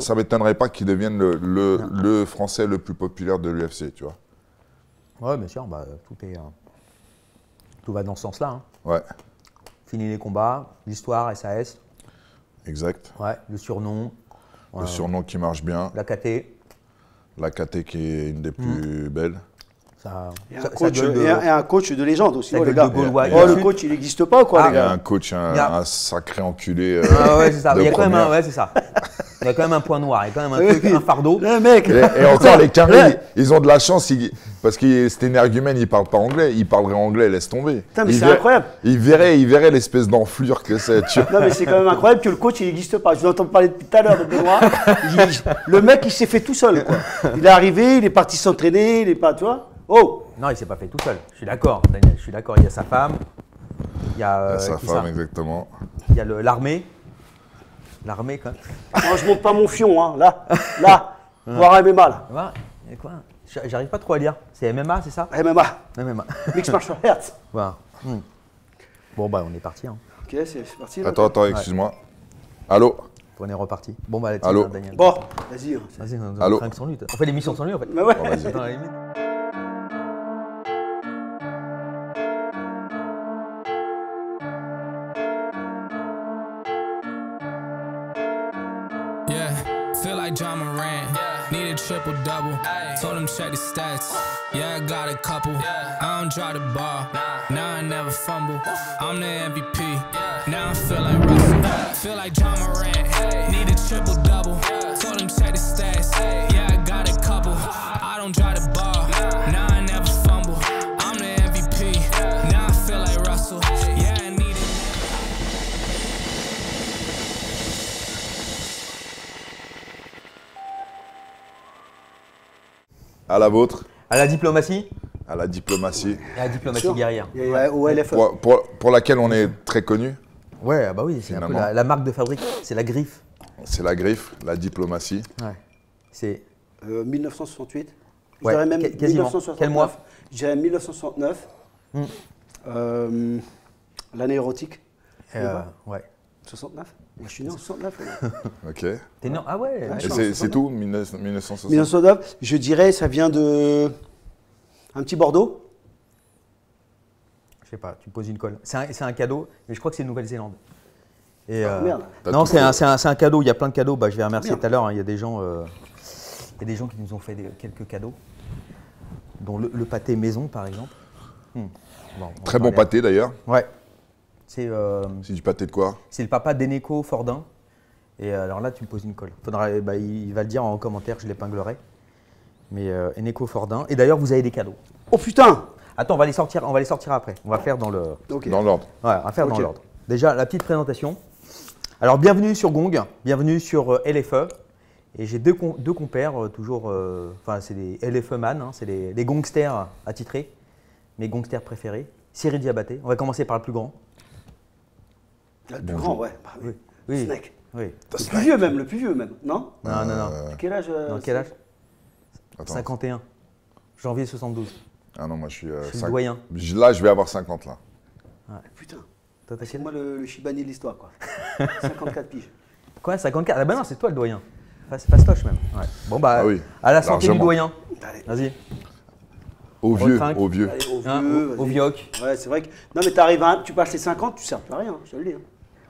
Ça ne m'étonnerait pas qu'il devienne le, français le plus populaire de l'UFC, tu vois. Ouais, bien sûr, bah, tout, est, euh, tout va dans ce sens-là. Hein. Ouais. Fini les combats, l'histoire, SAS. Exact. Ouais, le surnom. Le euh, surnom qui marche bien. La KT. La KT qui est une des plus hmm. belles. Ça, et, un coach, de, un, coach, de légende aussi, les gars. Oh, le coach, il n'existe pas, quoi, ah. les gars. Il y a un coach, un, sacré enculé. Euh, ah ouais, c'est ça. Il y a quand même un, ouais, c'est ça. Il y a quand même un point noir, il y a quand même un, un fardeau. Eh, mec. Et, encore, les carrés, ils, ont de la chance parce que cet énergumène, il parle pas anglais, il parlerait anglais, laisse tomber. c'est incroyable. Il verrait, il verrait l'espèce d'enflure que c'est. Non, mais c'est quand même incroyable que le coach, il n'existe pas. Je entendu parler depuis tout à l'heure de Benoît. le mec, il s'est fait tout seul. Quoi. Il est arrivé, il est parti s'entraîner, il est pas, tu vois. Oh Non, il s'est pas fait tout seul. Je suis d'accord, Daniel, je suis d'accord. Il y a sa femme. Il y a, euh, sa femme, exactement. Il y a l'armée l'armée, quoi. Moi, ah, je monte pas mon fion, hein, là, là, voir MMA, là. Voilà. Et quoi J'arrive pas trop à lire. C'est MMA, c'est ça ah, MMA. MMA. Mixed Martial Arts. Voilà. Bah, hmm. Bon, bah, on est parti. Hein. Ok, c'est parti. Attends, attends, excuse-moi. Allô On est reparti. Bon, bah, allez, Allô Daniel. Bon, vas-y. Hein. Vas-y, on Allô sans lui. On fait l'émission sans lui, en fait. Bah ouais. John Moran. Yeah. Need a triple double. Ay. Told him check the stats. Yeah, I got a couple. Yeah. I don't drop the ball. Nah. Now I never fumble. Oof. I'm the MVP. Yeah. Now I feel like Russell. Feel like John Moran. Hey. Need a triple double. À la vôtre. À la diplomatie À la diplomatie. À la diplomatie guerrière. E. Pour, laquelle on est très connu. Ouais, ah bah oui, c'est la, marque de fabrique, c'est la griffe. C'est la griffe, la diplomatie. Ouais. C'est. 1968. Euh, même 1969. Quel mois Je 1969. Hmm. Euh, l'année érotique. Euh, ouais. 69 je suis né en 69. ok. Ah ouais. c'est tout 1969. je dirais, ça vient de un petit Bordeaux. Je sais pas. Tu me poses une colle. C'est un, cadeau, mais je crois que c'est Nouvelle-Zélande. Et ah, euh, merde. Non, c'est un, cadeau. Il y a plein de cadeaux. Bah, je vais remercier tout à l'heure. Hein, il y a des gens, euh, des gens qui nous ont fait quelques cadeaux, dont le, pâté maison, par exemple. Hmm. Très bon pâté d'ailleurs. Ouais. Euh, c'est du pâté de quoi C'est le papa d'Eneco Fordin. Et euh, alors là, tu me poses une colle. Eh ben, il, va le dire en commentaire, je l'épinglerai. Mais euh, Eneco Fordin. Et d'ailleurs, vous avez des cadeaux. Oh putain Attends, on va les sortir, on va les sortir après. On va faire dans Dans l'ordre. on va faire dans l'ordre. Déjà, la petite présentation. Alors, bienvenue sur Gong, bienvenue sur LFE. Et j'ai deux, compères, toujours. Enfin, c'est des LFE man, hein. c'est des les, gongsters attitrés, mes gongsters préférés. Cyril Diabaté, on va commencer par le plus grand. Le plus grand, ouais. Bah oui. Oui. Le plus vieux même, le plus vieux même, non Non, non, non. Euh, quel âge euh, quel âge 51. Janvier 72. Ah non, moi je suis. Euh, je doyen. Là, je vais avoir 50 là. Ah. Ah, putain. Toi, moi le, chibani de l'histoire, quoi. 54 piges. Quoi 54 Ah bah non, c'est toi le doyen. Fastoche même. Bon bah, ah oui. à la santé du doyen. Vas-y. Au hein, vieux, au vieux. au vieux, au, vieux. Ouais, c'est vrai que. Non, mais t'arrives à. Tu passes les 50, tu sers plus à rien, hein, je te le dis. Hein.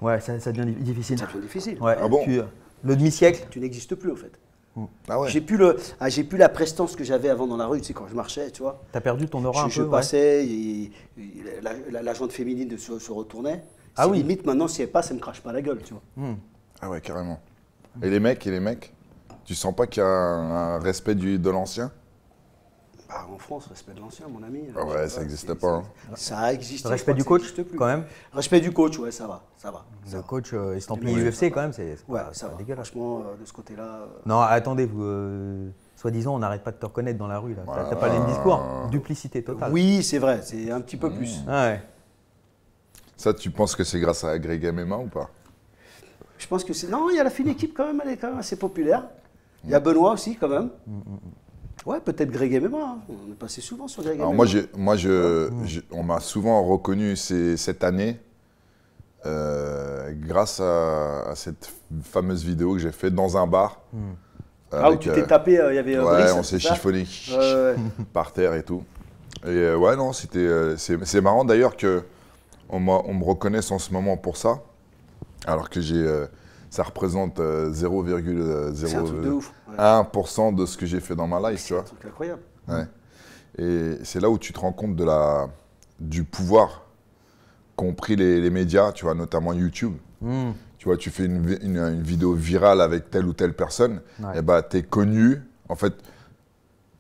Ouais, ça, ça devient difficile. Ça devient difficile. Ouais. Ah bon euh, le demi-siècle. Tu n'existes plus, en fait. Hmm. Ah ouais. J'ai plus le, ah, j'ai plus la prestance que j'avais avant dans la rue, tu sais, quand je marchais, tu vois. T'as perdu ton aura un peu. Je passais, et, la, la, féminine se, retournait. Ah oui. Limite, maintenant, si elle passe, elle me crache pas la gueule, tu vois. Hmm. Ah ouais, carrément. Et les mecs, et les mecs, tu sens pas qu'il y a un, un respect du, de l'ancien en France, respect de l'ancien, mon ami. Hein. ouais, ça n'existe pas. Hein. Ça existe. Respect du coach, quand même. Respect du coach, ouais, ça va, ça va. Le coach euh, estampillé UFC, quand même, c'est ouais, ça va. dégueulasse. Franchement, euh, de ce côté-là. Euh, non, attendez, vous. Euh, soi-disant, on n'arrête pas de te reconnaître dans la rue. là. T'as pas le discours. Duplicité totale. Oui, c'est vrai, c'est un petit peu mm. plus. Ah ouais. Ça, tu penses que c'est grâce à Greg MMA ou pas Je pense que c'est. Non, il y a la fine équipe quand même, elle est quand même assez populaire. Il y a mm. Benoît aussi quand même. Mm, Ouais, peut-être Greg hein. On est passé souvent sur Greg Alors Moi, je, moi ah. je, on m'a souvent reconnu ces, cette année euh, grâce à, cette fameuse vidéo que j'ai faite dans un bar. Hmm. Euh, ah, où tu t'es euh, tapé, il y avait. ouais, on s'est chiffonné par terre et tout. Et ouais, non, c'était. c'est marrant d'ailleurs que on, on, me reconnaisse en ce moment pour ça, alors que j'ai. ça représente 0,0. C'est un truc de ouf. 1% de ce que j'ai fait dans ma life, tu vois. C'est incroyable. Ouais. Et c'est là où tu te rends compte de la, du pouvoir qu'ont pris les, médias, tu vois, notamment YouTube. Hmm. Tu vois, tu fais une, vidéo virale avec telle ou telle personne, tu et eh ben, connu. En fait,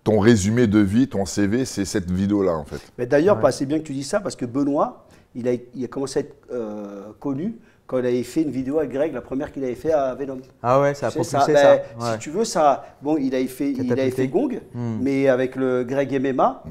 ton résumé de vie, ton CV, c'est cette vidéo-là, en fait. Mais d'ailleurs, c'est bien que tu dis ça, parce que Benoît, il a, commencé à être euh, connu quand il avait fait une vidéo avec Greg, la première qu'il avait fait à Venom. Ah ouais, ça a propulsé ça. ça. Ben, si tu veux, ça. Bon, il avait fait, il avait fait Gong, hmm. mais avec le Greg MMA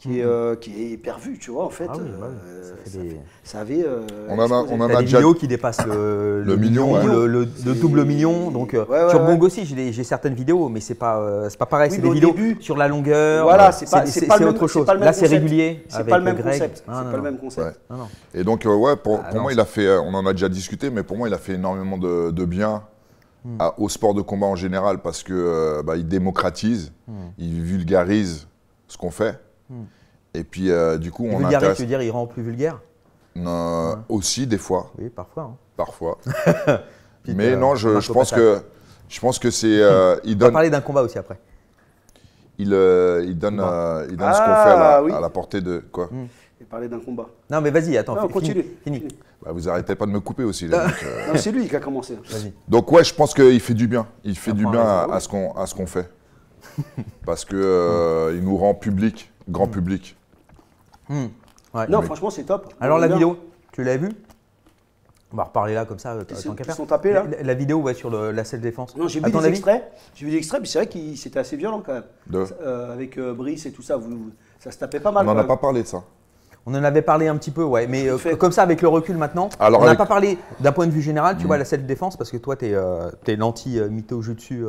qui, est, mhm. euh, qui est pervu, tu vois, en fait. Ah euh, ça, avait. Euh, on en a, on en a vidéos qui dépassent le, million, le, double million. Donc, sur Bongo aussi, j'ai certaines vidéos, mais c'est pas, c'est pas pareil. c'est des vidéos sur la longueur. Voilà, c'est pas, c'est autre chose. Là, c'est régulier. C'est pas le même concept. Ah, c'est pas le même concept. Ah, Et donc, ouais, pour moi, il a fait. On en a déjà discuté, mais pour moi, il a fait énormément de bien. Hmm. À, au sport de combat en général parce que bah, il démocratise, hmm. il vulgarise ce qu'on fait. Hmm. Et puis, euh, du coup, on vulgaire, tu veux dire, il rend plus vulgaire Non, hmm. Aussi, des fois. Oui, parfois. Hein. Parfois. Mais euh, non, je, pense que, je pense que c'est... Euh, il donne... On va parler d'un combat aussi après. Il, donne, ce qu'on ah, fait à la, portée de... Quoi hmm. parlait parler d'un combat. Non, mais vas-y, attends. continue. Fini. Bah, vous arrêtez pas de me couper aussi. c'est lui qui a commencé. Donc ouais, je pense qu'il fait du bien. Il fait ah, du bah, bien bah, à, ce qu'on à ce qu'on fait parce qu'il nous rend public grand hmm. public. Hmm. Non, franchement, c'est top. Alors la vidéo, tu l'as vue on va reparler là comme ça. Euh, tant qu'à sont tapés là. La, vidéo ouais, sur la self défense. Non, j'ai vu, des extraits. J'ai vu des extraits, c'est vrai que c'était assez violent quand même. Euh, avec euh, Brice et tout ça, ça se tapait pas mal. On n'en a pas parlé de ça. On en avait parlé un petit peu, ouais, mais comme ça, avec le recul maintenant, on n'a pas parlé d'un point de vue général, tu hmm. vois, la self défense, parce que toi, tu es, es l'anti-mytho jutsu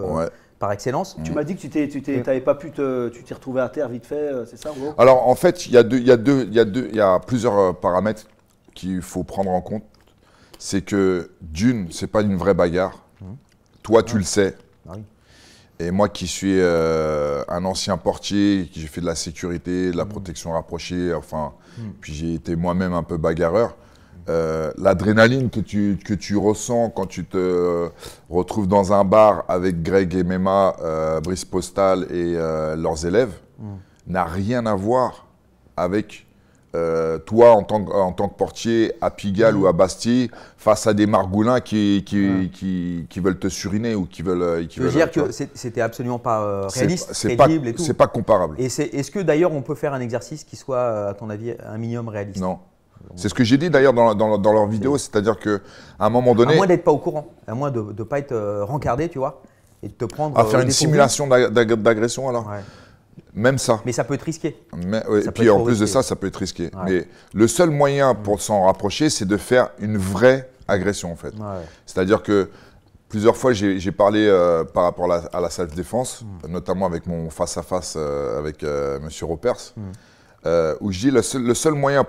par excellence. Tu m'as dit que tu n'avais tu euh. pas pu te, tu t'es à terre vite fait, euh, c'est ça Alors en fait, il y a il y deux, il y deux, il y a plusieurs euh, paramètres qu'il faut prendre en compte. C'est que d'une, n'est pas une vraie bagarre. Mmh. Toi, tu le ah. sais. Ah Et moi qui suis un ancien portier, qui j'ai fait de la sécurité, de la mmh. protection rapprochée, enfin, mmh. puis j'ai été moi-même un peu bagarreur, euh, l'adrénaline que tu, que tu ressens quand tu te euh, retrouves dans un bar avec Greg et Mema, euh, Brice Postal et leurs élèves, mm. n'a rien à voir avec toi en tant, en tant que portier à Pigalle ou à Bastille face à des margoulins qui, qui, qui, veulent te suriner ou qui veulent. Qui Je dire que c'était absolument pas réaliste, c'est pas, et tout. C'est pas comparable. est-ce que d'ailleurs on peut faire un exercice qui soit, à ton avis, un minimum réaliste Non. C'est ce que j'ai dit d'ailleurs dans, leur vidéo, c'est-à-dire qu'à un moment donné. À moins d'être pas au courant, à moins de ne pas être euh, rencardé, tu vois, et de te prendre. À euh, faire une simulation d'agression alors Même ça. Mais ça peut être risqué. et puis en plus de ça, ça peut être risqué. Mais le seul moyen pour s'en rapprocher, c'est de faire une vraie agression en fait. C'est-à-dire que plusieurs fois, j'ai parlé euh, par rapport à la, à la self-défense, hmm. notamment avec mon face-à-face avec M. Ropers, hmm. où je dis le seul, le seul moyen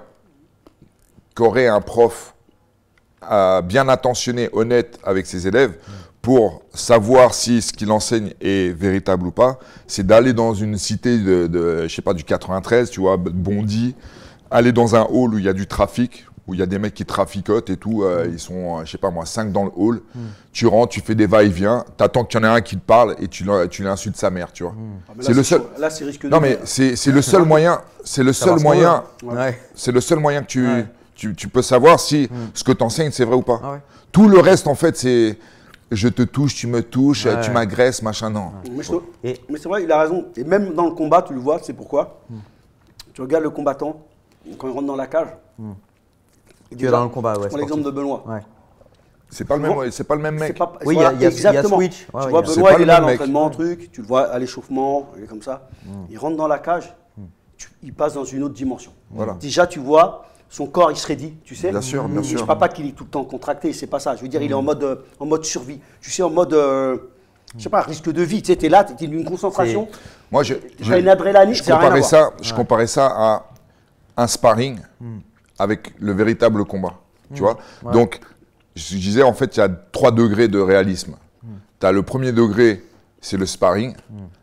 qu'aurait un prof euh, bien intentionné, honnête avec ses élèves pour savoir si ce qu'il enseigne est véritable ou pas, c'est d'aller dans une cité de, je sais pas, du 93, tu vois, Bondy, aller dans un hall où il y a du trafic, où il y a des mecs qui traficotent et tout, euh, ils sont, je euh, je sais pas moi, 5 dans le hall, tu rentres, tu fais des va-et-vient, t'attends qu'il y en ait un qui te parle et tu, tu l'insultes sa mère, tu vois. c'est le seul. Là, c'est risque Non, mais c'est le seul moyen, c'est le seul moyen, c'est le seul moyen que tu tu, peux savoir si hmm. ce que tu enseignes, c'est vrai ou pas. Ah Tout le reste, en fait, c'est je te touche, tu me touches, tu m'agresses, machin, non. Mais, c'est vrai, il a raison. Et même dans le combat, tu le vois, c'est pourquoi. Hmm. Tu regardes le combattant, quand il rentre dans la cage. Il dans le combat, ouais. Je prends l'exemple de Benoît. Ouais. C'est pas, le même, c'est pas le même mec. oui, il y, a, exactement. tu vois, Benoît, il est là à l'entraînement, hmm. truc, tu le vois à l'échauffement, il est comme ça. Il rentre dans la cage, il passe dans une autre dimension. Voilà. Déjà, tu vois, son corps, il serait dit, tu sais. Bien sûr, bien sûr. Je ne pas qu'il est tout le temps contracté, c'est pas ça. Je veux dire, il est en mm. mode, euh, en mode survie. Tu sais, en mode, euh, je sais pas, risque de vie. Tu sais, es là, tu es une concentration. Moi, je, une adrénaline, je comparais, ça, je comparais ça à un sparring mm. avec le véritable combat. Tu mm. vois Donc, je disais, en fait, il y a trois degrés de réalisme. Tu as le premier degré, c'est le sparring.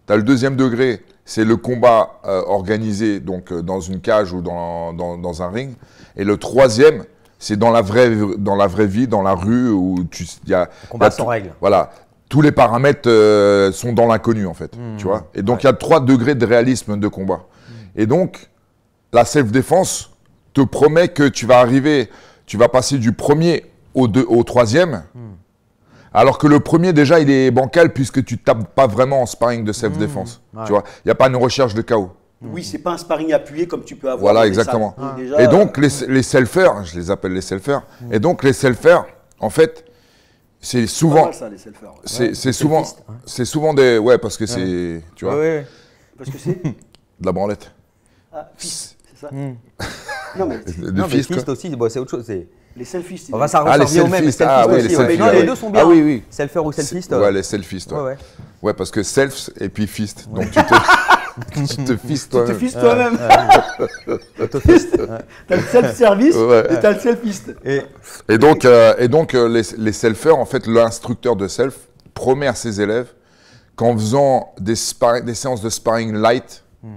Tu as le deuxième degré, c'est le combat euh, organisé donc, dans une cage ou dans un ring. Et le troisième, c'est dans la vraie dans la vraie vie, dans la rue où tu y a combat sans règle. Voilà, tous les paramètres euh, sont dans l'inconnu en fait, tu vois. Et donc il y a trois degrés de réalisme de combat. Et donc la self défense te promet que tu vas arriver, tu vas passer du premier au deux, au troisième. Alors que le premier, déjà, il est bancal puisque tu tapes pas vraiment en sparring de self-défense. Mm. Mm. Tu vois, il n'y a pas une recherche de chaos. Mmh. Oui, c'est pas un sparring appuyé comme tu peux avoir. Voilà, exactement. Mmh. et donc, euh, les, selfers, je les appelle les selfers, mmh. et donc les selfers, en fait, c'est souvent. C'est ouais. ouais. souvent, hein. c'est souvent des. Ouais, parce que c'est. Tu vois Parce que c'est. de la branlette. Ah, fist, c'est ça Non, mais. non, fist, aussi, bon, c'est autre chose. Les selfistes. On va s'arranger ah, au même. Ah, les ah, oui, les, selfies, non, les deux sont ah, bien. Ah oui, oui. Selfers ou selfiste. Ouais, euh. les selfistes. Ouais, ouais. parce que self et puis fist. Donc tu te. tu te fisses toi-même. Tu te toi-même. Ah, ah, ah. T'as le self-service et t'as le selfiste. Et, donc, euh, et donc euh, les, les selfers, en fait, l'instructeur de self promet à ses élèves qu'en faisant des, séances de sparring light, hmm.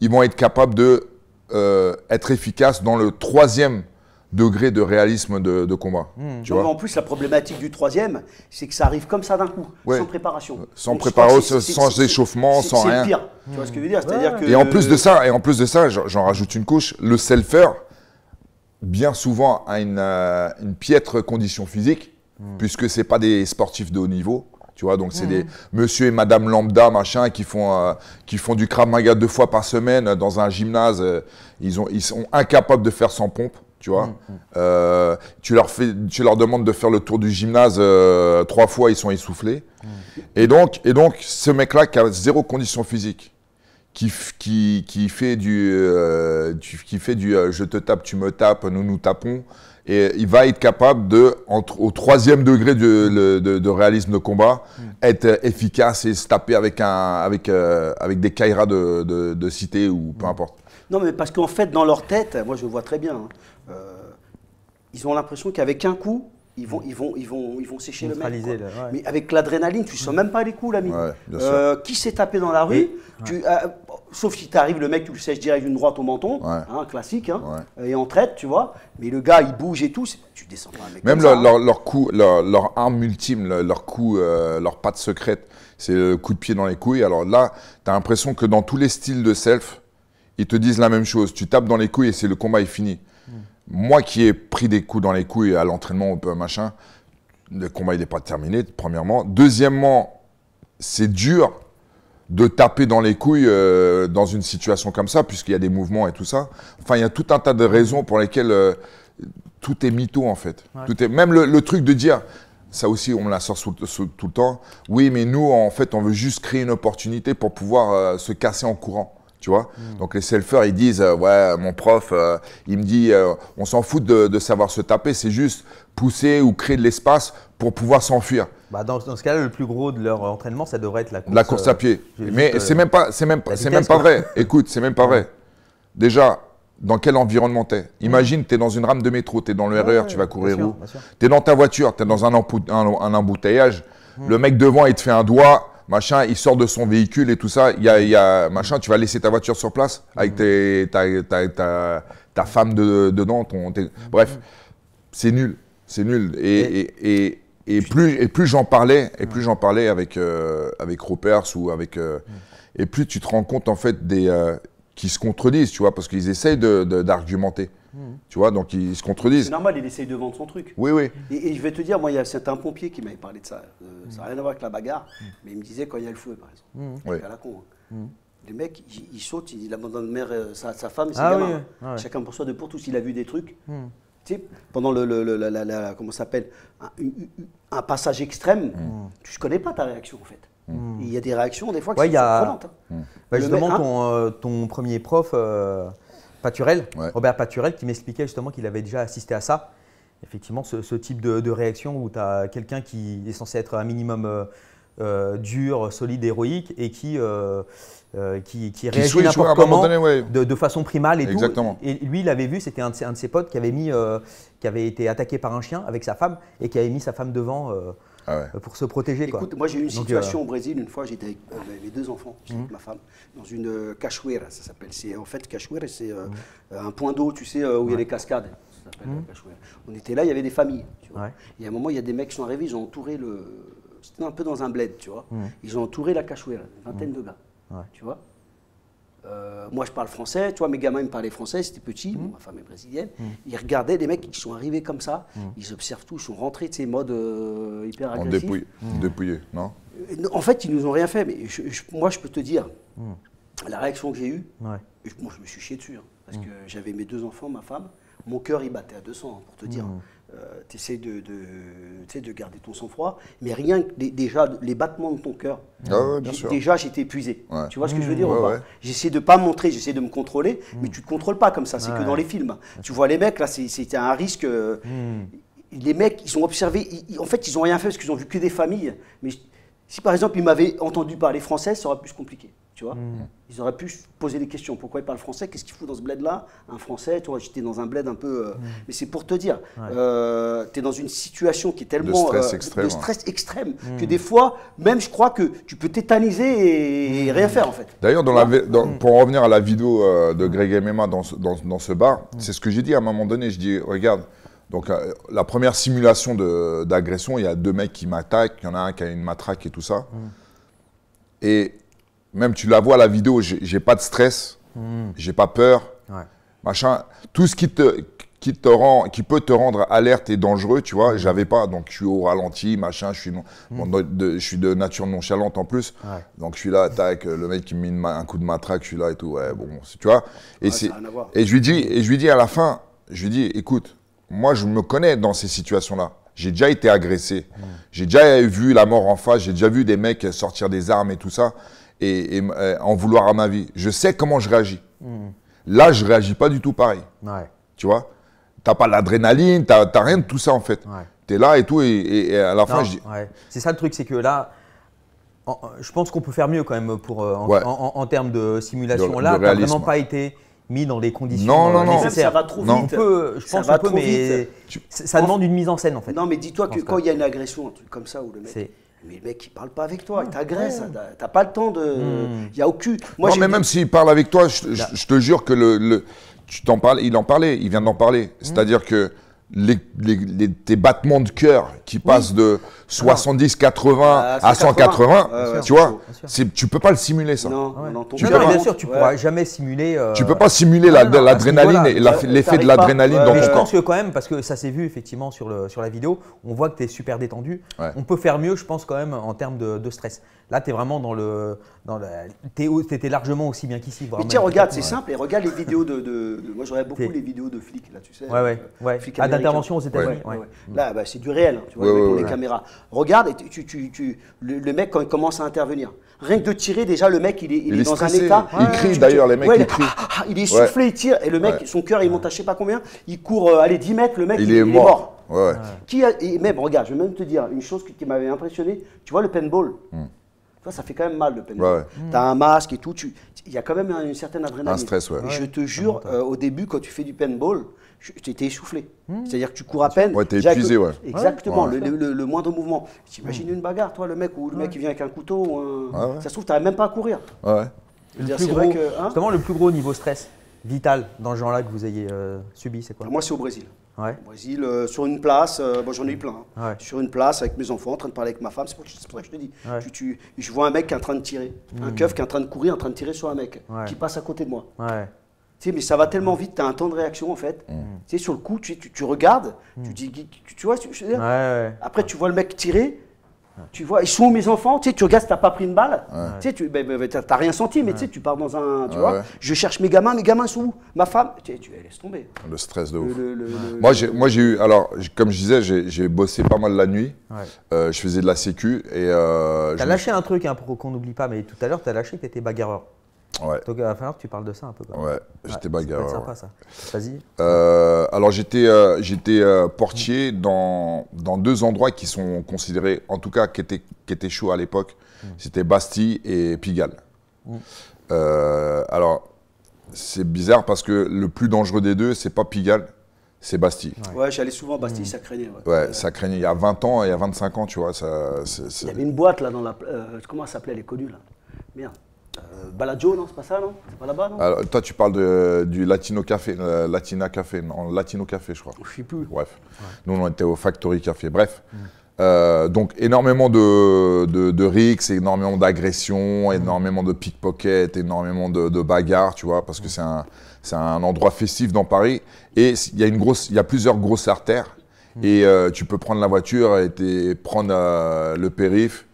ils vont être capables de euh, être efficaces dans le troisième degré de réalisme de, combat. Hmm. Tu vois en plus, la problématique du troisième, c'est que ça arrive comme ça d'un coup, sans préparation. Euh, sans préparation, sans échauffement, sans rien. C'est pire. Tu vois ce que je veux dire, Et en plus de ça, et en plus de ça, j'en rajoute une couche. Le selfeur bien souvent, a une, euh, piètre condition physique, puisque hmm. puisque c'est pas des sportifs de haut niveau. Tu vois, donc c'est hmm. des monsieur et madame lambda, machin, qui font, euh, qui font du Krav Maga deux fois par semaine dans un gymnase. ils, ils sont incapables de faire sans pompe tu vois. Mm, mm. Euh, tu, leur fais, tu leur demandes de faire le tour du gymnase euh, trois fois, ils sont essoufflés. Mm. Et, donc, et donc, ce mec-là qui a zéro condition physique, qui, qui, fait euh, du, qui fait du je te tape, tu me tapes, nous nous tapons, et il va être capable de, au troisième degré de, réalisme de combat, être efficace et se taper avec, un, avec, avec des kairas de, cité ou peu importe. Non, mais parce qu'en fait, dans leur tête, moi je vois très bien, hein, ils ont l'impression qu'avec un coup, ils vont, mm. ils vont, ils vont, ils vont sécher le mec. Mais avec l'adrénaline, tu sens même pas les coups, l'ami. Euh, qui s'est tapé dans la rue tu, euh, Sauf si t'arrives, le mec, tu le sèches direct une droite au menton, hein, classique, hein, et en traite, tu vois. Mais le gars, il bouge et tout, tu descends pas mec. Même hein. leur, coup, leur, arme ultime, leur coup, euh, leur patte secrète, c'est le coup de pied dans les couilles. Alors là, tu as l'impression que dans tous les styles de self, ils te disent la même chose. Tu tapes dans les couilles et c'est le combat est fini moi qui ai pris des coups dans les couilles à l'entraînement, un machin, le combat n'est pas terminé, premièrement. Deuxièmement, c'est dur de taper dans les couilles euh, dans une situation comme ça, puisqu'il y a des mouvements et tout ça. Enfin, il y a tout un tas de raisons pour lesquelles euh, tout est mytho en fait. Tout est... Même le, truc de dire, ça aussi on me la sort tout le temps, oui mais nous en fait on veut juste créer une opportunité pour pouvoir euh, se casser en courant tu vois. Mm. Donc les selfers, ils disent, euh, ouais, mon prof, euh, il me dit, euh, on s'en fout de, savoir se taper, c'est juste pousser ou créer de l'espace pour pouvoir s'enfuir. Bah, dans, ce cas-là, le plus gros de leur entraînement, ça devrait être la course, la course à pied. Mais c'est même pas, c'est même, c'est même pas vrai. Écoute, c'est même pas vrai. Déjà, dans quel environnement t'es Imagine, t'es dans une rame de métro, t'es dans le tu vas courir où T'es dans ta voiture, t'es dans un, embouteillage. Mm. Le mec devant, il te fait un doigt, machin, il sort de son véhicule et tout ça, il y a, machin, tu vas laisser ta voiture sur place avec tes, ta, femme dedans, ton, bref, c'est nul, c'est nul. Et, plus, et plus j'en parlais, et plus j'en parlais avec, euh, avec Ropers ou avec, euh, et plus tu te rends compte en fait des, euh, qui se contredisent, tu vois, parce qu'ils essayent d'argumenter. Tu vois, donc ils se contredisent. C'est normal, il essaye de vendre son truc. Oui, oui. Et, je vais te dire, moi, il y a certains pompiers qui m'avaient parlé de ça. Euh, ça n'a rien à voir avec la bagarre, mais il me disait quand il y a le feu, par exemple. Mmh. à la con. Hein. Mm. Les mecs, ils, sautent, ils abandonnent mère, euh, sa, sa, femme et ses ah, gamins. Ah Chacun pour soi, de pour tous. Il a vu des trucs. Mm. Tu sais, pendant le, comment s'appelle un, passage extrême, mm. tu ne connais pas ta réaction, en fait. Il y a des réactions, des fois, qui sont a... surprenantes. Hein. justement, hein. euh, ton, premier prof. Paturel, Robert Paturel, qui m'expliquait justement qu'il avait déjà assisté à ça. Effectivement, ce, type de, réaction où tu as quelqu'un qui est censé être un minimum euh, euh, dur, solide, héroïque et qui, euh, qui, réagit n'importe de, façon primale et Et lui, il avait vu, c'était un, de ses potes qui avait, mis, qui avait été attaqué par un chien avec sa femme et qui avait mis sa femme devant. Ah euh, pour se protéger. Écoute, moi j'ai eu une situation euh, au Brésil, une fois j'étais avec mes euh, deux enfants, mhm. ma femme, dans une cachoeira, ça s'appelle. C'est, en fait, cachoeira, c'est mhm. un point d'eau, tu sais, où il y a des cascades. Ça s'appelle mhm. On était là, il y avait des familles. Tu vois. Et à un moment, il y a des mecs qui sont arrivés, ils ont entouré le. C'était un peu dans un bled, tu vois. Ils ont entouré la cachoeira, une vingtaine de gars. Tu vois euh, moi, je parle français. Toi, mes gamins, ils me parlaient français. C'était petit. Mmh. ma femme est brésilienne. Mmh. Ils regardaient des mecs qui sont arrivés comme ça. Mmh. Ils observent tout. Ils sont rentrés de ces modes hyper agressifs. dépouillés, euh, non En fait, ils nous ont rien fait. Mais moi, je peux te dire, la réaction que j'ai eue, moi je, me suis chié dessus. Hein, parce que j'avais mes deux enfants, ma femme. Mon cœur, il battait à 200, hein, pour te dire. Euh, tu essaies de, garder ton sang-froid, mais rien que déjà les battements de ton cœur, ah déjà j'étais épuisé. Tu vois ce que je veux mmh, dire J'essaie de pas montrer, j'essaie de me contrôler, mais mmh. tu ne te contrôles pas comme ça, c'est que dans les films. Tu vois les mecs, là c'était un risque. Euh, mmh. Les mecs, ils ont observé, en fait ils n'ont rien fait parce qu'ils ont vu que des familles. Mais si par exemple ils m'avaient entendu parler français, ça aurait pu se compliquer tu hmm. Ils auraient pu poser des questions. Pourquoi ils parlent français Qu'est-ce qu'il faut dans ce bled-là Un français, toi, j'étais dans un bled un peu. Euh, hmm. Mais c'est pour te dire, euh, tu es dans une situation qui est tellement. Euh, de stress extrême. Hmm. que des fois, même je crois que tu peux tétaniser et, rien faire, en fait. D'ailleurs, dans pour en revenir à la vidéo de Greg MMA dans ce, dans, ce bar, c'est ce que j'ai dit à un moment donné. Je dis, regarde. Donc la première simulation d'agression, il y a deux mecs qui m'attaquent, il y en a un qui a une matraque et tout ça. Et même tu la vois la vidéo, j'ai pas de stress, hmm. j'ai pas peur, machin. Tout ce qui te qui te rend, qui peut te rendre alerte et dangereux, tu vois. J'avais pas, donc je suis au ralenti, machin. Je suis, hmm. de, je suis de nature nonchalante en plus, donc je suis là, avec le mec qui me met un coup de matraque, je suis là et tout. Ouais, bon, tu vois. Et je lui dis, et je lui dis à la fin, je lui dis, écoute, moi je me connais dans ces situations-là. J'ai déjà été agressé, hmm. j'ai déjà vu la mort en face, j'ai déjà vu des mecs sortir des armes et tout ça et, euh, en vouloir à ma vie. Je sais comment je réagis. Hmm. Là, je réagis pas du tout pareil. Tu vois T'as pas l'adrénaline, t'as rien de tout ça en fait. Tu es là et tout, et, à la fin, je dis. C'est ça le truc, c'est que là, je pense qu'on peut faire mieux quand même pour, euh, en, termes de simulation. là, n'a vraiment pas été mis dans les conditions non, euh, non, non. Ça va trop vite. On peut, je pense qu'on peut, mais ça demande une mise en scène en fait. Non, mais dis-toi que quand il y a une agression, un truc comme ça, ou le mec mais le mec, il parle pas avec toi, il ah, t'agresse, hein. t'as pas le temps de. Hmm. Il n'y a aucune. Moi, non, mais même s'il parle avec toi, je, te jure que le, Tu t'en parles, il en parlait, il vient d'en parler. Hmm. C'est-à-dire que les, tes battements de cœur qui passent de 70, 80 ah, à 180, tu vois, tu peux pas le simuler ça. Non, bien sûr, tu pourras jamais simuler. Tu euh, Tu peux pas simuler l'adrénaline et l'effet de l'adrénaline dans ton corps. Je pense que quand même, parce que ça s'est vu effectivement sur, la vidéo, on voit que tu es super détendu. On peut faire mieux, je pense, quand même, en termes de stress. Là, tu es vraiment dans le. Dans le largement aussi bien qu'ici. Mais tiens, regarde, c'est simple. Et regarde les vidéos de. moi, j'aurais beaucoup les vidéos de flics, là, tu sais. Ouais, ouais. Euh, ouais. ah, d'intervention aux mm. Là, bah, c'est du réel, hein, tu vois, les caméras. Regarde, et tu, tu, le, mec, quand il commence à intervenir, rien que de tirer, déjà, le mec, il est, dans un état. Il crie, d'ailleurs, les mecs, il ah, il est soufflé, il tire. Et le mec, son cœur, il monte à je sais pas combien. Il court, euh, allez, 10 mètres, le mec, il, est mort. Ouais. Qui a, et même, regarde, je vais même te dire une chose qui, m'avait impressionné. Tu vois le paintball hmm ça fait quand même mal le paintball. Ouais. Hmm. as un masque et tout. Il y a quand même une certaine adrénaline. Un stress, ouais. je te jure, euh, au début, quand tu fais du paintball, tu étais essoufflé. Hmm. C'est-à-dire que tu cours à peine. Ouais, t'es épuisé, ouais. Euh, exactement, Le, moindre mouvement. T'imagines hmm. une bagarre, toi, le mec, ou le mec qui vient avec un couteau. Euh, ah ça se trouve, t'arrives même pas à courir. Ouais. C'est vrai que, hein. justement, le plus gros niveau stress vital dans ce genre-là que vous ayez subi, c'est quoi Moi, c'est au Brésil. Ouais. Au Brésil, sur une place, euh, j'en ai eu plein. Hein. Sur une place avec mes enfants, en train de parler avec ma femme, c'est pour, ça que je te dis. je vois un mec qui est en train de tirer, un hmm. keuf qui est en train de courir, en train de tirer sur un mec qui passe à côté de moi. Tu sais, mais ça va tellement vite, tu as un temps de réaction en fait. Hmm. Tu sais, sur le coup, tu, tu, regardes, tu hmm. dis, tu, vois, je veux dire. Après, tu vois le mec tirer, Hein, tu vois, ils sont où mes enfants Tu sais, tu regardes, t'as pas pris une balle. Tu sais, tu ben, ben, rien senti, mais tu sais, tu pars dans un. Tu vois, je cherche mes gamins, mes gamins sont où Ma femme Tu, sais, tu laisse tomber. Le stress de ouf. moi, j'ai, moi, j'ai eu. Alors, comme je disais, j'ai, bossé pas mal la nuit. Euh, je faisais de la sécu. Et, euh, t'as lâché un truc hein, pour qu'on n'oublie pas, mais tout à l'heure, tu as lâché que étais bagarreur. Donc il va falloir que tu parles de ça un peu. Ouais, j'étais bagarreur. C'est sympa ça. Vas-y. Euh, alors j'étais euh, j'étais euh, portier dans, dans deux endroits qui sont considérés, en tout cas qui étaient, qui étaient chauds à l'époque. Mm. C'était Bastille et Pigalle. Mm. alors c'est bizarre parce que le plus dangereux des deux, c'est pas Pigalle, c'est Bastille. Ouais, j'allais souvent à Bastille, mm. ça craignait. Ouais. ça craignait. Il y a 20 ans, il y a 25 ans, tu vois. Ça, Il y avait une boîte là dans la. comment ça s'appelait les connus là Merde. Euh, Balaggio non, c'est pas ça, non C'est pas là-bas, non Toi, tu parles du Latino Café, euh, Latina Café, non, Latino Café, je crois. Je sais plus. Bref. Nous, on était au Factory Café, bref. Mm. Euh, donc, énormément de, de, énormément d'agressions, mm. énormément de pickpockets, énormément de, bagarres, tu vois, parce que mm. c'est un, un, endroit festif dans Paris. Et il y, a y a plusieurs grosses artères. Et tu peux prendre la voiture et prendre le périph',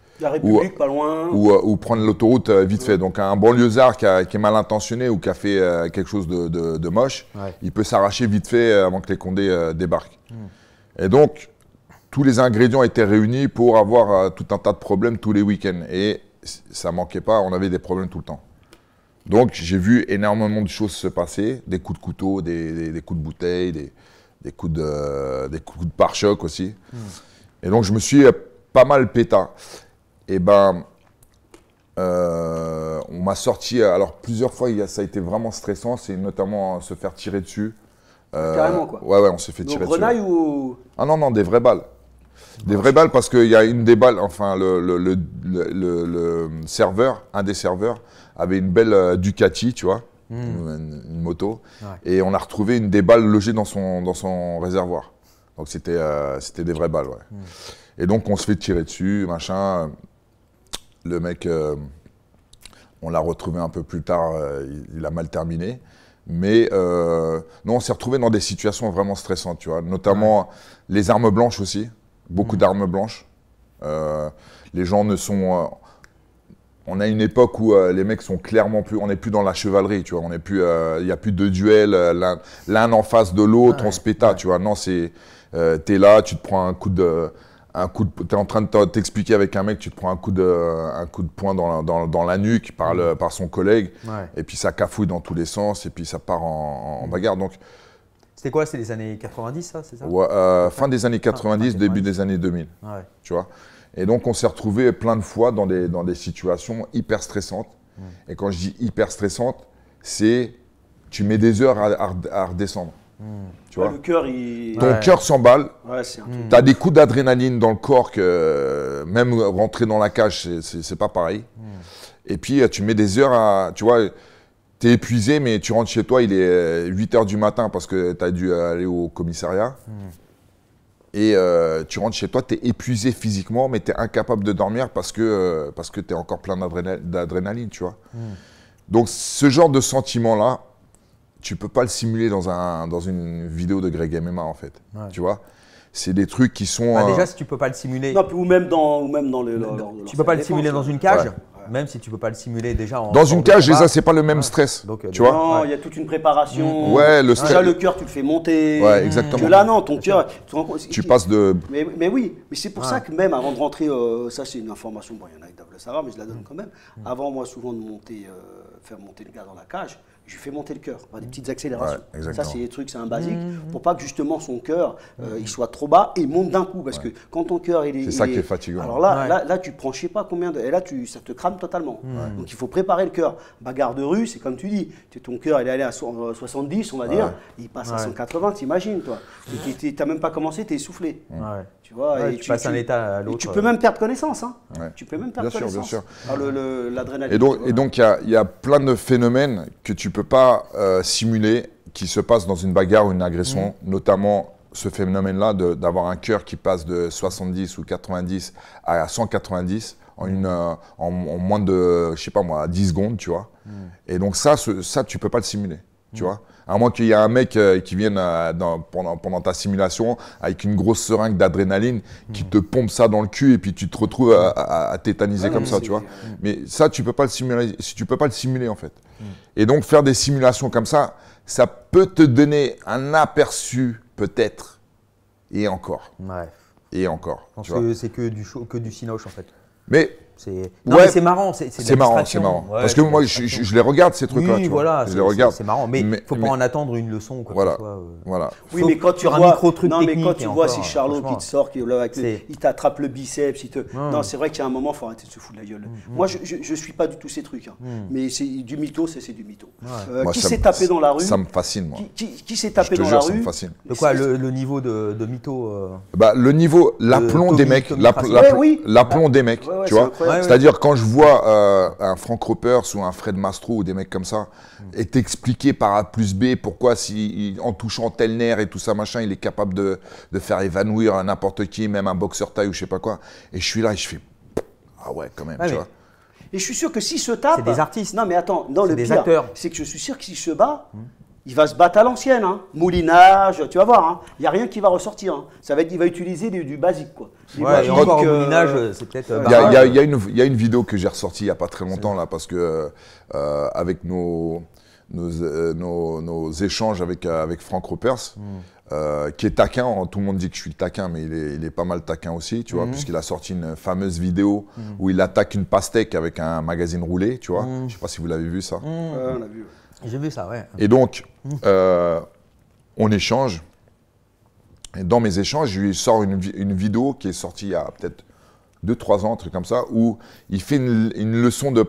ou, prendre l'autoroute euh, vite fait. Donc un banlieusard qui, a, qui, est mal intentionné ou qui a fait euh, quelque chose de, moche, il peut s'arracher vite fait euh, avant que les condés débarquent. Hmm. Et donc, tous les ingrédients étaient réunis pour avoir tout un tas de problèmes tous les week-ends. Et ça manquait pas, on avait des problèmes tout le temps. Donc j'ai vu énormément de choses se passer, des coups de couteau, des, coups de bouteille, des, coups de, des coups de pare-choc aussi. Hmm. Et donc je me suis pas mal pétard et eh ben, euh, on m'a sorti. Alors, plusieurs fois, il ça a été vraiment stressant. C'est notamment hein, se faire tirer dessus. Euh, Carrément, quoi. Ouais, ouais, on s'est fait tirer dessus. ou. Ah non, non, des vraies balles. Des vraies balles parce qu'il y a une des balles, enfin le, serveur, un des serveurs, avait une belle euh, Ducati, tu vois, hmm. une, moto, et on a retrouvé une des balles logée dans son, dans son réservoir. Donc c'était des vraies balles, ouais. Hmm. Et donc on se fait tirer dessus, machin. Le mec, euh, on l'a retrouvé un peu plus tard, euh, il, a mal terminé. Mais euh, on s'est retrouvé dans des situations vraiment stressantes, tu vois. Notamment les armes blanches aussi, beaucoup mm. d'armes blanches. les gens ne sont. on a une époque où les mecs sont clairement plus. On n'est plus dans la chevalerie, tu vois. On plus. Il n'y a plus de duel, l'un en face de l'autre, on se péta, tu vois. Non, c'est. t'es là, tu te prends un coup de, un coup en train de t'expliquer avec un mec, tu te prends un coup de, un coup de poing dans la, dans, la nuque par, le, par son collègue, et puis ça cafouille dans tous les sens, et puis ça part en, mm. bagarre. Donc, c'était quoi C'est les années 90, ça, c'est ça euh, Fin des années 90, ah, début des années 2000. Ah tu vois Et donc, on s'est retrouvé plein de fois dans des, dans des situations hyper stressantes. Mm. Et quand je dis hyper stressante, c'est tu mets des heures à redescendre. Tu vois cœur, il... Ton cœur s'emballe. Ouais, Tu des coups d'adrénaline dans le corps que euh, même rentrer dans la cage, c'est pas pareil. Hmm. Et puis, euh, tu mets des heures à. Tu vois, t'es épuisé, mais tu rentres chez toi, il est 8 euh, h du matin parce que t'as dû aller au commissariat. Hmm. Et tu rentres chez toi, t'es épuisé physiquement, mais t'es incapable de dormir parce que, parce que tu encore plein d'adrénaline, tu vois. Hmm. Donc, ce genre de sentiment-là, tu peux pas le simuler dans, un, dans une vidéo de Greg MMA en fait. Tu vois c'est des trucs qui sont. Bah, déjà, euh, si tu peux pas le simuler. ou même dans, ou même dans le. tu peux pas le simuler dans une cage, même si tu peux pas le simuler déjà. En, dans une cage, déjà, c'est pas le même stress. Donc, euh, tu non, vois. Non, il y a toute une préparation. Mm. Ouais, le stress. Déjà, le cœur, tu le fais monter. Ouais, exactement. là, non, ton cœur. Tu, passes de. Mais, mais oui, mais c'est pour ça que même avant de rentrer, euh, ça c'est une information. Bon, il y en a qui doivent le savoir, mais je la donne mm. quand même. Mm. Avant, moi, souvent de monter, faire monter le gars dans la cage je fais monter le cœur des mmh. petites accélérations. ça, c'est des trucs, c'est un basique, mmh. pour pas que justement son cœur, euh, mmh. il soit trop bas et monte d'un coup. Parce que quand ton cœur, il est. C'est ça qui est fatigant. Alors là, là, tu prends, je sais pas combien de. Et là, tu, ça te crame totalement. Donc il faut préparer le cœur. Bagarre de rue, c'est comme tu dis. Ton cœur, il est allé à 70, euh, on va dire, il passe à 180, t'imagines, toi. Tu n'as même pas commencé, tu es essoufflé. Tu vois, et tu, état à l'autre. Tu peux même perdre connaissance. Hein. Tu peux même perdre bien Sûr, bien sûr. Ah, l'adrénaline. Et donc, il y, a, plein de phénomènes que tu peux pas euh, simuler qui se passent dans une bagarre ou une agression, mm. notamment ce phénomène-là d'avoir un cœur qui passe de 70 ou 90 à 190 en, une, euh, en, moins de, je sais pas moi, 10 secondes, tu vois. Mm. Et donc ça, tu ça, tu peux pas le simuler vois. À moins qu'il y ait un mec euh, qui vienne euh, pendant, pendant, ta simulation avec une grosse seringue d'adrénaline qui mm. te pompe ça dans le cul et puis tu te retrouves à, tétaniser ah comme ça, tu vois. Mm. Mais ça, tu peux pas le simuler, tu peux pas le simuler en fait. Mm. Et donc faire des simulations comme ça, ça peut te donner un aperçu peut-être et encore. Bref. Et encore. C'est que du show, que du cinoche en fait. Mais c'est ouais. marrant, c'est marrant, c'est marrant. Parce que moi, je, les regarde, ces trucs-là. tu vois. je les regarde. C'est marrant, mais il ne faut pas en attendre une leçon. Quoi, voilà. Euh. voilà. Oui, mais quand tu vois, un micro -truc non, mais quand tu vois si hein, Charlot qui te sort, qui, il t'attrape le biceps, hmm. c'est vrai qu'il y a un moment, il faut arrêter de se foutre la gueule. Hmm, moi, hmm. je ne suis pas du tout ces trucs. Hein. Mais c'est du mytho, c'est du mytho. Euh, qui s'est tapé dans la rue Ça me fascine, moi. Qui s'est tapé dans la rue De quoi, le niveau de mytho euh, bah, Le niveau, l'aplomb des mecs. Eh l'aplomb des mecs, tu vois c'est-à-dire quand je vois euh, un Frank Ruppers ou un Fred Mastro ou des mecs comme ça, hmm. est expliqué par A plus B pourquoi si, en touchant tel nerf et tout ça machin, il est capable de, faire évanouir n'importe qui, même un boxeur taille ou je sais pas quoi. Et je suis là et je fais ah ouais quand même. tu vois. Et je suis sûr que s'il se tape, c'est des artistes. Non mais attends, dans le des pire, c'est que je suis sûr que s'il se bat. Hmm il va se battre à l'ancienne, hein. moulinage, tu vas voir, hein. il n'y a rien qui va ressortir. Hein. Ça va être, il va utiliser du, basique. Quoi. Euh, moulinage, c'est peut-être. Il y, a une vidéo que j'ai ressortie il n'y a pas très longtemps, là, parce que euh, avec euh, nos, échanges avec, avec Franck Ropers, hmm. qui est taquin, tout le monde dit que je suis taquin, mais il est, pas mal taquin aussi, tu vois, hmm. puisqu'il a sorti une fameuse vidéo hmm. où il attaque une pastèque avec un magazine roulé, tu vois. Je ne sais pas si vous l'avez vu ça. on J'ai vu ça, ouais. Et donc, euh, on échange. Et dans mes échanges, je lui sors une, vidéo qui est sortie il y a peut-être 2-3 ans, truc comme ça, où il fait une, leçon de,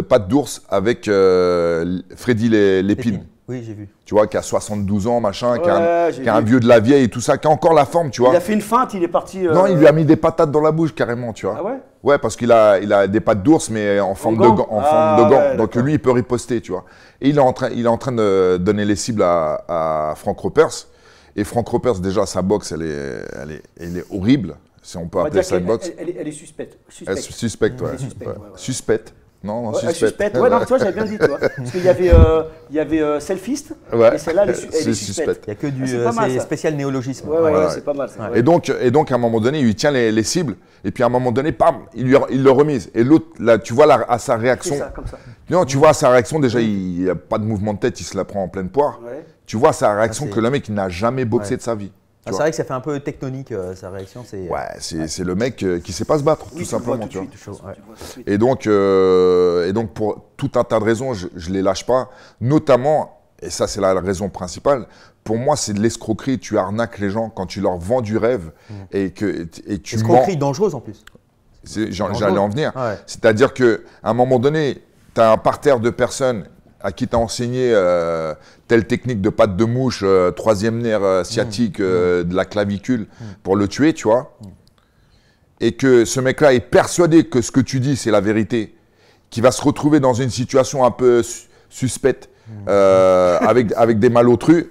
pâte d'ours avec euh, Freddy Lépine. Oui, j'ai vu. Tu vois, qui a 72 ans, machin, qui a, un, vieux de la vieille et tout ça, qui a encore la forme, tu vois. Il a fait une feinte, il est parti. Euh, non, il lui a mis des patates dans la bouche carrément, tu vois. Ah ouais Ouais, parce qu'il a, il a des pattes d'ours, mais en forme de gants. Ah de Donc lui, il peut riposter, tu vois. Et il est en train, il est en train de donner les cibles à, à Frank Ropers. Et Franck Ropers, déjà, sa boxe, elle est, elle est, horrible. Si on peut appeler ça une boxe. Elle, est suspecte. Suspecte, suspecte, Suspecte, ouais. suspecte. Non, non, suspect. suspect. Ah, ouais, non, toi, j'avais bien dit, toi. Parce qu'il y avait, euh, il y avait euh, Selfist, ouais. et celle-là, elle, est, suspecte. Il n'y a que du ah, euh, spécial néologisme. Ouais, ouais, c'est pas mal. Et, donc, et donc, à un moment donné, il lui tient les, cibles, et puis à un moment donné, pam, il, lui, il le remise. Et l'autre, là, tu vois à sa réaction. Ça, comme ça. Non, tu vois à sa réaction, déjà, il n'y a pas de mouvement de tête, il se la prend en pleine poire. Tu vois à sa ah, réaction que le mec, n'a jamais boxé de sa vie c'est vrai que ça fait un peu tectonique euh, sa réaction. Euh, c'est... Ouais, c'est, le mec euh, qui sait pas se battre, tout simplement. Et donc, et donc pour tout un tas de raisons, je, ne les lâche pas. Notamment, et ça c'est la raison principale. Pour moi, c'est de l'escroquerie. Tu arnaques les gens quand tu leur vends du rêve mm. et que et tu Escroquerie dangereuse en plus. j'allais en venir. C'est-à-dire qu'à un moment donné, tu as un parterre de personnes à qui t'as enseigné euh, telle technique de patte de mouche, euh, troisième nerf euh, sciatique mm. Mm. de la clavicule mm. pour le tuer, tu vois, et que ce mec-là est persuadé que ce que tu dis, c'est la vérité, qu'il va se retrouver dans une situation un peu suspecte avec, avec des malotrus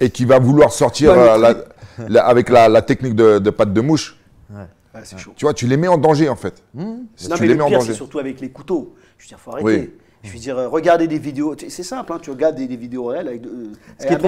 et qui va vouloir sortir avec la, technique de, de patte de mouche. Tu vois, tu les mets en danger en fait. Hmm. Non, mais les le mets pire, en danger. surtout avec les couteaux. Je veux dire, faut arrêter. Oui. Je veux hmm. dire, regarder des vidéos, c'est simple, hein, tu regardes des, vidéos réelles avec, euh, un, il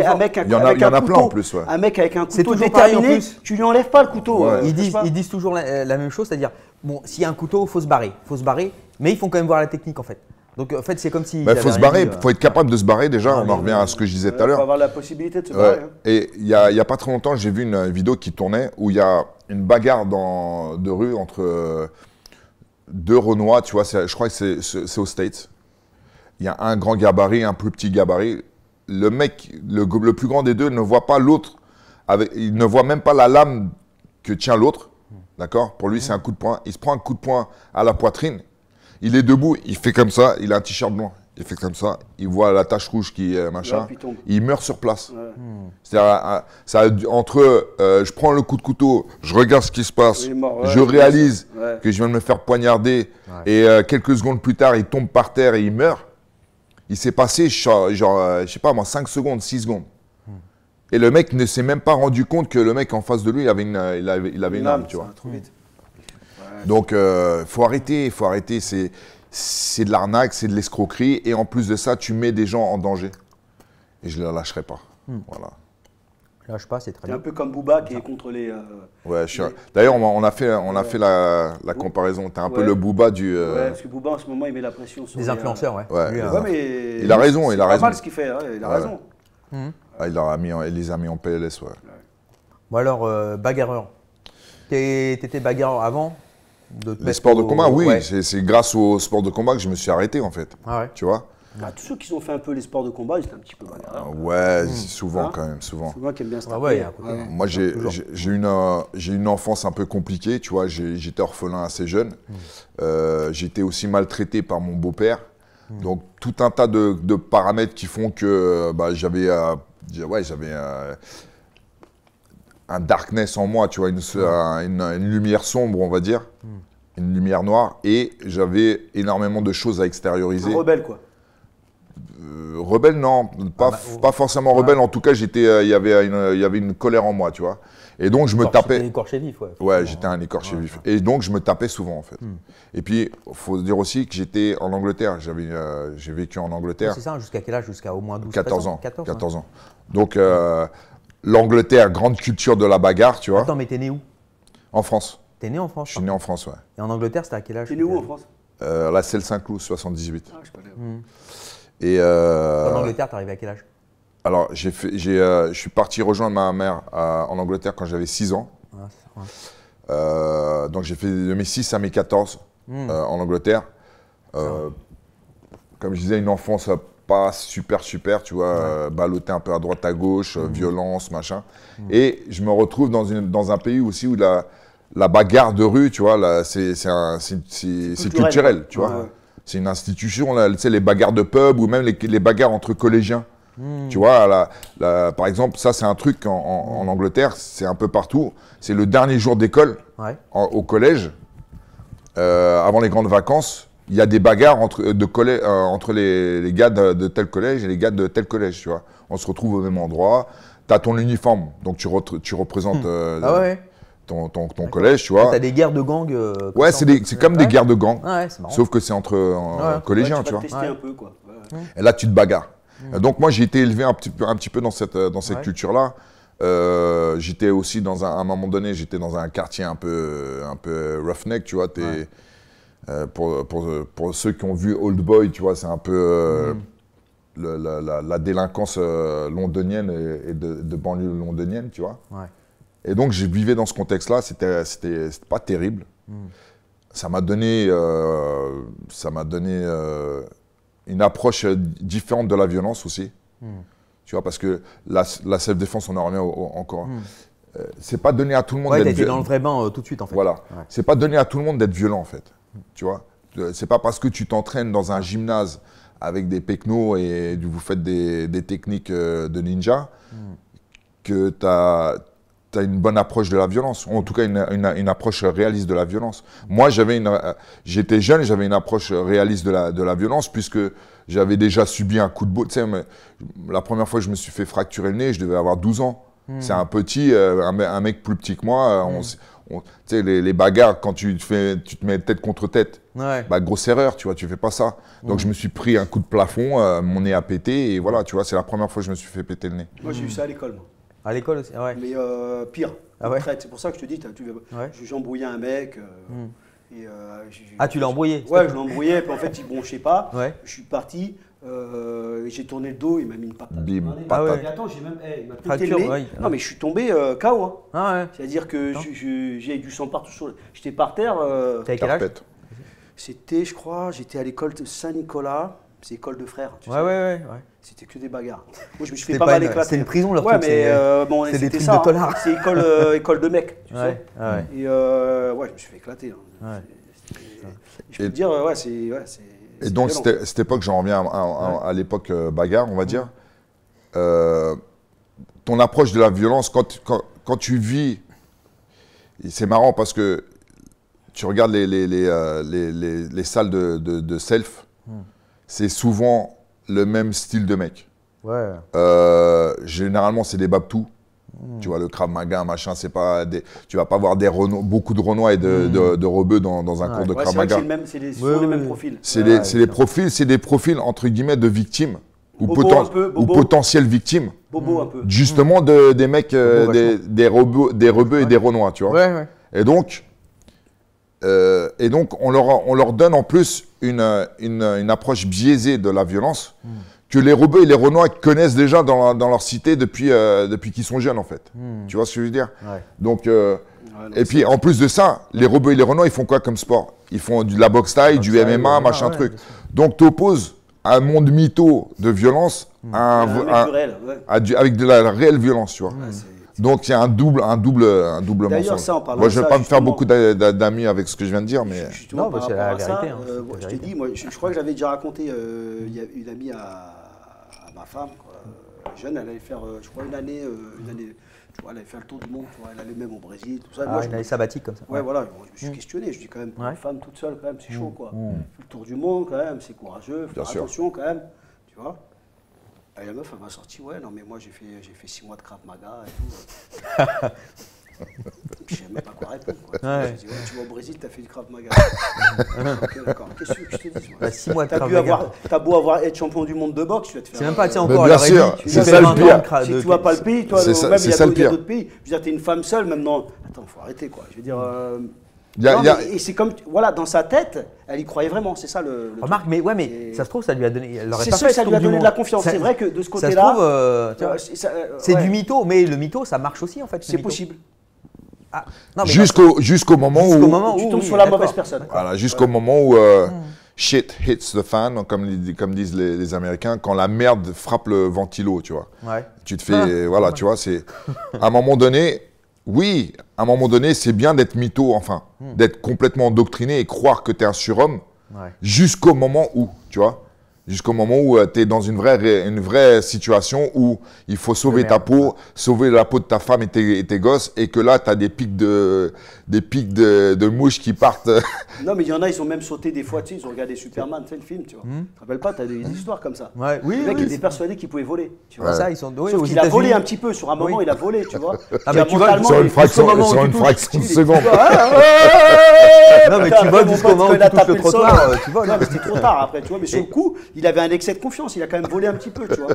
il y en a plein en plus. Ouais. Un mec avec un couteau déterminé, tu lui enlèves pas le couteau. Euh, ils, disent, ils, disent, toujours la, même chose, c'est-à-dire, bon, s'il y a un couteau, faut se barrer, faut se barrer, mais ils font quand même voir la technique en fait. Donc en fait, c'est comme si. Il bah, faut se barrer, il euh. faut être capable de se barrer déjà, on en revient à ce que je disais tout à l'heure. Il faut avoir la possibilité de se barrer. Hein. Et il n'y a, a, pas très longtemps, j'ai vu une vidéo qui tournait où il y a une bagarre dans, de rue entre deux Renois, tu vois, je crois que c'est aux States. Il y a un grand gabarit, un plus petit gabarit. Le mec, le, plus grand des deux, ne voit pas l'autre. il ne voit même pas la lame que tient l'autre. D'accord Pour lui, c'est un coup de poing. Il se prend un coup de poing à la poitrine. Il est debout, il fait comme ça, il a un t-shirt blanc. Il fait comme ça, il voit la tache rouge qui est machin. il meurt sur place. C'est-à-dire, entre euh, je prends le coup de couteau, je regarde ce qui se passe, je réalise que je viens de me faire poignarder et euh, quelques secondes plus tard, il tombe par terre et il meurt il s'est passé, genre, euh, je sais pas moi, 5 secondes, 6 secondes. Et le mec ne s'est même pas rendu compte que le mec en face de lui, il avait une, euh, il avait, il une, arme, tu vois. Donc, euh, faut arrêter, faut arrêter. C'est, de l'arnaque, c'est de l'escroquerie. Et en plus de ça, tu mets des gens en danger. Et je ne le lâcherai pas. Hmm. Voilà lâche pas, c'est très bien. un peu comme Booba qui est contre les. Euh, ouais, D'ailleurs, on, a, fait, on a fait la, comparaison. Tu un peu le Booba du. Euh, ouais, parce que Booba en ce moment, il met la pression sur. Les euh, influenceurs, les, ouais. Lui, mais... Il a raison, il a pas mal ce qu'il fait, il a raison. Mhm. Ah, il, mis les a mis en PLS, ouais. Bon, alors, bagarreur. T'étais bagarreur avant de Les sports de combat, oui. C'est grâce aux sports de combat que je me suis arrêté, en fait. Ah ouais. Tu vois ah, tous ceux qui ont fait un peu les sports de combat, ils étaient un petit peu ah ouais, mmh. souvent hein quand même, souvent. Souvent bien Moi, j'ai une, une enfance un peu compliquée, tu vois, j'étais orphelin assez jeune. Mmh. Euh, j'étais aussi maltraité par mon beau-père. Mmh. Donc, tout un tas de, paramètres qui font que euh, bah, j'avais euh, Ouais, j'avais... un darkness en moi, tu vois, une, une lumière sombre, on va dire. Une lumière noire et j'avais énormément de choses à extérioriser. Un rebelle quoi. Euh, rebelle, non, pas, ah bah, pas forcément rebelle. En tout cas, j'étais, euh, il y avait une, il y avait une colère en moi, tu vois. Et donc je me tapais. Écorché vif, ouais. Ouais, j'étais un écorché vif. Et donc je me tapais souvent en fait. Hmm. Et puis faut dire aussi que j'étais en Angleterre. J'avais, euh, j'ai vécu en Angleterre. c'est ça. Jusqu'à quel âge Jusqu'à au moins 12 14 ans. 14, hein. ans. Donc l'Angleterre, grande culture de la bagarre, tu vois. Attends, mais t'es né où En France. T'es né en France Je suis né en France, ouais. Et en Angleterre, c'était à quel âge T'es né où en France La Celle Saint-Cloud, 78. Ah, je et euh, En Angleterre, tu arrivé à quel âge Alors, j'ai euh, je suis parti rejoindre ma mère euh, en Angleterre quand j'avais 6 ans. Ah, donc j'ai fait de mes 6 à mes 14 hmm. en Angleterre. comme je disais, une enfance pas super super, tu vois, ouais. un peu à droite à gauche, hmm. violence, machin. Hmm. Et je me retrouve dans, une, dans un pays aussi où la, la bagarre de rue, tu vois, c'est culturel. culturel, tu vois c'est une institution, là, tu sais, les bagarres de pub ou même les, bagarres entre collégiens. Hmm. Tu vois, par exemple, ça c'est un truc en, hmm. Angleterre, c'est un peu partout. C'est le dernier jour d'école au collège, euh, avant les grandes vacances. Il y a des bagarres entre, de euh, entre les, les gars de, tel collège et les gars de tel collège. Tu vois, on se retrouve au même endroit. T'as ton uniforme, donc tu, tu représentes. Hmm. Euh, ah ton, ton, collège, tu vois. Ah, t'as des guerres de gangs. Euh, ouais, c'est c'est comme des guerres de gangs, ouais, marrant. sauf que c'est entre euh, collégiens, tu vois. un peu, quoi. Et là, tu te bagarres. Mm. Euh, donc moi, j'ai été élevé un petit peu, un petit peu dans cette, dans cette culture-là. j'étais aussi dans un, à un moment donné, j'étais dans un quartier un peu, un peu roughneck, tu vois. pour, pour, pour ceux qui ont vu Old Boy, tu vois, c'est un peu mm. la, délinquance londonienne et, de, de banlieue londonienne, tu vois. Ouais. Et donc, je vivais dans ce contexte-là. C'était, c'était, pas terrible. Ça m'a donné, euh, ça m'a donné euh, une approche euh, différente de la violence aussi. Tu vois, parce que la, self-défense, on en revient encore. Hmm. c'est pas donné à tout le monde d'être violent. dans le vrai bain tout de suite, en fait. Voilà. C'est pas donné à tout le monde d'être violent, en fait. Tu vois, c'est pas parce que tu t'entraînes dans un gymnase avec des pecnos et vous faites des, des techniques de ninja hmm. que tu as tu as une bonne approche de la violence, ou en tout cas une, une, approche réaliste de la violence. Moi, j'avais euh, j'étais jeune, j'avais une approche réaliste de la, de la violence, puisque j'avais déjà subi un coup de beau Tu sais, la première fois que je me suis fait fracturer le nez, je devais avoir 12 ans. Hmm. C'est un petit, euh, un, mec plus petit que moi. Euh, hmm. On, tu sais, les, bagarres, quand tu te, fais, tu te mets tête contre tête, bah, grosse erreur, tu vois, tu fais pas ça. Donc hmm. je me suis pris un coup de plafond, mon nez a pété, et voilà, tu vois, c'est la première fois que je me suis fait péter le nez. Moi, j'ai eu ça à l'école, moi. À l'école aussi, ah ouais. Mais euh, pire. Ah c'est pour ça que je te dis, tu, ouais. j'embrouillais un mec. Euh, hmm. Et, euh, ah, tu l'as embrouillé Ouais, je l'embrouillais, embrouillé, puis en fait, il bronchait pas. Je suis parti, j'ai tourné le dos, il m'a mis une patate. Bim, ah, ah attends, j'ai même. Eh, il m'a pété le non, mais je suis tombé KO. Hein. C'est-à-dire que j'ai du sang partout sur le... J'étais par terre. T'avais quel C'était, je crois, j'étais à l'école de Saint-Nicolas c'est école de frères. Tu ouais, sais. ouais, ouais, C'était que des bagarres. Moi, je me suis pas, pas mal éclater. C'est une prison, leur ouais, mais c'est euh, des trucs ça, hein. C'est école, euh, école de mecs, tu sais. Ouais. Et euh, ouais, je me suis fait éclater. Hein. Je peux te dire, ouais, c'est. et donc, c'était, cette époque, j'en reviens à, l'époque bagarre, on va dire. ton approche de la violence, quand, tu vis. C'est marrant parce que tu regardes les, les, les, les salles de, de, de self c'est souvent le même style de mec. Ouais. Euh, généralement, c'est des babtous. Hmm. Tu vois, le Krav Maga, machin, c'est pas des... Tu vas pas voir des renault beaucoup de Renois et de, mmh. de, dans, dans un cours de ouais, Maga. C'est le les mêmes profils. C'est profils, c'est des profils, entre guillemets, de victimes. Ou, ou potentielles victimes. Bobo un peu. Justement, hmm. des mecs, euh, des, des, des et des Renois, tu vois. Et donc, euh, et donc, on leur, on leur donne en plus une, une, approche biaisée de la violence hmm. que les Roubaix et les Renois connaissent déjà dans, dans leur cité depuis, euh, depuis qu'ils sont jeunes, en fait. Hmm. Tu vois ce que je veux dire euh, Donc, et puis en plus de ça, les Roubaix et les Renois, ils font quoi comme sport Ils font de la boxe taille, du MMA, machin ah truc. Donc, tu opposes un monde mytho de violence hmm. avec de la, la réelle violence, tu vois. Donc il y a un double, un double, un double mensonge. moi, je ne vais pas me faire beaucoup d'amis avec ce que je viens de dire, mais non, c'est la vérité. Hein, euh, je t'ai dit, moi, je, crois que j'avais déjà raconté. Euh, il y a une amie à, ma femme, jeune, elle allait faire, euh, je crois, une année, une année. Tu vois, elle allait faire le tour du monde. elle allait même au Brésil, tout ça. Ah, une année sabbatique comme ça. Ouais, voilà. Je me suis mmh. questionné. Je dis quand même, une femme toute seule, quand même, c'est chaud, mmh. quoi. Mmh. Le tour du monde, quand même, c'est courageux. Faut faire attention, quand même. Tu vois. Et la meuf, elle m'a sorti, ouais, non, mais moi, j'ai fait, j'ai fait six mois de Krav Maga et tout. Je sais même pas quoi répondre. Quoi. Ouais. ouais, tu vas au Brésil, tu as fait du Krav Maga. ok, d'accord. Qu'est-ce que je te dis bah, six mois de T'as beau avoir, as beau avoir être champion du monde de boxe, tu vas te faire. C'est même pas, tiens, encore, bien sûr, c'est ça le pire. Si tu vois pas le pays, toi, même il y a d'autres pays. Je veux dire, t'es une femme seule, maintenant... Attends, Attends, faut arrêter, quoi. Je veux dire. Euh, et c'est comme, voilà, dans sa tête, elle y croyait vraiment, c'est ça le. Remarque, mais ouais, mais ça se trouve, ça lui a donné. C'est sûr, ça lui a donné de la confiance. C'est vrai que de ce côté-là. trouve. Euh, euh, euh, c'est du mytho, mais le mytho, ça marche aussi en fait. C'est possible. Ah, jusqu'au moment, où, moment où, tu tombes sur la mauvaise personne. Voilà, jusqu'au moment où hmm. shit hits the fan, comme, comme disent les, Américains, quand la merde frappe le ventilo, tu vois. Ouais. Tu te fais, ah. voilà, tu vois, c'est à un moment donné, oui, à un moment donné, c'est bien d'être mytho, enfin, hmm. d'être complètement endoctriné et croire que tu es un surhomme jusqu'au moment où, tu vois Jusqu'au moment où euh, tu es dans une vraie, une vraie situation où il faut sauver ta peau, sauver la peau de ta femme et tes, et tes gosses, et que là, tu as des pics de, des pics de, de, mouches qui partent. non, mais il y en a, ils ont même sauté des fois, tu sais, ils ont regardé Superman, tu sais, le film, tu vois. Mmh. Tu te rappelles pas, tu as des, hmm. histoires comme ça. Ouais. Oui, le mec oui, était persuadé qu'il pouvait voler, tu vois. Ça, ils sont doués. Sauf qu'il a volé un petit peu, sur un moment, il a volé, tu vois. Ah, mais tu vois, sur une fraction, sur une fraction de seconde. Ah, non, mais tu voles jusqu'au moment où tu touches le trottoir, tu voles. Non, mais c'était trop tard après, tu vois. Mais sur le coup, il avait un excès de confiance, il a quand même volé un petit peu, tu vois.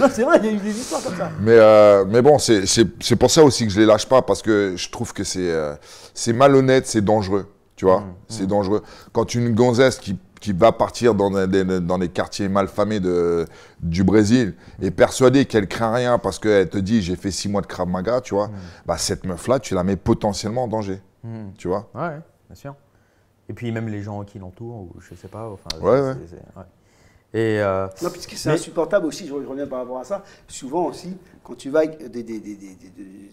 Non, c'est vrai, il y a eu des histoires comme ça. Mais euh, bon, c'est pour ça aussi que je les lâche pas, parce que je trouve que c'est euh, c'est malhonnête, c'est dangereux. Tu vois, mmh, mmh. c'est dangereux. Quand une gonzesse qui, qui va partir dans les, dans les quartiers malfamés de, du Brésil est persuadée qu'elle craint rien parce qu'elle te dit j'ai fait six mois de Krav Maga, tu vois, mmh. bah, cette meuf-là, tu la mets potentiellement en danger. Tu vois Ouais, bien sûr. Et puis même les gens qui l'entourent, ou je sais pas. Enfin, ouais, ouais. Et euh, non, puisque c'est insupportable aussi, je reviens par rapport à ça. Souvent aussi, quand tu vas avec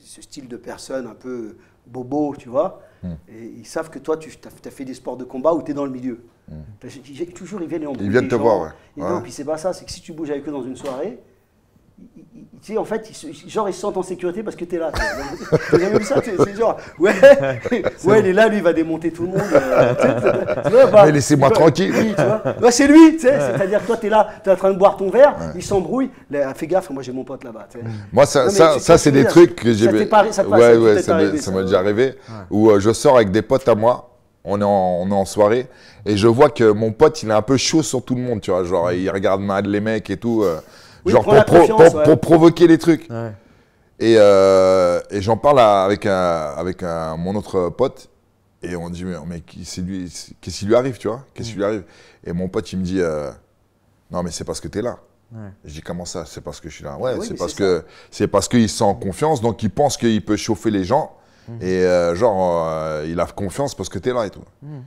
ce style de personnes un peu bobo, tu vois, hmm. ils savent que toi, tu as, as, fait des sports de combat ou tu es dans le milieu. Hmm. Toujours, ils viennent Ils viennent te voir, ouais. Et ouais. puis c'est pas ça, c'est que si tu bouges avec eux dans une soirée, tu sais, en fait, ils, genre, ils se sentent en sécurité parce que tu es là. T'as jamais vu ça C'est genre, ouais, ouais il est là, lui, il va démonter tout le monde. Euh, bah, mais laissez-moi tranquille. Oui, bah, c'est lui, tu sais. C'est-à-dire, toi, tu es là, tu es en train de boire ton verre, il s'embrouille. Fais gaffe, moi, j'ai mon pote là-bas. Moi, ça, ça, c'est des trucs que j'ai. Ça t'est ouais, ouais, ça m'est déjà arrivé. Où euh, je sors avec des potes à moi, on est, en, on est en, soirée et je vois que mon pote il est un peu chaud sur tout le monde tu vois genre il regarde mal les mecs et tout euh, genre pour, pour, provoquer les trucs. Et, euh, et j'en parle avec, un, avec un, mon autre pote. Et on dit, mais, oh, mais qu'est-ce qui lui arrive, tu vois Qu'est-ce qui lui arrive Et mon pote, il me dit, euh, non, mais c'est parce que tu es là. Ouais. Je dis comment ça C'est parce que je suis là. Ouais, c'est parce que c'est parce qu'il sent confiance, donc il pense qu'il peut chauffer les gens mhm. et euh, genre il a confiance parce que tu es là et tout. Mhm.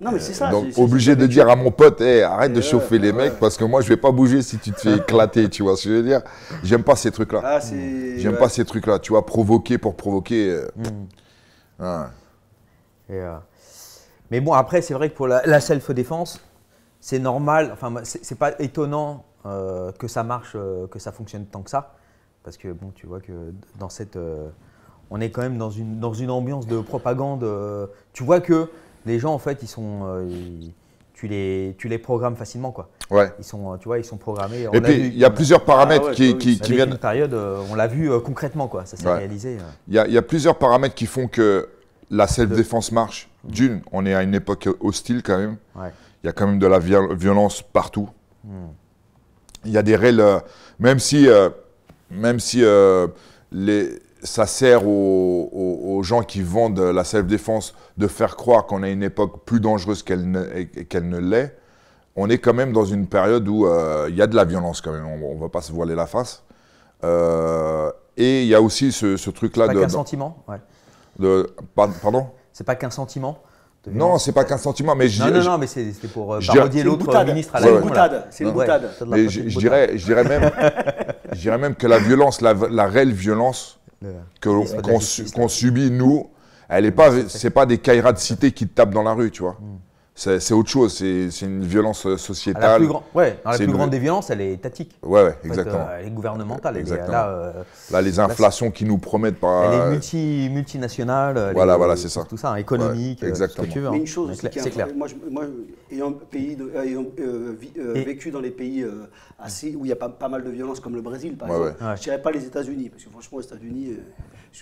Non, mais c'est ça. Donc, obligé de dire à mon pote, eh, arrête de chauffer les mecs parce que moi, je vais pas bouger si tu te fais éclater, tu vois ce que je veux dire. J'aime pas ces trucs-là. Ah, J'aime pas ces trucs-là, tu vois, provoquer pour provoquer. Euh, hmm. euh, mais bon, après, c'est vrai que pour la, self-défense, c'est normal, enfin, c'est pas étonnant euh, que ça marche, que ça fonctionne tant que ça. Parce que bon, tu vois que dans cette. on est quand même dans une, dans une ambiance de propagande. tu vois que les gens en fait ils sont euh, tu les tu les programmes facilement quoi. Ouais. Ils sont tu vois ils sont programmés. Et puis il y a plusieurs paramètres ah qui, bah qui, viennent. période euh, on l'a vu euh, concrètement quoi ça s'est réalisé. Il y, a, plusieurs paramètres qui font que la self défense marche. D'une on est à une époque hostile quand même. Il y a quand même de la violence partout. Hmm. Il y a des règles même si même si les ça sert aux, gens qui vendent la self-défense de faire croire qu'on a une époque plus dangereuse qu'elle ne, l'est. On est quand même dans une période où euh, il y a de la violence quand même, on ne va pas se voiler la face. Euh, et il y a aussi ce, truc-là de... Pas qu'un sentiment de, Pardon C'est pas qu'un sentiment non, c'est pas qu'un sentiment, mais je Non, non, non, mais c'est pour euh, parodier l'autre ministre à la C'est une boutade. C'est une boutade. Je dirais même, même que la violence, la, la réelle violence, qu'on subit, nous, elle n'est pas, pas des caïras de cité qui te tapent dans la rue, tu vois. Mm c'est autre chose, c'est une violence sociétale. Euh, la plus, ouais, la plus grande des violences, elle est étatique. Ouais, exactement. Euh, elle est gouvernementale. Là, euh, là, les inflations qui nous promettent par. Elle est multi, multinationale. Voilà, les, voilà, c'est ça. Tout ça, économique. exactement. Mais une hein. chose, c'est clair. Moi, ayant, pays vécu dans les pays assez, où il y a pas, pas, mal de violences, comme le Brésil, par exemple, je ne dirais pas les États-Unis, parce que franchement, les États-Unis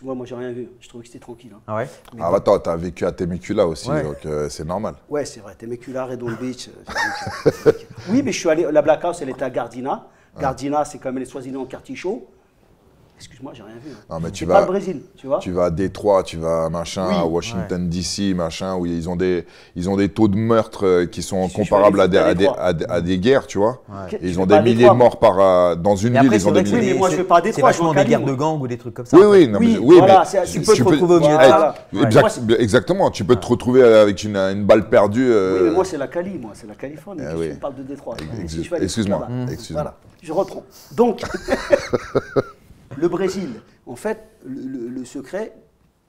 moi, moi, j'ai rien vu. Je trouvais que c'était tranquille. Hein. Ah ouais ah, attends, t'as vécu à Temecula aussi, donc euh, c'est normal. Ouais, c'est vrai. Temecula, Redon Beach. Euh, oui, mais je suis allé. La Black House, elle était à Gardina. Gardina, c'est quand même les Soisinés en quartier chaud. Excuse-moi, j'ai rien vu. Hein. tu vas, pas Brésil, tu vois. Tu vas à Détroit, tu vas machin, à Washington DC, machin, où ils ont des, ils ont des taux de meurtre euh, qui sont comparables à des, à, à, des, guerres, tu vois. Ils ont des milliers de morts par, euh, dans une ville, ils ont des milliers. Mais moi, je vais pas à Détroit. C'est vachement des guerres de gangs ou des trucs comme ça. Oui, oui, oui, mais, voilà, tu peux te retrouver au milieu de Exactement, tu peux te retrouver euh, avec une balle perdue. Oui, mais moi, c'est la Cali, moi, c'est la Californie. Eh On parle de Détroit. Excuse-moi, excuse-moi. Je reprends. Donc. Le Brésil, en fait, le, secret,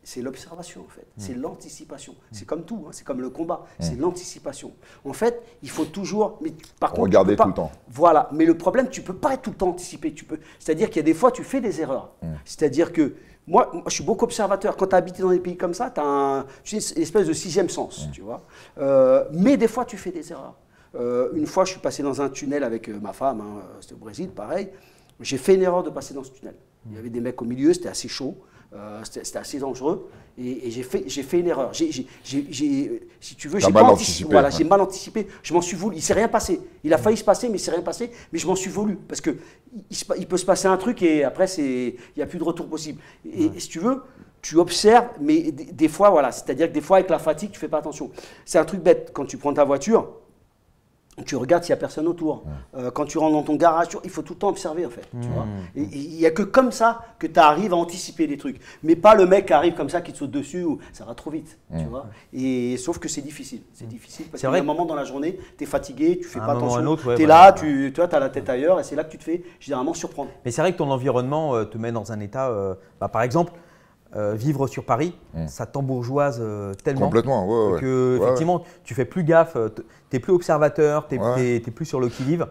c'est l'observation, en fait. C'est hmm. l'anticipation. Hmm. C'est comme tout, hein, c'est comme le combat. Hmm. C'est l'anticipation. En fait, il faut toujours. Mais par contre, regarder pas... tout le temps. Voilà. Mais le problème, tu peux pas être tout le temps anticipé. C'est-à-dire qu'il y a des fois, tu fais des erreurs. C'est-à-dire que moi, je suis beaucoup observateur. Quand tu as habité dans des pays comme ça, tu as une espèce de sixième sens, tu vois. Euh, mais des fois, tu fais des erreurs. Euh, une fois, je suis passé dans un tunnel avec euh, ma femme. Hein, c'était au Brésil, pareil. J'ai fait une erreur de passer dans ce tunnel. Il y avait des mecs au milieu, c'était assez chaud. Euh, c'était assez dangereux et, j'ai fait, fait une erreur. si tu veux, j'ai mal, anticipé, hein. voilà, mal anticipé. Je m'en suis voulu. Il s'est rien passé. Il a mm. failli se passer, mais il s'est rien passé. Mais je m'en suis voulu parce que il, peut se passer un truc et après il n'y a plus de retour possible. Et, si tu veux, tu observes, mais des, fois, voilà, c'est-à-dire que des fois avec la fatigue, tu fais pas attention. C'est un truc bête quand tu prends ta voiture tu regardes s'il n'y a personne autour. Euh, quand tu rentres dans ton garage, il faut tout le temps observer en fait. il n'y a que comme ça que tu arrives à anticiper des trucs. Mais pas le mec qui arrive comme ça, qui te saute dessus, ou ça va trop vite. et sauf que c'est difficile. C'est difficile parce qu'il y a un moment dans la journée, tu es fatigué, tu fais pas attention. tu es là, tu as la tête ailleurs et c'est là que tu te fais généralement surprendre. Mais c'est vrai que ton environnement euh, te met dans un état, euh, bah, par exemple, euh, vivre sur Paris, mm. ça t'embourgeoise euh, tellement Complètement, ouais, que effectivement, tu fais plus gaffe, euh, t'es plus observateur, t'es es, plus sur le qui-vive.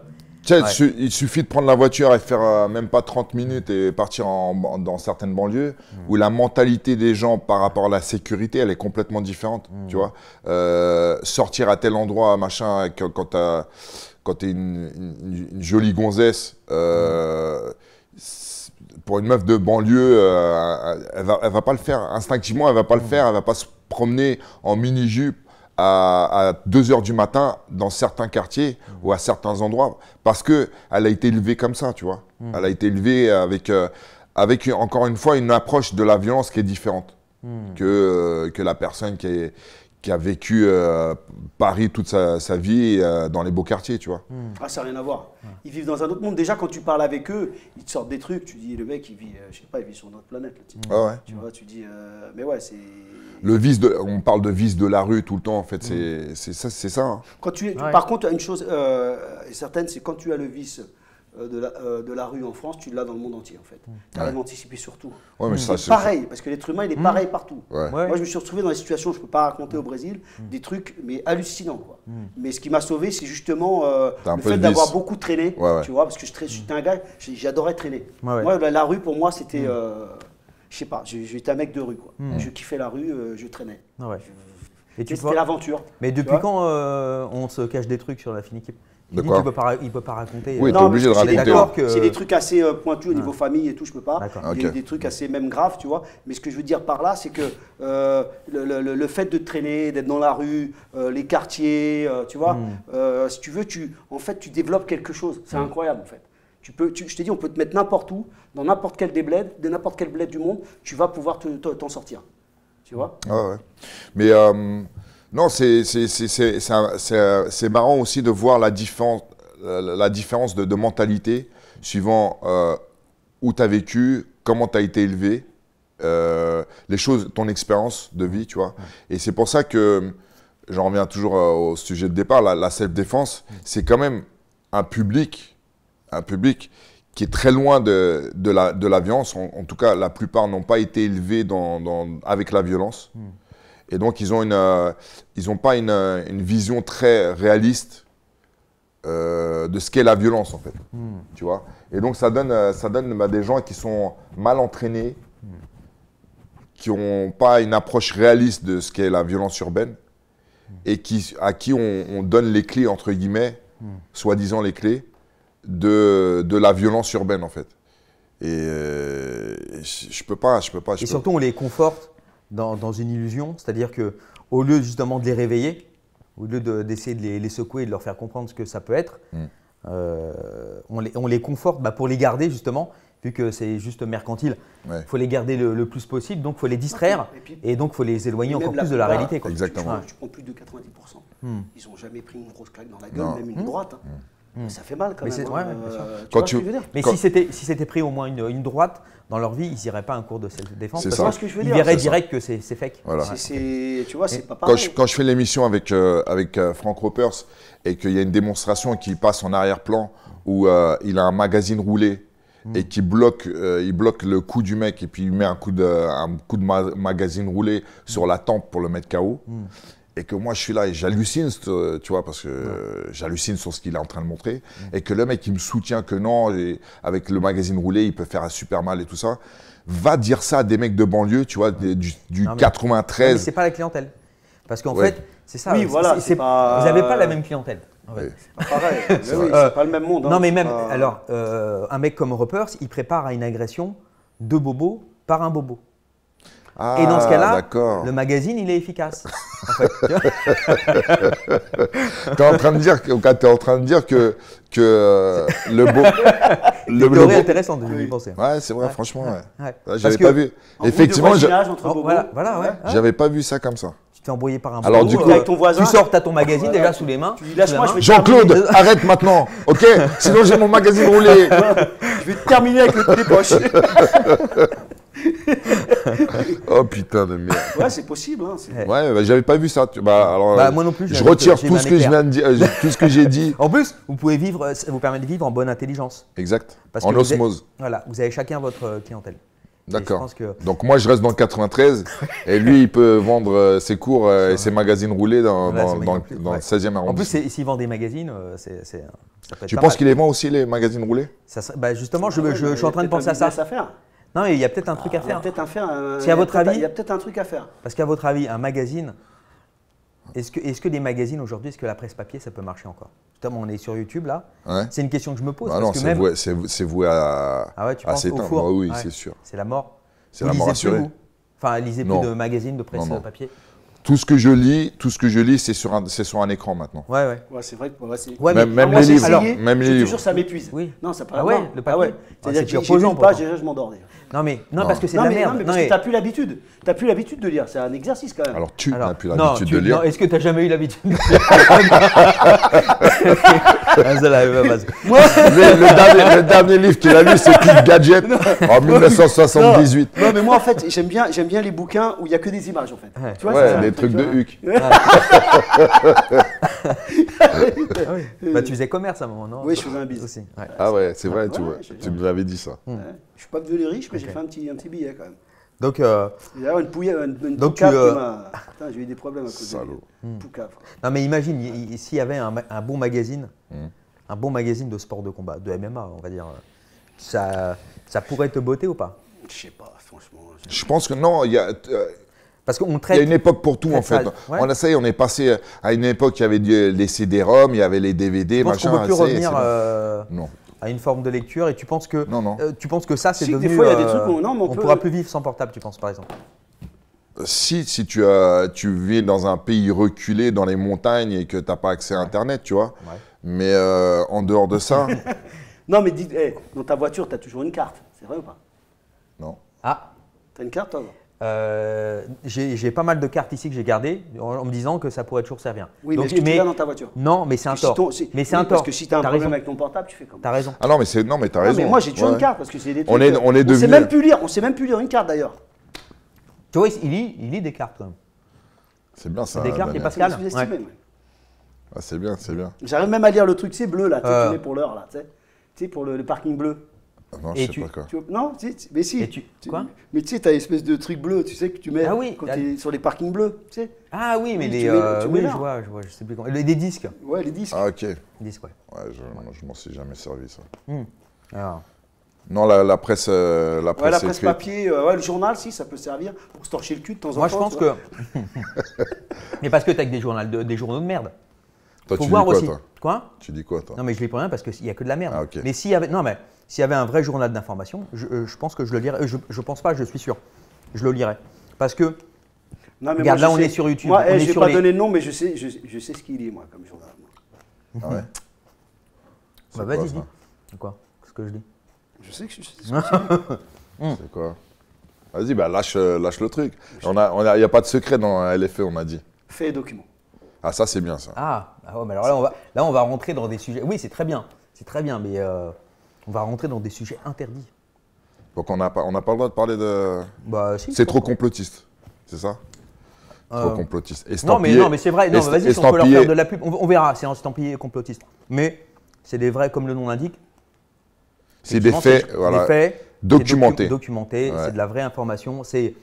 il suffit de prendre la voiture et faire même pas 30 minutes et partir dans certaines banlieues mm. où la mentalité des gens par rapport à la sécurité, elle est complètement différente, mm. tu vois. sortir à tel endroit, machin, quand t'as quand t'es une, une, jolie gonzesse, pour une meuf de banlieue, euh, elle, va, va pas le faire. Instinctivement, elle va pas le faire. Elle va pas se promener en mini-jupe à, 2 heures du matin dans certains quartiers ou à certains endroits parce que elle a été élevée comme ça, tu vois. Hmm. Elle a été élevée avec, euh, avec encore une fois une approche de la violence qui est différente hmm. que, euh, que la personne qui est, qui a vécu euh, Paris toute sa, vie euh, dans les beaux quartiers, tu vois. Hmm. Ah, ça n'a rien à voir. Ils vivent dans un autre monde. Déjà, quand tu parles avec eux, ils te sortent des trucs. Tu dis, le mec, il vit, euh, je sais pas, il vit sur notre planète. Ah tu hmm. vois, tu dis, mais ouais, c'est. Le vice de, on parle de vice de la rue tout le temps, en fait, hmm. c'est ça. ça hein. quand tu Par contre, une chose certaine, c'est quand tu as le vice euh, euh, de la, rue en France, tu l'as dans le monde entier en fait. Tu arrives à anticiper c'est pareil, parce que l'être humain, il est pareil partout. Moi, je me suis retrouvé dans des situations, je ne peux pas raconter mm. au Brésil, mm. des trucs mais hallucinants. Quoi. Mm. Mais ce qui m'a sauvé, c'est justement euh, le fait d'avoir beaucoup traîné, tu vois, parce que j'étais un gars, j'adorais traîner. Moi, la, rue, pour moi, c'était, je sais pas, j'étais un mec de rue. Quoi. Je kiffais la rue, je traînais. et, c'était l'aventure. Mais depuis quand on se cache des trucs sur la fine il peut, pas, il peut pas raconter. Euh, oui, euh... t'es obligé de raconter. C'est hein. des trucs assez euh, pointus au niveau famille et tout, je peux pas. Il y a des trucs assez même graves, tu vois. Mais ce que je veux dire par là, c'est que euh, le, fait de traîner, d'être dans la rue, les quartiers, tu vois, hmm. si tu veux, tu, en fait, tu développes quelque chose. C'est hmm. incroyable, en fait. Tu peux, je t'ai dit, on peut te mettre n'importe où, dans n'importe quel des bleds, de n'importe quelle bled du monde, tu vas pouvoir t'en sortir. Tu vois ah ouais. Mais non, c'est marrant aussi de voir la différence, euh, la différence de, mentalité suivant euh, où tu as vécu, comment tu as été élevé, euh, les choses, ton expérience de vie, tu vois. Et c'est pour ça que j'en reviens toujours au sujet de départ, la, self-défense, mm. c'est quand même un public, un public qui est très loin de, de, la, de la, violence. En, tout cas, la plupart n'ont pas été élevés dans, avec la violence. Mm. Et donc, ils n'ont euh, pas une, euh, une, vision très réaliste euh, de ce qu'est la violence, en fait. Hmm. Tu vois Et donc, ça donne, ça donne bah, des gens qui sont mal entraînés, qui n'ont pas une approche réaliste de ce qu'est la violence urbaine, hmm. et qui, à qui on, donne les clés, entre guillemets, hmm. soi-disant les clés, de, de, la violence urbaine, en fait. Et je peux pas, je peux pas. et surtout, on les conforte dans, une illusion, c'est-à-dire que au lieu justement de les réveiller, au lieu d'essayer de, les, secouer et de leur faire comprendre ce que ça peut être, mm. euh, on, les, on, les, conforte bah, pour les garder justement, vu que c'est juste mercantile. Il faut les garder le, plus possible, donc il faut les distraire et, donc il faut les éloigner encore plus de la réalité. Exactement. Tu, prends plus de 90%. Hmm. Ils n'ont jamais pris une grosse claque dans la gueule, même une droite. Hein. Hmm. Ça fait mal quand même. mais si c'était si pris au moins une, une droite, dans leur vie, ils n'iraient pas un cours de self-défense. je ils verraient direct que c'est, fake. Quand je, fais l'émission avec, euh, euh, Frank Ropers et qu'il y a une démonstration qui passe en arrière-plan où euh, il a un magazine roulé mm. et qui bloque, il bloque le coup du mec et puis il met un coup de, un coup de magazine roulé sur la tempe pour le mettre KO. Mm et que moi je suis là et j'hallucine, tu vois, parce que j'hallucine sur ce qu'il est en train de montrer, et que le mec qui me soutient que non, avec le magazine roulé, il peut faire un super mal et tout ça, va dire ça à des mecs de banlieue, tu vois, du, du mais, 93. c'est pas la clientèle. Parce qu'en fait, c'est ça. Oui, voilà. Vous n'avez pas la même clientèle. Ah, pareil, euh, c'est pas le même monde. Hein, non, mais même, alors, euh, un mec comme Ruppers, il prépare à une agression de bobo par un bobo. Ah, et dans ce ah, cas-là, le magazine, il est efficace. en fait, tu es en train de dire que, es en train de dire que, que euh, le beau. le, le beau... intéressante, je oui. penser. Ouais, c'est vrai, ouais, franchement. Ouais. ouais. ouais. Bah, j'avais pas vu. Effectivement, oh, j'avais voilà, voilà, pas vu ça comme ça t'es par un Alors, boulot, du euh, coup, avec ton voisin. Tu sors, t'as ton magazine déjà sous les mains. Jean-Claude, arrête maintenant, ok Sinon j'ai mon magazine roulé. je vais terminer avec le dépoche. oh putain de merde. Ouais, c'est possible. Hein, ouais, bah, j'avais pas vu ça. Bah, alors, bah, moi non plus. Je retire tout ce, que je viens euh, tout ce que j'ai dit. En plus, vous pouvez vivre, ça vous permet de vivre en bonne intelligence. Exact. en osmose. voilà, vous avez chacun votre euh, clientèle. D'accord. Donc moi, je reste dans le 93 et lui, il peut vendre euh, ses cours euh, et ses magazines roulés dans, dans, le 16e arrondissement. En plus, s'il vend des magazines, euh, c'est. Tu penses qu'il les vend aussi, les magazines roulés bah, Justement, je, je, suis en train de penser à ça. Non, il y a peut-être un truc à faire. peut-être un, à votre avis, il y a peut-être un truc à faire. Parce qu'à votre avis, un magazine, est-ce que, est que les magazines aujourd'hui, est-ce que la presse papier, ça peut marcher encore Justement, on est sur YouTube là. C'est une question que je me pose. Bah non, c'est voué, à, ah ouais, tu à s'éteindre. oui, c'est sûr. C'est la mort. C'est la mort assurée. Vous enfin, lisez plus de magazines, de presse papier. Tout ce que je lis, tout ce que je lis, c'est sur un, sur un écran maintenant. Ouais, ouais. ouais c'est vrai que ouais, ouais, même, les livres. Alors, même Toujours, ça m'épuise. Oui. Non, ça paraît. Ah ouais, le ah papier. C'est-à-dire ah, que j'ai une page, déjà je m'endors. Non, mais non, parce que c'est la merde. Non, mais parce que t'as plus l'habitude. T'as plus l'habitude de lire. C'est un exercice quand même. Alors tu n'as plus l'habitude de lire. Est-ce que t'as jamais eu l'habitude de lire ah, Moi, le, dernier, le dernier livre tu l'as lu, c'est Clip Gadget en 1978. Non, mais moi en fait, j'aime bien, bien les bouquins où il n'y a que des images en fait. Ouais. Tu vois, ouais, des trucs de Huck. Ah bah, tu faisais commerce à un moment, non Oui, je faisais un business. Ah ouais, c'est vrai, tu, nous avais dit ça. Hmm. Je suis pas devenu riche, mais j'ai fait un petit, billet quand même. Donc, euh, a une, tu, euh, j'ai eu des problèmes à cause Salaud. de hmm. mmh. Non, mais imagine, s'il y avait un, bon magazine, hmm. un bon magazine de sport de combat, de MMA, on va dire, ça, ça pourrait te botter ou pas Je sais pas, franchement. Je pense que non, il y a. Euh, parce qu'on traite. Il y a une époque pour tout, en fait. On a, on est passé à une époque, il y avait les CD-ROM, il y avait les DVD, je machin. On peut plus revenir. Euh, non à une forme de lecture et tu penses que, euh, tu penses que ça, c'est devenu. Des fois, euh, on, ne pourra plus vivre sans portable, tu penses, par exemple si, si tu, as, tu vis dans un pays reculé, dans les montagnes et que tu n'as pas accès à Internet, tu vois. Mais euh, en dehors de ça. non, mais dis, eh, dans ta voiture, tu as toujours une carte, c'est vrai ou pas Non. Ah T'as une carte, toi euh, j'ai pas mal de cartes ici que j'ai gardées en, me disant que ça pourrait toujours servir. Oui, Donc, tu mais tu dans ta voiture Non, mais c'est un tort. mais c'est Parce que si t'as un problème avec ton portable, tu fais comment T'as raison. Ah non, mais c'est non, mais t'as raison. moi j'ai toujours une carte parce que c'est des trucs. On est, euh, sait même plus lire. On sait même plus lire une carte d'ailleurs. Tu vois, il lit, des cartes quand même. C'est bien ça. Des cartes et Pascal. Ah, c'est bien, c'est bien. J'arrive même à lire le truc, c'est bleu là. Tu euh. pour l'heure là, tu sais, pour le parking bleu. Ah non, et je sais pas quoi. non, mais si. tu, quoi mais tu sais, t'as espèce de truc bleu, tu sais, que tu mets ah sur les parkings bleus, tu sais. Ah oui, mais les. Mets, euh, oui, je vois, je vois, sais plus comment. Les, disques. Ouais, les disques. Ah ok. Les disques, ouais. Ouais, je, m'en suis jamais servi, ça. Hmm. Non, la, presse, euh, la presse, papier, euh, ouais, le journal, si, ça peut servir pour se torcher le cul de temps en temps. Moi, je pense que. mais parce que t'as que des journaux de, merde. Toi, tu voir dis quoi, aussi. Toi quoi Tu dis quoi, toi Non, mais je l'ai pour rien parce qu'il n'y a que de la merde. Ah, okay. Mais si, y Non, mais s'il y avait un vrai journal d'information, je, euh, pense que je le lirais. Euh, je, ne pense pas, je suis sûr. Je le lirais. Parce que non, mais là, on est sur YouTube. je ne vais pas donner de nom, mais je sais, je, sais ce qu'il dit, moi, comme journal. Ah ouais bah, Vas-y, dis. C'est quoi Qu'est-ce que je dis Je sais que je sais hmm. C'est quoi Vas-y, bah, lâche, euh, lâche le truc. Il n'y a, on a pas de secret dans LFE, on a dit. Fait et documents. Ah, ça, c'est bien, ça. Ah, ah mais alors là on, va, là, on va rentrer dans des sujets. Oui, c'est très bien. C'est très bien, mais on va rentrer dans des sujets interdits. Donc on n'a pas, on pas le droit de parler de. Bah, c'est trop complotiste, c'est ça Trop euh, complotiste. Non mais, non, mais c'est vrai, vas-y, on de la pub, on, verra, c'est estampillé complotiste. Mais c'est des vrais, comme le nom l'indique. C'est des faits, voilà. Des faits, documentés. c'est de la vraie information. C'est,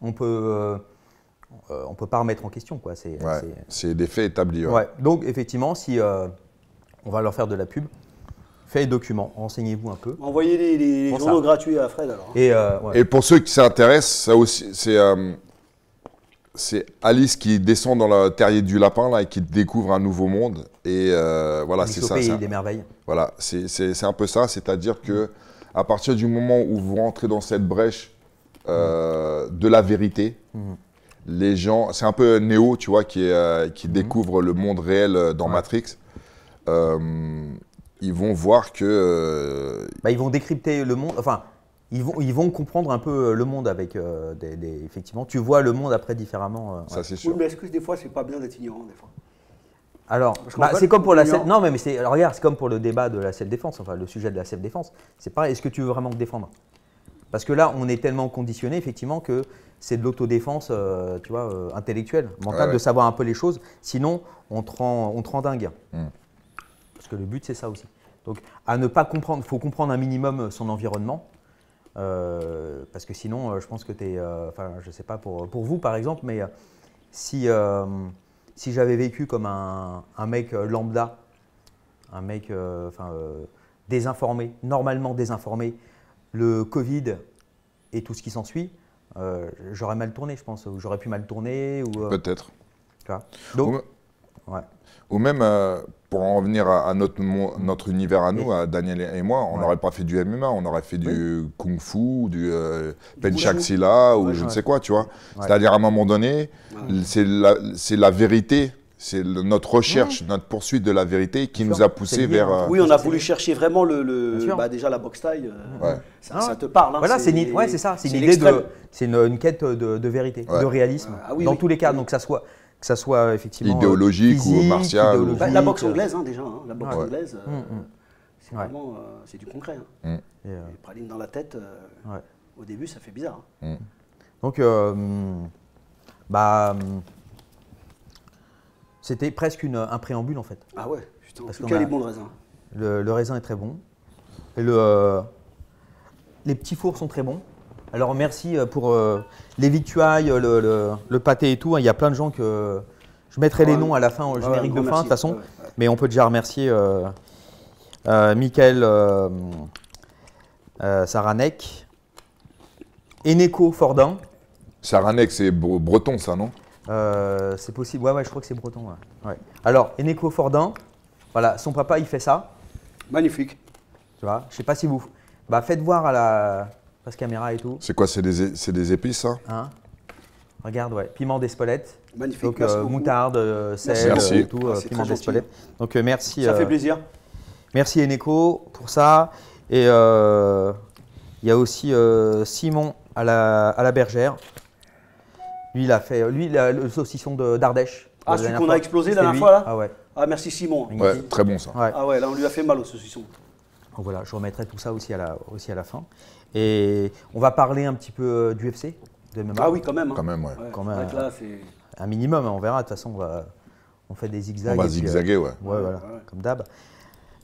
on peut, euh, on peut pas remettre en question quoi. C'est, des faits établis. Donc effectivement, si euh, on va leur faire de la pub, Faites les documents, renseignez-vous un peu. Envoyez les, journaux gratuits à Fred alors. Euh, et, pour ceux qui s'intéressent, ça aussi, c'est euh, c'est Alice qui descend dans le terrier du lapin là et qui découvre un nouveau monde. Et euh, voilà, c'est ça. des merveilles. Voilà, c'est un peu ça. C'est-à-dire que à partir du moment où vous rentrez dans cette brèche mm-hmm. de la vérité, mm-hmm. les gens, c'est un peu Néo, tu vois, qui, est, qui mm-hmm. découvre le monde réel dans Matrix ils vont voir que. Euh, bah, ils vont décrypter le monde. Enfin, ils vont, ils vont comprendre un peu euh, le monde avec. Euh, effectivement, tu vois le monde après différemment. ça, c'est sûr. mais est-ce que des fois, c'est pas bien d'être ignorant, des fois alors, bah, c'est comme pour la non mais, c'est regarde, c'est comme pour le débat de la self-défense, enfin le sujet de la self-défense. C'est pareil. Est-ce que tu veux vraiment te défendre Parce que là, on est tellement conditionné effectivement que c'est de l'autodéfense, tu vois, intellectuelle, mentale, de savoir un peu les choses. Sinon, on te rend, on dingue. Hmm. Parce que le but, c'est ça aussi. Donc, à ne pas comprendre, il faut comprendre un minimum euh, son environnement. Euh, parce que sinon, euh, je pense que tu es. Enfin, je ne sais pas pour, pour, vous par exemple, mais si, si j'avais vécu comme un, mec lambda, un mec enfin, désinformé, normalement désinformé, le Covid et tout ce qui s'ensuit, j'aurais mal tourné, je pense, ou j'aurais pu mal tourner. ou Peut-être. Donc, ouais. Ou même, euh, pour en revenir à, notre, notre, univers à nous, à Daniel et moi, on n'aurait pas fait du MMA, on aurait fait du Kung Fu, du euh, Penchaxila ou je ne sais quoi, tu vois. C'est-à-dire, à un moment donné, c'est la, la vérité c'est notre recherche, notre poursuite de la vérité qui nous a poussé vers. Hein. Euh, oui, on a voulu chercher vraiment le, bah déjà la boxe taille. Euh, ça, ah. te parle. Hein. voilà, c'est ça. C'est une, quête de, vérité, de réalisme, ah dans tous les cas. Donc ça soit que ça soit effectivement idéologique ou martial. Bah, la boxe anglaise hein, déjà, hein, la boxe anglaise, euh, mm, mm. c'est vraiment euh, c'est du concret. Hein. Les mm. euh, pralines dans la tête, au début ça fait bizarre. Hein. Donc bah c'était presque une, un préambule en fait. Ah ouais, putain, parce en Le, le, raisin est très bon. Et le les petits fours sont très bons. Alors merci euh, pour euh, les victuailles, euh, le, pâté et tout. Hein. Il y a plein de gens que je mettrai les noms à la fin au générique de fin de toute façon. Mais on peut déjà remercier euh, Michael Saranek, Eneco Fordin. Saranek, c'est breton ça, non C'est possible, ouais, ouais, je crois que c'est breton. Ouais. Alors, Eneco Fordin, voilà, son papa, il fait ça. Magnifique. Tu vois, je sais pas si vous... Bah, faites voir à la c'est quoi C'est des, des, épices, ça hein, hein Regarde, ouais, piment d'Espelette. Magnifique. Donc, euh, moutarde, euh, sel, euh, Et tout, ah, piment d'Espelette. Donc, merci. Ça fait plaisir. Merci Eneco pour ça. Et il y a aussi Simon à la, à la bergère. Lui, il a fait lui, le saucisson d'Ardèche. Ah, celui qu'on a explosé la dernière fois, là Ah ouais. Ah, merci Simon. Ouais, très bon ça. Ah ouais, là, on lui a fait mal au saucisson. voilà, je remettrai tout ça aussi à la, aussi à la fin. Et on va parler un petit peu euh, du Ah oui, quand même. un minimum, hein, on verra. De toute façon, on, fait des zigzags. On va euh, zigzaguer, ouais. comme d'hab.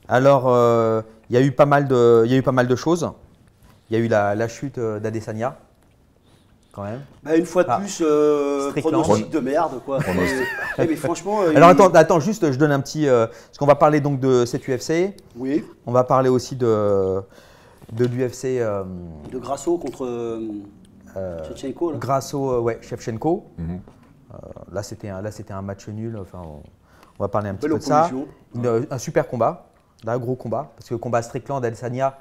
Alors, euh, il y, a eu pas mal de, y a eu pas mal de choses. Il y a eu la, chute d'Adesanya, quand même. Bah, une fois de ah. plus, pronostic de merde, quoi. franchement. Alors, attends, attends, juste, je donne un petit. parce qu'on va parler donc de cet UFC. Oui. On va parler aussi de de l'UFC. Euh, de Grasso contre euh, euh, Shevchenko. Grasso, ouais, Shevchenko. Mhm. là, c'était un, là, un match nul. Enfin, on, va parler un petit peu de ça. Un super combat, un gros combat, parce que le combat Strickland, Adesanya,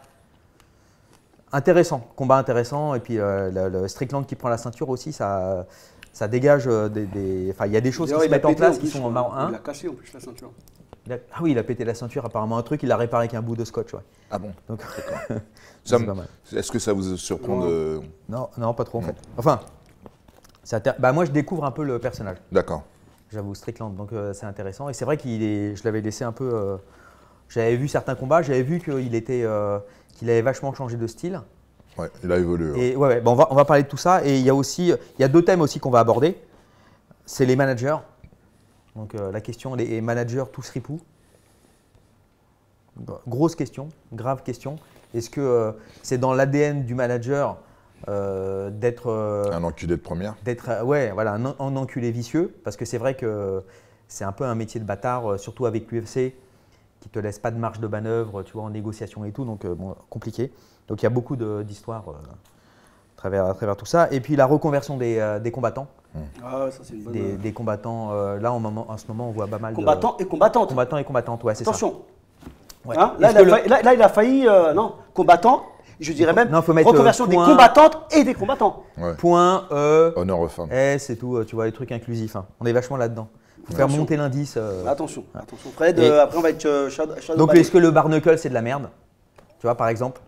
intéressant, combat intéressant. Et puis le, Strickland qui prend la ceinture aussi, ça, ça dégage des. Enfin, il y a des choses qui se mettent en place qui sont hein. en hein. Il a cassé en plus la ceinture ah oui, il a pété la ceinture, apparemment un truc, il l'a réparé avec un bout de scotch. Ah bon Donc, Est-ce que ça vous surprend non. Non, pas trop Enfin, bah, moi je découvre un peu le personnage. D'accord. J'avoue, Strickland, donc euh, c'est intéressant. Et c'est vrai qu'il est, je l'avais laissé un peu. Euh, j'avais vu certains combats, j'avais vu qu'il était, euh, qu'il avait vachement changé de style. Ouais, il a évolué. on, va, on va parler de tout ça. Et il y a aussi, il y a deux thèmes aussi qu'on va aborder. C'est les managers donc euh, la question, les managers tous ripou. Euh, grosse question, grave question. Est-ce que euh, c'est dans l'ADN du manager d'être. un enculé de première D'être, ouais, voilà, un, enculé vicieux. Parce que c'est vrai que c'est un peu un métier de bâtard, surtout avec l'UFC, qui te laisse pas de marge de manœuvre, tu vois, en négociation et tout. Donc, bon, compliqué. Donc il y a beaucoup d'histoires à travers tout ça. Et puis la reconversion des, euh, combattants. Hmm. Ah, ça, une euh, des, combattants, euh, là en, moment, en, ce moment on voit pas mal combattants et combattantes. Combattants et combattantes, ouais, c'est ça. Attention. Hein, là, il a failli, non, combattants, je dirais même non, faut mettre reconversion des combattantes et des combattants. Point E. Honneur eh, c'est tout, tu vois, les trucs inclusifs. Hein. On est vachement là-dedans. Faut faire monter l'indice. Bah, attention, hein. attention Fred, après on va être shadow, Donc est-ce que le barnacle c'est de la merde Tu vois par exemple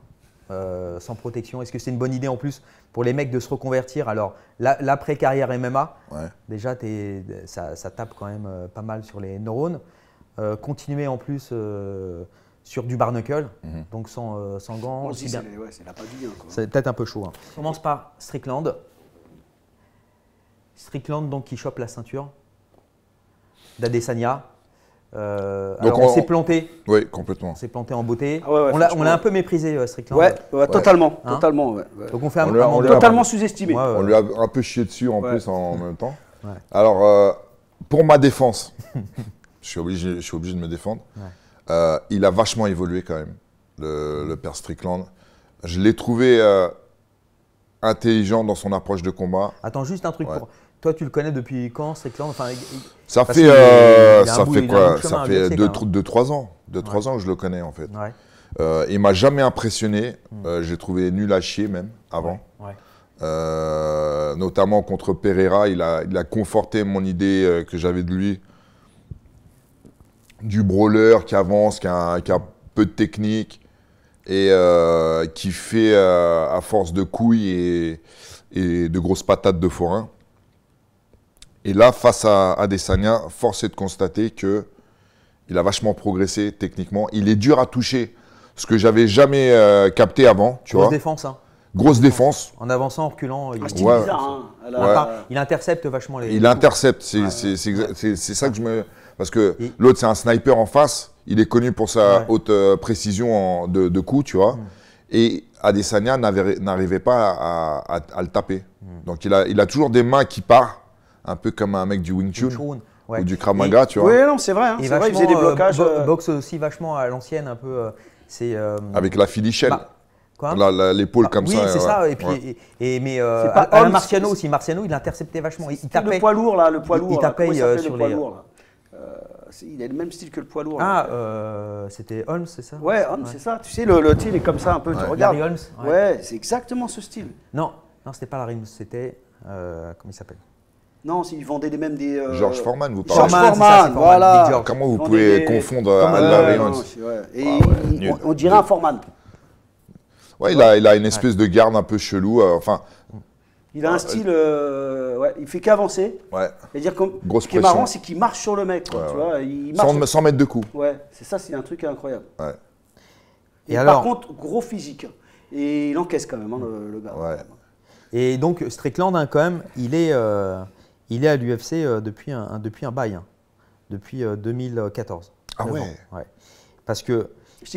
euh, sans protection Est-ce que c'est une bonne idée en plus pour les mecs de se reconvertir Alors, l'après-carrière MMA, déjà, ça, tape quand même euh, pas mal sur les neurones. Euh, continuer en plus euh, sur du barnacle, mhm. donc sans, sans gants. c'est peut-être un peu chaud. Hein. On commence par Strickland. Strickland, donc, qui chope la ceinture d'Adesanya. Euh, donc on, s'est planté. Oui, complètement. On s'est planté en beauté. Ah on, l'a, un peu méprisé, Strickland. Ouais, totalement. Hein totalement Donc on fait un, on totalement sous-estimé. On lui a un peu chié dessus en plus en même temps. Alors, euh, pour ma défense, je, suis obligé, je suis obligé de me défendre. Euh, il a vachement évolué quand même, le, le père Strickland. Je l'ai trouvé intelligent dans son approche de combat. Attends, juste un truc pour. Toi, tu le connais depuis quand C'est euh, ça fait, ça fait quoi Ça fait 2-3 ans. ans que je le connais en fait. Il ne euh, il m'a jamais impressionné. Hmm. Euh, j'ai trouvé nul à chier même avant. notamment contre Pereira, il a, il a conforté mon idée que j'avais de lui, du brawler qui avance, qui a, qui peu de technique et qui fait à force de couilles et, et, de grosses patates de forain. Et là, face à Adesanya, force est de constater que il a vachement progressé techniquement. Il est dur à toucher, ce que j'avais jamais euh, capté avant. Tu Grosse défense, hein. Grosse défense. En avançant, en reculant. Il, ah, bizarre, hein. il intercepte vachement les. Il intercepte, c'est ça que je me. Parce que l'autre, c'est un sniper en face. Il est connu pour sa haute euh, précision en, de, de coup, tu vois. Mm. Et Adesanya n'arrivait pas à, à, le taper. Mm. Donc il a, il a toujours des mains qui partent un peu comme un mec du Wing Chun. Ou du Krav Maga, tu vois. Oui, non, c'est vrai. Hein, il faisait des blocages. Euh, euh, boxe aussi vachement à l'ancienne, un peu. Euh, Avec la filichelle. Bah, l'épaule ah, comme ça. Oui, c'est ça. Et puis, et, mais pas Marciano aussi. Marciano, il l'interceptait vachement. Il tapait. Le poids lourd, là, le poids lourd. Il, tapait sur le les. il a le même style que le poids lourd. Ah, c'était Holmes, c'est ça Ouais, Holmes, c'est ça. Tu sais, le, le est comme ça un peu, tu regardes. Holmes. Ouais, c'est exactement ce style. Non, non, c'était pas Larry Holmes, c'était. comment il s'appelle non, vendait vendaient mêmes des. Euh, George Foreman, vous parlez. George Foreman, voilà. Comment vous pouvez confondre euh, ah on, dirait un Foreman. Ouais, Il, a, une espèce de garde un peu chelou. Euh, enfin. Il a un style, ouais, il fait qu'avancer. Ouais. dire ce qui est marrant, c'est qu'il marche sur le mec. tu vois, sans, mettre de coups. Ouais, c'est ça, c'est un truc incroyable. Ouais. Et, Par contre, gros physique. Et il encaisse quand même, hein, le, gars. Ouais. Et donc, Strickland, hein, quand même, il est. Il est à l'UFC euh, depuis, un, depuis un bail, hein. depuis 2014. Euh, ah ouais. Parce que. Je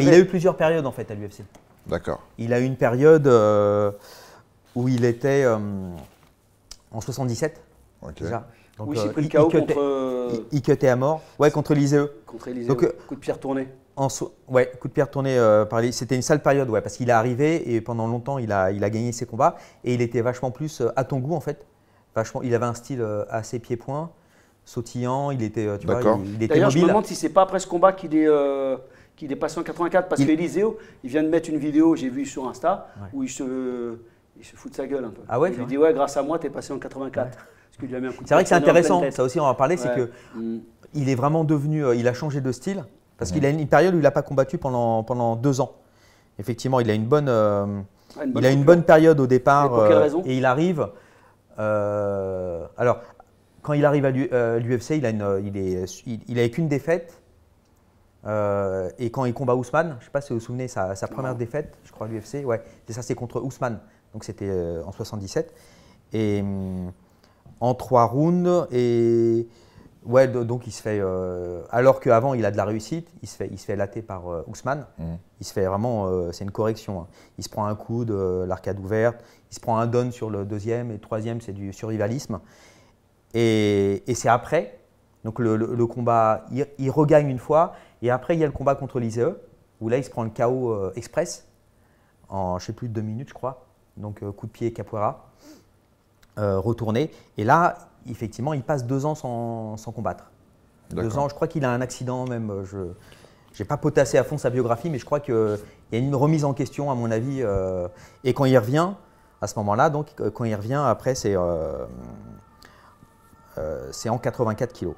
il a eu plusieurs périodes en fait à l'UFC. D'accord. Il a eu une période euh, où il était en 77. Ok. Donc, oui, il pris KO contre. Il, à mort. Ouais, contre l'ISE. Contre l'ISE. coup de pierre tourné. En ouais, coup de pierre tourné par C'était une sale période, ouais, parce qu'il est arrivé et pendant longtemps, il a, il a gagné ses combats et il était vachement plus à ton goût en fait vachement. Il avait un style euh, assez pied-point, sautillant. Il était, euh, tu vois, il, D'ailleurs, je me demande si c'est pas après ce combat qu'il est. passé euh, passé en 84 parce il... que il vient de mettre une vidéo, j'ai vu sur Insta, où il se, il se fout de sa gueule un peu. Ah ouais, il dit ouais, grâce à moi, t'es passé en 84. C'est vrai que c'est intéressant, ça aussi on en parler. c'est que mm. il est vraiment devenu, il a changé de style, parce qu'il a une période où il n'a pas combattu pendant, pendant deux ans. Effectivement, il a une bonne, il a une bonne période au départ, pour et il arrive, euh, alors, quand il arrive à l'UFC, euh, il, a une, euh, il, est, il, qu'une défaite. et quand il combat Ousmane, je ne sais pas si vous vous souvenez, sa, première défaite, je crois, à l'UFC, ouais, c'est ça, c'est contre Ousmane. Donc c'était en 77. Et hum, en trois rounds, et Ouais, donc il se fait. Euh, alors qu'avant il a de la réussite, il se fait, il se fait latter par euh, Ousmane. Mmh. Il se fait vraiment. Euh, c'est une correction. Hein. Il se prend un coup de l'arcade ouverte, il se prend un don sur le deuxième et le troisième, c'est du survivalisme. Et, et c'est après. Donc le, combat, il, regagne une fois. Et après, il y a le combat contre l'ISE, où là il se prend le chaos express, en je sais plus, deux minutes, je crois. Donc coup de pied capoeira, retourné. Et là, effectivement, il passe deux ans sans, combattre. Deux ans, je crois qu'il a un accident même. Euh, je n'ai pas potassé à fond sa biographie, mais je crois qu'il y a une remise en question, à mon avis. Euh, et quand il revient, à ce moment-là, donc euh, quand il revient, après, c'est en 84 kilos.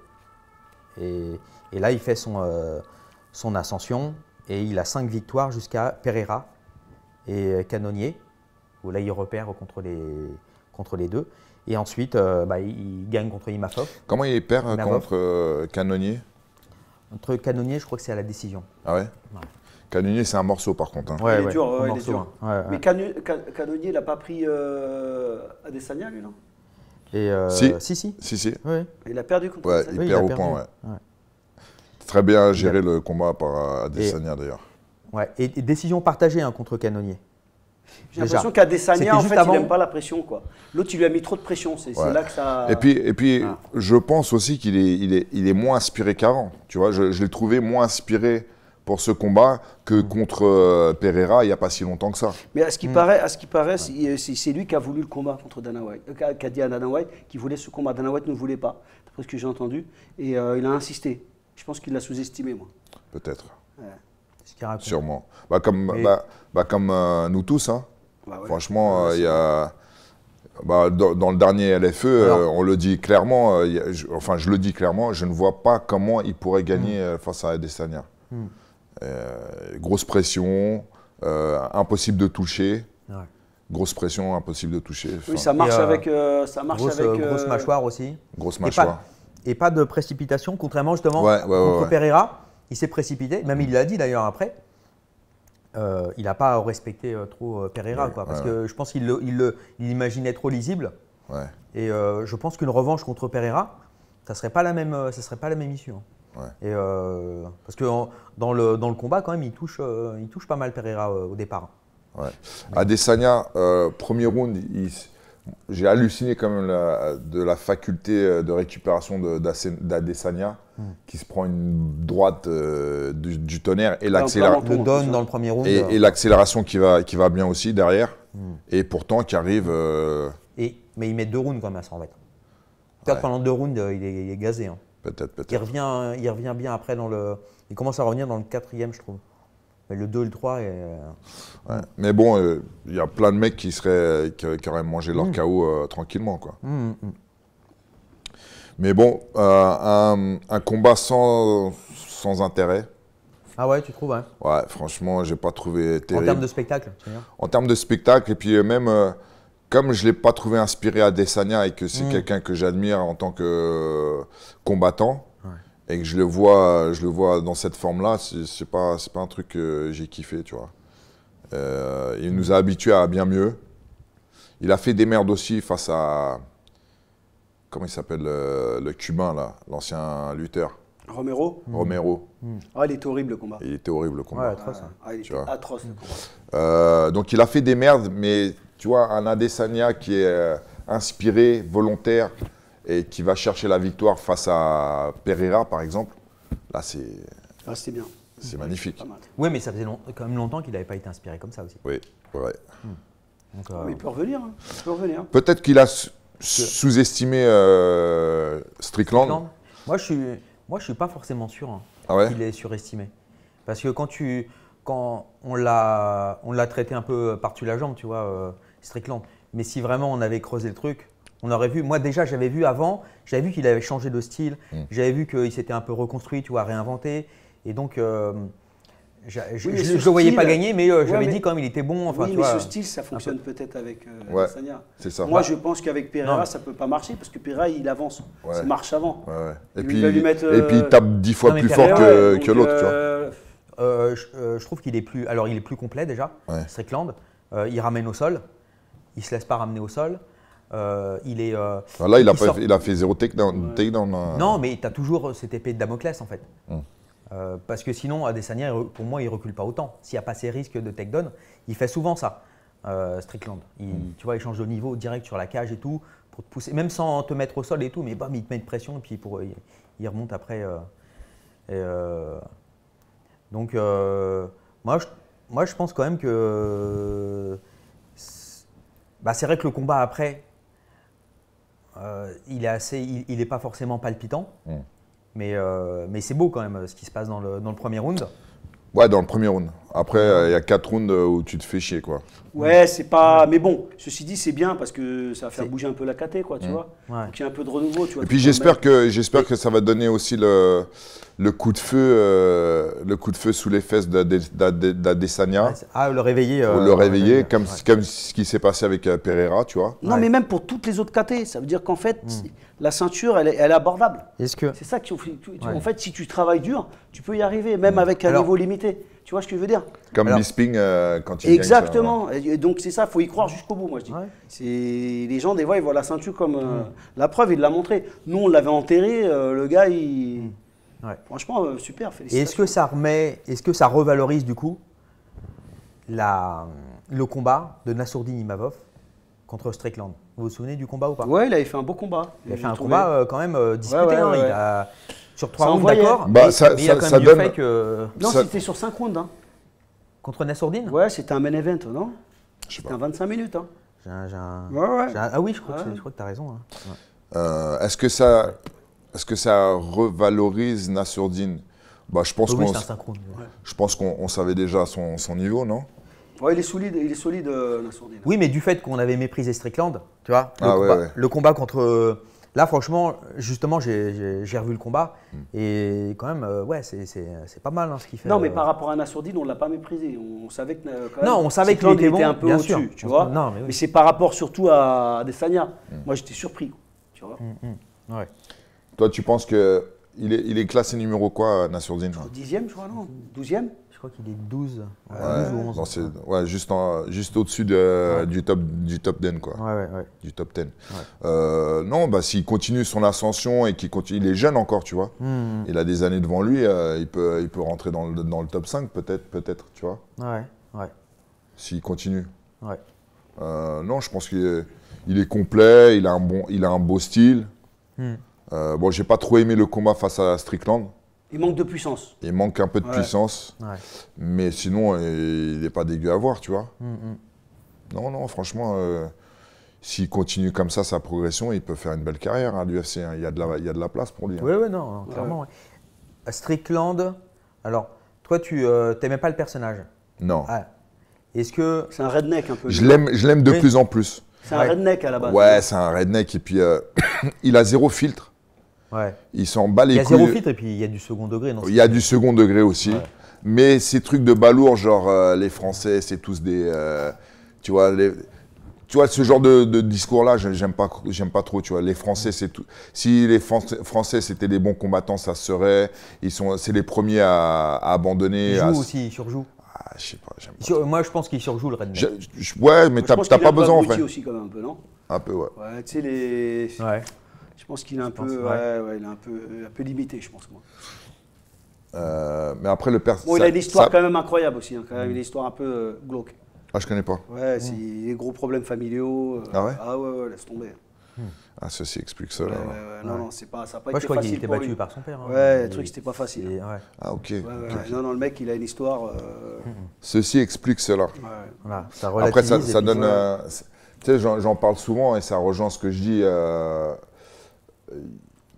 Et, là, il fait son, ascension et il a cinq victoires jusqu'à Pereira et Canonnier, où là, il repère contre les, contre les deux. Et ensuite, euh, bah, il gagne contre Imafov. Comment il perd euh, contre euh, Canonnier Entre Canonnier, je crois que c'est à la décision. Ah ouais, ouais. c'est un morceau par contre. Hein. il, est dur, il est dur, hein. Mais Canonier, il n'a pas pris Adesanya, lui, non et si. si, si. si, si. Il a perdu contre ouais, il, perd au point, ouais. Très bien géré le combat par Adesanya d'ailleurs. Ouais, et, décision partagée hein, contre Canonnier. J'ai l'impression qu'Adesanya, en fait, il n'aime pas la pression. quoi. L'autre, il lui a mis trop de pression. C'est là que ça. Et puis, et puis ah. je pense aussi qu'il est, il est, il est moins inspiré qu'avant. Tu vois, je, l'ai trouvé moins inspiré pour ce combat que mm. contre euh, Pereira il n'y a pas si longtemps que ça. Mais à ce qui mm. paraît, à ce qui paraît, euh, c'est lui qui a voulu le combat contre Dana White, euh, qui a dit à Dana White qu'il voulait ce combat. Dana White ne voulait pas, d'après ce que j'ai entendu, et il a insisté. Je pense qu'il l'a sous-estimé, moi. Peut-être. Sûrement. Bah, comme, bah, bah, euh, nous tous. Hein. Franchement, il euh, dans, le dernier LFE, euh, on le dit clairement, enfin je le dis clairement, je ne vois pas comment il pourrait gagner hmm. face à Adesanya. Hmm. grosse pression, impossible de toucher. Grosse pression, impossible de toucher. ça marche avec. ça marche grosse, mâchoire aussi. Grosse mâchoire. Et pas, de précipitation, contrairement justement contre Pereira, il s'est précipité, même il l'a dit d'ailleurs après. Euh, il n'a pas respecté euh, trop euh, Pereira, quoi, parce que je pense qu'il le, imaginait trop lisible. Et je pense qu'une revanche contre Pereira, ça serait serait pas la même issue. Hein. Et parce que dans, le, dans le combat quand même, il touche, il touche pas mal Pereira au départ. Hein. Adesanya, premier round, il, j'ai halluciné quand même de la faculté euh, de récupération d'Adesanya, hmm. qui se prend une droite euh, du, tonnerre et l'accélération. Et, l'accélération qui va, qui va bien aussi derrière. Hmm. Et pourtant, qui arrive. Euh, et, mais il met deux rounds quand même à s'en Peut-être Pendant deux rounds, il est, gazé. Hein. Peut-être, peut-être. Il revient, il revient bien après dans le. Il commence à revenir dans le quatrième, je trouve. Mais le 2 le 3. et… Euh, Mais bon, il euh, y a plein de mecs qui, seraient, qui, auraient mangé leur mmh. Euh, KO tranquillement. Quoi. Mm, mm, mm. Mais bon, un, combat sans, sans intérêt. Ah ouais, tu trouves hein Ouais, franchement, j'ai pas trouvé terrible. En termes de spectacle En termes de spectacle, et puis même, comme je l'ai pas trouvé inspiré à Desania et que c'est quelqu'un que j'admire en tant que combattant, et que je le vois, je le vois dans cette forme-là, c'est pas, pas un truc que j'ai kiffé, tu vois. Euh, il nous a habitués à bien mieux. Il a fait des merdes aussi face à. Comment il s'appelle le, Cubain, là, l'ancien lutteur Romero Romero. Mmh. Ah, il était horrible le combat. Il était horrible le combat. atroce. Hein. Ah, atroce euh, donc il a fait des merdes, mais tu vois, un Adesanya qui est euh, inspiré, volontaire, et qui va chercher la victoire face à Pereira, par exemple, là, c'est. Ah, c'est bien. C'est magnifique. Oui, mais ça faisait quand même longtemps qu'il n'avait pas été inspiré comme ça aussi. Oui, ouais. Hmm. Euh, ah, il peut revenir. Hein. peut être qu'il a sous-estimé euh, Strickland. Moi, je suis, moi, je suis pas forcément sûr hein, ah qu'il est surestimé, parce que quand tu, quand on l'a, on l'a traité un peu par-dessus la jambe, tu vois, euh, Strickland. Mais si vraiment on avait creusé le truc, on aurait vu, moi déjà j'avais vu avant, j'avais vu qu'il avait changé de style, hmm. j'avais vu qu'il s'était un peu reconstruit, tu vois, réinventé. Et donc, euh, je ne le voyais pas gagner, mais euh, j'avais dit quand même il était bon. Enfin, oui, mais ce style, ça fonctionne peut-être avec euh, C'est ça. Moi, je pense qu'avec Pereira, ça ne peut pas marcher parce que Pereira, il avance. Ça marche avant. Et, puis, il, et euh, puis, tape dix fois plus fort que, l'autre. je, je, trouve qu'il est plus, alors il est plus complet déjà, Strickland. il ramène au sol, il se laisse pas ramener au sol. Euh, il est. Euh, ah, là, il, a fait, zéro take down. Euh. non, mais il as toujours cette épée de Damoclès, en fait. Hmm. parce que sinon, Adesanya, pour moi, il recule pas autant. S'il n'y a pas ces risques de down, il fait souvent ça, Strickland. Il, hmm. Tu vois, il change de niveau direct sur la cage et tout, pour te pousser, même sans te mettre au sol et tout, mais bam, il te met une pression et puis pour, il, remonte après. donc, moi, je, moi, je pense quand même que. Bah, c'est vrai que le combat après, euh, il est assez, il n'est pas forcément palpitant, hmm. mais, euh, mais c'est beau quand même euh, ce qui se passe dans le, dans le premier round. Ouais, dans le premier round. Après, euh, il y a quatre rounds euh, où tu te fais chier, quoi. Ouais, c'est pas. Mais bon, ceci dit, c'est bien parce que ça va faire bouger un peu la caté, quoi, tu mm. vois. tu as un peu de renouveau, tu vois. Et puis j'espère que j'espère que ça va donner aussi le, le coup de feu, euh, le coup de feu sous les fesses d'Adesanya. ah, le réveiller. le réveiller, comme, comme ce qui s'est passé avec Pereira, tu vois. Non, mais même pour toutes les autres catés, ça veut dire qu'en fait, mm. la ceinture, elle est, abordable. Est-ce que. C'est ça qui en fait, si tu travailles dur, tu peux y arriver, même mm. avec un niveau limité. Tu vois ce que je veux dire Comme Alors, Bisping euh, quand il Exactement. et donc c'est ça, faut y croire jusqu'au bout, moi je dis. les gens des fois ils voient la ceinture comme euh, la preuve, ils l'a montré. Nous on l'avait enterré, euh, le gars il franchement super. Félicitations. Est-ce que ça remet, est-ce que ça revalorise du coup la, le combat de Nassourdine Imavov contre Strickland Vous vous souvenez du combat ou pas Ouais, il avait fait un beau combat. Il a fait un combat quand même disputé. Hein. il sur 3 rounds, d'accord. Bah, mais, ça, fait que. Euh, non, c'était sur 5 rounds. Hein. Contre Nassourdine Ouais, c'était un main event, non C'était un 25 minutes. Hein. Ah oui, je crois que, tu as raison. Hein. Euh, est-ce que, ça... Est que ça revalorise Nassourdine bah, je pense qu'on je pense qu'on savait déjà son, son niveau, non Ouais, il est solide, il est solide euh, Oui, mais du fait qu'on avait méprisé Strickland, tu vois, le ah, combat contre Là, franchement, justement, j'ai revu le combat. Hmm. Et quand même, euh, ouais, c'est pas mal hein, ce qu'il fait. Non, mais euh. par rapport à Nassourdine, on ne l'a pas méprisé. On savait que. Euh, non, on savait qu'il était, un peu au-dessus, tu vois. mais, c'est par rapport surtout à Desanya. Hmm. Moi, j'étais surpris, tu hmm, Toi, tu penses qu'il est, classé numéro quoi, Nassourdine Dixième, je crois, non Douzième crois qu'il est 12, hein. ou 11. ouais, juste, juste au-dessus du, top, du top 10, quoi. Du top 10. Euh, non, bah, s'il continue son ascension et qu'il continue, il est jeune encore, tu vois. Hmm, hmm. Il a des années devant lui, euh, il, peut, il peut rentrer dans le, dans le top 5, peut-être, peut-être, tu vois. Ouais, ouais. S'il continue. Ouais. Euh, non, je pense qu'il est, il est, complet, il a un, bon, il a un beau style. Hmm. bon, j'ai pas trop aimé le combat face à Strickland. Il manque de puissance. Il manque un peu de puissance, mais sinon, euh, il n'est pas dégueu à voir, tu vois. Mm, mm. Non, non, franchement, euh, s'il continue comme ça sa progression, il peut faire une belle carrière à l'UFC. Hein. Il, y a de la, il y de la place pour lui. Hein. Oui, oui, non, hein, clairement. Euh, Strickland, alors, toi, tu n'aimais t'aimais pas le personnage Non. Ah. Est-ce que. C'est un redneck un peu. Je l'aime, je l'aime de plus en plus. C'est un redneck à la base. Ouais, c'est un redneck. Et puis, il a zéro filtre. Ouais. Il s'en bat les couilles. Il y a zéro filtre et puis il y a du second degré. il y a du second degré aussi. Mais ces trucs de balourd, genre euh, les Français, c'est tous des. Euh, tu vois, les, tu vois, ce genre de, de discours-là, j'aime pas, j'aime pas trop. Tu vois, les Français, c'est tout. Si les Français c'était des bons combattants, ça serait. Ils sont, c'est les premiers à, à abandonner. Ils jouent à, aussi, ils surjouent. Ah, je sais pas, j'aime pas. moi, je pense qu'il surjoue le Redneck. ouais, mais t'as, pas besoin en fait. aussi quand même un peu, non Un peu, ouais. Ouais, tu sais les. Ouais. Je pense qu'il est un peu, ouais, ouais, il est un peu, euh, un peu limité, je pense moi. Euh, mais après le père, il a une histoire quand même incroyable aussi, hein, quand même, mm. une histoire un peu euh, glauque. Ah, je connais pas. Ouais, mm. c'est des gros problèmes familiaux. ah ouais. Ah ouais, laisse tomber. Mm. Ah, ceci explique cela. non, non, c'est pas, ça pas été facile. Moi, je crois qu'il était battu par son père. Hein. ouais, le truc, c'était pas facile. Hein. Ah, ok. Non, non, le mec, il a une histoire. Mm-hmm. Ceci explique cela. Voilà, ça Après, ça, ça donne. tu sais, j'en parle souvent et ça rejoint ce que je dis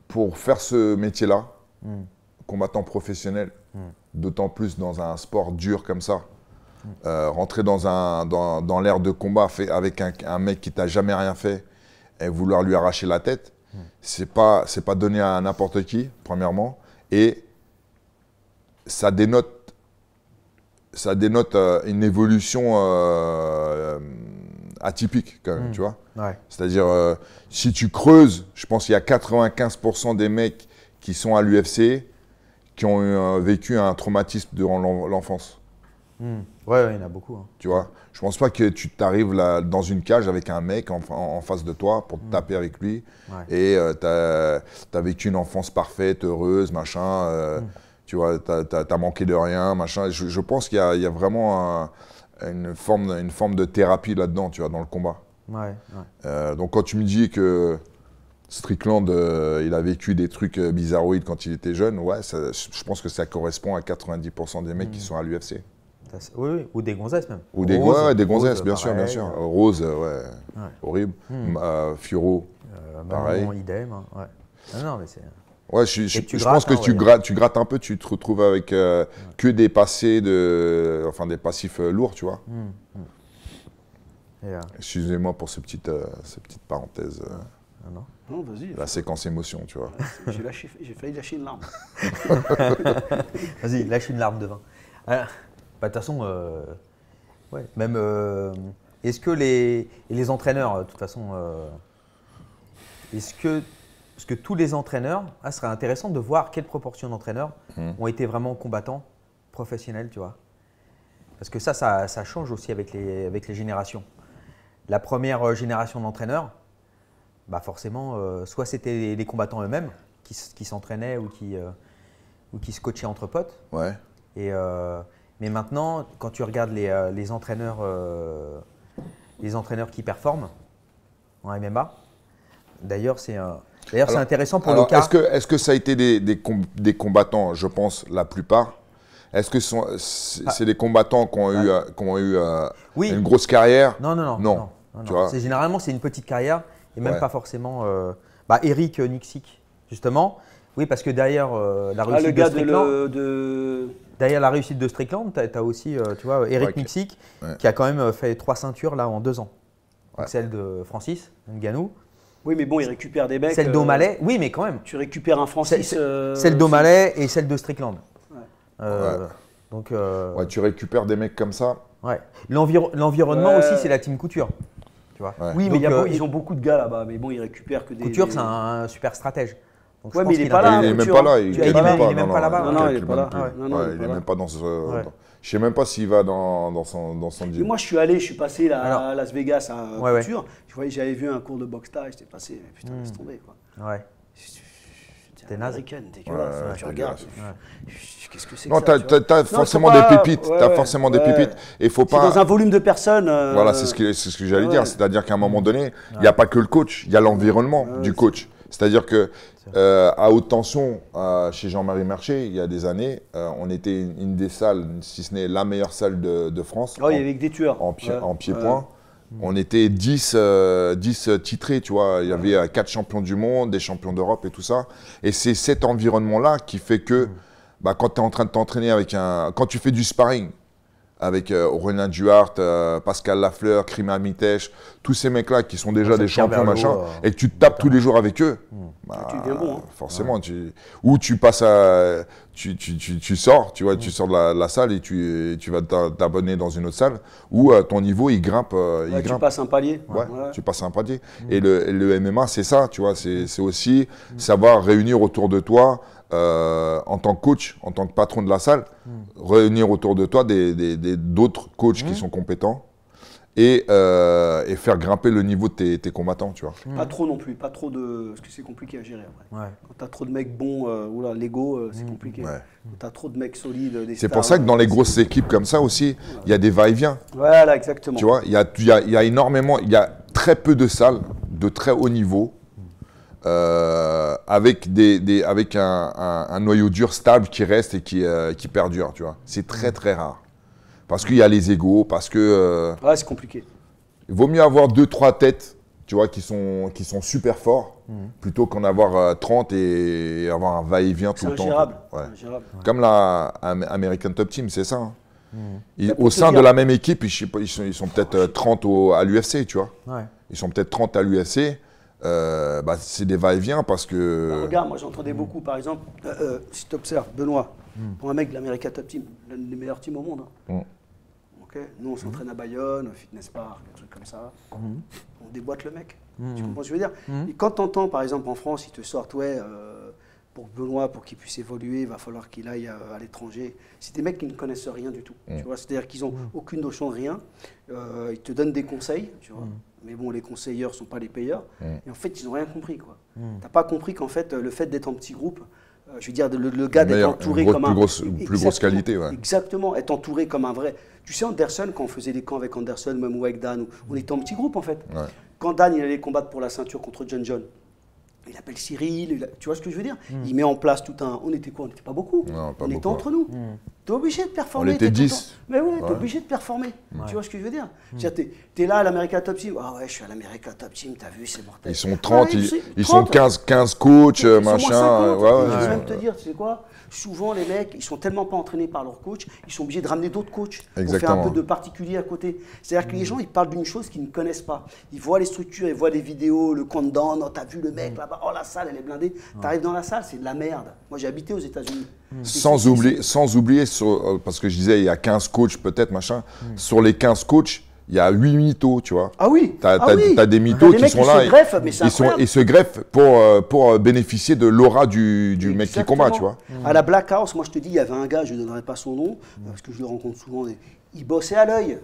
pour faire ce métier-là, hmm. combattant professionnel, hmm. d'autant plus dans un sport dur comme ça, euh, rentrer dans, dans, l'ère de combat fait avec un, mec qui t'a jamais rien fait et vouloir lui arracher la tête, hmm. c'est pas c'est pas donné à n'importe qui premièrement et ça dénote ça dénote euh, une évolution euh, atypique quand même, hmm. tu vois. C'est-à-dire, euh, si tu creuses, je pense qu'il y a 95% des mecs qui sont à l'UFC qui ont vécu un traumatisme durant l'enfance. Hmm. Ouais, il y en a beaucoup. Hein. Tu vois, je pense pas que tu t'arrives dans une cage avec un mec en, face de toi pour hmm. taper avec lui et euh, t'as tu as, vécu une enfance parfaite, heureuse, machin. Euh, tu vois, tu as, manqué de rien, machin. Je, pense qu'il y, y, a vraiment un une forme, une forme de thérapie là-dedans, tu vois, dans le combat. Ouais, ouais. Euh, donc quand tu me dis que Strickland, euh, il a vécu des trucs euh, bizarroïdes quand il était jeune, ouais, je pense que ça correspond à 90% des mecs qui mm. sont à l'UFC. Oui, oui, ou des gonzesses même. Ou des, des gonzesses, bien sûr, bien sûr. Rose, ouais, horrible. Mm. Furo, pareil. Idem, hein, ah non, mais c'est... Ouais, je, je, pense que hein, tu, grattes, tu grattes un peu, tu te retrouves avec euh, que des passés de, enfin des passifs euh, lourds, tu vois. Mmh, mmh. Excusez-moi pour ce cette euh, petite parenthèse. Ah non. vas-y. La séquence émotion, tu vois. J'ai failli lâcher une larme. vas-y, lâche une larme de vin. Ah, bah, de toute façon, Même, est-ce que les, les entraîneurs, de toute façon, est-ce que parce que tous les entraîneurs, ah, ce serait intéressant de voir quelle proportion d'entraîneurs mhm. ont été vraiment combattants, professionnels, tu vois. Parce que ça, ça, change aussi avec les, générations. La première euh, génération d'entraîneurs, bah forcément, euh, soit c'était les combattants eux-mêmes qui, s'entraînaient ou qui, euh, ou qui se coachaient entre potes. Ouais. Et, mais maintenant, quand tu regardes les, entraîneurs, les entraîneurs qui performent en MMA, d'ailleurs, c'est un, D'ailleurs, c'est intéressant pour le cas. Est-ce que, est que, ça a été des, des, combattants, je pense, la plupart Est-ce que ah. c'est des combattants qui ont eu, ont eu euh, une grosse carrière Non, non, non. non. Généralement, c'est une petite carrière et même pas forcément. Euh, bah, Eric euh, Nixik, justement. Oui, parce que derrière la ah, réussite de Strickland. Derrière la réussite de Strickland, tu as, aussi tu vois, Eric Nixik qui a quand même fait trois ceintures là en deux ans. Celle de Francis Nganou, oui, mais bon, il récupère des mecs. Celle euh, d'Omalais, oui, mais quand même. Tu récupères un Francis. Celle euh, d'Omalais et celle de Strickland. Ouais. Euh, donc, ouais, tu récupères des mecs comme ça. Ouais. L'environnement aussi, c'est la team couture. Tu vois. Oui, mais ils ont beaucoup de gars là-bas, mais bon, ils récupèrent que des. Couture, c'est un super stratège. ouais, mais il n'est pas là. Il n'est même pas là. Il n'est même pas là-bas. Non, il pas là. Il n'est même pas dans ce. Je sais même pas s'il va dans, dans, son, dans son Moi, je suis allé, je suis passé à Las Vegas à ouais, Je voyais, J'avais vu un cours de boxe taille, j'étais passé, putain, laisse mmh. tomber. Quoi. Ouais. T'es naze. dégueulasse. Hein, tu regardes. Qu'est-ce que c'est que non, ça Non, t'as forcément des pépites. t'as forcément des pépites. Et faut pas. Dans un volume de personnes. Euh, voilà, c'est ce que, ce que j'allais dire. C'est-à-dire qu'à un moment hmm. donné, il n'y a pas que le coach, il y a l'environnement du coach. C'est-à-dire que euh, à haute tension, euh, chez Jean-Marie Marché, il y a des années, euh, on était une, des salles, si ce n'est la meilleure salle de, France. Oh, il y avait des tueurs. En, pied, point mm. On était 10, 10, titrés, tu vois. Il y avait quatre 4 champions du monde, des champions d'Europe et tout ça. Et c'est cet environnement-là qui fait que, mm. bah, quand tu es en train de t'entraîner avec un. Quand tu fais du sparring, avec euh, Renan Duarte, euh, Pascal Lafleur, Krima Mitesh, tous ces mecs-là qui sont déjà des champions, machin, euh, et que tu te tapes tous les jours avec eux, hmm. bah, hein. Forcément, tu, ou tu passes Tu, tu, tu, tu sors, tu vois, tu hmm. sors de la, salle et tu, vas t'abonner dans une autre salle où euh, ton niveau, il grimpe. il Tu passes un palier. Ouais, tu passes un palier. Hmm. Et, le, le MMA, c'est ça, tu vois, c'est aussi savoir réunir autour de toi euh, en tant que coach, en tant que patron de la salle, hmm. réunir autour de toi d'autres des, coachs qui hmm. sont compétents euh, et, faire grimper le niveau de tes, combattants, tu vois. Hmm. Pas trop non plus, pas trop de... Parce que c'est compliqué à gérer, Quand t'as trop de mecs bons, euh, ou là, l'ego, c'est compliqué. Quand t'as trop de mecs solides, C'est pour ça que dans les grosses équipes comme ça aussi, il y a des va-et-vient. Voilà, exactement. Tu vois, il y a, y a énormément... Il y a très peu de salles de très haut niveau euh, avec, des, avec un, un, noyau dur stable qui reste et qui, euh, qui perdure, tu vois. C'est très mm. très rare. Parce qu'il y a les égaux, parce que... Euh, ouais, c'est compliqué. Il vaut mieux avoir deux, trois têtes, tu vois, qui sont, qui sont super forts, mm. plutôt qu'en avoir 30 et avoir un va-et-vient tout le temps. Ouais. Comme la American Top Team, c'est ça. Hein. Mm. Bah, au sein de la même équipe, ils, ils sont, peut-être 30 à l'UFC, tu vois. Ils sont peut-être 30 à l'UFC. Euh, bah, c'est des va-et-vient parce que. Bah, regarde, moi j'entendais beaucoup, par exemple, euh, euh, si tu observes, Benoît, hmm. pour un mec de l'America Top Team, l'un des meilleurs teams au monde. Hein. Hmm. Nous on s'entraîne à Bayonne, au Fitness Park, un truc comme ça. Hmm. On déboîte le mec. Tu comprends ce que je veux dire Et quand tu entends, par exemple, en France, ils te sortent, ouais, pour Benoît, pour qu'il puisse évoluer, il va falloir qu'il aille à, l'étranger. C'est des mecs qui ne connaissent rien du tout. Tu vois C'est-à-dire qu'ils n'ont aucune notion de rien. ils te donnent des conseils, tu vois mais bon, les conseilleurs ne sont pas les payeurs. Mm. Et en fait, ils n'ont rien compris. quoi. Mm. Tu n'as pas compris qu'en fait, euh, le fait d'être en petit groupe, euh, je veux dire, le, gars d'être entouré comme un. Plus grosse, plus grosse qualité, Exactement, être entouré comme un vrai. Tu sais, Anderson, quand on faisait des camps avec Anderson, même avec Dan, on était en petit groupe en fait. Quand Dan, il allait combattre pour la ceinture contre John John, il appelle Cyril, tu vois ce que je veux dire hmm. Il met en place tout un. On était quoi On n'était pas beaucoup. on était entre nous. Hmm. Tu obligé de performer. On était 10. Mais ouais, tu obligé de performer. Tu vois ce que je veux dire hmm. Tu es, là à l'America Top Team. Ah ouais, je suis à l'America Top Team, t'as vu, c'est mortel. Ils sont 30, ah, ils, sont 15, 15 coachs, machin. je vais même te dire, tu sais quoi souvent les mecs, ils sont tellement pas entraînés par leur coach, ils sont obligés de ramener d'autres coachs Exactement. pour faire un peu de particulier à côté. C'est-à-dire que les gens, ils parlent d'une chose qu'ils ne connaissent pas. Ils voient les structures, ils voient les vidéos, le countdown, oh, t'as vu le mec là-bas, oh la salle, elle est blindée. Tu T'arrives dans la salle, c'est de la merde. Moi, j'ai habité aux États-Unis. Hmm. Sans oublier, sans oublier euh, parce que je disais, il y a 15 coachs peut-être, machin. Hmm. Sur les 15 coachs, il y a huit mythos, tu vois. Ah oui T'as ah des mythos qui sont là. Se greffent, mais ils sont, Et se greffent pour, euh, pour euh, bénéficier de l'aura du, du mec qui combat, tu vois. À la Black House, moi je te dis, il y avait un gars, je ne donnerai pas son nom, euh, parce que je le rencontre souvent, il bossait à l'œil.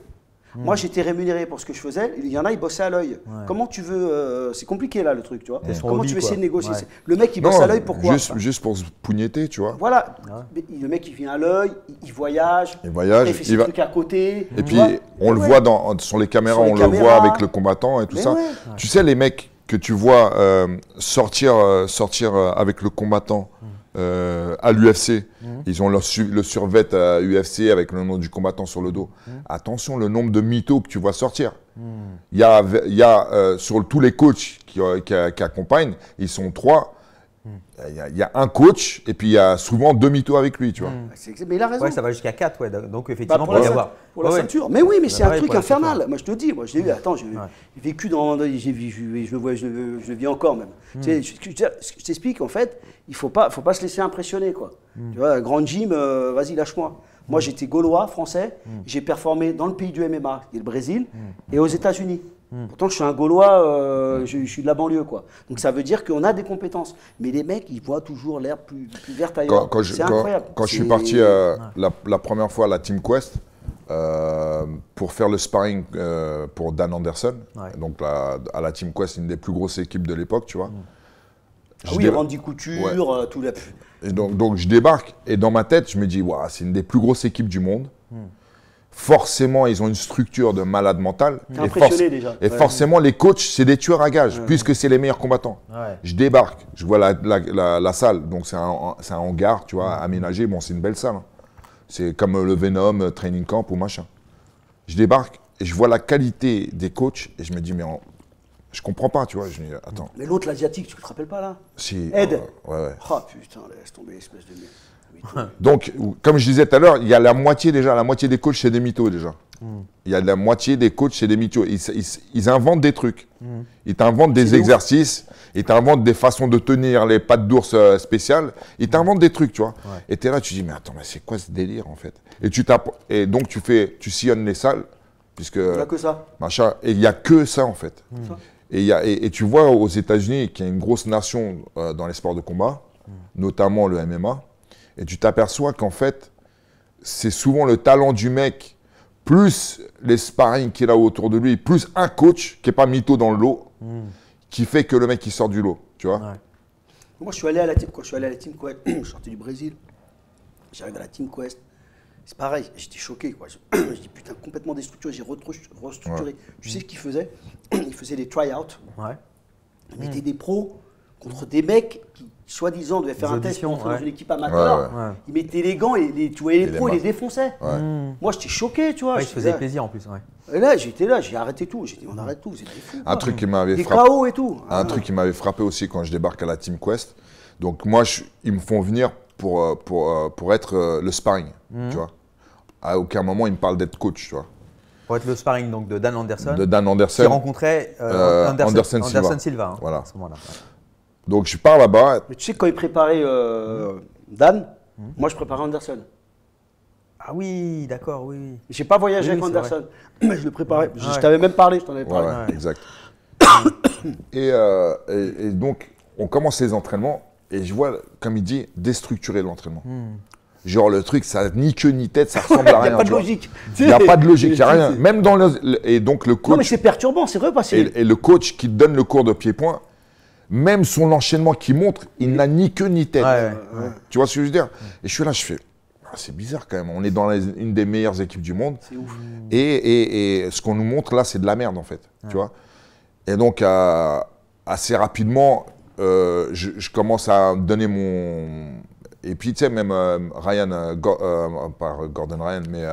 Hmm. Moi, j'étais rémunéré pour ce que je faisais. Il y en a, ils bossaient à l'œil. Comment tu veux. Euh, c'est compliqué, là, le truc, tu vois. Comment tu veux essayer de négocier Le mec, il bosse à l'œil, pourquoi juste, juste, pour se pogneter, tu vois. Voilà. Ah le mec, il vient à l'œil, il voyage. Il voyage. Il fait ses à côté. Et puis, on le voit dans, sur les caméras, on le voit avec le combattant et tout ça. Tu sais, les mecs que tu vois euh, sortir, euh, sortir avec le combattant. Hmm. Euh, à l'UFC. Mhm. Ils ont le survêt à UFC avec le nom du combattant sur le dos. Mhm. Attention, le nombre de mythos que tu vois sortir. Mhm. Il y a, y a euh, sur tous les coachs qui, euh, qui, qui accompagnent, ils sont trois. Il y, a, un coach et puis il y a souvent demi-tour avec lui, tu vois. Mm. Mais il a raison. ça va jusqu'à quatre, ouais. Donc effectivement, bah, pour, y avoir. pour la ceinture. Mais oui, mais bah, c'est un truc infernal. Moi, je te dis, moi, j'ai attends, j'ai vécu dans, j'ai je le vois, je, vis encore même. Mm. je, t'explique en fait, il faut pas, faut pas se laisser impressionner, quoi. Mm. Tu vois, grande gym, euh, vas-y, lâche-moi. Moi, j'étais gaulois, français. J'ai performé dans le pays du MMA, qui est le Brésil, et aux États-Unis. Hmm. Pourtant, je suis un Gaulois, euh, hmm. je, suis de la banlieue, quoi. Donc ça veut dire qu'on a des compétences. Mais les mecs, ils voient toujours l'air plus, verte ailleurs. Quand, je, incroyable. Quand, je suis parti euh, la, première fois à la Team Quest, euh, pour faire le sparring pour Dan Anderson, donc à la Team Quest, une des plus grosses équipes de l'époque, tu vois. Hmm. Ah oui, Randy Couture, tout donc, je débarque, et dans ma tête, je me dis, ouais, c'est une des plus grosses équipes du monde forcément, ils ont une structure de malade mental. et, déjà. et forcément, les coachs, c'est des tueurs à gages, puisque c'est les meilleurs combattants. Je débarque, je vois la, la, salle, donc c'est un, hangar, tu vois, aménagé. Bon, c'est une belle salle. Hein. C'est comme euh, le Venom, euh, Training Camp ou machin. Je débarque et je vois la qualité des coachs et je me dis, mais je comprends pas, tu vois. Je attends. Mais l'autre, l'asiatique, tu te rappelles pas là Si. Ed. Euh, ouais, ouais. Ah, putain, laisse tomber, espèce de merde. Donc, comme je disais tout à l'heure, il y a la moitié déjà, la moitié des coachs, chez des mythos déjà. Hmm. Il y a la moitié des coachs, chez des mythos. Ils, inventent des trucs. Hmm. Ils t'inventent des exercices. Ils t'inventent des façons de tenir les pattes d'ours euh, spéciales. Ils hmm. t'inventent des trucs, tu vois. Et tu es là, tu dis, mais attends, mais c'est quoi ce délire en fait et, tu et donc, tu, fais, tu sillonnes les salles. Puisque, il n'y a que ça. Machin, et il n'y a que ça en fait. Et, tu vois aux États-Unis, qu'il y a une grosse nation euh, dans les sports de combat, notamment le MMA. Et tu t'aperçois qu'en fait, c'est souvent le talent du mec, plus les sparring qu'il a autour de lui, plus un coach qui n'est pas mytho dans l'eau hmm. qui fait que le mec il sort du lot. Tu vois Moi, je suis allé à la team, Quest, je suis allé à la team Quest, je sortais du Brésil, j'arrive à la team Quest. C'est pareil, j'étais choqué. Quoi. Je, dis putain, complètement déstructuré, j'ai restructuré. Tu sais ce qu'il faisait il faisait des try-out. Ouais. Hmm. des pros contre des mecs qui, soi-disant devait faire un test sur une équipe amateur. Il mettait les gants et les, tu voyais les, pros, les les défonçait. Mm. Moi, j'étais choqué, tu vois. je se plaisir en plus. Et là, j'étais là, j'ai arrêté tout. J'ai dit, on mm. arrête tout, Un truc qui m'avait frappé. et tout. Un ah. truc qui m'avait frappé aussi quand je débarque à la Team Quest. Donc, moi, ils me font venir pour, euh, pour, euh, pour être euh, le sparring, mm. tu vois. À aucun moment, ils me parlent d'être coach, tu vois. Pour être le sparring donc, de Dan Anderson. De Dan Anderson. Qui rencontrait Anderson, Silva. Hein, voilà. Donc je pars là-bas. Mais tu sais, quand il préparait euh, Dan, hmm. moi je préparais Anderson. Ah oui, d'accord, oui. J'ai pas voyagé avec Anderson, je le préparais. Je, t'avais même parlé, je t'en avais parlé. exact. Euh, et, donc, on commence les entraînements et je vois, comme il dit, déstructurer l'entraînement. Hmm. Genre le truc, ça ni queue ni tête, ça ressemble à rien. Il n'y a pas de logique. Il n'y a pas de logique, il n'y a rien. Même dans le, et donc le coach. Non mais c'est perturbant, c'est vrai parce que. Et, le coach qui donne le cours de pied-point, même son enchaînement qui montre, il n'a ni queue ni tête. Tu vois ce que je veux dire Et je suis là, je fais. Ah, c'est bizarre quand même. On est dans une des meilleures équipes du monde. Ouf. Et, ce qu'on nous montre là, c'est de la merde en fait. Tu vois Et donc, assez rapidement, euh, je, commence à donner mon. Et puis, tu sais, même euh, Ryan, euh, par Gordon Ryan, mais.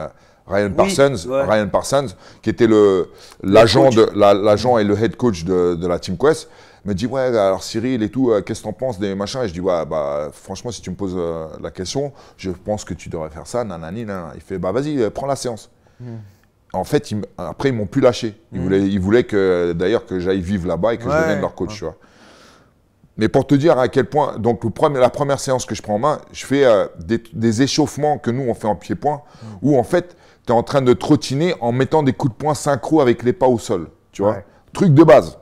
Ryan Parsons, Ryan Parsons, qui était le l'agent l'agent et le head coach de, de la Team Quest, me dit ouais alors Cyril et tout, euh, qu'est-ce que t'en penses des machins Et je dis ouais bah franchement si tu me poses euh, la question, je pense que tu devrais faire ça, nanani, nanana. Il fait bah vas-y euh, prends la séance. Hmm. En fait après ils m'ont plus lâché. Ils, hmm. voulaient, ils que d'ailleurs que j'aille vivre là-bas et que je devienne leur coach, tu vois. Mais pour te dire à quel point, donc le premier, la première séance que je prends en main, je fais des, échauffements que nous on fait en pied-point, hmm. où en fait tu es en train de trottiner en mettant des coups de poing synchro avec les pas au sol, tu vois. Truc de base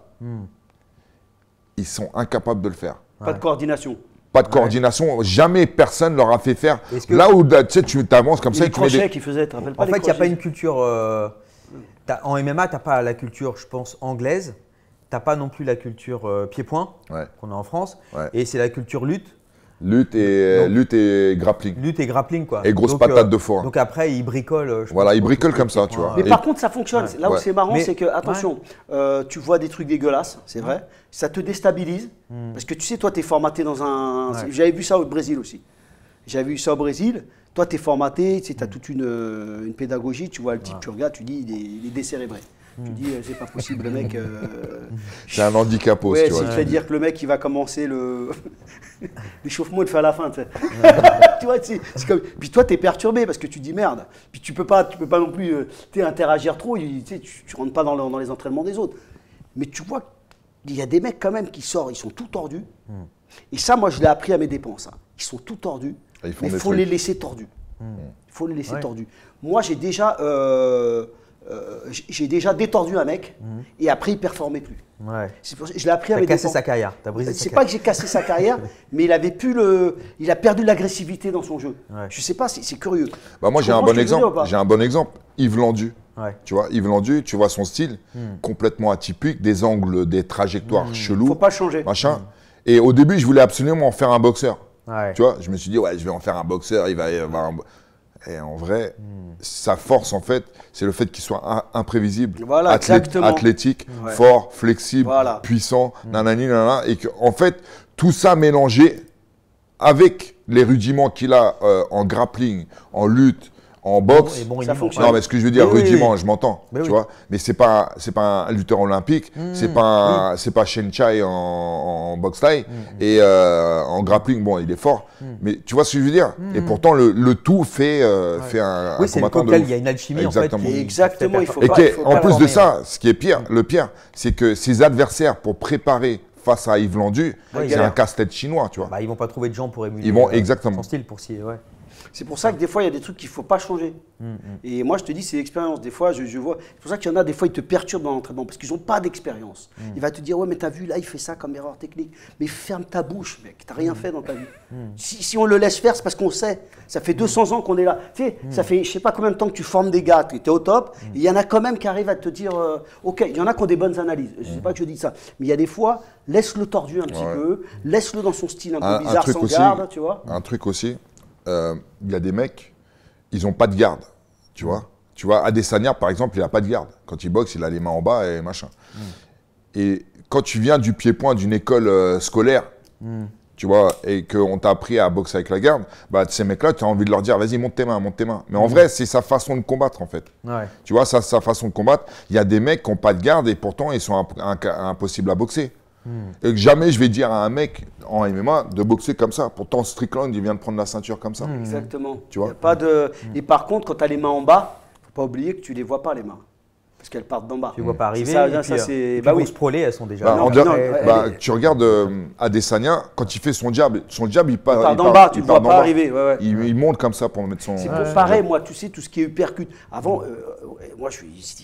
ils sont incapables de le faire. Pas de coordination pas de coordination, jamais personne leur a fait faire. Là où tu avances t'avances comme ça. Et tu mets en fait, il n'y a pas une culture. Euh, en MMA, tu n'as pas la culture, je pense, anglaise. Tu n'as pas non plus la culture euh, pied-point qu'on a en France. Et c'est la culture lutte Lutte et, euh, euh, lutte et grappling. Lutte et grappling, quoi. Et grosse donc, patate euh, de foin. Donc après, il bricole voilà, il bricole comme ça, tu vois. Mais et par contre, ça fonctionne. Là où c'est marrant, c'est que, attention, tu vois des trucs dégueulasses, c'est vrai. Ça te déstabilise. Hmm. Parce que tu sais, toi, tu es formaté dans un. J'avais vu ça au Brésil aussi. J'avais vu ça au Brésil. Toi, tu es formaté, tu as hmm. toute une, une, pédagogie. Tu vois le type, tu regardes, tu dis, il est décérébré. Tu dis, euh, c'est pas possible, le mec. Euh, c'est un handicap aussi. tu vois. si tu dire que le mec, il va commencer le. L'échauffement, il fait à la fin, tu sais. tu vois, c'est comme. Puis toi, t'es perturbé parce que tu dis merde. Puis tu peux pas, tu peux pas non plus euh, interagir trop, tu, sais, tu, rentres pas dans, les entraînements des autres. Mais tu vois, il y a des mecs quand même qui sortent, ils sont tout tordus. Hmm. Et ça, moi, je l'ai appris à mes dépenses. Hein. Ils sont tout tordus, ah, mais il hmm. faut les laisser tordus. Il faut les laisser tordus. Moi, j'ai déjà. Euh, j'ai déjà détendu un mec mhm. et après il performait plus. je l'ai appris à as cassé sa carrière. Euh, c'est pas que j'ai cassé sa carrière, mais il avait plus le, il a perdu l'agressivité dans son jeu. Je sais pas, c'est curieux. Bah moi j'ai un bon exemple. J'ai un bon exemple. Yves Landu. Ouais. Tu vois, Yves Landu, tu vois son style hmm. complètement atypique, des angles, des trajectoires Il hmm. ne Faut pas changer. Machin. Hmm. Et au début, je voulais absolument en faire un boxeur. Tu vois, je me suis dit ouais, je vais en faire un boxeur. Il va un et en vrai, sa force, en fait, c'est le fait qu'il soit imprévisible, athlétique, fort, flexible, puissant, mm. nanani, que, et qu'en fait, tout ça mélangé avec les rudiments qu'il a euh, en grappling, en lutte, en boxe. non, mais ce que je veux dire, rudiment, je m'entends, tu vois. Mais c'est pas, c'est pas un lutteur olympique, hmm. c'est pas, c'est pas Shen Chai en, boxe thai hmm, hmm. et euh, en grappling, bon, il est fort. Mais tu vois ce que je veux dire Et pourtant, le, tout fait, euh, fait un, oui, combattant Il y a une alchimie exactement. en fait. Exactement. Il faut et pas, en plus de ça, hein. ce qui est pire, le pire, c'est que ses adversaires pour préparer face à Yves Landu, c'est un casse-tête chinois, tu vois. Bah, ils vont pas trouver de gens pour émuler. Ils vont euh, exactement. Son style pour c'est pour ça que des fois, il y a des trucs qu'il ne faut pas changer. Mm, mm. Et moi, je te dis, c'est l'expérience. Des fois, je, vois. C'est pour ça qu'il y en a, des fois, ils te perturbent dans l'entraînement parce qu'ils n'ont pas d'expérience. Ils mm. Il va te dire, ouais, mais t'as vu, là, il fait ça comme erreur technique. Mais ferme ta bouche, mec. T'as rien fait dans ta vie. Si, on le laisse faire, c'est parce qu'on sait. Ça fait 200 ans qu'on est là. Tu sais, ça fait je sais pas combien de temps que tu formes des gars, tu es au top. Il y en a quand même qui arrivent à te dire, euh, OK, il y en a qui ont des bonnes analyses. Je sais pas que je dis ça. Mais il y a des fois, laisse-le tordu un petit peu, laisse-le dans son style un, peu bizarre, sans garde, tu vois. Un truc aussi euh, il y a des mecs, ils n'ont pas de garde, tu vois. Tu vois, Adesanya, par exemple, il n'a pas de garde. Quand il boxe, il a les mains en bas et machin. Mm. Et quand tu viens du pied-point d'une école euh, scolaire, mm. tu vois, et qu'on t'a appris à boxer avec la garde, bah, ces mecs-là, tu as envie de leur dire, vas-y, monte tes mains, monte tes mains. Mais en mm. vrai, c'est sa façon de combattre, en fait. Tu vois, sa, sa façon de combattre. Il y a des mecs qui n'ont pas de garde et pourtant, ils sont impossibles à boxer. Et que jamais je vais dire à un mec en MMA de boxer comme ça. Pourtant, Strickland, il vient de prendre la ceinture comme ça. Exactement. Tu vois pas de... Mm. Et par contre, quand tu as les mains en bas, faut pas oublier que tu les vois pas, les mains parce qu'elles partent d'en bas. Tu ne vois pas arriver. Ça, et ça, euh, bah, oui. elles sont déjà. Bah, bah, tu regardes euh, Adesanya, quand il fait son diable, son diable, il part, il part d'en bas, tu ne vois pas arriver. Il, monte comme ça pour mettre son. C'est pareil, moi, tu sais, tout ce qui est uppercut. Avant, euh, moi,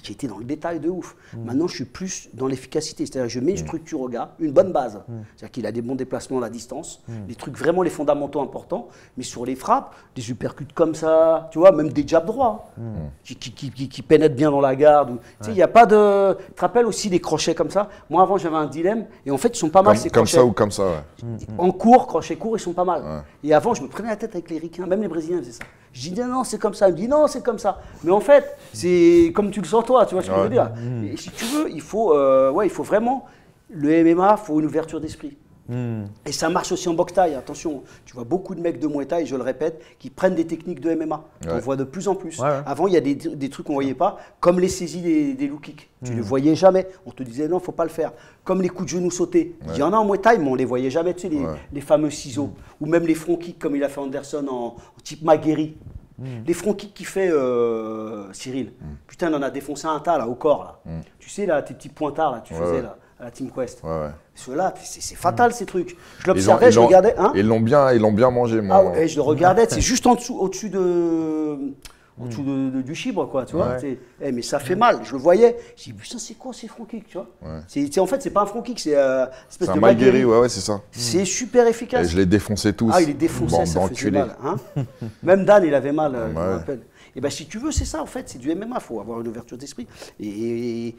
j'étais dans le détail de ouf. Mm. Maintenant, je suis plus dans l'efficacité. C'est-à-dire, je mets une mm. structure au gars, une bonne base. Mm. C'est-à-dire qu'il a des bons déplacements à la distance, des trucs vraiment les fondamentaux importants. Mais sur les frappes, des uppercuts comme ça, tu vois, même des jabs droits, hein. qui, qui, qui, qui pénètrent bien dans la garde tu il a pas de. Tu te rappelles aussi des crochets comme ça Moi, avant, j'avais un dilemme. Et en fait, ils sont pas mal comme, ces comme ça ou comme ça, ouais. Mm, mm. En cours, crochets courts, ils sont pas mal. Et avant, je me prenais la tête avec les ricains, même les Brésiliens faisaient ça. Je dis non, c'est comme ça. Il me dit non, c'est comme ça. Mais en fait, c'est comme tu le sens toi, tu vois ce que je veux dire. Mm. Et si tu veux, il faut, euh, ouais, il faut vraiment. Le MMA, il faut une ouverture d'esprit. Hmm. Et ça marche aussi en boxe taille. Attention, tu vois beaucoup de mecs de Muay Thai, je le répète, qui prennent des techniques de MMA. On voit de plus en plus. Avant, il y a des, trucs qu'on ne voyait pas, comme les saisies des, look. low kicks. Tu ne hmm. les voyais jamais. On te disait non, faut pas le faire. Comme les coups de genoux sautés. Il y en a en Muay Thai, mais on ne les voyait jamais. Tu sais, les, fameux ciseaux. Hmm. Ou même les front kicks, comme il a fait Anderson en, type Magheri. Les front kicks qu'il fait euh, Cyril. Putain, on en a défoncé un tas là, au corps. Là. Tu sais, là, tes petits pointards, là, tu faisais là à la Team Quest. Ceux-là, c'est fatal mmh. ces trucs. Je l'observais, je regardais. Hein. ils l'ont bien, ils l'ont bien mangé, moi. et ah, je le regardais, c'est juste en dessous, au-dessus de au mmh. du chibre, quoi, tu vois. Eh, mais ça fait mal, je le voyais. J'ai dit, putain, c'est quoi ces front kicks, tu vois En fait, c'est pas un front kick, c'est euh, espèce de guéri, ouais, c'est ça. C'est super efficace. Et je les défonçais tous. Ah, il les défonçait, ça ça faisait mal. Hein. Même Dan, il avait mal, Et euh, eh ben, si tu veux, c'est ça, en fait, c'est du MMA, il faut avoir une ouverture d'esprit. Et,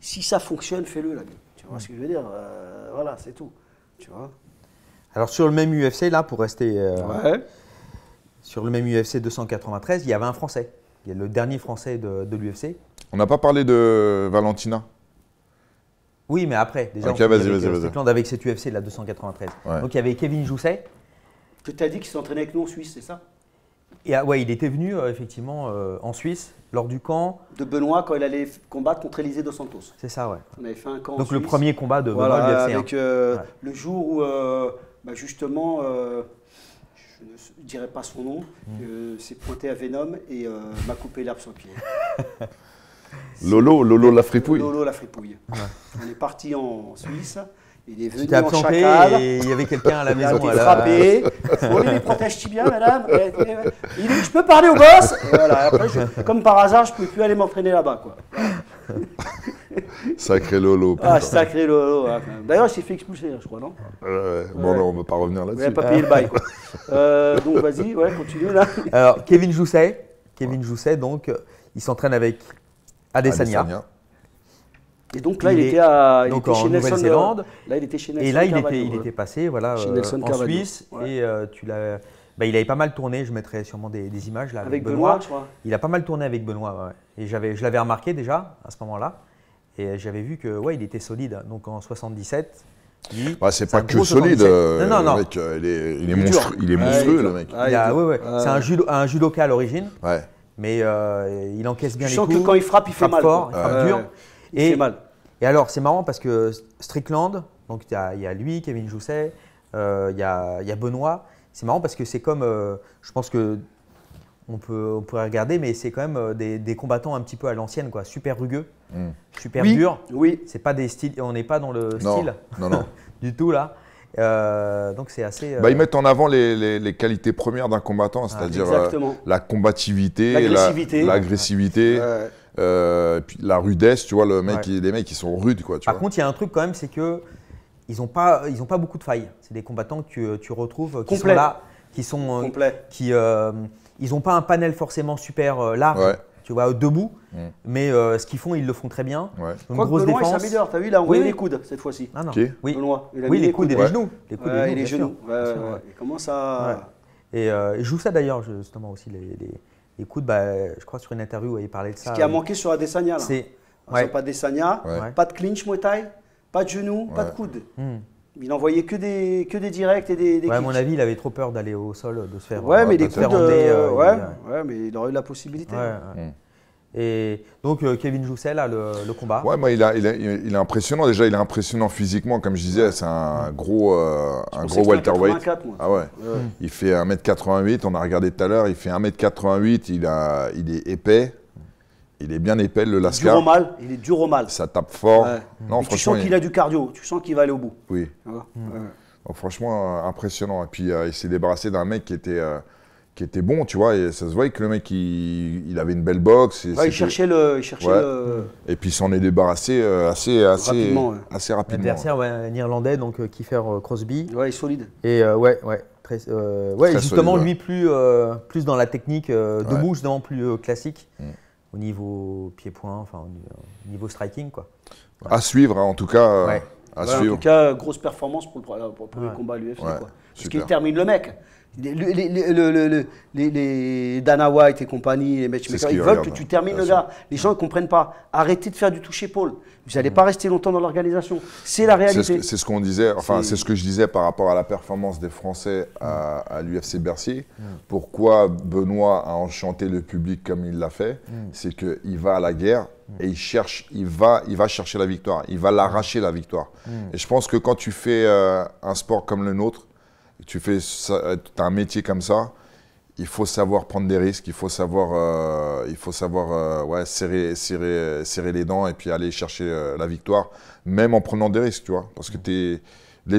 si ça fonctionne, fais-le, là. Tu vois ce que je veux dire euh, Voilà, c'est tout. Tu vois Alors, sur le même UFC, là, pour rester. Euh, ouais. Sur le même UFC 293, il y avait un Français. Il y a le dernier Français de, l'UFC. On n'a pas parlé de Valentina Oui, mais après. Déjà, vas-y, vas-y, vas-y. avec cet UFC de la 293. Donc, il y avait Kevin Jousset. Que tu as dit qu'il s'entraînait avec nous en Suisse, c'est ça et, ah, Ouais, il était venu, euh, effectivement, en Suisse lors du camp. De Benoît quand il allait combattre contre Élisée dos Santos. C'est ça, ouais. On avait fait un camp. Donc le premier combat de Benoît voilà, Avec hein. euh, le jour où euh, bah, justement, euh, je ne dirais pas son nom, s'est hmm. pointé à Venom et m'a coupé l'herbe sur pied. Lolo, Lolo la fripouille. Lolo la fripouille. On est parti en Suisse. Il est venu tu en et il y avait quelqu'un à la maison. Il a été frappé. Il les protège si bien, madame euh, Il dit, je peux parler au boss comme par hasard, je ne pouvais plus aller m'entraîner là-bas. Quoi. sacré Lolo. Ah, sacré Lolo. Hein. D'ailleurs, il s'est fait expulser, je crois, non Bon, on ne va pas revenir là-dessus. Il n'a pas payé le bail. euh, donc, vas-y, ouais, continue là. Alors, Kevin Jousset, Kevin donc, il s'entraîne avec Adesanya. Adesanya. Et donc là, il, était, à, il était chez Nelson. Et là, il, était, il était, passé voilà, euh, en Suisse. Et euh, tu l'as. Bah, il avait pas mal tourné, je mettrai sûrement des, images là avec, Benoît. Il a pas mal tourné avec Benoît, et j'avais, je l'avais remarqué déjà à ce moment-là, et j'avais vu que ouais, il était solide. Donc en 77, c'est pas que solide. Euh, non, non, il est, il est, il est monstrueux, le mec. C'est un, judo, un judoka à l'origine. Mais il encaisse bien les coups. Je que quand il frappe, il, il frappe Fort, il frappe dur. Et, et alors, c'est marrant parce que Strickland, donc il y, a lui, Kevin Jousset, euh, il y, a Benoît. C'est marrant parce que c'est comme, euh, je pense que on, peut, on pourrait regarder, mais c'est quand même euh, des, combattants un petit peu à l'ancienne, quoi, super rugueux, hmm. super oui. dur. Oui. C'est pas des styles, on n'est pas dans le style non, non. du tout là. donc c'est assez. Bah, ils mettent en avant les, qualités premières d'un combattant, ah, c'est-à-dire la combativité, l'agressivité, euh, puis la rudesse, tu vois, le mec, les mecs, qui sont rudes, Par contre, il y a un truc quand même, c'est qu'ils n'ont pas, beaucoup de failles. C'est des combattants que tu, euh, retrouves qui sont là, qui sont, euh, qui, ils n'ont pas un panel forcément super large. Tu vois, debout, mm. mais ce qu'ils font, ils le font très bien. Ouais. Une Quoi grosse que défense. il T'as vu, là on envoyé les coudes cette fois-ci. Ah, non. Qui oui. oui, les, coudes, et les genoux. Les coudes et les genoux. Et, il joue ça d'ailleurs, justement, aussi, les Écoute, bah, je crois sur une interview, il parlait de ça. Ce qui a euh, manqué sur Adesanya, là. C'est. Pas Adesanya, pas de clinch Muay Thai, pas de genou, pas de coude. Hmm. Il envoyait que des, que des directs et des, À mon avis, il avait trop peur d'aller au sol, de se faire. Ouais, euh, mais des coups de... Euh, ouais, mais il aurait eu la possibilité. Hmm. Et donc euh, Kevin Joussel a le, combat. Ouais, moi il, est impressionnant déjà, il est impressionnant physiquement comme je disais, c'est un gros, euh, un gros welterweight. Ah ouais. Il fait 1m88, on a regardé tout à l'heure, il fait 1m88, il, a, il est épais. Il est bien épais le Lascar. Dur au mal, il est dur au mal. Ça tape fort. Non, franchement, tu sens qu'il a du cardio, tu sens qu'il va aller au bout. Oui. franchement impressionnant. Et puis euh, il s'est débarrassé d'un mec qui était qui était bon, tu vois, et ça se voyait que le mec, il, avait une belle boxe. Et il cherchait le... Et puis, s'en est débarrassé euh, assez, assez, rapidement, assez rapidement. L'adversaire, ouais, néerlandais, donc qui euh, Kiefer euh, Crosby. Ouais, il est solide. Et ouais, ouais. Très, ouais, justement, lui, plus, plus dans la technique de justement, plus classique, mm. au niveau pied-point, enfin, au niveau striking, quoi. À suivre, hein, en tout cas. À suivre. En tout cas, grosse performance pour le, premier combat à l'UFC, quoi. Parce termine le mec. Les, les, Dana White et compagnie, les ils veulent que tu termines le gars. Les gens ne comprennent pas. Arrêtez de faire du toucher-épaule. Vous n'allez mm. pas rester longtemps dans l'organisation. C'est la réalité. C'est ce qu'on disait, enfin, c'est ce que je disais par rapport à la performance des Français à, l'UFC Bercy. Mm. Pourquoi Benoît a enchanté le public comme il l'a fait mm. C'est qu'il va à la guerre et il cherche, il va, il va chercher la victoire. Il va l'arracher, la victoire. Et je pense que quand tu fais euh, un sport comme le nôtre, tu fais euh, as un métier comme ça, il faut savoir prendre des risques, il faut savoir, euh, il faut savoir euh, serrer, serrer, serrer les dents et puis aller chercher la victoire, même en prenant des risques, tu vois. Parce que les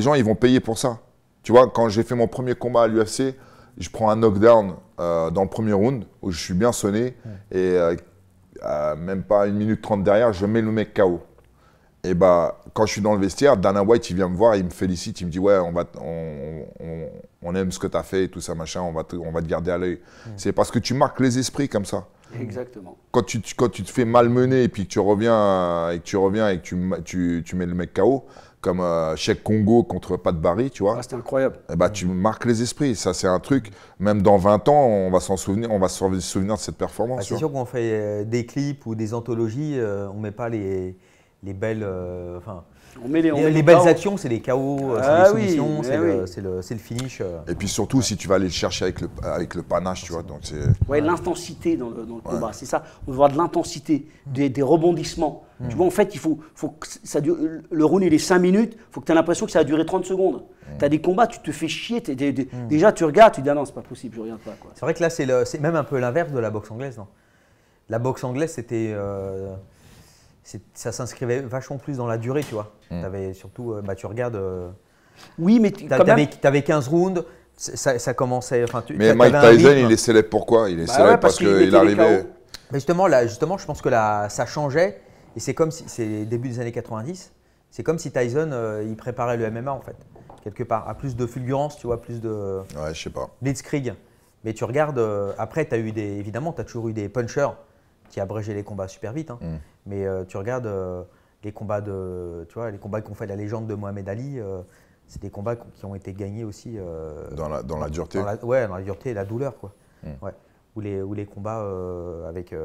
gens, ils vont payer pour ça. Tu vois, quand j'ai fait mon premier combat à l'UFC, je prends un knockdown dans le premier round où je suis bien sonné et même pas une minute trente derrière, je mets le mec KO et bah, quand je suis dans le vestiaire, Dana White, il vient me voir, il me félicite, il me dit Ouais, on, va, on, on, aime ce que tu as fait, tout ça, machin, on va te, on va te garder à l'œil. Mm. C'est parce que tu marques les esprits comme ça. Mm. Exactement. Quand tu, quand tu te fais malmener et puis que tu reviens et que tu, reviens et que tu, tu, tu mets le mec KO, comme euh, Congo contre Pat Barry, tu vois. Ah, incroyable. Et eh bah, tu marques les esprits. Ça, c'est un truc. Même dans 20 ans, on va s'en souvenir, on va se souvenir de cette performance. Ah, c'est sûr qu'on fait euh, des clips ou des anthologies, euh, on ne met pas les les belles, euh, enfin, les, belles actions, c'est les KO, euh, c'est les ah c'est le, finish. Euh. Et puis surtout, si tu vas aller le chercher avec le, avec le panache, tu vois. Donc ouais, l'intensité dans le, combat, c'est ça. On doit avoir de l'intensité, mm. des, rebondissements. Mm. Tu vois, en fait, il faut, faut que ça dure, le round, il est 5 minutes, il faut que tu aies l'impression que ça a duré 30 secondes. Mm. Tu as des combats, tu te fais chier. Déjà, tu regardes, tu dis, ah non, c'est pas possible, je regarde pas. C'est vrai que là, c'est même un peu l'inverse de la boxe anglaise, La boxe anglaise, c'était ça s'inscrivait vachement plus dans la durée, tu vois. Mm. tu Avais surtout, euh, bah, tu regardes. Euh, oui, mais tu avais, 15 rounds. Ça, commençait. mais Mike Tyson, il est célèbre pourquoi Il bah est célèbre parce, qu'il arrivait. justement, là, justement, je pense que là, ça changeait. Et c'est comme si, c'est début des années 90, c'est comme si Tyson, euh, il préparait le MMA en fait, quelque part, à plus de fulgurance, tu vois, plus de. Ouais, je sais pas. Blitzkrieg. Mais tu regardes, après, tu as eu des. Évidemment, tu as toujours eu des punchers qui les combats super vite. Hein. Mm. Mais euh, tu regardes euh, les combats de, tu vois, les combats qu'on fait la légende de Mohamed Ali. Euh, c'est des combats qui ont été gagnés aussi. dans, la, dans la dureté Ouais, dans la dureté et la douleur. Quoi. Mm. Ou, les, ou les combats avec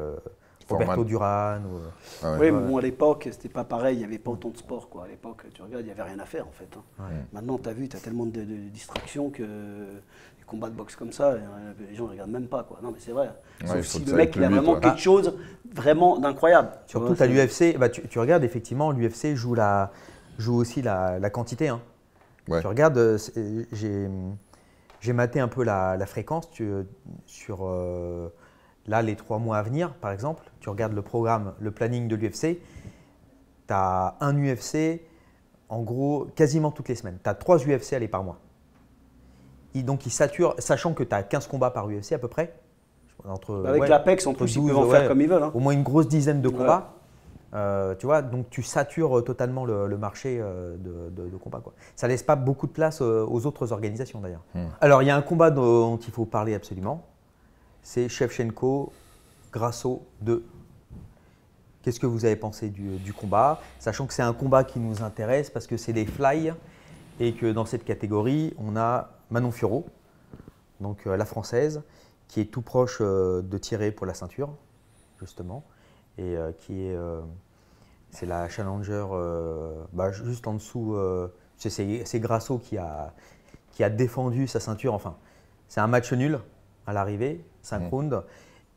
Roberto Duran. Ou... Ah bon, à l'époque, c'était pas pareil, il n'y avait pas autant de sport. Quoi. À l'époque, tu regardes, il n'y avait rien à faire en fait. Hein. Maintenant, tu as vu, tu as tellement de distractions que combat de boxe comme ça, euh, les gens ne regardent même pas. Quoi. Non, mais c'est vrai. Sauf si le mec, il a vraiment quelque chose vraiment d'incroyable. Surtout à l'UFC, bah, tu, tu, regardes effectivement, l'UFC joue, la, joue aussi la, quantité. Hein. Tu regardes, euh, j'ai maté un peu la, fréquence tu, euh, sur là, les trois mois à venir, par exemple. Tu regardes le programme, le planning de l'UFC. Tu as un UFC, en gros, quasiment toutes les semaines. Tu as trois UFC allés par mois donc il sature, sachant que tu as 15 combats par UFC à peu près. Entre, bah, Avec l'Apex, en plus, ils peuvent en faire comme ils veulent. Hein. Au moins une grosse dizaine de combats. Euh, tu vois, donc tu satures euh, totalement le, marché euh, de, combat. Quoi. Ça laisse pas beaucoup de place aux autres organisations d'ailleurs. Hmm. Alors il y a un combat dont il faut parler absolument. C'est Shevchenko Grasso 2. Qu'est-ce que vous avez pensé du, combat Sachant que c'est un combat qui nous intéresse parce que c'est des fly et que dans cette catégorie, on a Manon Furo, donc euh, la française, qui est tout proche euh, de tirer pour la ceinture, justement, et euh, qui est c'est la Challenger bah, juste en dessous. c'est Grasso qui a, qui a défendu sa ceinture. Enfin, c'est un match nul à l'arrivée, 5 mm. rounds.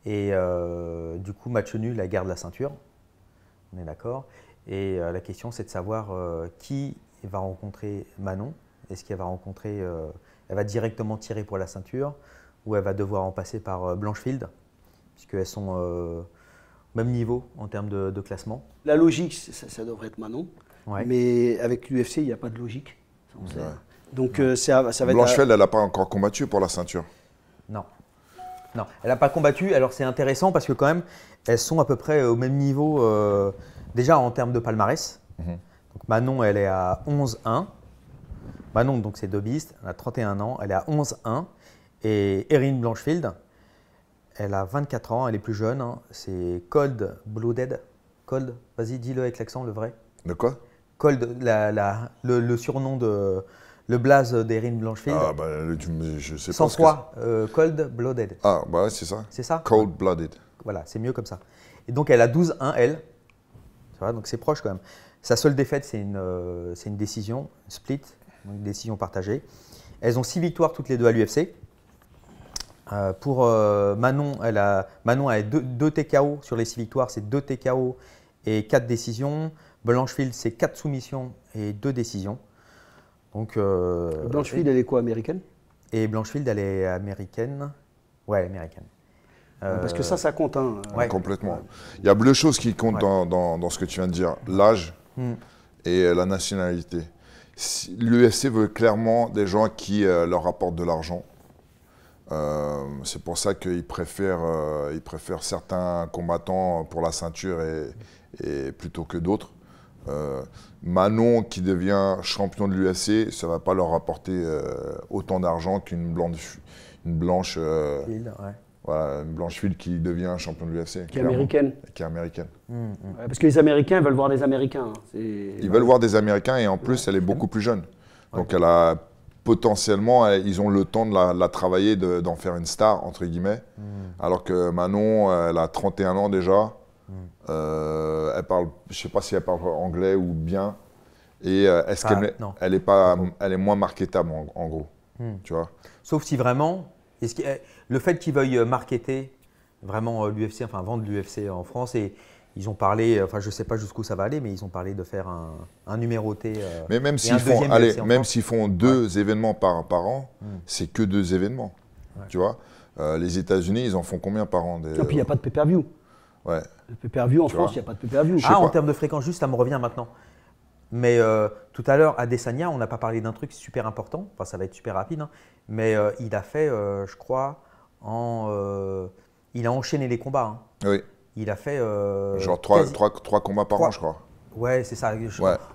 Et du coup, match nul, elle garde la ceinture. On est d'accord. Et la question, c'est de savoir qui va rencontrer Manon. Est-ce qu'elle va rencontrer elle va directement tirer pour la ceinture ou elle va devoir en passer par euh, Blanchefield, puisqu'elles sont au euh, même niveau en termes de, classement. La logique, ça, devrait être Manon, mais avec l'UFC, il n'y a pas de logique. Donc euh, ça, va elle n'a pas encore combattu pour la ceinture Non. Non, elle n'a pas combattu. Alors c'est intéressant parce que quand même, elles sont à peu près au même niveau, déjà en termes de palmarès. Mhm. Donc Manon, elle est à 11-1. Bah non, donc c'est Dobiste, elle a 31 ans, elle est à 11-1. Et Erin Blanchfield, elle a 24 ans, elle est plus jeune, hein. c'est Cold Blooded. Cold, vas-y, dis-le avec l'accent, le vrai. De quoi Cold, la, le, surnom de. Le blaze d'Erin Blanchfield. Ah, bah, je sais pas. Sans quoi? Euh, Cold Blooded. Ah, bah c'est ça. C'est ça Cold Blooded. Voilà, c'est mieux comme ça. Et donc, elle a 12-1, elle. donc c'est proche quand même. Sa seule défaite, c'est une, euh, décision, une décision, split, donc décision partagée. Elles ont six victoires toutes les deux à l'UFC. Euh, pour euh, Manon, elle a, Manon a deux, TKO sur les six victoires, c'est deux TKO et quatre décisions. Blanchefield, c'est quatre soumissions et deux décisions. Donc, euh, elle est quoi, américaine Et Blanchefield, elle est américaine. Ouais, américaine. Parce que ça, ça compte. Hein. Complètement. Il y a deux choses qui comptent dans, ce que tu viens de dire. L'âge hmm. et la nationalité. L'USC veut clairement des gens qui euh, leur apportent de l'argent. Euh, c'est pour ça qu'ils préfèrent, euh, ils préfèrent certains combattants pour la ceinture et, plutôt que d'autres. Manon, qui devient champion de l'USC, ça ne va pas leur apporter autant d'argent qu'une blanche, une blanche voilà, Blancheville qui devient champion de l'UFC. Qui est américaine. Qui est américaine. parce que les Américains veulent voir des Américains. Ils veulent voir des Américains hein. et en plus, elle est beaucoup plus jeune. Donc elle a potentiellement, ils ont le temps de la, travailler, d'en faire une star, entre guillemets. Mmh. Alors que Manon, elle a 31 ans déjà. Mmh. Euh, elle parle, je ne sais pas si elle parle anglais ou bien. Et euh, est-ce qu'elle elle est, pas, elle est moins marketable, en, gros. Mmh. Tu vois Sauf si vraiment, est-ce le fait qu'ils veuillent euh, marketer vraiment euh, l'UFC, enfin vendre l'UFC en France et ils ont parlé, euh, enfin je sais pas jusqu'où ça va aller, mais ils ont parlé de faire un, un numéroté. mais même s'ils font, même s'ils font deux événements par, an, hmm. c'est que deux événements. Tu vois, les États-Unis, ils en font combien par an Et puis il n'y a pas de pay-per-view. Ouais. Le pay-per-view en France, il n'y a pas de pay-per-view. Ah, en termes de fréquence, juste, ça me revient maintenant. Mais tout à l'heure, à Desania, on n'a pas parlé d'un truc super important. Enfin, ça va être super rapide. Hein, mais il a fait, je crois, en. Euh, il a enchaîné les combats. Hein. Oui. Il a fait. Euh, Genre trois, combats par an, je crois. Ouais, c'est ça.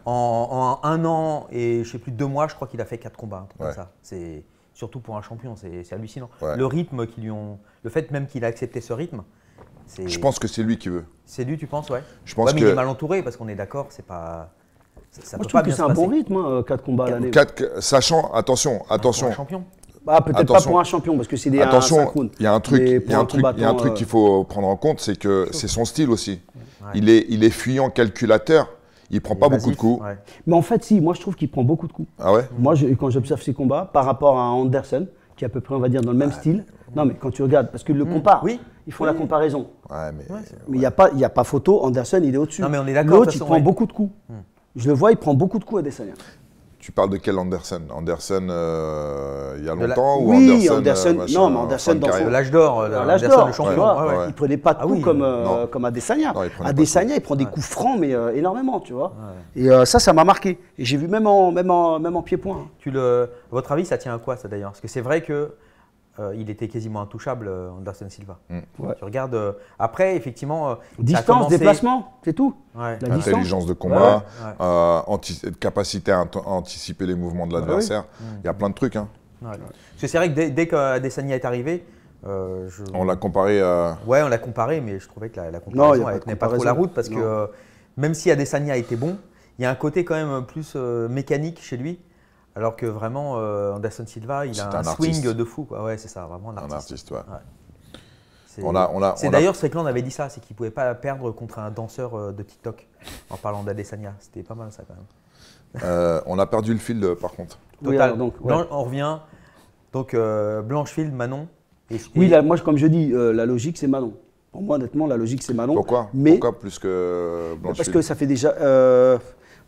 En, un an et je sais plus, deux mois, je crois qu'il a fait quatre combats. C'est surtout pour un champion, c'est hallucinant. Le rythme qu'ils lui ont. Le fait même qu'il a accepté ce rythme. Je pense que c'est lui qui veut. C'est lui, tu penses, ouais. Je pense mais il est mal entouré parce qu'on est d'accord, c'est pas. je trouve que c'est un bon rythme, 4 hein, euh, combats à l'année. Sachant, attention, attention. Un champion. Bah, peut-être pas pour un champion, parce que c'est des. Attention, il y a un truc, il y a un truc, euh, qu'il faut prendre en compte, c'est que c'est son style aussi. Il est, il est fuyant, calculateur. Il prend pas beaucoup de coups. Mais en fait, si, moi je trouve qu'il prend beaucoup de coups. Ah Moi, quand j'observe ses combats, par rapport à Anderson, qui est à peu près, on va dire, dans le même style. Non, mais quand tu regardes, parce qu'ils le mm. comparent, oui. ils font la comparaison. Ouais, mais euh, il n'y a, pas, y a pas photo, Anderson, il est au-dessus. Non, mais on est d'accord. L'autre, il prend beaucoup de coups. Mm. Je le vois, il prend beaucoup de coups à Dessalien. Tu parles de quel Anderson Anderson euh, il y a longtemps oui, Anderson, euh, dans l'âge d'or, euh, l'âge d'or, le champion. Il prenait pas de ah tout comme, comme Adesanya. Adesanya, il prend des coups francs, mais énormément, tu vois. Et ça, ça m'a marqué. Et j'ai vu même en, même en, même en pied-point. le... Votre avis, ça tient à quoi, ça d'ailleurs Parce que c'est vrai que euh, il était quasiment intouchable, euh, Anderson Silva. Mm. Tu regardes. Euh, après, effectivement. distance, déplacement, c'est tout. La Intelligence distance. de combat, capacité à anticiper les mouvements de bah l'adversaire. Mm. Il y a plein de trucs. Hein. C'est vrai que dès, dès qu'Adesanya est arrivé. On l'a comparé à. Ouais, on l'a comparé, mais je trouvais que la, la comparaison n'est pas, trop la route parce que même si Adesanya était bon, il y a un côté quand même plus mécanique chez lui alors que vraiment, euh, Anderson Silva, il a un, swing de fou. Ouais, c'est ça, vraiment un artiste. Un artiste, ouais. C'est, on a, on a, c'est avait dit ça, c'est qu'il ne pouvait pas perdre contre un danseur euh, de TikTok en parlant d'Adesanya. C'était pas mal ça quand même. Euh, on a perdu le fil par contre. Total. donc, on revient. Donc Blanchefield, Manon. oui, moi comme je dis, la logique c'est Manon. Pour moi, honnêtement, la logique c'est Manon. Pourquoi mais... Pourquoi plus que Blanchefield Parce que ça fait déjà,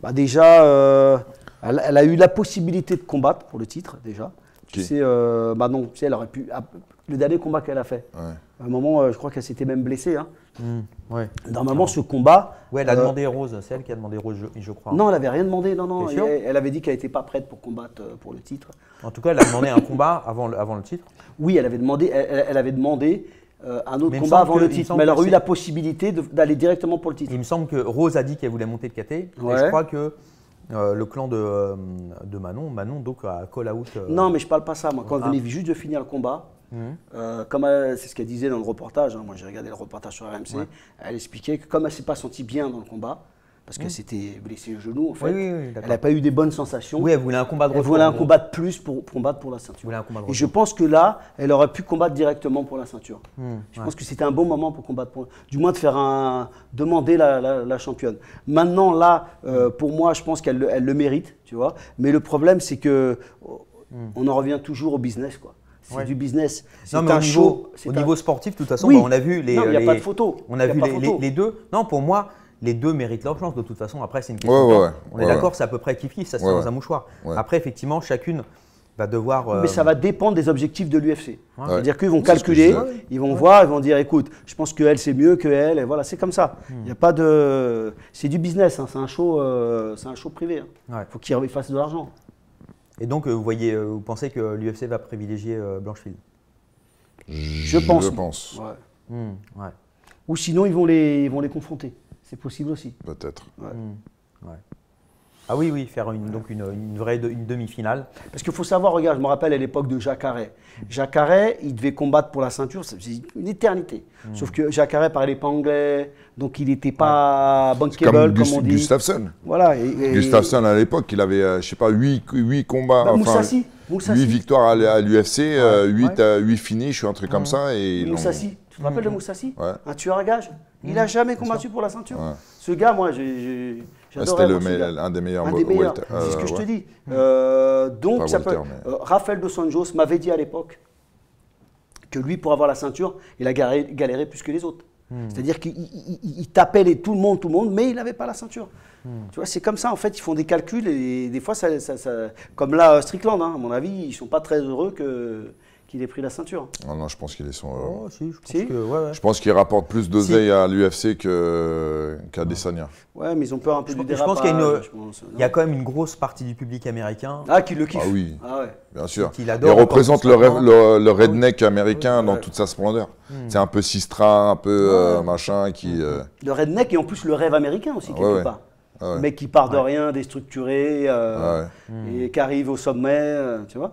bah, déjà elle, a eu la possibilité de combattre pour le titre déjà. Tu sais, euh, bah non, tu elle aurait pu. Ah, le dernier combat qu'elle a fait. À un moment, euh, je crois qu'elle s'était même blessée. Hein. Mmh, Normalement, ce combat. Ouais, elle a euh, demandé Rose, c'est elle qui a demandé Rose, je, crois. Non, elle n'avait rien demandé, non, non. Elle, avait dit qu'elle n'était pas prête pour combattre pour le titre. En tout cas, elle a demandé un combat avant, le titre Oui, elle avait demandé, elle, avait demandé un autre combat avant le titre, mais elle aurait eu la possibilité d'aller directement pour le titre. Il me semble que Rose a dit qu'elle voulait monter de KT, je crois que euh, le clan de, euh, de, Manon, Manon donc à call out. Euh, non, mais je parle pas ça. Moi, quand elle ah. juste de finir le combat, mhm. comme c'est ce qu'elle disait dans le reportage, hein, moi j'ai regardé le reportage sur RMC, elle expliquait que comme elle s'est pas sentie bien dans le combat, parce que s'était mmh. c'était blessé au genou en fait. elle n'a pas eu des bonnes sensations. Oui, elle voulait un combat de Elle voulait un combat de plus pour, combattre pour la ceinture. et je pense que là, elle aurait pu combattre directement pour la ceinture. Mmh, je pense que c'était un bon moment pour combattre, pour, du moins de faire un demander la, championne. Maintenant là, euh, mmh. pour moi, je pense qu'elle le mérite, tu vois. Mais le problème, c'est que on en revient toujours au business, quoi. C'est du business. C'est un au show. au niveau sportif, de toute façon, bah, on a vu les. il n'y a pas de photo. On a, vu les, les, deux. Non, pour moi, les deux méritent leur chance. De toute façon, après, c'est une question. on est d'accord, c'est à peu près kiff ça se dans un mouchoir. Après, effectivement, chacune va devoir. Mais ça euh, va dépendre des objectifs de l'UFC. C'est-à-dire qu'ils vont calculer, ils vont voir, ils vont dire écoute, je pense que elle, c'est mieux que elle, et voilà, c'est comme ça. Hmm. Il n'y a pas de. C'est du business, hein. c'est un, show, euh, un privé. il hein. faut qu'ils fassent de l'argent. Et donc, euh, vous, voyez, vous pensez que l'UFC va privilégier Blancheville je, pense. Hmm, Ou sinon, ils vont les, ils vont les confronter. C'est possible aussi. Peut-être. Hmm. Ah oui, oui, faire une, donc une, vraie une demi-finale. Parce qu'il faut savoir, regarde, je me rappelle à l'époque de Jacaré. Hmm. Jacaré, il devait combattre pour la ceinture, c'est une éternité. Hmm. Sauf que Jacaré parlait pas anglais, donc il n'était pas bankable, comme, on dit. Gustafsson. Voilà. Gustafsson, à l'époque, il avait, euh, je sais pas, 8, 8 combats. Bah, enfin, Moussassi. Moussassi. 8 victoires à l'UFC, 8, suis 8 finishes un truc comme ça. Et Moussassi. Tu te rappelles de Moussassi Un tueur à gage il n'a mmh. jamais combattu pour la ceinture. Ce gars, moi, j'ai. C'était un des meilleurs. Un des meilleurs. c'est ce euh, que je te dis. Mmh. Euh, donc, ça peut... Euh, Rafael dos m'avait dit à l'époque que lui, pour avoir la ceinture, il a galéré, plus que les autres. Mmh. C'est-à-dire qu'il tapait tout le monde, tout le monde, mais il n'avait pas la ceinture. Tu vois, c'est comme ça, en fait, ils font des calculs et des fois, comme là, Strickland, hein, à mon avis, ils ne sont pas très heureux que, qu'il ait pris la ceinture. Non, je pense qu'ils sont euh, oh, si, je pense ouais, ouais. rapportent plus d'oseille à l'UFC qu'à qu Desania. Ouais, mais ils ont peur un peu du Je pense qu'il y, a euh, quand même une grosse partie du public américain. Ah, qui le kiffe. Ah oui, ah bien sûr. Qui adore Il représente le, redneck ah américain dans toute sa splendeur. Hmm. C'est un peu Sistra, un peu euh, machin qui. Hmm. Le redneck et en plus le rêve américain aussi, ah quelque part. mais qui part de rien, déstructuré, hmm. et qui arrive au sommet, tu vois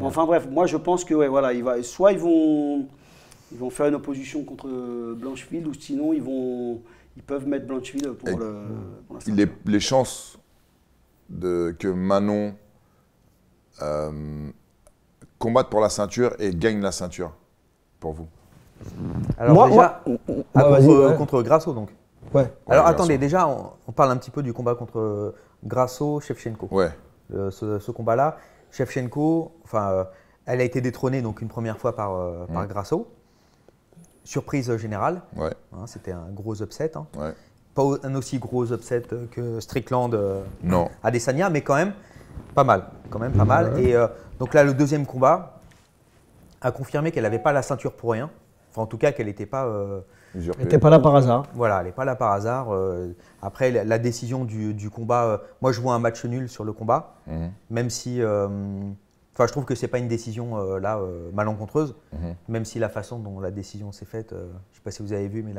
enfin bref, moi je pense que voilà, il va, soit ils vont, ils vont faire une opposition contre euh, Blancheville ou sinon ils, vont, ils peuvent mettre Blancheville pour, les, chances de, que Manon euh, combatte pour la ceinture et gagne la ceinture pour vous Alors déjà, ah, euh, contre, Grasso donc. Ouais. Alors attendez, déjà on, parle un petit peu du combat contre Grasso, Shevchenko. Ouais. ce combat-là, Shevchenko, enfin, euh, elle a été détrônée donc une première fois par, euh, mm. Grasso. Surprise générale. Ouais. Hein, c'était un gros upset. Hein. Pas un aussi gros upset euh, que Strickland à Desania, mais quand même pas mal. Quand même pas mal. Et donc là, le deuxième combat a confirmé qu'elle n'avait pas la ceinture pour rien. Enfin, en tout cas, qu'elle n'était pas elle n'était pas là par hasard. Voilà, elle n'est pas là par hasard. Euh, après, la, décision du, combat, euh, moi je vois un match nul sur le combat, mhm. même si. Euh, enfin, je trouve que ce n'est pas une décision là malencontreuse, mhm. même si la façon dont la décision s'est faite, je je sais pas si vous avez vu, mais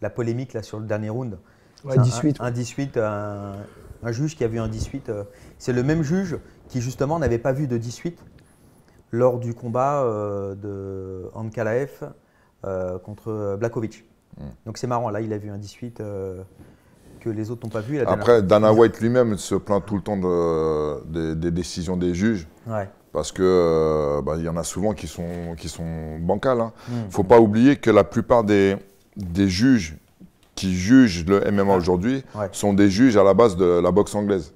la, polémique là sur le dernier round. un, 18. Un, juge qui a vu un 18. c'est le même juge qui justement n'avait pas vu de 18 lors du combat de Ankalaev euh, contre euh, Blakovic. Hmm. Donc c'est marrant, là il a vu un 18 euh, que les autres n'ont pas vu. Après, Dana White lui-même se plaint tout le temps de, des décisions des juges. Parce qu'il bah, y en a souvent qui sont, qui sont bancales. Il hein. ne hmm. faut pas oublier que la plupart des, juges qui jugent le MMA aujourd'hui sont des juges à la base de la boxe anglaise.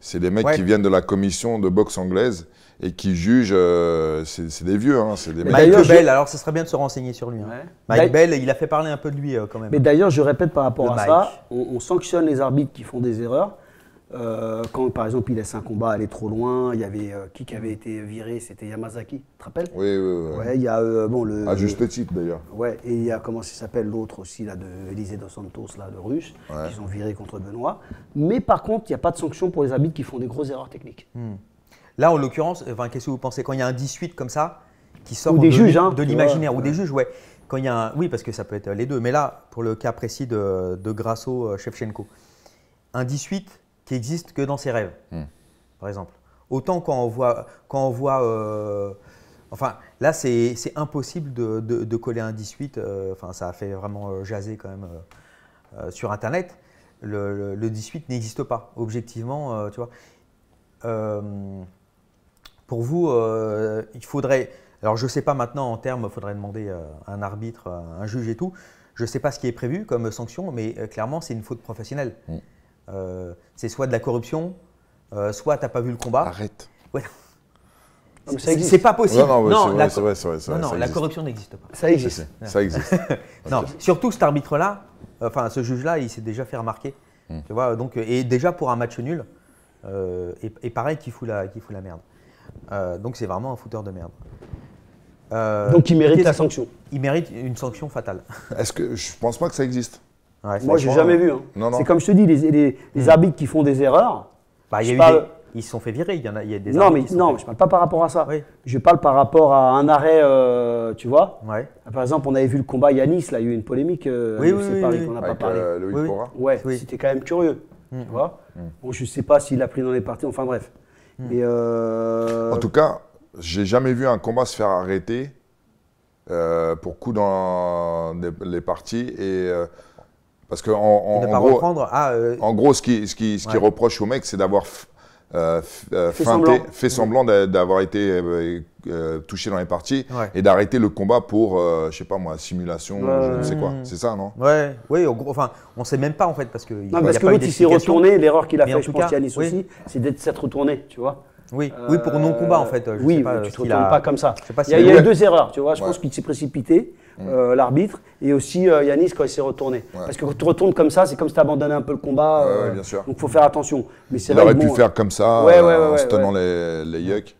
C'est des mecs qui viennent de la commission de boxe anglaise et qui juge, euh, c'est des vieux, hein, c'est des Mike Bell, alors ce serait bien de se renseigner sur lui. Hein. Mike Bell, il a fait parler un peu de lui euh, quand même. Mais d'ailleurs, je répète par rapport à ça, on, sanctionne les arbitres qui font des erreurs. Euh, quand par exemple il laisse un combat aller trop loin, il y avait qui qui avait été viré, c'était Yamazaki, tu te rappelles Oui, oui, oui. il y a bon À juste titre d'ailleurs. Ouais, et il y a comment s'il s'appelle l'autre aussi là de Elise dos Santos là de Russe, ils qu'ils ont viré contre Benoît. Mais par contre, il n'y a pas de sanction pour les arbitres qui font des grosses erreurs techniques. Hmm. Là, en l'occurrence, euh, enfin, qu'est-ce que vous pensez Quand il y a un 18 comme ça, qui sort de, hein, l'imaginaire, ou des juges, ouais. Quand il y oui, parce que ça peut être les deux. Mais là, pour le cas précis de, Grasso-Shevchenko, euh, un 18 qui n'existe que dans ses rêves, hmm. par exemple. Autant quand on voit. Quand on voit euh, enfin, là, c'est impossible de, coller un 18. enfin, ça a fait vraiment jaser quand même sur Internet. Le, le 18 n'existe pas, objectivement, tu vois. Pour vous, euh, il faudrait. Alors, je ne sais pas maintenant en termes, il faudrait demander à euh, un arbitre, euh, un juge et tout. Je ne sais pas ce qui est prévu comme sanction, mais clairement, c'est une faute professionnelle. Mm. c'est soit de la corruption, soit tu n'as pas vu le combat. Arrête. Ouais. C'est pas possible. Non, non, la... corruption n'existe pas. Ça existe. Ça existe. non, surtout cet arbitre-là, enfin ce juge-là, il s'est déjà fait remarquer. Mm. Tu vois, donc, et déjà pour un match nul, et, pareil, qui qui fout la merde. Euh, donc c'est vraiment un fouteur de merde. Euh, donc il mérite la sanction. Il mérite une sanction fatale. Est-ce que je pense pas que ça existe ouais, Moi j'ai jamais vu. Hein. C'est comme je te dis, les, les, hmm. arbitres qui font des erreurs. Bah, ils se sont fait virer. Il y en a, des non, mais non, je parle pas par rapport à ça. Je parle par rapport à un arrêt, euh, tu vois. Ouais. Par exemple, on avait vu le combat Yanis, là, il y a eu une polémique. oui, oui, oui pas c'était quand même curieux, Je hmm. tu vois. Hmm. Bon, je sais pas s'il a pris dans les parties. Enfin bref. Hmm. Euh, en tout cas, j'ai jamais vu un combat se faire arrêter euh, pour coup dans les parties. Et, euh, parce que en, ah, en, gros, ce qui, ce qui, ce qui reproche au mec, c'est d'avoir euh, euh, fait, semblant. d'avoir été euh, touché dans les parties et d'arrêter le combat pour, je sais pas moi, simulation, je ne sais quoi. C'est ça, non Ouais, oui, au gros, enfin, on ne sait même pas en fait parce que. Non, parce y a que il s'est retourné, l'erreur qu'il a faite, je pense, aussi, c'est d'être s'être retourné, tu vois. Oui, oui pour non-combat en fait. Je oui, sais pas, tu ne te retournes pas comme ça. Il y, a eu deux erreurs, tu vois. Je pense qu'il s'est précipité. Euh, l'arbitre, et aussi euh, Yanis quand il s'est retourné. Parce que quand tu retournes comme ça, c'est comme si tu abandonnais un peu le combat. Euh, bien sûr. Donc il faut faire attention. Mais il aurait pu faire comme ça, en se tenant les, les yucks.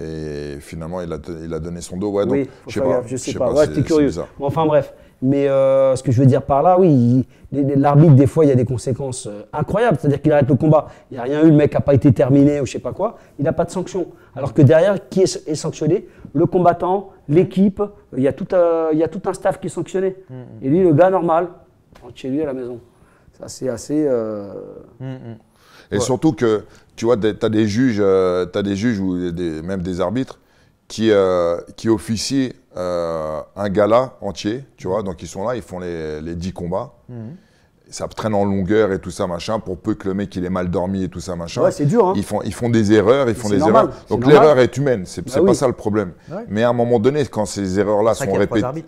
Et finalement, il a, il a, donné son dos. Ouais, donc, oui, je sais pas. je sais pas. j'étais curieux. Enfin bref. Mais ce que je veux dire par là, oui, l'arbitre, des fois, il y a des conséquences incroyables. C'est-à-dire qu'il arrête le combat. Il n'y a rien eu, le mec n'a pas été terminé ou je sais pas quoi. Il n'a pas de sanction. Alors que derrière, qui est sanctionné Le combattant, l'équipe, il y, a tout, y tout un staff qui est sanctionné. Et lui, le gars normal, rentre chez lui à la maison. Ça, c'est assez. Euh, Et surtout que, tu vois, tu as des juges, euh, des juges ou même des arbitres qui, euh, qui officient un gala entier, tu vois. Mm. Donc, ils sont là, ils font les, les 10 combats. Mm-hmm ça traîne en longueur et tout ça machin pour peu que le mec il ait mal dormi et tout ça machin. Ouais, c'est dur. Hein. Ils font ils font des erreurs, ils font des erreurs. Donc l'erreur est humaine, c'est bah pas ça le problème. Mais à un moment donné, quand ces erreurs là sont répétées,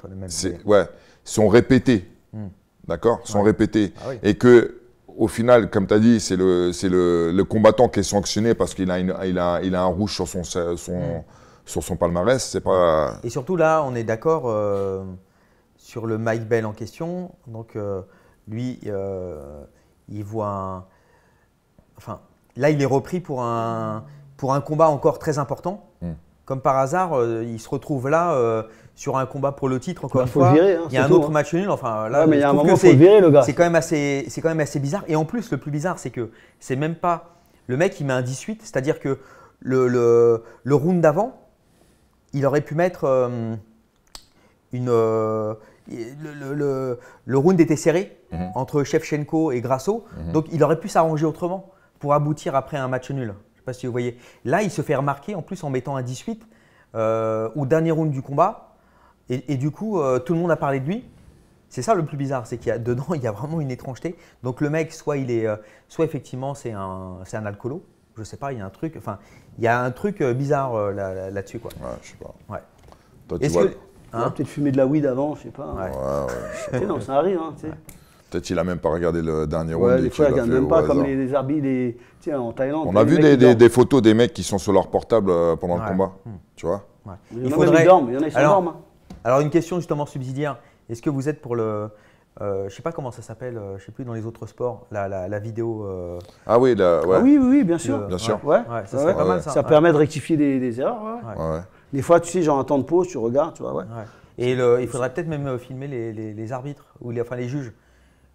ouais, sont répétées, hmm. d'accord, sont répétées, ah et que au final, comme tu as dit, c'est le le, combattant qui est sanctionné parce qu'il a il a il a un rouge sur son son hmm. sur son palmarès. C'est pas. Et surtout là, on est d'accord. Euh, sur le Mike Bell en question. Donc, euh, lui, euh, il voit un... Enfin, là, il est repris pour un, pour un combat encore très important. Hmm. Comme par hasard, euh, il se retrouve là euh, sur un combat pour le titre, encore bah, une fois. Hein, il y a un autre hein. match nul. Enfin, là, il le gars. C'est quand, même assez, quand même assez bizarre. Et en plus, le plus bizarre, c'est que c'est même pas. Le mec, il met un 18, c'est-à-dire que le, le, le round d'avant, il aurait pu mettre une le, round était serré mhm. entre Shevchenko et Grasso, mhm. donc il aurait pu s'arranger autrement pour aboutir après un match nul. Je sais pas si vous voyez. Là, il se fait remarquer en plus en mettant un 18 euh, au dernier round du combat, et, du coup, euh, tout le monde a parlé de lui. C'est ça le plus bizarre, c'est qu'il y a dedans, il y a vraiment une étrangeté. Donc le mec, soit il est, euh, soit effectivement c'est un, c'est un alcoolo, je sais pas, il y a un truc, enfin, il y a un truc euh, bizarre là, dessus quoi. Ouais, je sais pas. Ouais. Toi, tu vois, Hein peut-être fumer de la weed avant, je ne sais pas. non, ça arrive. Hein, peut-être qu'il n'a même pas regardé le dernier round. des fois, il regarde même pas comme les, arbitres Tiens, en Thaïlande. On a vu des, photos des mecs qui sont sur leur portable euh, pendant le combat. Hmm. Tu vois Il, y en a énormes. il y en a qui alors, hein. Alors, une question justement subsidiaire. Est-ce que vous êtes pour le. Je euh, je sais pas comment ça s'appelle, euh, je sais plus dans les autres sports, la, vidéo. Ah oui, la, ah oui, oui, oui, bien sûr. Ouais, ça permet de rectifier des erreurs. Des fois, tu sais, genre un temps de pause, tu regardes, tu vois, ouais. Et il faudrait peut-être même euh, filmer les, arbitres, ou les, enfin les juges,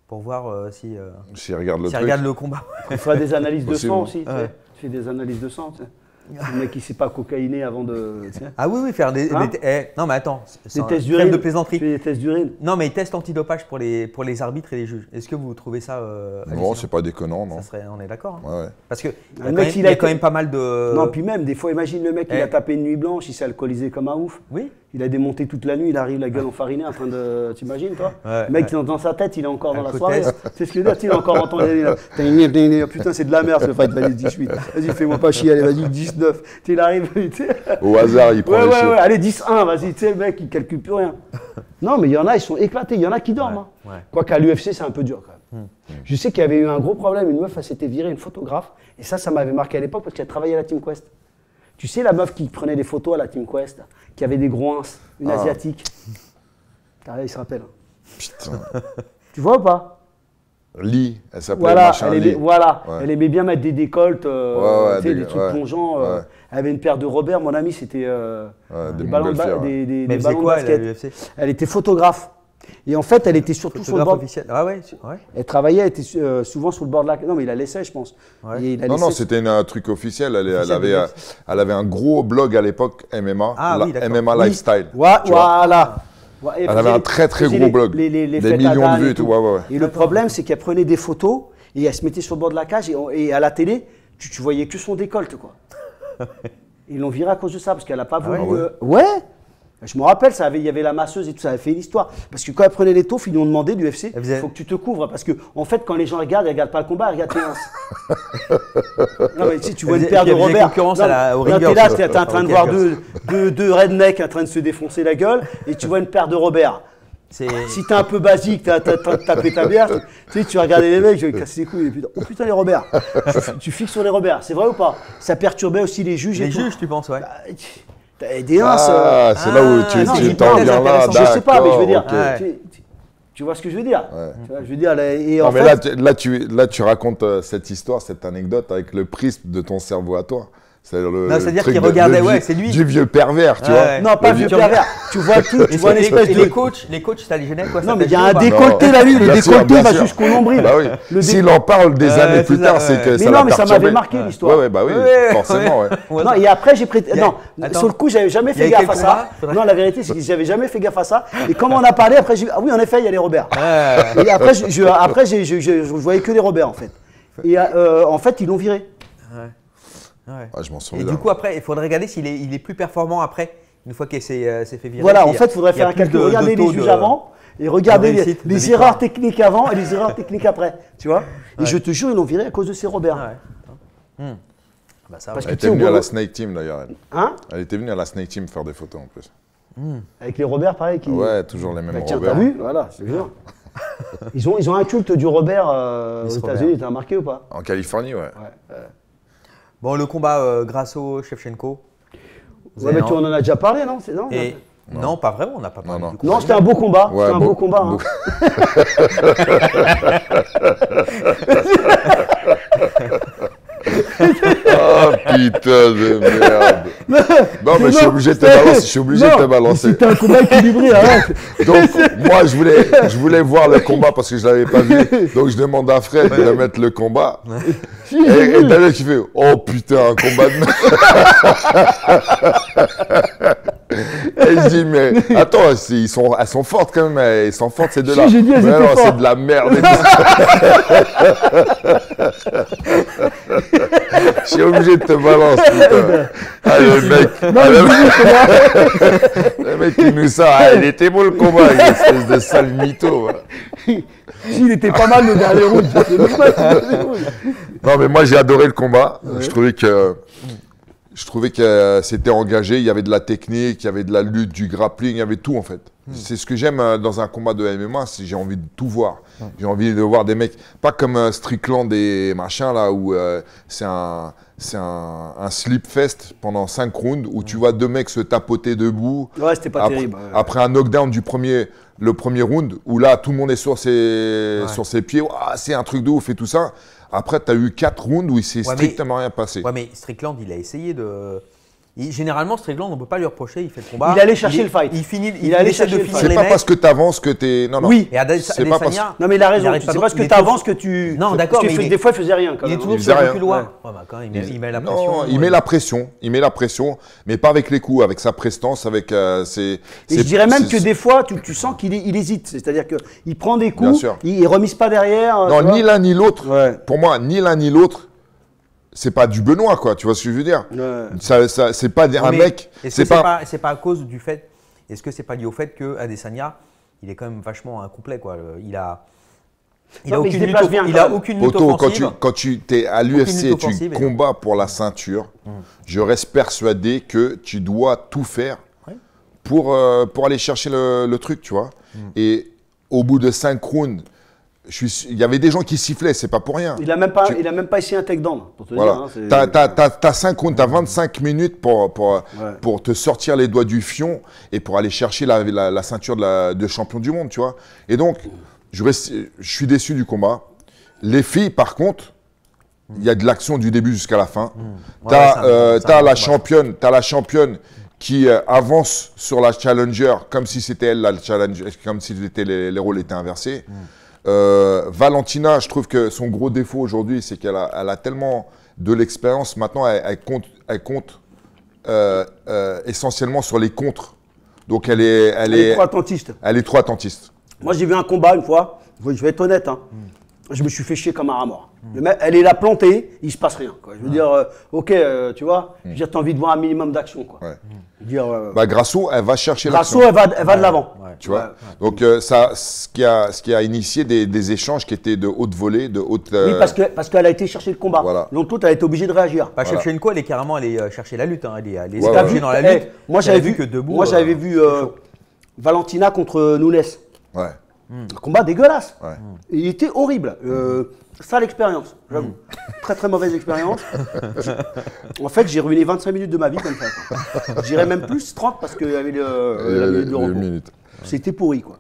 pour voir euh, si. Euh, si regardent le, combat. Il faudrait des analyses de sang aussi. Tu, fais des analyses de sang. Tu sais. Le ah. mec il ne s'est pas cocaïné avant de. Ah oui, oui, faire des. Hein eh, non, mais attends. Des tests d'urine. de plaisanterie. Des tests d'urine. Non, mais tests antidopage pour les, pour les arbitres et les juges. Est-ce que vous trouvez ça. Euh, non, c'est pas déconnant, non. on est d'accord. Hein. Parce que. le mec, a, quand même pas mal de. Non, puis même, des fois, imagine le mec, il a eh. tapé une nuit blanche, il s'est alcoolisé comme un ouf. Oui. Il a démonté toute la nuit, il arrive la gueule enfarinée en train de. T'imagines, toi Le mec, ouais. dans, sa tête, il est encore dans la soirée. C'est ce que je veux dire, il a encore entendu. Putain, c'est de la merde ce fight, de y 18. Vas-y, fais-moi pas chier, allez, vas-y, 19. Tu il arrive. Au hasard, il prend. Ouais, les ouais, allez, 10-1, vas-y, tu sais, mec, il calcule plus rien. Non, mais il y en a, ils sont éclatés, il y en a qui dorment. Ouais, hein. Quoi qu'à l'UFC, c'est un peu dur quand même. Hmm. Je sais qu'il y avait eu un gros problème, une meuf, elle s'était virée, une photographe, et ça, ça m'avait marqué à l'époque parce qu'elle travaillait à la Team Quest. Tu sais la meuf qui prenait des photos à la Team Quest, qui avait des gros une ah. asiatique. T'as- Il se rappelle. Hein. Putain. Tu vois ou pas Lee, elle s'appelait Voilà, Lee. voilà. elle aimait bien mettre des décoltes, euh, des- trucs plongeants. Euh. Elle avait une paire de Robert, mon ami, c'était euh, des, ballons de des- ballons quoi, basket. Elle était photographe. Et en fait, elle euh, était surtout sur le bord. Officiel. Ah ouais, Elle travaillait, elle était euh, souvent sur le bord de la. Non, mais il la laissait, je pense. non, non, c'était un truc officiel. Elle, elle, avait, elle, avait, un gros blog à l'époque, MMA, ah, MMA Lifestyle. voilà. elle avait un très très gros blog. Les, des millions de vues et tout. et le problème, c'est qu'elle prenait des photos et elle se mettait sur le bord de la cage et, à la télé, tu, tu, voyais que son décolte quoi. Ils l'ont viré à cause de ça parce qu'elle n'a pas ah voulu. Euh, ouais. Je me rappelle, ça avait, il y avait la masseuse et tout, ça avait fait une histoire. Parce que quand elle prenait les taufs, ils lui ont demandé du FC. il faut que tu te couvres. Parce que, en fait, quand les gens regardent, ils regardent pas le combat, ils regardent tes non, mais si tu vois une paire de Robert. concurrence non, à la, au non, es là, t'es en train de voir deux, deux, deux rednecks en train de se défoncer la gueule, et tu vois une paire de Robert. Si t'es un peu basique, de taper ta bière, tu sais, tu regardes les mecs, je vais casser les couilles. puis. oh putain, les Robert tu, fixes sur les Robert, c'est vrai ou pas Ça perturbait aussi les juges. Les juges, tu penses, ouais. Bah, T'as aidé un ah, c'est là où ah, tu, t'en viens là. Je sais pas, mais je veux dire. Ah, tu, vois ce que je veux dire Je veux dire. et en là, tu racontes euh, cette histoire, cette anecdote avec le prisme de ton cerveau à toi. C'est-à-dire qu'il regardait, c'est lui. Du vieux pervers, tu vois. Non, pas vieux pervers. tu vois tout, tu Les coachs, les coachs, ça les gênait, quoi. Non, mais il y a un bah décolleté là, lui. Le décolleté va jusqu'au nombril. S'il en parle des années plus tard, c'est que ça Mais non, mais ça m'avait marqué l'histoire. Ouais, bah oui, forcément, ouais. Non, et après, j'ai pris… Non, sur le coup, j'avais jamais fait gaffe à ça. Non, la vérité, c'est que j'avais jamais fait gaffe à ça. Et comme on a parlé, après, j'ai ah oui, en effet, il y a les Robert. Et après, je voyais que les Robert, en fait. Et euh, en fait, ils l'ont viré. Ah, et du coup, après, il faudrait regarder s'il est, il est plus performant après, une fois qu'il s'est euh, fait virer. Voilà, en fait, il faudrait faire un calcul. Regardez les juges avant et regarder les, erreurs techniques avant et les erreurs techniques après. Tu vois Et je te jure, ils l'ont viré à cause de ces Robert. Ouais. Hmm. Bah, ça Parce elle était venue à la Snake Team d'ailleurs. Hein elle était venue à la Snake Team faire des photos en plus. Hmm. Avec les Robert, pareil. Qui... Ouais, toujours les mêmes bah, tiens, Robert. T'as vu Voilà, c'est bien. ils, ont, ils ont un culte du Robert euh, aux États-Unis, t'as remarqué ou pas En Californie, ouais. ouais. Bon, le combat euh, Grasso-Shevchenko. on mais tu en as déjà parlé, non, non, Et... non. pas vraiment, on n'a pas parlé. Non, non. c'était un beau combat. c'était un beau, combat. Hein. Oh putain de merde. Non, mais je suis obligé de te balancer. Je suis obligé de te balancer. C'était un combat équilibré, hein. arrête. Donc moi je voulais, je voulais voir le combat parce que je l'avais pas vu. Donc je demande à Fred de mettre le combat. Et, et Daniel qui fait, oh putain un combat de merde. Et je dis, mais attends, ils sont, elles sont fortes quand même, elles sont fortes ces deux-là. c'est de la merde. Je suis obligé de te balancer, eh ben. ah, le mec. le, mec qui nous sort, ah, il était beau le combat, une espèce de sale mytho. Il était pas mal le dernier round, non, mais moi j'ai adoré le combat. Je trouvais que je trouvais que euh, c'était engagé, il y avait de la technique, il y avait de la lutte, du grappling, il y avait tout en fait. Hmm. C'est ce que j'aime euh, dans un combat de MMA, c'est j'ai envie de tout voir. J'ai envie de voir des mecs, pas comme euh, Strickland et machin là, où c'est un c'est un, slip fest pendant 5 rounds où tu vois deux mecs se tapoter debout. Ouais, c'était pas terrible. Après un knockdown du premier, le premier round, où là, tout le monde est sur ses, sur ses pieds, c'est un truc de ouf et tout ça. Après, t'as eu quatre rounds où il s'est strictement rien passé. Ouais, mais Strickland, il a essayé de. Et généralement, Strickland, on ne peut pas lui reprocher, il fait le combat. Il allait chercher le fight. Il finit, il, il allait chercher de le fight. C'est pas parce que tu avances que tu es. Non, non. Oui, et c'est pas parce... Non, mais il a raison. C'est pas parce que tu avances que tu. Non, d'accord. Mais il... des fois, il faisait rien. Quand il est toujours sur le Ouais. Bah, il, met, la pression. Non, il met la pression. Il met la pression, mais pas avec les coups, avec sa prestance, avec euh, ses, Et je dirais même que des fois, tu, tu sens qu'il hésite. C'est-à-dire qu'il prend des coups, il ne remise pas derrière. Non, ni l'un ni l'autre. Pour moi, ni l'un ni l'autre c'est pas du Benoît, quoi. Tu vois ce que je veux dire c'est pas un mec. C'est -ce pas... Pas, pas à cause du fait. Est-ce que c'est pas lié au fait que il est quand même vachement incomplet, quoi. Euh, il a. Il aucune, il a aucune quand tu, quand tu es à l'UFC et tu combats pour la ceinture, mm. je reste persuadé que tu dois tout faire pour, euh, pour aller chercher le, truc, tu vois. Mm. Et au bout de cinq rounds, suis, il y avait des gens qui sifflaient, c'est pas pour rien. Il a même pas, il a même pas essayé un take pour voilà. Hein, t'as, 25 minutes pour, pour, pour te sortir les doigts du fion et pour aller chercher la, la, ceinture de, la, de, champion du monde, tu vois. Et donc, je, reste, je suis déçu du combat. Les filles, par contre, il y a de l'action du début jusqu'à la fin. Tu hmm. as t'as, euh, la championne, t'as la championne qui euh, avance sur la challenger comme si c'était elle la challenger, comme si les, les, rôles étaient inversés. Hmm. Euh, Valentina, je trouve que son gros défaut aujourd'hui, c'est qu'elle a, tellement de l'expérience. Maintenant, elle, compte, euh, euh, essentiellement sur les contres. Donc, elle est, elle, trop attentiste. Elle est trop attentiste. Moi, j'ai vu un combat une fois. Je vais être honnête. Hein. Hmm je me suis fait chier comme un rat mort. elle est là, plantée, il se passe rien. Quoi. Je veux dire, euh, ok, euh, tu vois, tu j'ai envie de voir un minimum d'action. Dire, euh, bah, Grasso, elle va chercher Grasso, elle va, elle va de l'avant. Tu vois Donc, ça, ce, qui a, ce qui a initié des, échanges qui étaient de haute volée, de haute. Oui, parce, que, parce qu'elle a été chercher le combat. Donc, l'autre, elle a été obligée de réagir. Bah, une quoi elle est carrément allée chercher la lutte. Hein. Elle est, allée dans la lutte. Eh, moi, j'avais vu, que Moi, j'avais vu Valentina contre Nunes. Ouais. Mm. Un combat dégueulasse. Mm. Il était horrible. Euh, sale expérience, j'avoue. Mm. Très très mauvaise expérience. en fait, j'ai ruiné 25 minutes de ma vie comme ça. J'irais même plus 30 parce qu'il y avait le, euh, C'était pourri quoi.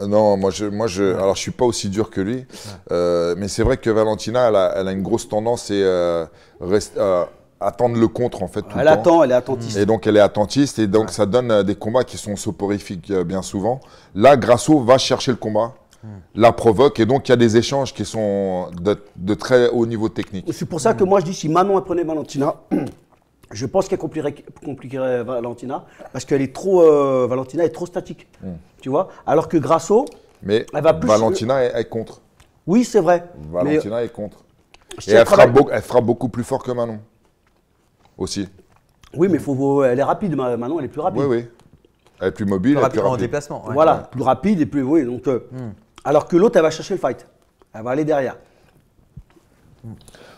Euh, non, moi je, moi je, alors je suis pas aussi dur que lui, euh, mais c'est vrai que Valentina, elle a, une grosse tendance et reste, attendre le contre en fait. Tout elle le temps. attend, elle est attentiste. Et donc elle est attentiste et donc ça donne euh, des combats qui sont soporifiques euh, bien souvent. Là, Grasso va chercher le combat. Hmm. la provoque. Et donc, il y a des échanges qui sont de, très haut niveau technique. C'est pour ça que hmm. moi, je dis si Manon apprenait Valentina, je pense qu'elle compliquerait, compliquerait, Valentina parce qu'elle est trop. Euh, Valentina est trop statique. Hmm. Tu vois Alors que Grasso. Mais elle va Valentina est, contre. Oui, c'est vrai. Valentina est contre. Et elle fera elle beaucoup plus fort que Manon aussi. Oui, mais faut, elle est rapide, Manon, elle est plus rapide. Oui, oui. Elle est plus mobile, elle est rapide. en déplacement. Voilà, plus rapide et plus. Oui, donc. Euh, hmm. Alors que l'autre, elle va chercher le fight. Elle va aller derrière.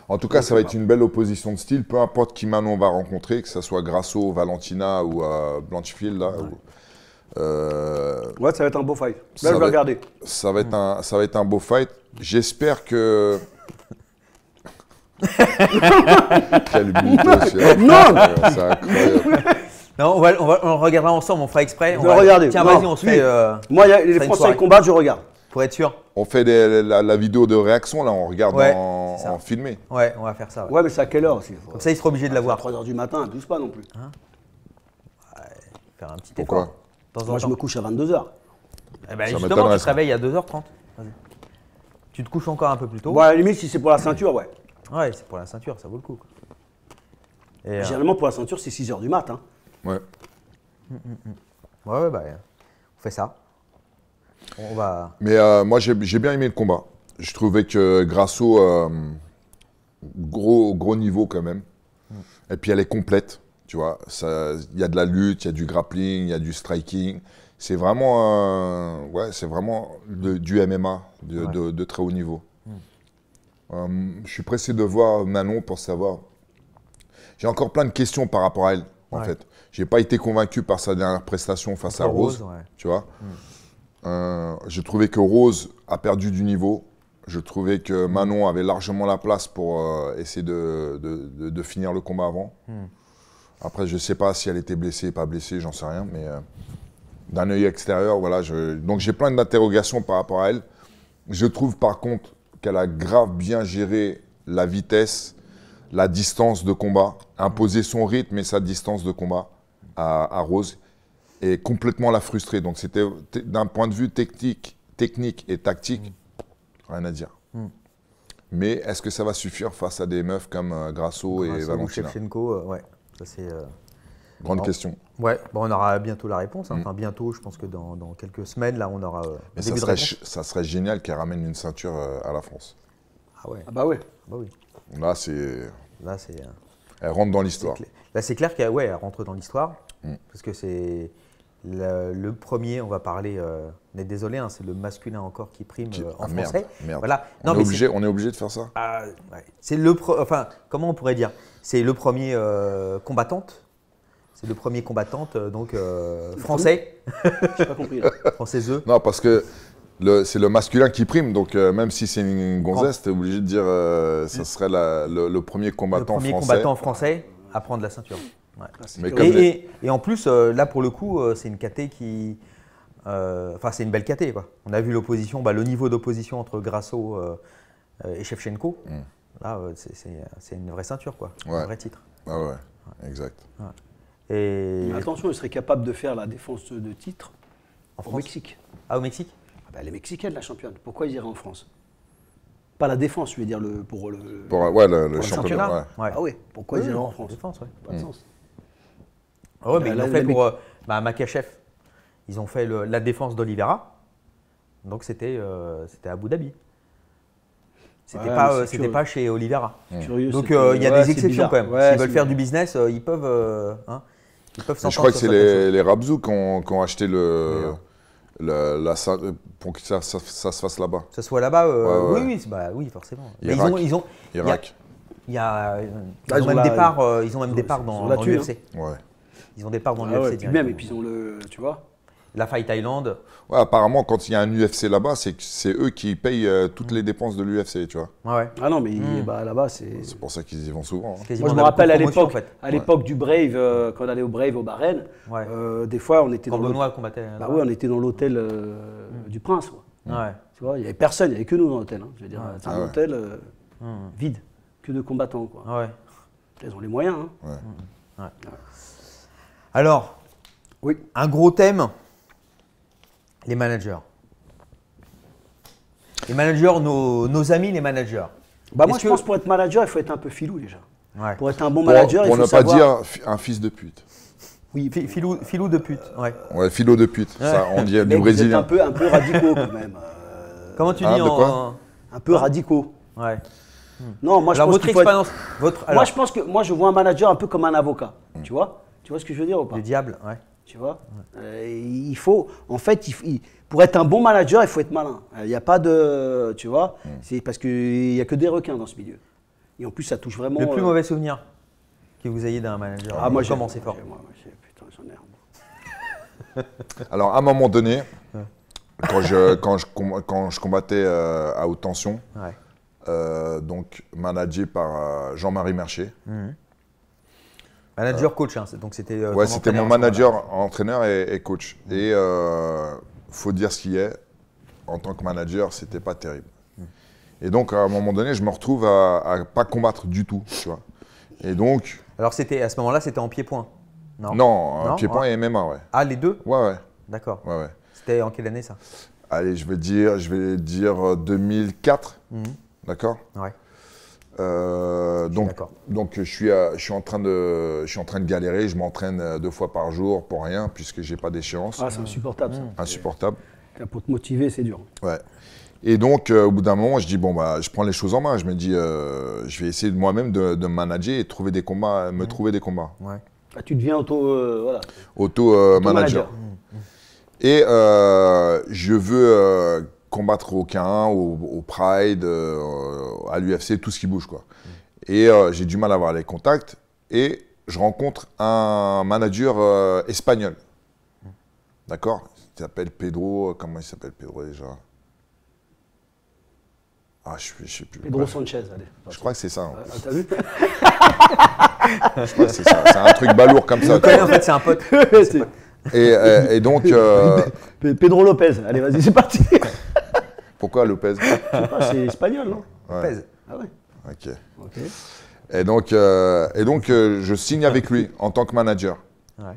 En tout cas, ça va être une belle opposition de style, peu importe qui Manon va rencontrer, que ce soit Grasso, Valentina ou Blanchefield euh, Blanchfield. Euh, ouais, ça va être un beau fight. regarder. ça va être un beau fight. J'espère que. Quelle mutation. Non C'est incroyable. Non, on, regardera ensemble, on fera exprès. On va, regarder. Tiens, vas-y, on se fait. Euh, Moi, les Français, ils combattent, je regarde. Pour être sûr. On fait la, vidéo de réaction, là, on regarde en, filmé. Ouais, on va faire ça. ouais. mais c'est à quelle heure aussi Comme ça, il sera obligé de la ah, À voir. 3h du matin, ne pas non plus. Hein faire un petit effort. Pourquoi Moi, je me couche à 22h. Eh ben, justement, tu te réveilles à 2h30. Vas-y. Tu te couches encore un peu plus tôt. Ouais, bah, à la limite, si c'est pour la ceinture, ouais. Ouais, c'est pour la ceinture, ça vaut le coup. quoi. Euh, Généralement, pour la ceinture, c'est 6 heures du matin. Hein. Mm, mm, mm. Ouais. ouais, bah, euh, on fait ça. On va. Mais euh, moi, j'ai bien aimé le combat. Je trouvais que Grasso, gros, gros niveau quand même. Et puis elle est complète, tu vois. Il y a de la lutte, il y a du grappling, il y a du striking. C'est vraiment, ouais, vraiment du MMA de très haut niveau. Euh, je suis pressé de voir Manon pour savoir. J'ai encore plein de questions par rapport à elle, en fait. J'ai pas été convaincu par sa dernière prestation face à Rose, tu vois. Mm. Euh, j'ai trouvé que Rose a perdu du niveau. Je trouvais que mm. Manon avait largement la place pour euh, essayer de, de, finir le combat avant. Mm. Après, je ne sais pas si elle était blessée, pas blessée, j'en sais rien, mais d'un œil extérieur, voilà. Je, donc j'ai plein d'interrogations par rapport à elle. Je trouve par contre qu'elle a grave bien géré la vitesse, la distance de combat, imposé son rythme et sa distance de combat à, Rose et complètement la frustrer. Donc c'était d'un point de vue technique, technique et tactique, rien à dire. Hmm. Mais est-ce que ça va suffire face à des meufs comme euh, Grasso, et Valentina euh, ouais, euh, grande question. Ouais, bon, bah, on aura bientôt la réponse. Hein. Mm. Enfin, bientôt, je pense que dans, quelques semaines, là, on aura. Euh, mais ça serait, ça serait, génial qu'elle ramène une ceinture euh, à la France. Ah ouais. Ah bah ouais. bah oui. Là, c'est. Là, c'est. Euh, elle rentre dans l'histoire. Là, c'est clair qu'elle ouais, rentre dans l'histoire. Mm. Parce que c'est. Le, premier, on va parler, euh, on est désolé, hein, c'est le masculin encore qui prime en ah, français. Voilà. on, est obligé, on, est obligé, de faire ça ah, C'est le, enfin, comment on pourrait dire C'est le premier combattante c'est le premier combattante, euh, donc euh, français. Je Non, parce que c'est le masculin qui prime, donc euh, même si c'est une gonzesse, t'es obligé de dire ça serait le, premier combattant français. Le premier combattant français à prendre la ceinture. Ah, et, en plus, là pour le coup, c'est une caté qui. Enfin, c'est une belle caté. On a vu l'opposition, bah, le niveau d'opposition entre Grasso et Shevchenko. Hmm. c'est une vraie ceinture, quoi. un vrai titre. Ah exact attention, il serait capable de faire la défense de titre en au Mexique. Ah, au Mexique ah bah, Elle est mexicaine, la championne. Pourquoi ils iraient en France Pas la défense, je veux dire, le, pour le, pour, le, championnat. Ah oui, pourquoi ils iraient en France défense, oui. Pas de mm. sens. Ah mais ils l'ont fait pour euh, bah, Makachev. Ils ont fait la défense d'Olivera. Donc c'était à euh, Abu Dhabi. C'était pas, euh, pas chez Olivera. Curieux, Donc euh, il y a des exceptions quand même. S'ils veulent faire du business, ils peuvent. Hein je crois que c'est les, les Rabzou qui ont, qu acheté le, le, hein. la, pour que ça, ça, ça se fasse là-bas. Que ça soit là-bas, euh, ouais, oui, oui, bah, oui, forcément. Irak. Mais ils ont, ils ont, Irak. Il y a, y ah, a euh, ils, ont même départ, ils ont même départ dans, le l'UFC. Hein. Ouais. Ils ont des parts dans le ah l'UFC. Ouais, même, et puis ils ont le, tu vois, la faille Thaïlande. Ouais, apparemment, quand il y a un UFC là-bas, c'est eux qui payent euh, toutes mm. les dépenses de l'UFC, tu vois. Ah non, mais mm. bah, là-bas, c'est. C'est pour ça qu'ils y vont souvent. Hein. Moi, je me rappelle à l'époque, à l'époque du Brave, euh, quand on allait au Brave au Bahreïn, euh, des fois, on était dans. combattait. Bah oui, on était dans l'hôtel mm. du Prince. Tu vois, il n'y avait personne, il n'y avait que nous dans l'hôtel. Hein. c'est un ah hôtel vide, que de combattants, quoi. Ils ont les moyens. Hein. Alors. Un gros thème les managers. Les managers, nos, amis, les managers. Bah moi, je pense pour être manager, il faut être un peu filou déjà. Pour être un bon manager, il faut savoir. On n'a pas dire un fils de pute. Oui, filou, filou de pute. Ouais. ouais, filou de pute. Ça, on dit du un peu, un peu radicaux quand même. Euh, Comment tu ah, dis en... Un peu radicaux. Ouais. Non, moi je pense votre Moi je pense que moi je vois un manager un peu comme un avocat. Tu vois Tu vois ce que je veux dire ou pas Le diable, ouais. Tu vois euh, Il faut, en fait, il, pour être un bon manager, il faut être malin. Il euh, n'y a pas de, tu vois, mm. c'est parce qu'il n'y a que des requins dans ce milieu. Et en plus, ça touche vraiment. Le plus euh, mauvais souvenir que vous ayez d'un manager. Ah, moi, j'ai commencé fort. Moi, putain, j'en ai Alors, à un moment donné, quand, je, quand, je, quand je combattais à haute tension, donc managé par Jean-Marie Mercher, mm. Manager, coach, hein, donc c'était. Euh, ouais, c'était mon manager, entraîneur et, coach. Mm. Et euh, faut dire ce qui est, en tant que manager, c'était pas terrible. Mm. Et donc, à un moment donné, je me retrouve à, ne pas combattre du tout, tu vois. Et donc. Alors, c'était à ce moment-là, c'était en pied-point Non. Non, pied-point et MMA, ouais. Ah, les deux Ouais, ouais. D'accord. Ouais, ouais. C'était en quelle année ça Allez, je vais dire, je vais dire 2004. Euh, mm. D'accord Ouais. Euh, donc, donc je suis, je suis en train de, je suis en train de galérer. Je m'entraîne euh, deux fois par jour pour rien puisque j'ai pas d'échéance. Ah, c'est insupportable. Ça. Mmh. Insupportable. pour te motiver, c'est dur. Ouais. Et donc, euh, au bout d'un moment, je dis bon bah, je prends les choses en main. Je me dis, je vais essayer moi-même de, manager et trouver des combats, me mmh. trouver des combats. Bah, tu deviens auto, voilà. Auto, manager. Mmh. Et je veux combattre au k au, Pride, euh, à l'UFC, tout ce qui bouge. quoi. Mm. Et euh, j'ai du mal à avoir les contacts. Et je rencontre un manager euh, espagnol. Mm. D'accord Il s'appelle Pedro. Comment il s'appelle Pedro déjà ah, je, ne sais plus. Pedro Sanchez, allez. Je crois que c'est ça. Ah, t'as Je crois que c'est ça. C'est un truc balourd comme ça. en fait, c'est un pote. et, et, donc. Pedro Lopez, allez, vas-y, c'est parti. Pourquoi Lopez Je c'est espagnol, non Lopez. Ah ouais. Ok. Ok. Et donc, euh, et donc euh, je signe avec lui en tant que manager. Ouais.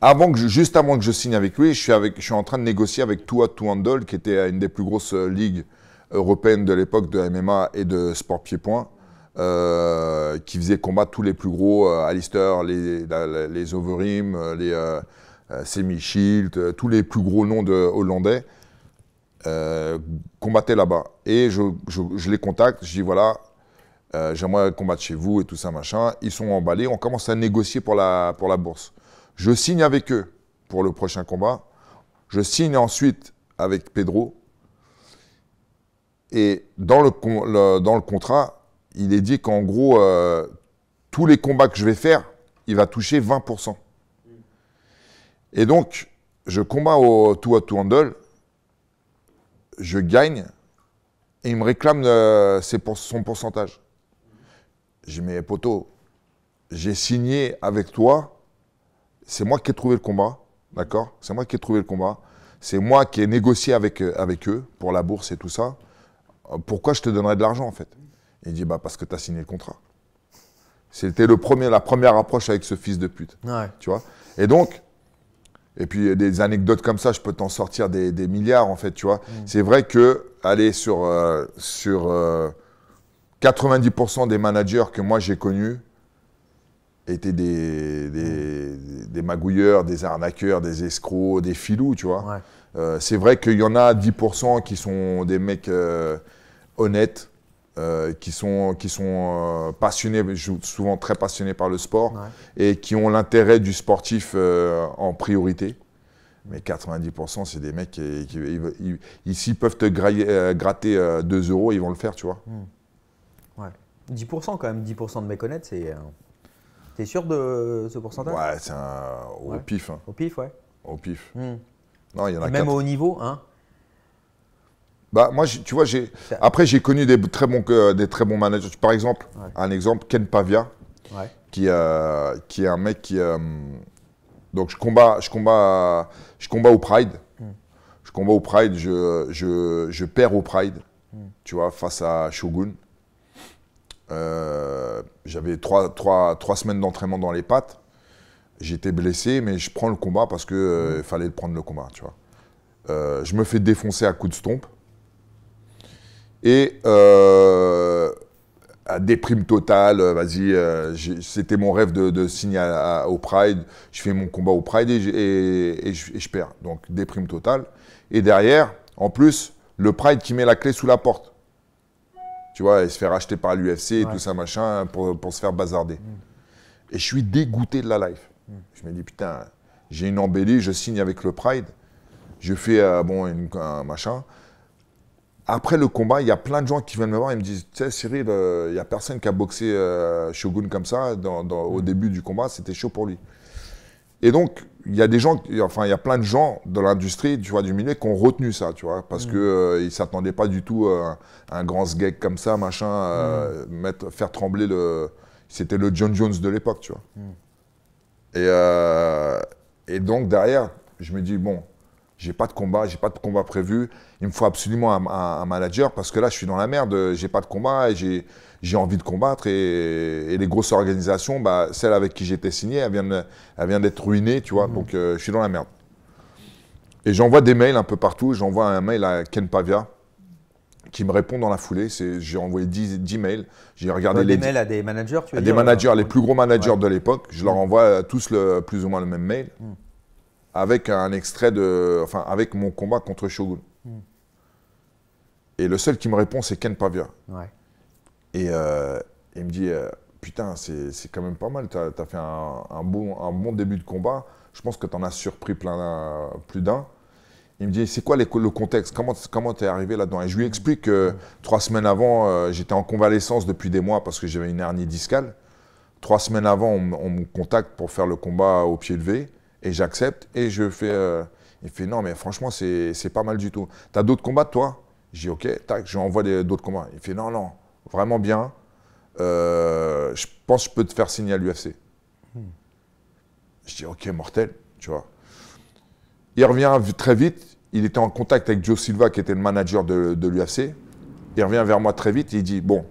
Avant que juste avant que je signe avec lui, je suis, avec, je suis en train de négocier avec Tua Tuandol, qui était une des plus grosses euh, ligues européennes de l'époque de MMA et de sport pied-point, qui faisait combattre tous les plus gros, Alistair, les, les, les les Semi Shield, tous les plus gros noms de hollandais combattait euh, combattaient là-bas. Et je, je, les contacte, je dis voilà, euh, j'aimerais combattre chez vous et tout ça, machin. Ils sont emballés, on commence à négocier pour la, pour la bourse. Je signe avec eux pour le prochain combat. Je signe ensuite avec Pedro. Et dans le, dans le contrat, il est dit qu'en gros, euh, tous les combats que je vais faire, il va toucher 20%. Et donc, je combats au à tout Handle je gagne et il me réclame euh, son pourcentage. J'ai dit, mais poteau, j'ai signé avec toi, c'est moi qui ai trouvé le combat, d'accord C'est moi qui ai trouvé le combat, c'est moi qui ai négocié avec, euh, avec eux pour la bourse et tout ça. Euh, pourquoi je te donnerais de l'argent en fait Il dit, bah parce que tu as signé le contrat. C'était le premier, la première approche avec ce fils de pute. Tu vois Et donc, et puis euh, des anecdotes comme ça, je peux t'en sortir des, milliards en fait, tu vois. Mm. C'est vrai que aller sur euh, sur 90% euh, des managers que moi j'ai connus étaient des, mm. des, magouilleurs, des arnaqueurs, des escrocs, des filous, tu vois. c'est vrai qu'il y en a 10% qui sont des mecs honnêtes, euh, qui sont, qui sont euh, passionnés, souvent très passionnés par le sport et qui ont l'intérêt du sportif euh, en priorité. Mais 90%, c'est des mecs qui, s'ils peuvent te gratter 2 euros, ils vont le faire, tu vois. Hmm. Ouais. 10% quand même, 10% de méconnaître, c'est. T'es sûr de ce pourcentage Ouais, c'est au pif. Hein. Au pif, ouais. Au pif. Hmm. Non, il y en a Même au niveau, hein bah, moi, tu vois, j'ai... après, j'ai connu des très, bons, euh, des très bons managers. Par exemple, un exemple, Ken Pavia, qui, euh, qui est un mec qui. Euh, donc, je combats, je, combats, je combats hmm. au Pride. Je combats au Pride, je, perds au Pride, hmm. tu vois, face à Shogun. j'avais trois, trois, semaines d'entraînement dans les pattes. J'étais blessé, mais je prends le combat parce qu'il hmm. fallait prendre le combat, tu vois. je me fais défoncer à coups de stompe. Et euh, à déprime totale, euh, vas-y, euh, c'était mon rêve de, signer au Pride. Je fais mon combat au Pride et, je, perds. Donc déprime totale. Et derrière, en plus, le Pride qui met la clé sous la porte. Tu vois, il se fait racheter par l'UFC et tout ça, machin, pour, se faire bazarder. Mm. Et je suis dégoûté de la life. Mm. Je me dis, putain, j'ai une embellie, je signe avec le Pride, je fais bon, un machin. Après le combat, il y a plein de gens qui viennent me voir et me disent Tu sais, Cyril, il euh, n'y a personne qui a boxé euh, Shogun comme ça au mm. début du combat, c'était chaud pour lui. Et donc, il y a des gens, enfin, il y a plein de gens de l'industrie, tu vois, du milieu, qui ont retenu ça, tu vois, parce qu'ils mm. que euh, ils s'attendaient pas du tout à un grand sgeg comme ça, machin, mm. faire trembler le. C'était le John Jones de l'époque, tu vois. Et, et donc, derrière, je me dis Bon, j'ai pas de combat, j'ai pas de combat prévu il me faut absolument un, manager parce que là, je suis dans la merde, j'ai pas de combat et j'ai envie de combattre. Et, les grosses organisations, bah, celle avec qui j'étais signé, elle vient, vient d'être ruinée, tu vois, mmh. donc euh, je suis dans la merde. Et j'envoie des mails un peu partout, j'envoie un mail à Ken Pavia qui me répond dans la foulée, j'ai envoyé 10, mails, j'ai regardé les... mails à des managers, tu Des managers, euh, les plus gros managers de l'époque, je leur mmh. envoie euh, tous le, plus ou moins le même mail, mmh. avec un extrait de... Enfin, avec mon combat contre Shogun. Et le seul qui me répond, c'est Ken Pavia. Euh, et il me dit euh, Putain, c'est quand même pas mal, tu as, fait un, bon, un bon début de combat. Je pense que tu en as surpris plein, plus d'un. Il me dit, c'est quoi le contexte Comment tu es arrivé là-dedans Et je lui explique que trois semaines avant, euh, j'étais en convalescence depuis des mois parce que j'avais une hernie discale. Trois semaines avant, on, me contacte pour faire le combat au pied levé et j'accepte et je fais. et fait non, mais franchement, c'est pas mal du tout. Tu as d'autres combats, toi j'ai dit, OK, tac, je lui envoie d'autres combats. Il fait, non, non, vraiment bien. Euh, je pense que je peux te faire signer à l'UFC. Je dis, OK, mortel, tu vois. Il revient très vite. Il était en contact avec Joe Silva, qui était le manager de, l'UFC. Il revient vers moi très vite. Et il dit, bon,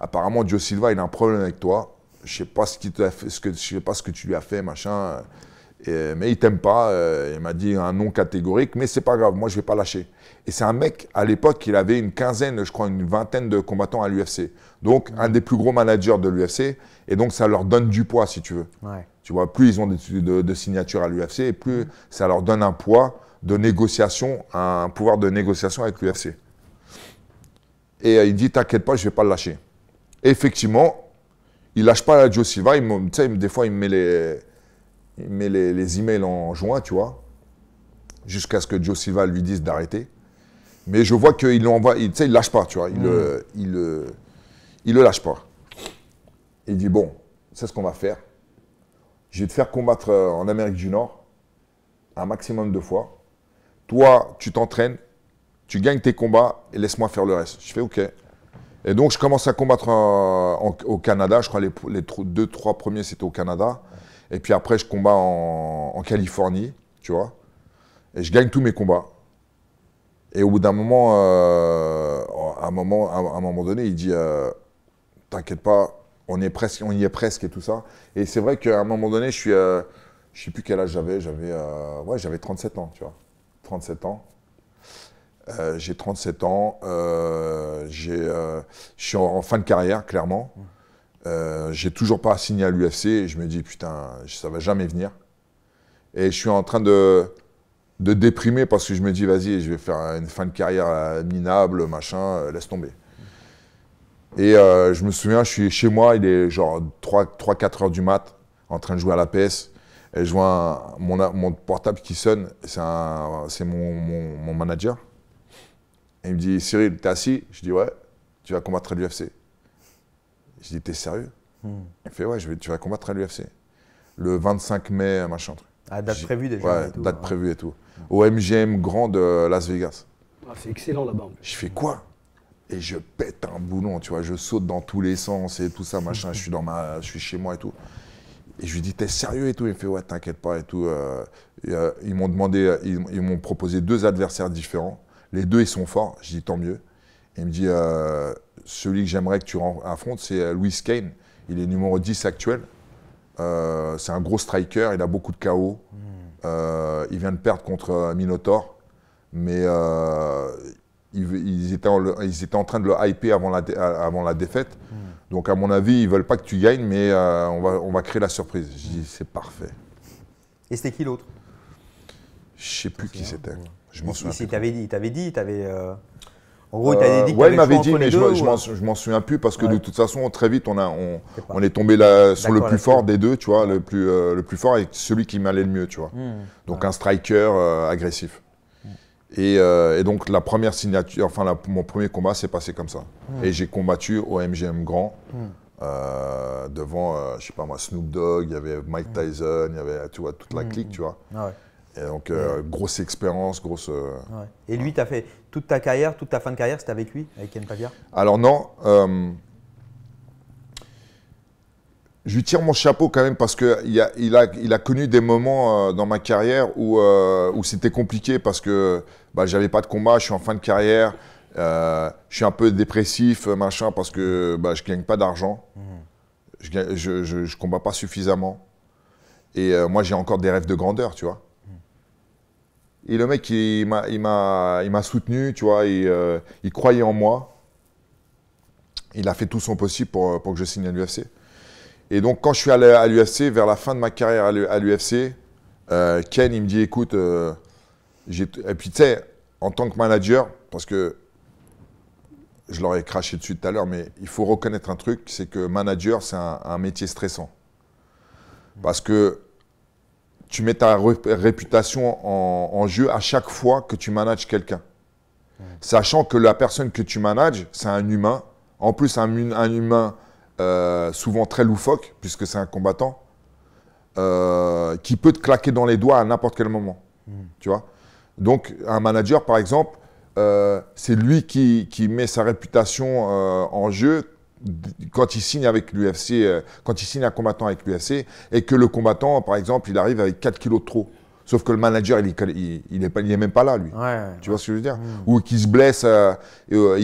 apparemment, Joe Silva, il a un problème avec toi. Je sais pas ce, fait, ce que, sais pas ce que tu lui as fait, machin mais il t'aime pas, euh, il m'a dit un nom catégorique, mais c'est pas grave, moi je vais pas lâcher. Et c'est un mec, à l'époque, il avait une quinzaine, je crois une vingtaine de combattants à l'UFC. Donc un des plus gros managers de l'UFC, et donc ça leur donne du poids si tu veux. Tu vois, plus ils ont de, de, signatures à l'UFC, plus ça leur donne un poids de négociation, un pouvoir de négociation avec l'UFC. Et euh, il dit, t'inquiète pas, je vais pas le lâcher. effectivement, il lâche pas la Joe Silva, il me, des fois il me met les il met les, les emails en juin, tu vois, jusqu'à ce que Joe Silva lui dise d'arrêter. Mais je vois qu'il l'envoie, tu sais, il lâche pas, tu vois, euh, euh, il, le, lâche pas. Il dit bon, c'est ce qu'on va faire. Je vais te faire combattre euh, en Amérique du Nord un maximum de fois. Toi, tu t'entraînes, tu gagnes tes combats et laisse-moi faire le reste. Je fais OK. Et donc, je commence à combattre au Canada. Je crois les, les deux, trois premiers, c'était au Canada. Et puis après, je combats en, Californie, tu vois. Et je gagne tous mes combats. Et au bout d'un moment, euh, oh, à un moment, un moment donné, il dit euh, T'inquiète pas, on, est presque, on y est presque et tout ça. Et c'est vrai qu'à un moment donné, je suis. Euh, je sais plus quel âge j'avais, j'avais ouais, j'avais 37 ans, tu vois. 37 ans. j'ai 37 ans, je suis en, fin de carrière, clairement. Euh, j'ai toujours pas signé à l'UFC. Je me dis, putain, ça va jamais venir. Et je suis en train de, de déprimer parce que je me dis, vas-y, je vais faire une fin de carrière minable, machin, euh, laisse tomber. Et euh, je me souviens, je suis chez moi, il est genre 3-4 heures du mat, en train de jouer à la PS. Et je vois mon, mon, portable qui sonne, c'est mon, mon, mon manager. Et il me dit, Cyril, t'es assis Je dis, ouais, tu vas combattre à l'UFC. Je dis, t'es sérieux Il hmm. Il fait, ouais, je vais, tu vas combattre à l'UFC. Le 25 mai, machin truc. Ah, date prévue déjà. Ouais, date hein. prévue et tout. Hmm. Au MGM Grand de Las Vegas. Ah, c'est excellent là-bas. Je fais quoi Et je pète un boulon, tu vois. Je saute dans tous les sens et tout ça, machin. je, suis dans ma, je suis chez moi et tout. Et je lui dis, t'es sérieux et tout. Il me fait, ouais, t'inquiète pas et tout. Euh, euh, ils m'ont demandé, ils m'ont proposé deux adversaires différents. Les deux, ils sont forts. Je dis, tant mieux. Il me dit euh, celui que j'aimerais que tu affrontes, c'est euh, Louis Kane. Il est numéro 10 actuel. Euh, c'est un gros striker, il a beaucoup de chaos hmm. il vient de perdre contre Minotaur, mais ils, étaient en, ils, étaient en, train de le hyper avant la, avant la défaite. Hmm. Donc, à mon avis, ils ne veulent pas que tu gagnes, mais on, va, on va créer la surprise. Je dis c'est parfait. Et c'était qui l'autre Je ne sais plus ah, qui c'était. Je m'en souviens. Il dit, il t'avait dit, en il euh, ouais, il m'avait dit, mais je, euh, je m'en souviens plus parce que de toute façon, très vite, on, a, on, est, tombé sur le plus fort des deux, tu vois, le plus, euh, le plus fort et celui qui m'allait le mieux, tu vois. Hmm. Donc un striker agressif. Hmm. Et, donc la première signature, enfin mon premier combat s'est passé comme ça. Hmm. Et j'ai combattu au MGM Grand devant, je sais pas moi, Snoop Dogg, il y avait Mike Tyson, il y avait, tu vois, toute la clique, tu vois. Ah donc, euh, grosse expérience, grosse. Euh, Et lui, tu as fait toute ta carrière, toute ta fin de carrière, c'était avec lui, avec Ken Pavia Alors, non. Euh, je lui tire mon chapeau quand même parce qu'il a, il a, il a connu des moments dans ma carrière où, c'était compliqué parce que bah, j'avais pas de combat, je suis en fin de carrière, je suis un peu dépressif, machin, parce que je bah, je gagne pas d'argent, mmh. je, je, je, je, combats pas suffisamment. Et moi, j'ai encore des rêves de grandeur, tu vois. Et le mec, il, il m'a soutenu, tu vois, il, euh, il, croyait en moi. Il a fait tout son possible pour, euh, pour que je signe à l'UFC. Et donc, quand je suis allé à l'UFC, vers la fin de ma carrière à l'UFC, euh, Ken, il me dit écoute, et puis tu sais, en tant que manager, parce que je leur ai craché dessus tout à l'heure, mais il faut reconnaître un truc c'est que manager, c'est un, un métier stressant. Parce que tu mets ta réputation en, jeu à chaque fois que tu manages quelqu'un. Sachant que la personne que tu manages, c'est un humain. En plus, un, un humain euh, souvent très loufoque, puisque c'est un combattant, euh, qui peut te claquer dans les doigts à n'importe quel moment. Hmm. Tu vois Donc, un manager, par exemple, euh, c'est lui qui, met sa réputation en jeu quand il signe avec l'UFC, euh, quand il signe un combattant avec l'UFC, et que le combattant, par exemple, il arrive avec 4 kilos de trop. Sauf que le manager, il n'est pas, il est même pas là, lui. tu vois ce que je veux dire mmh. Ou qu'il se blesse, euh, euh,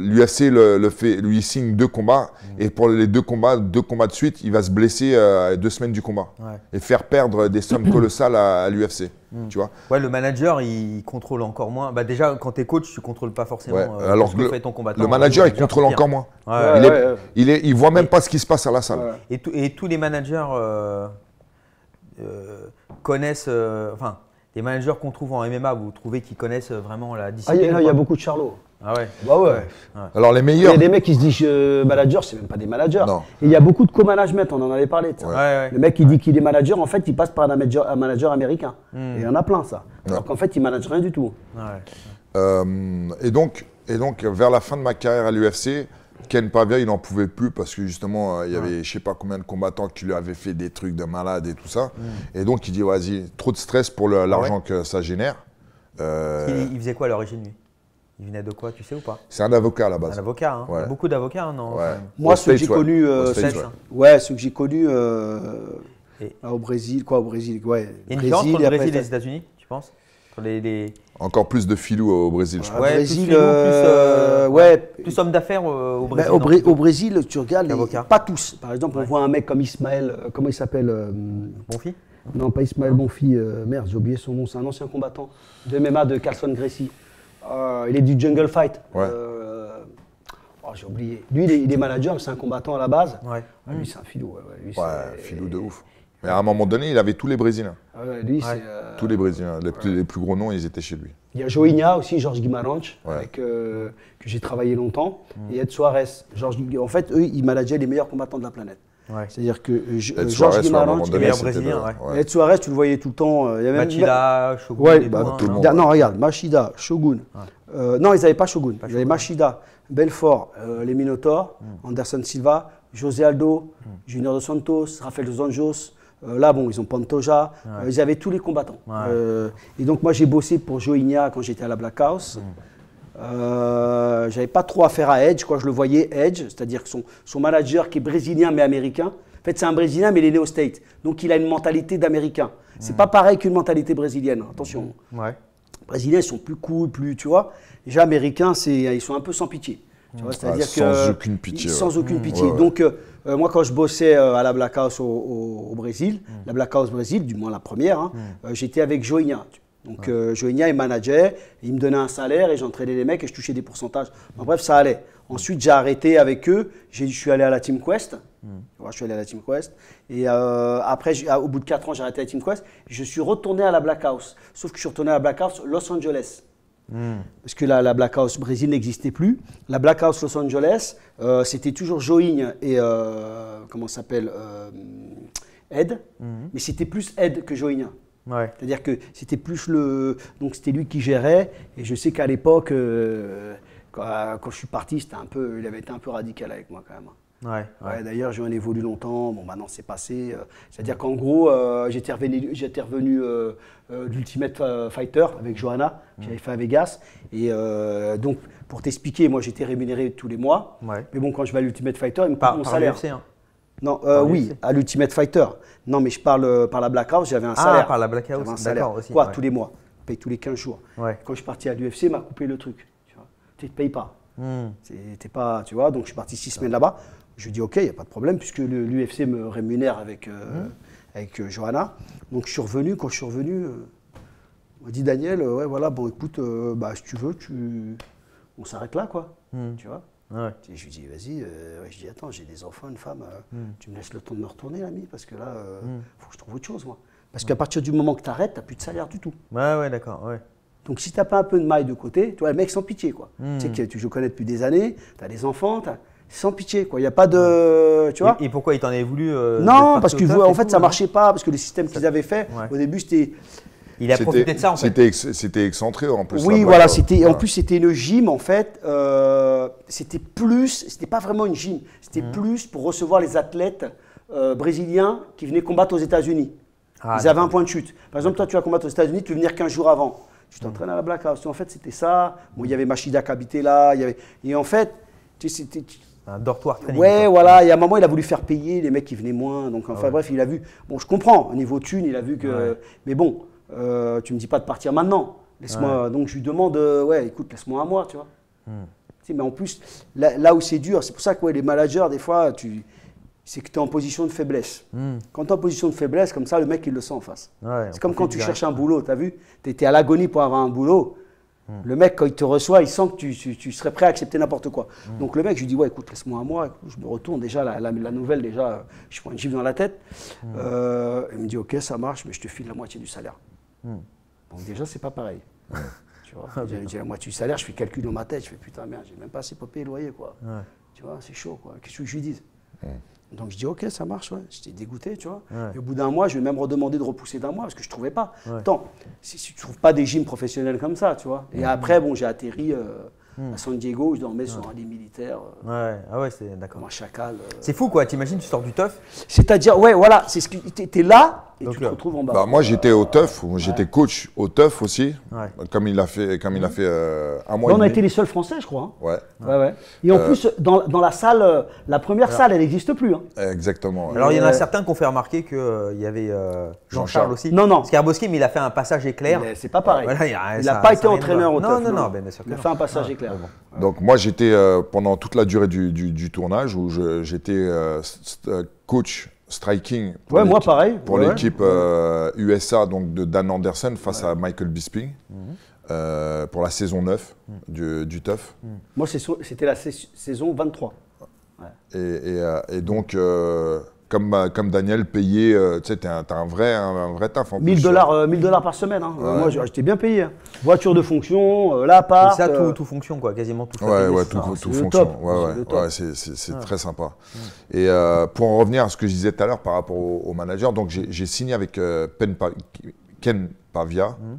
l'UFC le, fait, lui signe deux combats, mmh. et pour les deux combats, deux combats de suite, il va se blesser euh, deux semaines du combat. Et faire perdre des sommes colossales à, l'UFC. Mmh. Tu vois Ouais, le manager, il contrôle encore moins. Bah, déjà, quand tu coach, tu ne contrôles pas forcément ce que le, ton combattant. Le hein, manager, il contrôle encore moins. il, est, il, voit même pas ce qui se passe à la salle. Et, et tous les managers connaissent, euh, enfin, des managers qu'on trouve en MMA, vous trouvez qu'ils connaissent vraiment la discipline ah, il y, a beaucoup de charlots. Ah ouais Bah ouais. Alors les meilleurs. Il y a des mecs qui se disent euh, manager, c'est même pas des managers. il y a beaucoup de co-management, on en avait parlé. le mec qui dit qu'il est manager, en fait, il passe par un manager, américain. Hmm. Et il y en a plein, ça. Alors qu'en fait, il manage rien du tout. Euh, et, donc, et donc, vers la fin de ma carrière à l'UFC, Ken Pavia, il n'en pouvait plus parce que justement, euh, il y avait je sais pas combien de combattants qui lui avaient fait des trucs de malade et tout ça. Mm. Et donc, il dit, vas-y, trop de stress pour l'argent que ça génère. Euh, il, faisait quoi à l'origine, lui Il venait de quoi, tu sais ou pas C'est un avocat à la base. Un avocat, hein. beaucoup d'avocats, non hein, Moi, ceux que j'ai connus ouais. ce que j'ai connu au Brésil, quoi, au Brésil, ouais. une Brésil, entre le Brésil et les États-Unis, tu penses encore plus de filou euh, au Brésil, je ah, crois. Ouais, plus, filou, euh, euh, ouais, bah, plus d'affaires au Brésil. Hein, au, Brésil, tu regardes, pas tous. Par exemple, on voit un mec comme Ismaël, comment il s'appelle Bonfi Non, pas Ismaël Bonfi, merde, j'ai oublié son nom, c'est un ancien combattant de MMA de Carlson Gracie. il est du Jungle Fight. Oh, j'ai oublié. Lui, il est, manager, c'est un combattant à la base. Ouais. Ah, lui, c'est un filou. ouais filou de ouf. Mais à un moment donné, il avait tous les Brésiliens. Ah euh, tous les Brésiliens. Les, plus gros noms, ils étaient chez lui. Il y a Joinha aussi, Georges Guimarães, avec, euh, que j'ai travaillé longtemps. Mm. Et Ed Suarez. en fait, eux, ils manageaient les meilleurs combattants de la planète. C'est-à-dire que euh, Georges euh, Guimarães, meilleur brésilien. Ed Suarez, tu le voyais tout le temps. Machida, Shogun. Bah, hein. non, regarde, Machida, Shogun. non, ils n'avaient pas Shogun. ils avaient Machida, Belfort, les Minotaurs, mm. Anderson Silva, José Aldo, mm. Junior dos Santos, Rafael dos Anjos. Euh, là, bon, ils ont Pantoja, euh, ils avaient tous les combattants. Euh, et donc, moi, j'ai bossé pour Joinha quand j'étais à la Black House. Je mm. J'avais pas trop affaire à Edge, quoi. Je le voyais Edge, c'est-à-dire que son, manager qui est brésilien mais américain. En fait, c'est un brésilien mais il est néo State. Donc, il a une mentalité d'américain. C'est mm. pas pareil qu'une mentalité brésilienne, attention. Les Brésiliens, ils sont plus cool, plus, tu vois. Déjà, américains, ils sont un peu sans pitié. Tu vois, mm. ah, sans que, aucune pitié. Sans aucune pitié. Donc, euh, moi, quand je bossais euh, à la Black House au, Brésil, hmm. la Black House Brésil, du moins la première, hein, hmm. euh, j'étais avec Joinha. Donc ah. Joinha, il il me donnait un salaire et j'entraînais les mecs et je touchais des pourcentages. Hmm. bref, ça allait. Ensuite, j'ai arrêté avec eux. Je suis allé à la Team Quest. je suis allé à la Team Quest. Et après, ah, au bout de 4 ans, j'ai arrêté la Team Quest. Je suis retourné à la Black House. Sauf que je suis retourné à la Black House Los Angeles. Hmm. Parce que la, la, Black House Brésil n'existait plus. La Black House Los Angeles, euh, c'était toujours Joigne et euh, comment s'appelle euh, Ed, hmm. mais c'était plus Ed que Joigne. C'est-à-dire que c'était plus le. Donc c'était lui qui gérait. Et je sais qu'à l'époque, quand, quand, je suis parti, un peu, il avait été un peu radical avec moi quand même. Ouais, D'ailleurs, j'en ai voulu longtemps. Bon, maintenant, c'est passé. Euh, c'est-à-dire qu'en gros, euh, j'étais revenu, j'étais revenu euh, euh Fighter avec Johanna, que j'avais mm. fait à Vegas. Et donc, pour t'expliquer, moi, j'étais rémunéré tous les mois. Mais bon, quand je vais à l'Ultimate Fighter, il me par, mon salaire. UFC, hein. Non, oui, à l'Ultimate Fighter. Non, mais je parle par la Black House, j'avais un ah, salaire. Ah, par la black d'accord aussi. Quoi, tous les mois Paye tous les 15 jours. Quand je suis parti à l'UFC, m'a coupé le truc. Tu ne te payes pas. Hmm. c'était Pas, tu vois, donc je suis parti six semaines là-bas. Je lui dis OK, il n'y a pas de problème, puisque l'UFC me rémunère avec, euh, mmh. avec euh, Johanna. Donc je suis revenu, quand je suis revenu, on euh, m'a dit Daniel, ouais, voilà, bon, écoute, bah, si tu veux, tu... on s'arrête là, quoi. Mmh. Tu vois ah je lui dis, vas-y, je dis, attends, j'ai des enfants, une femme, mmh. tu me laisses le temps de me retourner, l'ami, parce que là, il faut que je trouve autre chose, moi. Parce qu'à partir du moment que tu arrêtes, tu n'as plus de salaire du tout. Ouais, ouais, d'accord, ouais. Donc si tu n'as pas un peu de maille de côté, tu vois, le mec sans pitié, quoi. Tu sais que tu, je connais depuis des années, tu as des enfants, tu as sans pitié. quoi. Il n'y a pas de. Tu vois et, pourquoi ils t'en avaient voulu euh, Non, parce que en fait, ça ne hein. marchait pas, parce que le système qu'ils avaient fait, au début, c'était. Il a profité de ça, en fait. C'était excentré, en plus. Oui, voilà. c'était En plus, c'était une gym, en fait. Euh, c'était plus. C'était pas vraiment une gym. C'était mhm. plus pour recevoir les athlètes euh, brésiliens qui venaient combattre aux États-Unis. Ah, ils avaient un point de chute. Par exemple, toi, tu vas combattre aux États-Unis, tu veux venir 15 jours avant. Tu mhm. t'entraînes à la Black House. En fait, c'était ça. il y avait Machida qui habitait là. Il y avait... Et en fait, tu, un dortoir Ouais, voilà. Il y a un moment, il a voulu faire payer les mecs qui venaient moins. Donc, enfin, ah bref, il a vu. Bon, je comprends, au niveau thune, il a vu que. Ah mais bon, euh, tu me dis pas de partir maintenant. Laisse-moi. Donc, je lui demande, euh, ouais, écoute, laisse-moi à moi, tu vois. Hmm. mais en plus, là, où c'est dur, c'est pour ça que les managers, des fois, tu. C'est que tu es en position de faiblesse. Hmm. Quand tu es en position de faiblesse, comme ça, le mec, il le sent en face. c'est comme quand tu cherches un boulot, tu as vu Tu étais à l'agonie pour avoir un boulot. Mm. Le mec, quand il te reçoit, il sent que tu, serais prêt à accepter n'importe quoi. Mm. Donc le mec, je lui dis, ouais, écoute, laisse-moi à moi, je me retourne déjà, la, nouvelle, déjà, je prends une gifle dans la tête. Mm. Euh, il me dit, ok, ça marche, mais je te file la moitié du salaire. Donc déjà, c'est pas pareil. tu vois, ah, la moitié du salaire, je fais calcul dans ma tête, je fais putain, merde, j'ai même pas assez pour payer le loyer, quoi. Tu vois, c'est chaud, quoi. Qu'est-ce que je lui dise donc je dis ok, ça marche, ouais. J'étais dégoûté, tu vois. Et au bout d'un mois, je vais même redemander de repousser d'un mois parce que je trouvais pas. Attends si, tu trouves pas des gyms professionnels comme ça, tu vois. Et après, bon, j'ai atterri. Euh, hmm. à San Diego, où je dormais sur un lit militaire. Euh, ouais, ah ouais, c'est d'accord. Un chacal. Euh. c'est fou quoi, t'imagines, tu sors du teuf. C'est-à-dire, ouais, voilà, c'est ce que t'es là, bah, moi, j'étais au TEUF, j'étais coach au TEUF aussi, comme il a fait, comme il a mmh. fait euh, un bah, on a été les seuls Français, je crois. Hein. Et en euh, plus, dans, la salle, euh, la première salle, elle n'existe plus. Hein. Exactement. Alors, il y en a certains qui ont fait remarquer qu'il il y avait Jean-Charles aussi. Non, non. Scarboski, mais il a fait un passage éclair. C'est pas pareil. il n'a pas été entraîneur au TEUF. Non, non, non, Il a fait un passage ah, éclair. Donc, moi, j'étais pendant toute la durée du tournage où j'étais coach striking pour ouais, moi pareil. pour l'équipe USA euh, donc de Dan Anderson face à Michael Bisping mhm. euh, pour la saison 9 mhm. du, du TUF. Mhm. Moi, c'était la saison 23. Et, et, euh, donc, bah, comme, Daniel, payer, euh, tu sais, t'es un, un vrai, un, vrai taf en 1000 dollars, 1000 euh. euh, dollars par semaine. Hein. Moi, j'étais bien payé. Hein. Voiture de fonction, la l'appart. ça, tout, fonctionne, quoi, quasiment tout. Ouais, ouais, tout, ah, fonctionne. Ouais, ouais, C'est c'est, ah. très sympa. Mm. Et pour en revenir à ce que je disais tout à l'heure par rapport au, manager, donc j'ai signé avec Ken Pavia, mm.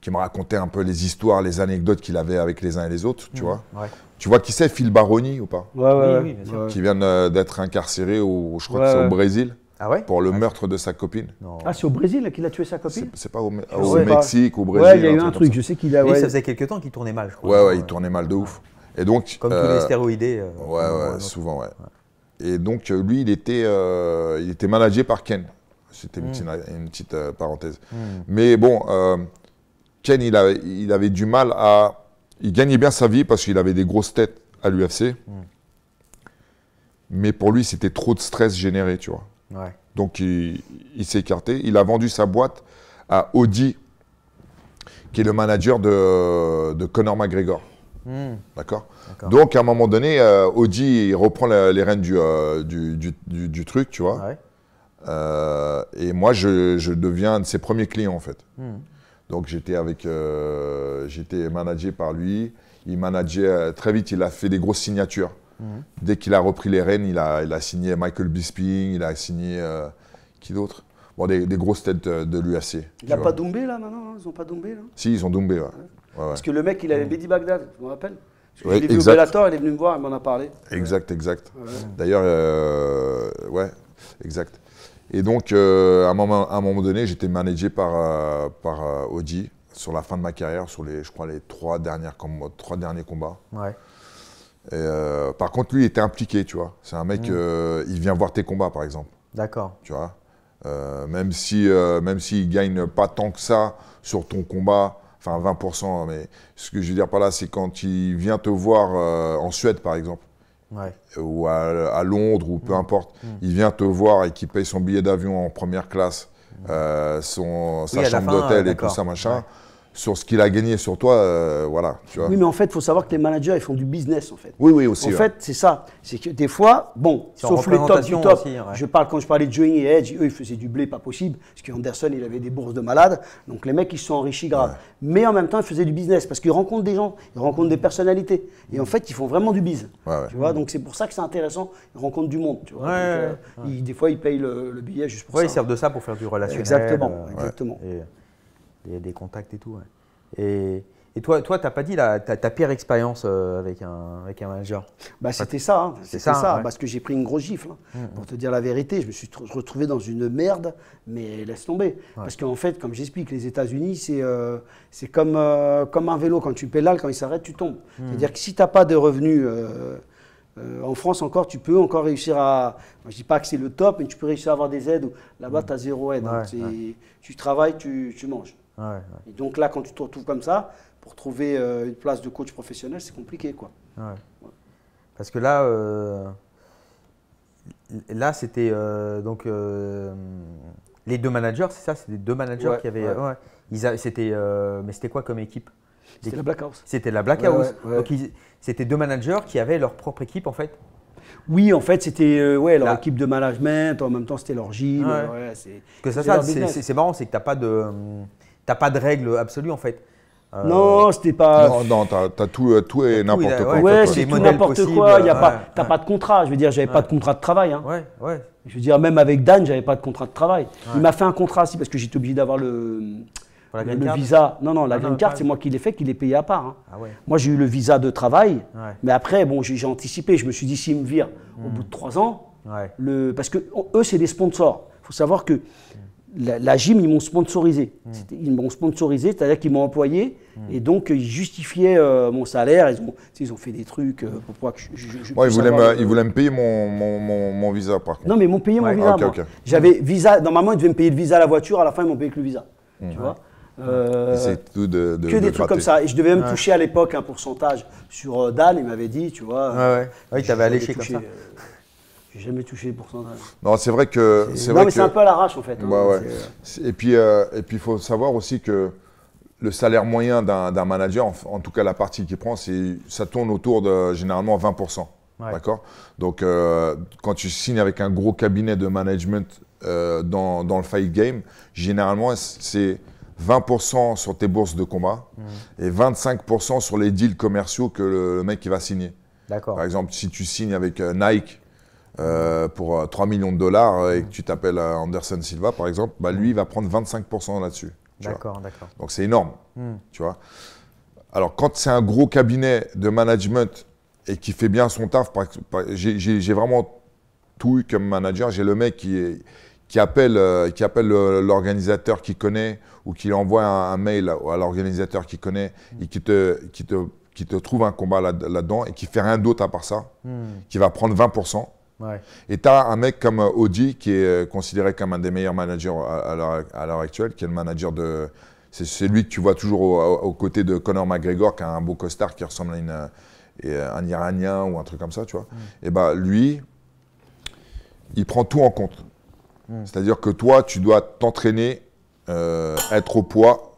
qui me racontait un peu les histoires, les anecdotes qu'il avait avec les uns et les autres, tu mm. vois. Ouais. Tu vois qui c'est, Phil Baroni ou pas ouais, ouais, oui, oui, Qui vient euh, d'être incarcéré, au, je crois que c'est au Brésil. Ah pour le ah, meurtre de sa copine. Ah, c'est au Brésil qu'il a tué sa copine C'est pas au, Mexique, au Brésil. Ouais, il y a eu un truc, je sais qu'il a. Et ça faisait quelques temps qu'il tournait mal, je crois. Ouais, ouais, il tournait mal de ouf. Et donc, Comme tous les euh, stéroïdés. Euh, ouais, ouais, souvent, ouais. Et donc, lui, il était, il était managé par Ken. C'était une, hmm. petite, parenthèse. Hmm. Mais bon, Ken, il il avait du mal à il gagnait bien sa vie parce qu'il avait des grosses têtes à l'UFC. Hmm. Mais pour lui, c'était trop de stress généré, tu vois. Donc il, s'est écarté. Il a vendu sa boîte à Audi, qui est le manager de, Conor McGregor. Hmm. D'accord Donc à un moment donné, euh, Audi reprend les rênes euh, du, truc, tu vois. Euh, et moi, je, deviens un de ses premiers clients, en fait. Hmm. Donc j'étais avec, euh, j'étais managé par lui. Il managé euh, très vite. Il a fait des grosses signatures. Mhm. Dès qu'il a repris les rênes, il a, il a signé Michael Bisping, il a signé euh, qui d'autre Bon, des, grosses têtes de l'UAC. Il n'a pas Doumbé là maintenant hein? Ils n'ont pas Doumbé là Si, ils ont Doumbé. Parce que le mec, il avait mm. Bedi Bagdad, vous me rappelle. Je l'ai il est venu me voir, il m'en a parlé. Exact, exact. D'ailleurs, ouais, exact. Et donc, euh, à, un moment, un moment, donné, j'étais managé par, euh, Audi euh, sur la fin de ma carrière, sur les, je crois, les trois, dernières trois derniers combats. par contre, lui, il était impliqué, tu vois. C'est un mec, mm. il vient voir tes combats, par exemple. D'accord. Tu vois. même si, même s'il gagne pas tant que ça sur ton combat, enfin 20%, mais ce que je veux dire par là, c'est quand il vient te voir en Suède, par exemple ou à, Londres, ou peu mm. importe, mm. il vient te voir et qui paye son billet d'avion en première classe, mm. euh, sa chambre d'hôtel et tout ça, machin sur ce qu'il a gagné sur toi, euh, voilà. Oui, mais en fait, il faut savoir que les managers, ils font du business, en fait. Oui, oui, aussi. En fait, c'est ça. C'est que des fois, bon, sauf le top du top, je parle quand je parlais de Joey et Edge, eux, ils faisaient du blé pas possible, parce qu'Anderson, il avait des bourses de malades, donc les mecs, ils se sont enrichis grave. Mais en même temps, ils faisaient du business, parce qu'ils rencontrent des gens, ils rencontrent des personnalités. Et en fait, ils font vraiment du biz. Tu vois, donc c'est pour ça que c'est intéressant, ils rencontrent du monde, tu vois. Euh, des fois, ils payent le, billet juste pour ça. Oui, ils servent de ça pour faire du relationnel. Exactement, euh, exactement des, des, contacts et tout. Et, et toi, toi, n'as pas dit ta, pire expérience euh, avec, un, avec un manager bah, hein. C'était ça, ça, ça parce que j'ai pris une grosse gifle. Hein. Mmh, mmh. pour te dire la vérité, je me suis retrouvé dans une merde, mais laisse tomber. Parce qu'en fait, comme j'explique, les États-Unis, c'est euh, c'est comme, euh, comme un vélo. Quand tu pédales, quand il s'arrête, tu tombes. Mmh. C'est-à-dire que si tu n'as pas de revenus. en France encore, tu peux encore réussir à. Je dis pas que c'est le top, mais tu peux réussir à avoir des aides. Là-bas, tu as zéro aide. Hein. tu travailles, tu manges. Et donc là, quand tu te retrouves comme ça, pour trouver euh, une place de coach professionnel, c'est compliqué. Quoi. Parce que là, euh, là c'était euh, donc les deux managers, c'est ça C'était deux managers qui avaient. c'était, mais c'était quoi comme équipe C'était la Black House. C'était la Black House. c'était deux managers qui avaient leur propre équipe en fait. Oui, en fait, c'était ouais, leur équipe de management, en même temps, c'était leur gym. c'est, c'est marrant, c'est que tu pas de. T'as pas de règle absolue en fait. Euh, non, c'était pas. Non, non, t'as as tout, euh, tout et n'importe quoi. Ouais, c'est tout n'importe quoi. Y a euh, pas, t'as pas de contrat. Je veux dire, j'avais pas de contrat de travail. Hein. Ouais, ouais. Je veux dire, même avec Dan, j'avais pas de contrat de travail. Il m'a fait un contrat aussi parce que j'étais obligé d'avoir le, le, visa. Non, non, la green card, c'est moi qui l'ai fait, qui l'ai payé à part. Hein. Ah moi, j'ai eu le visa de travail. Mais après, bon, j'ai anticipé. Je me suis dit, s'ils me virent au mm. bout de trois ans, le, parce que oh, eux, c'est des sponsors. Il faut savoir que la, gym, ils m'ont sponsorisé. Ils m'ont sponsorisé, c'est-à-dire qu'ils m'ont employé. Hmm. Et donc, ils justifiaient euh, mon salaire. Ils ont, fait des trucs euh, pour que je. ils, voulaient me, ils, voulaient payer mon, mon, visa, par contre. Non, mais ils m'ont payé mon visa. J'avais visa. Normalement, ils devaient me payer le visa à la voiture. À la fin, ils m'ont payé que le visa. Hmm, tu vois hmm. euh, c'est tout de, que des trucs comme ça. Et je devais même toucher à l'époque un pourcentage sur DAL. Il m'avait dit, tu vois. Ouais, ouais. il t'avait comme ça jamais touché le pourcentage. Non, c'est vrai que. C'est vrai que... c'est un peu à l'arrache en fait. Hein. Et puis, euh, et puis, il faut savoir aussi que le salaire moyen d'un manager, en, tout cas la partie qu'il prend, ça tourne autour de généralement 20%. D'accord Donc, euh, quand tu signes avec un gros cabinet de management euh, dans, dans, le fight game, généralement, c'est 20% sur tes bourses de combat hmm. et 25% sur les deals commerciaux que le, le mec qui va signer. D'accord. Par exemple, si tu signes avec Nike, euh, pour 3 euh, millions de dollars euh, et que tu t'appelles Anderson Silva, par exemple, bah, lui, il va prendre 25% là-dessus. D'accord, d'accord. Donc c'est énorme, hmm. tu vois. Alors quand c'est un gros cabinet de management et qui fait bien son taf, j'ai vraiment tout eu comme manager. J'ai le mec qui qui appelle, qui appelle l'organisateur qui connaît ou qui envoie un, mail à, l'organisateur qui connaît hmm. et qui te, qui, te, qui te trouve un combat là-dedans et qui fait rien d'autre à part ça, hmm. qui va prendre 20%. Et tu as un mec comme euh, Audi qui est euh, considéré comme un des meilleurs managers euh, à, l'heure actuelle, qui est le manager de. C'est lui que tu vois toujours aux côtés de Conor McGregor, qui a un beau costard qui ressemble à un Iranien ou un truc comme ça, tu vois. Mm. Et bah, lui, il prend tout en compte. Mm. C'est-à-dire que toi, tu dois t'entraîner, être au poids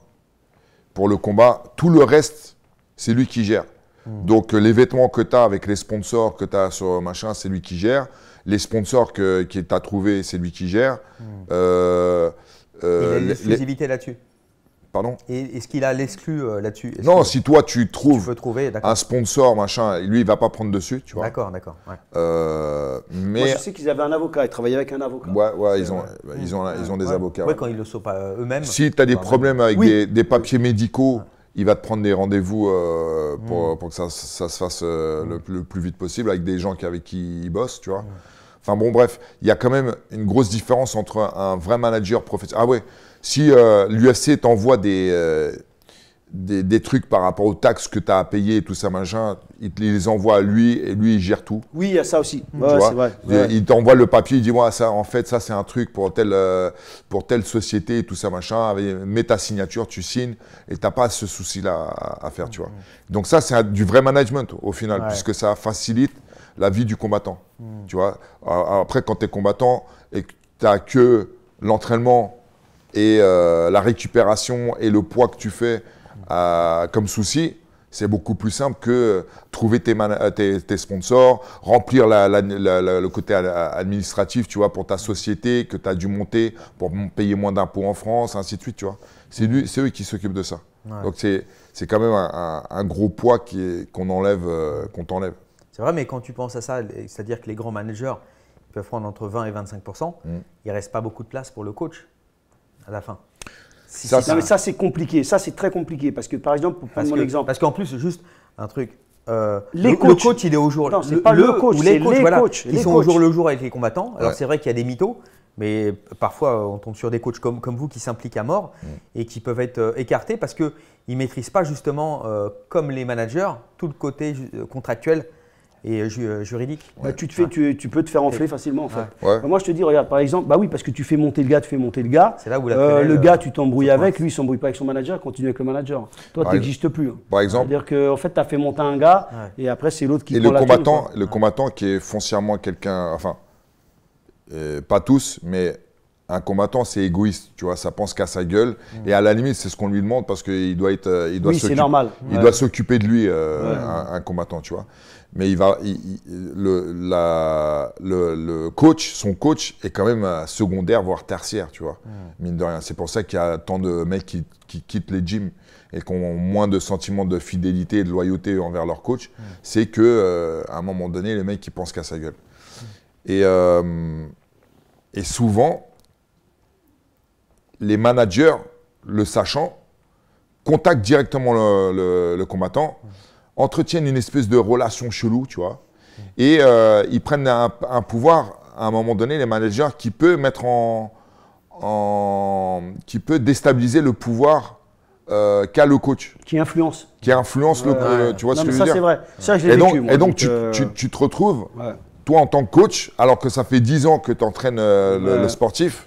pour le combat. Tout le reste, c'est lui qui gère. Hmm. Donc, euh, les vêtements que tu as avec les sponsors que tu as sur euh, machin, c'est lui qui gère. Les sponsors que, tu as trouvés, c'est lui qui gère. Hmm. Euh, Il a euh, l'exclusivité là-dessus Pardon Est-ce qu'il a l'exclu là-dessus Non, si toi tu trouves un sponsor, machin, lui il va pas prendre dessus, tu vois. D'accord, d'accord. mais... Moi je sais qu'ils avaient un avocat, ils travaillaient avec un avocat. Ouais, ouais, ils ont, ils ont, ils ont, des avocats. Ouais, quand ils le sont pas eux-mêmes. Si tu as des problèmes avec des, des, papiers médicaux il va te prendre des rendez-vous euh, mm. pour, que ça, se fasse euh, mm. le, plus vite possible avec des gens qui, avec qui il bosse, tu vois. Mm. Enfin bon, bref, il y a quand même une grosse différence entre un, vrai manager professionnel. Ah ouais, si euh, l'UFC t'envoie des, euh, des, trucs par rapport aux taxes que tu as à payer et tout ça, machin, il les envoie à lui et lui, il gère tout. Oui, il y a ça aussi. Il t'envoie le papier, il dit ça, en fait, ça, c'est un truc pour telle, euh, pour telle société et tout ça, machin. Mets ta signature, tu signes et tu n'as pas ce souci-là à, faire, tu vois. Mm. Donc, ça, c'est du vrai management au final, puisque ça facilite la vie du combattant, mm. tu vois. Après, quand tu es combattant et que tu n'as que l'entraînement et euh, la récupération et le poids que tu fais euh, comme souci, c'est beaucoup plus simple que trouver tes, euh, sponsors, remplir le côté administratif, tu vois, pour ta société que tu as dû monter pour payer moins d'impôts en France, ainsi de suite, tu vois. C'est eux qui s'occupent de ça. Donc c'est quand même un, gros poids qu'on enlève, euh, qu'on t'enlève. C'est vrai, mais quand tu penses à ça, c'est-à-dire que les grands managers peuvent prendre entre 20 et 25 mm. il ne reste pas beaucoup de place pour le coach à la fin ça, ça, c'est compliqué. Ça, c'est très compliqué. Parce que, par exemple, pour prendre parce mon exemple. Parce qu'en plus, juste un truc. Euh, les le, coachs, coach, il est au jour. le, coach, ils sont au jour le jour avec les combattants. Alors, c'est vrai qu'il y a des mythos, mais parfois, on tombe sur des coachs comme, comme vous qui s'impliquent à mort et qui peuvent être euh, écartés parce qu'ils ne maîtrisent pas, justement, euh, comme les managers, tout le côté contractuel et euh, euh, juridique. Bah, tu, te fais, tu, peux te faire enfler facilement en fait. Bah, moi je te dis, regarde, par exemple, bah oui, parce que tu fais monter le gars, tu fais monter le gars. C'est là où la euh, Le gars, tu t'embrouilles avec, lui, il s'embrouille pas avec son manager, continue avec le manager. Toi, tu n'existes plus. Hein. Par exemple. C'est-à-dire qu'en en fait, tu as fait monter un gars et après, c'est l'autre qui et prend le la combattant, Le combattant qui est foncièrement quelqu'un, enfin, pas tous, mais un combattant, c'est égoïste, tu vois, ça pense qu'à sa gueule. Mm. Et à la limite, c'est ce qu'on lui demande parce qu'il doit être, il doit oui, s'occuper. Il doit s'occuper de lui, un, un, combattant, tu vois mais il va, le, coach, son coach est quand même euh, secondaire, voire tertiaire, tu vois, hmm. mine de rien. C'est pour ça qu'il y a tant de mecs qui, quittent les gyms et qui ont moins de sentiments de fidélité et de loyauté envers leur coach. Hmm. C'est qu'à euh, un moment donné, le mec, il pense qu'à sa gueule. Hmm. Et, euh, et souvent, les managers, le sachant, contactent directement le combattant entretiennent une espèce de relation chelou, tu vois. Et euh, ils prennent un, pouvoir, à un moment donné, les managers, qui peut mettre en. en qui peut déstabiliser le pouvoir euh, qu'a le coach. Qui influence. Qui influence le. Tu vois ce que je veux dire c'est vrai. et, donc, euh, tu, tu, te retrouves, toi, en tant que coach, alors que ça fait 10 ans que tu entraînes le sportif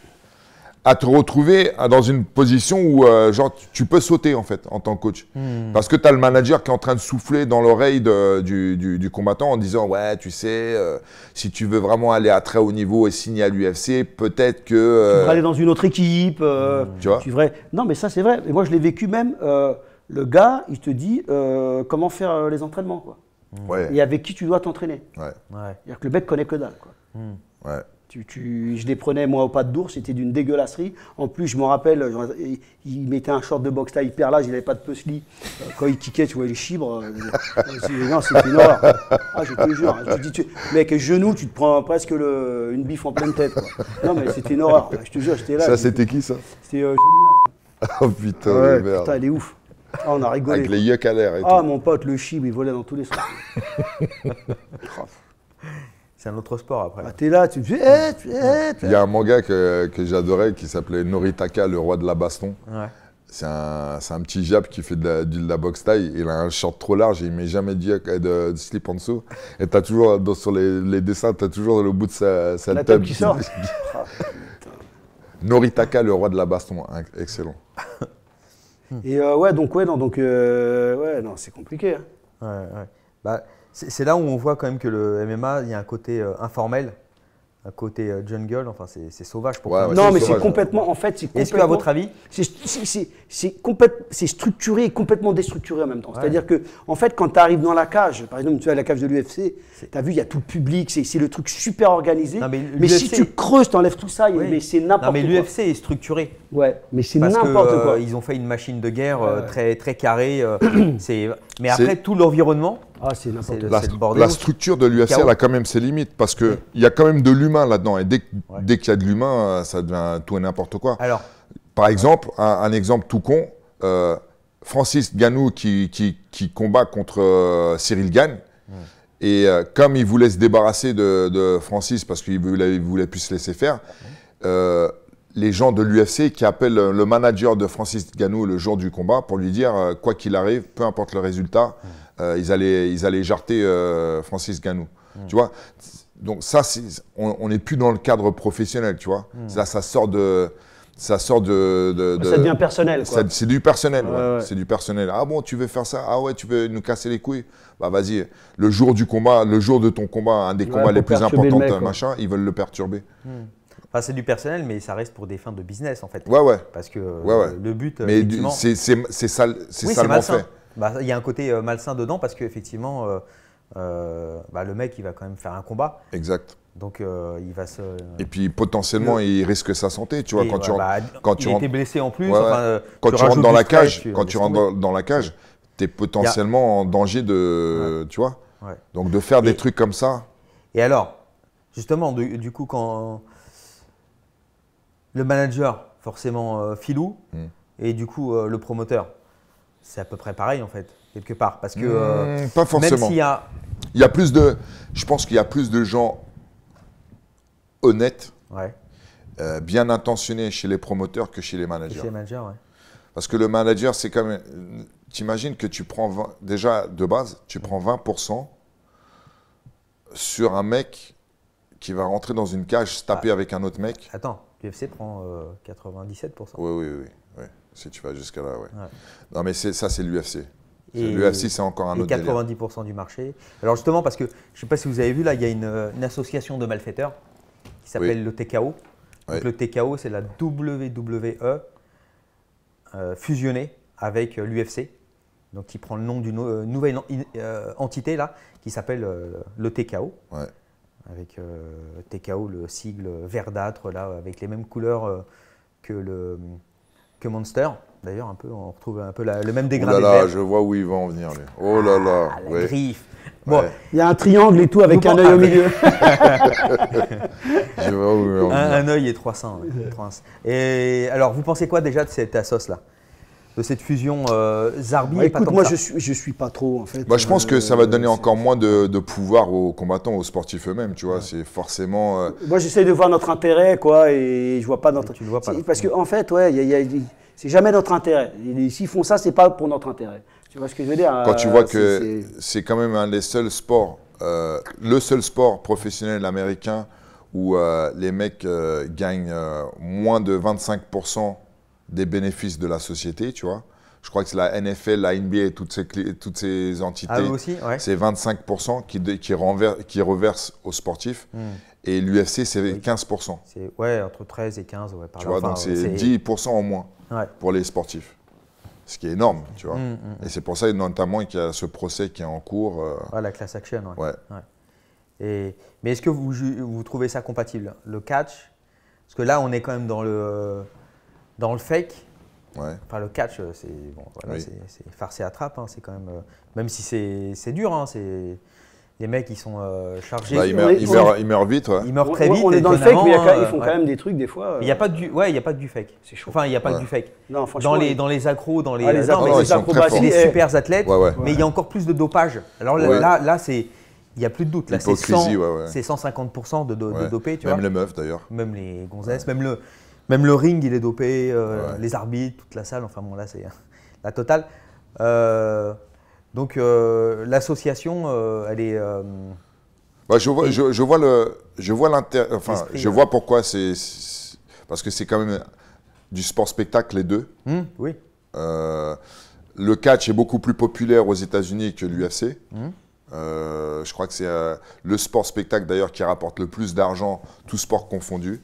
à te retrouver dans une position où euh, genre, tu peux sauter en fait en tant que coach. Hmm. Parce que tu as le manager qui est en train de souffler dans l'oreille du, combattant en disant Ouais, tu sais, euh, si tu veux vraiment aller à très haut niveau et signer à l'UFC, peut-être que. Tu euh, devrais aller dans une autre équipe. Hmm. Tu vois Non, mais ça, c'est vrai. Et moi, je l'ai vécu même. le gars, il te dit comment faire les entraînements. Quoi. Et avec qui tu dois t'entraîner. C'est-à-dire que le mec connaît que dalle. Quoi. Ouais. Tu, je les prenais, moi, au pas de d'ours, c'était d'une dégueulasserie. En plus, je me rappelle, il, mettait un short de boxe taille hyper large, il n'avait pas de puzzle. Quand il kickait, tu voyais les chibres. non, euh, c'était une horreur. Ah, je te jure. Tu dis, tu, mec, genou, tu te prends presque le, une bif en pleine tête. Quoi. Non, mais c'était une horreur. Je te jure, j'étais là. Ça, c'était qui, ça C'était. Euh, oh putain, ouais, merde. Putain, elle est ouf. Ah, on a rigolé. Avec les yeux à l'air et ah, tout. Ah, mon pote, le chib, il volait dans tous les sens. C'est un autre sport après. Ah, là, tu eh, tu... Eh, il y a un manga que, que j'adorais qui s'appelait Noritaka, le roi de la baston. C'est un, un, petit Jap qui fait de la, la, boxe taille. Il a un short trop large et il met jamais de, de, slip en dessous. Et t'as toujours, sur les, dessins dessins, as toujours le bout de sa, sa qui, Noritaka, le roi de la baston, excellent. Et euh, ouais, donc ouais, non, donc euh, ouais, non, c'est compliqué. Hein. Ouais, ouais. Bah, c'est là où on voit quand même que le MMA, il y a un côté euh, informel, un côté euh, jungle, enfin c'est sauvage pour ouais, Non, mais c'est complètement, en fait, c'est Est-ce qu'à votre avis C'est structuré et complètement déstructuré en même temps. C'est-à-dire que, en fait, quand tu arrives dans la cage, par exemple, tu vas à la cage de l'UFC, tu as vu, il y a tout le public, c'est le truc super organisé. mais, si tu creuses, enlèves tout ça, mais c'est n'importe quoi. Non, mais l'UFC est structuré. Ouais, mais c'est n'importe quoi. Euh, ils ont fait une machine de guerre très, très carrée. mais après, tout l'environnement… Ah, la, structure de l'UFC, a quand même ses limites parce qu'il il y a quand même de l'humain là-dedans. Et dès, qu'il y a de l'humain, euh, ça devient tout et n'importe quoi. Alors, Par exemple, un, exemple tout con, euh, Francis Ganou qui, combat contre euh, Cyril Gagne, Et comme il voulait se débarrasser de, Francis parce qu'il voulait, voulait plus se laisser faire, les gens de l'UFC qui appellent le manager de Francis Ganou le jour du combat pour lui dire quoi qu'il arrive, peu importe le résultat, euh, ils, allaient, ils allaient jarter euh, Francis Ganou. Hmm. Tu vois Donc ça, on n'est plus dans le cadre professionnel, tu vois. Ça, hmm. ça sort de... Ça sort de, ça devient personnel. C'est du personnel. C'est du personnel. Ah bon, tu veux faire ça Ah ouais, tu veux nous casser les couilles Bah vas-y. Le jour du combat, le jour de ton combat, un des combats les plus importants, machin, ils veulent le perturber. Hmm. c'est du personnel, mais ça reste pour des fins de business, en fait. Ouais, ouais. Parce que euh, le but. Mais c'est salement fait. Bah, il y a un côté euh, malsain dedans parce qu'effectivement, euh, euh, bah, le mec, il va quand même faire un combat. Exact. Donc il va se. Et puis potentiellement, il risque sa santé. Tu vois, quand, tu rentres, bah, blessé en plus. quand tu, rentres dans la cage, tu... quand tu rentres dans, la cage, es potentiellement en danger de. Tu vois Donc de faire des trucs comme ça. Et alors, justement, du, coup, quand. Le manager, forcément, filou, hmm. et du coup, le promoteur c'est à peu près pareil en fait, quelque part. Parce que. Euh, mmh, pas forcément. y Il y a plus de. Je pense qu'il y a plus de gens honnêtes, euh, bien intentionnés chez les promoteurs que chez les managers. Parce que le manager, c'est quand comme. T'imagines que tu prends. Déjà, de base, tu prends 20% mmh. sur un mec qui va rentrer dans une cage, se taper ah. avec un autre mec. Attends, l'UFC prend 97%. Euh, oui, oui, oui si tu vas jusqu'à là, ouais. Non, mais ça, c'est l'UFC. L'UFC, c'est encore un et autre 90% du marché. Alors justement, parce que je ne sais pas si vous avez vu, là, il y a une, association de malfaiteurs qui s'appelle le TKO. le TKO, c'est la WWE euh, fusionnée avec euh, l'UFC. Donc qui prend le nom d'une euh, nouvelle entité, là, qui s'appelle le TKO. Avec TKO, le sigle verdâtre, là, avec les mêmes couleurs que le Monster. D'ailleurs, un peu, on retrouve un peu le même dégradé. Oh là je vois où ils vont en venir. Oh là là. Ah, griffe. il y a un triangle et tout avec un œil au milieu. Un, œil et 300, ouais. Et alors, vous pensez quoi déjà de cette assos là de cette fusion euh, bah, Écoute, moi, je ne suis, je suis pas trop, en fait. je pense euh, que ça va donner encore moins de, pouvoir aux combattants, aux sportifs eux-mêmes, tu vois. C'est forcément... Euh, moi, j'essaie de voir notre intérêt, quoi, et je vois pas notre... tu vois pas. Parce qu'en en fait, ouais, c'est jamais notre intérêt. S'ils font ça, c'est pas pour notre intérêt. Tu vois ce que je veux dire Quand tu vois euh, que c'est quand même un des seuls sports, le seul sport professionnel américain où les mecs gagnent moins de 25% des bénéfices de la société, tu vois. Je crois que c'est la NFL, la NBA et toutes ces, toutes ces entités. Ah, c'est 25% qui, qui, renver, qui reversent aux sportifs. Hmm. Et l'UFC, c'est 15%. Ouais, entre 13 et 15, ouais, par Tu vois, donc c'est 10% au moins pour les sportifs. Ce qui est énorme, tu vois. Hmm, hmm, et c'est pour ça, notamment, qu'il y a ce procès qui est en cours. Euh... la class action, ouais. ouais. Et... Mais est-ce que vous, vous trouvez ça compatible Le catch Parce que là, on est quand même dans le dans le fake, ouais. enfin le catch, euh, c'est bon, voilà, farce et attrape. Hein, c'est quand même, euh, même si c'est dur, hein, c'est les mecs ils sont euh, chargés. Bah, ils, meurent, vite. Ils meurent très vite. On est dans le fake, mais ils font quand même des trucs des fois. Il y n'y a pas du, ouais, il y a pas du fake. C'est Enfin, il y a pas du fake. dans les, dans les accros, dans les, ah, les, eh. super athlètes. Mais il y a encore plus de dopage. Alors là, là, c'est. Il n'y a plus de doute. c'est 150% de, dopé. Tu même les meufs, d'ailleurs. Même les gonzesses. Même le, même le ring, il est dopé, euh, les arbitres, toute la salle. Enfin bon, là, c'est la totale. Euh, donc euh, l'association, elle est. Bah, je, vois, le, je vois Enfin, je vois pourquoi c'est parce que c'est quand même du sport spectacle les deux. Hum, oui. le catch est beaucoup plus populaire aux États-Unis que l'UFC. Hum. je crois que c'est le sport spectacle d'ailleurs qui rapporte le plus d'argent, tout sport confondu.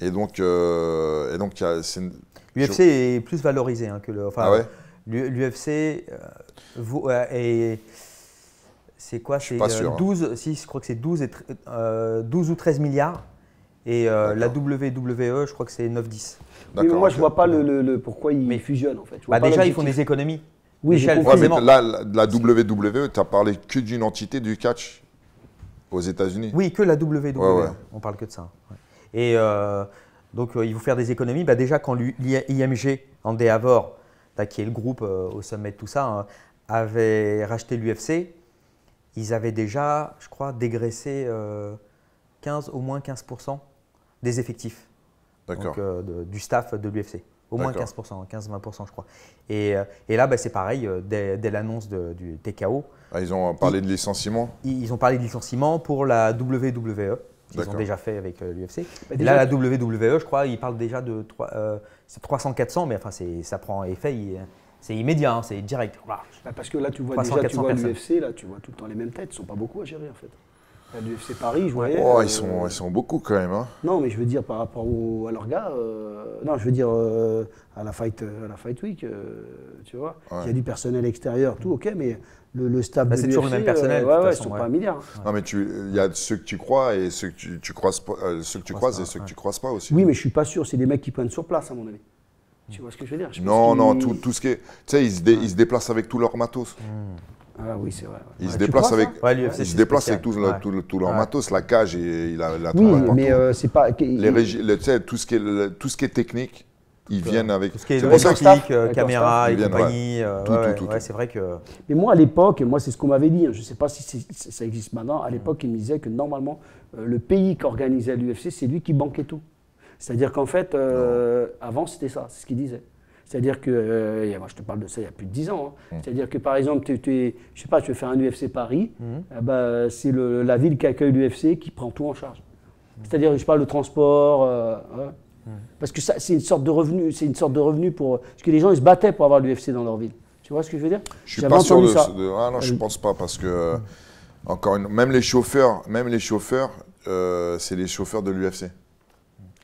Et donc, euh, donc une... L'UFC est plus valorisé hein, que le. Enfin, ah ouais L'UFC euh, euh, est. C'est quoi C'est 12, euh, hein. si, je crois que c'est 12, et, 12 ou 13 milliards. Et la WWE, je crois que c'est 9-10. moi, je ne vois pas le, pourquoi ils mais, fusionnent, en fait. bah déjà, ils font des économies. Oui, mais la, WWE, tu as parlé que d'une entité du catch aux États-Unis. Oui, que la WWE. On parle que de ça. Hein. Et euh, donc, euh, il faut faire des économies. Bah, déjà, quand l'IMG, Andé Avor, qui est le groupe euh, au sommet de tout ça, hein, avait racheté l'UFC, ils avaient déjà, je crois, dégraissé 15, au moins 15% des effectifs donc, du staff de l'UFC. Au moins 15%, 15-20%, hein, je crois. Et, là, bah, c'est pareil, dès, l'annonce du TKO. Ah, ils ont parlé de licenciement ils, ont parlé de licenciement pour la WWE. Ils ont déjà fait avec euh, l'UFC. Bah, là, la euh, WWE, je crois, ils parlent déjà de 300-400, euh, mais enfin, ça prend effet. c'est immédiat, hein, c'est direct. Ah, bah, parce que là, tu vois l'UFC, là, tu vois tout le temps les mêmes têtes. Ils sont pas beaucoup à gérer, en fait. L'UFC Paris, je voyais. Oh, ils, sont, sont beaucoup quand même. Hein. Non, mais je veux dire par rapport à leurs gars. non, je veux dire à, la fight, à la Fight Week, tu vois. Il y a du personnel extérieur, tout, ok, mais le, le staff bah, C'est toujours le même personnel. Euh, ouais, de ouais, façon, ils sont pas un milliard. Non, mais il y a ceux que tu crois et ceux que tu, tu croises pas, euh, ceux que tu croises, croises pas, et ceux que tu croises pas aussi. Oui, mais je suis pas sûr. C'est des mecs qui prennent sur place, à mon avis. Tu vois ce que je veux dire je Non, non, tout, tout, ce qui est. Tu sais, ils, se ils se déplacent avec tout leur matos. Hmm. Ah oui, c'est vrai. Ils, se, déplacent avec, ouais, ils se déplacent avec, tout, tout, tout leur matos, la cage, et, il a la Oui, mais euh, c'est pas. Tu sais, tout, ce qui tout ce qui est technique, euh, euh, ils viennent avec. Euh, tout ce qui est, caméra c'est vrai que. Mais moi, à l'époque, moi, c'est ce qu'on m'avait dit. Hein, je ne sais pas si ça existe maintenant. À l'époque, il me disait que normalement, le pays qui organisait l'UFC, c'est lui qui banquait tout. C'est-à-dire qu'en fait, avant, c'était ça. C'est ce qu'ils disait. C'est-à-dire que, moi je te parle de ça il y a plus de 10 ans, hein. hum. c'est-à-dire que par exemple, tu, je sais pas, tu veux faire un UFC Paris, hum. eh ben, c'est la ville qui accueille l'UFC qui prend tout en charge. C'est-à-dire, je parle de transport, hein. Parce que c'est une sorte de revenu, c'est une sorte de revenu pour. Parce que les gens, ils se battaient pour avoir l'UFC dans leur ville. Tu vois ce que je veux dire Je suis pas sûr de, ça. ah non, je pense pas parce que encore une, même les chauffeurs, même les chauffeurs, euh, c'est les chauffeurs de l'UFC.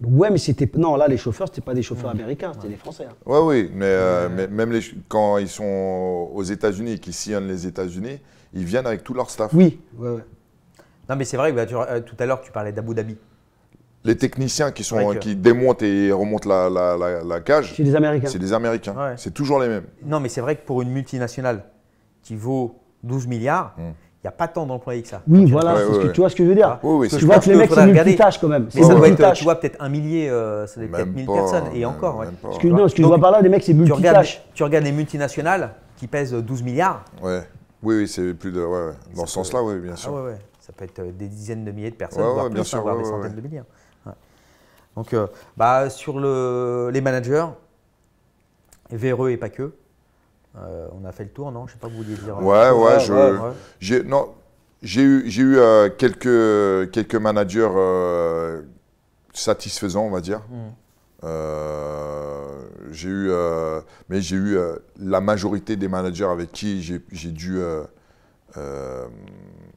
Ouais, mais c'était non là les chauffeurs, c'était pas des chauffeurs américains, c'était des Français. Hein. Ouais, oui, euh, mais, même les, quand ils sont aux États-Unis, qu'ils sillonnent les États-Unis, ils viennent avec tout leur staff. Oui, ouais, ouais. Non, mais c'est vrai que bah, euh, tout à l'heure tu parlais d'Abu Dhabi les techniciens qui, sont, qui euh, démontent et remontent la, la, cage. C'est des Américains. C'est des Américains. C'est toujours les mêmes. Non, mais c'est vrai que pour une multinationale qui vaut 12 milliards, hmm. il n'y a pas tant d'employés que ça. Oui, voilà, ce que, tu vois ce que je veux dire. tu vois que les mecs, c'est multitâches quand même. Mais ça doit être, tu vois, peut-être un millier, euh, ça doit être peut-être 1000 personnes, et encore. ce que je vois par là, les mecs, c'est multitâches. Tu regardes les multinationales qui pèsent 12 milliards. Oui, oui, c'est plus de. Dans ce sens-là, oui, bien ah sûr. Ça peut être des dizaines de milliers de personnes, voire plus, hein, des centaines de milliards. Donc, euh, bah, sur les managers, véreux et pas que. Euh, on a fait le tour, non Je ne sais pas, vous vouliez dire. Ouais, ouais, j'ai, non, j'ai eu, j'ai eu euh, quelques, quelques managers satisfaisants, on va dire. Hmm. j'ai eu, mais j'ai eu la majorité des managers avec qui j'ai, dû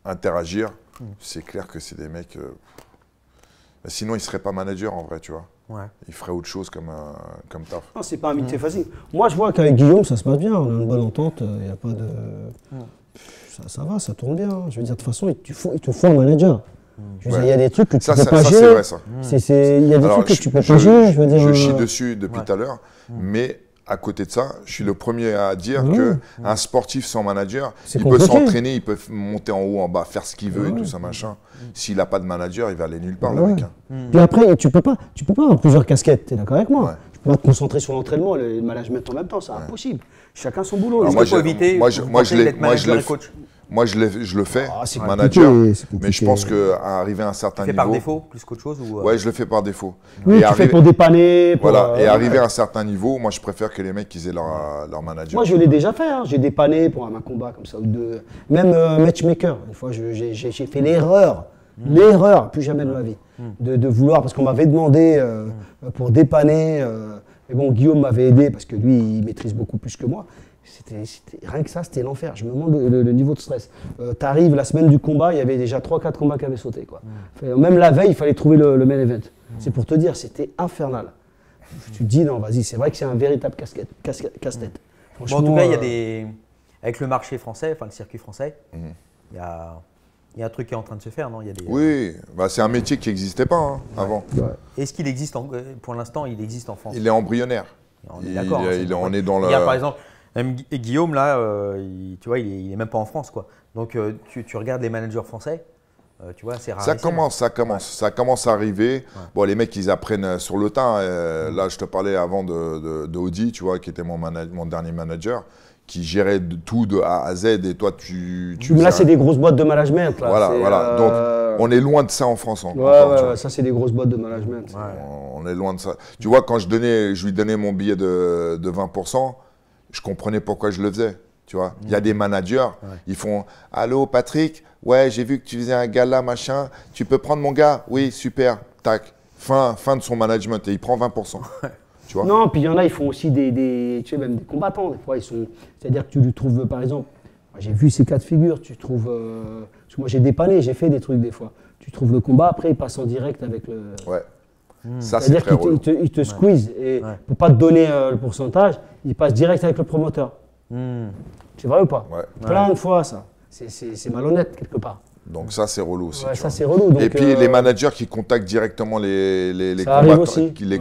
interagir. Hmm. C'est clair que c'est des mecs Sinon, il ne serait pas manager en vrai, tu vois. Il ferait autre chose comme, euh, comme taf. Non, c'est pas un métier facile. Moi, je vois qu'avec Guillaume, ça se passe bien. On a une bonne entente. Il euh, n'y a pas de. Ça, ça, va, ça tourne bien. Hein. Je veux dire, de toute façon, il te faut, un manager. Il y a des trucs que tu peux pas gérer. Il y a des trucs que tu peux pas gérer. Je, je chie euh, dessus depuis tout à l'heure, mais à côté de ça, je suis le premier à dire qu'un mmh. que un sportif sans manager, il peut s'entraîner, il peut monter en haut, en bas, faire ce qu'il veut et tout ça machin. Mmh. S'il n'a pas de manager, il va aller nulle part le mec. Hein. Mmh. Puis après, tu peux pas, tu peux pas avoir plusieurs casquettes. es d'accord avec moi Tu Tu peux pas te concentrer sur l'entraînement et le management en même temps, c'est impossible. Chacun son boulot. Alors moi, moi, je, moi, je, moi, je l'ai, moi, je le, je le fais, Ah, manager, mais je pense qu'arriver arriver à un certain Tu fais par défaut plus qu'autre chose Oui, euh? je le fais par défaut. Oui, Et tu fais pour dépanner. Voilà, et euh, arriver à un certain niveau, moi je préfère que les mecs ils aient leur, euh, manager. Moi, je l'ai déjà fait. Hein. J'ai dépanné pour un combat comme ça Même matchmaker. Une fois, j'ai fait l'erreur, hmm. l'erreur, plus jamais de hmm. ma vie, hmm. de, vouloir parce qu'on m'avait demandé pour dépanner. mais bon, Guillaume m'avait aidé parce que lui, il maîtrise beaucoup plus que moi. C'était, rien que ça, c'était l'enfer. Je me demande le, niveau de stress. Euh, tu arrives, la semaine du combat, il y avait déjà 3-4 combats qui avaient sauté. Quoi. Mm. Même la veille, il fallait trouver le, le main event. Mm. C'est pour te dire, c'était infernal. Tu te dis, non, vas-y, c'est vrai que c'est un véritable casse-tête. Mm. en tout cas, il y a des. Avec le marché français, enfin le circuit français, il y a. un truc qui est en train de se faire, non Oui, bah, c'est un métier qui n'existait pas hein, avant. Est-ce qu'il existe euh, Pour l'instant, il existe en France Il est embryonnaire. On est d'accord. Hein, est dans le... par exemple, même Guillaume, là, euh, tu vois, il n'est même pas en France. quoi. Donc, euh, tu, regardes les managers français, euh, tu vois, c'est rare. Ça hein. commence, ça commence, ça commence à arriver. Bon, les mecs, ils apprennent sur le tas. Hein. Mm. Là, je te parlais avant de, tu vois, qui était mon, dernier manager qui gérait tout de A à Z et toi tu. là, c'est des grosses boîtes de management. Là. Voilà, voilà. Donc, on est loin de ça en France. encore. ouais, ouais, ça, c'est des grosses boîtes de management. On est loin de ça. Tu vois, quand je, donnais, je lui donnais mon billet de 20%, je comprenais pourquoi je le faisais. Tu vois, il y a mm. des managers, ils font Allô Patrick, ouais, j'ai vu que tu faisais un gala, machin, tu peux prendre mon gars Oui, super, tac. Fin, fin de son management et il prend 20%. Tu vois non, puis il y en a, ils font aussi des, tu sais, même des combattants, des fois, ils sont. C'est-à-dire que tu lui trouves, par exemple, j'ai vu ces cas de figure, tu trouves. Euh, moi, j'ai dépanné, j'ai fait des trucs des fois. Tu trouves le combat, après, il passe en direct avec le. Hmm. C'est-à-dire qu'il te, il te, squeeze. Et pour pour pas te donner euh, le pourcentage, il passe direct avec le promoteur. Hmm. C'est vrai ou pas Plein de fois, ça. C'est malhonnête, quelque part. Donc ça, c'est relou aussi. ça, c'est relou. et puis les euh, managers qui contactent directement les, les, combattants, qui, les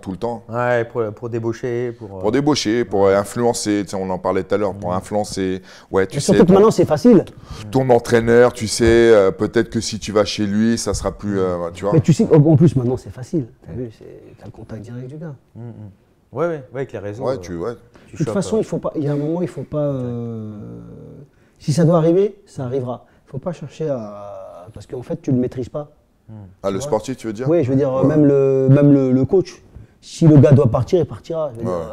tout le temps. Ouais, pour, pour débaucher. Pour, euh, débaucher, pour influencer. Tu sais, on en parlait tout à l'heure, pour influencer. Ouais, tu sais, surtout que maintenant, c'est facile. Ton entraîneur, tu sais, euh, peut-être que si tu vas chez lui, ça sera plus. Bah, tu vois. Mais tu sais, en plus, maintenant, c'est facile. Tu as le contact direct du gars. Mm, mm. Oui, ouais, ouais, avec les raisons. Ouais, tu, de toute façon, il, faut pas, il y a un moment, il ne faut pas. si ça doit arriver, ça arrivera faut pas chercher à. Parce qu'en fait, tu ne le maîtrises pas. Hmm. Ah, le sportif, tu veux dire Oui, je veux dire, même, le, même le, coach. Si le gars doit partir, il partira. Euh,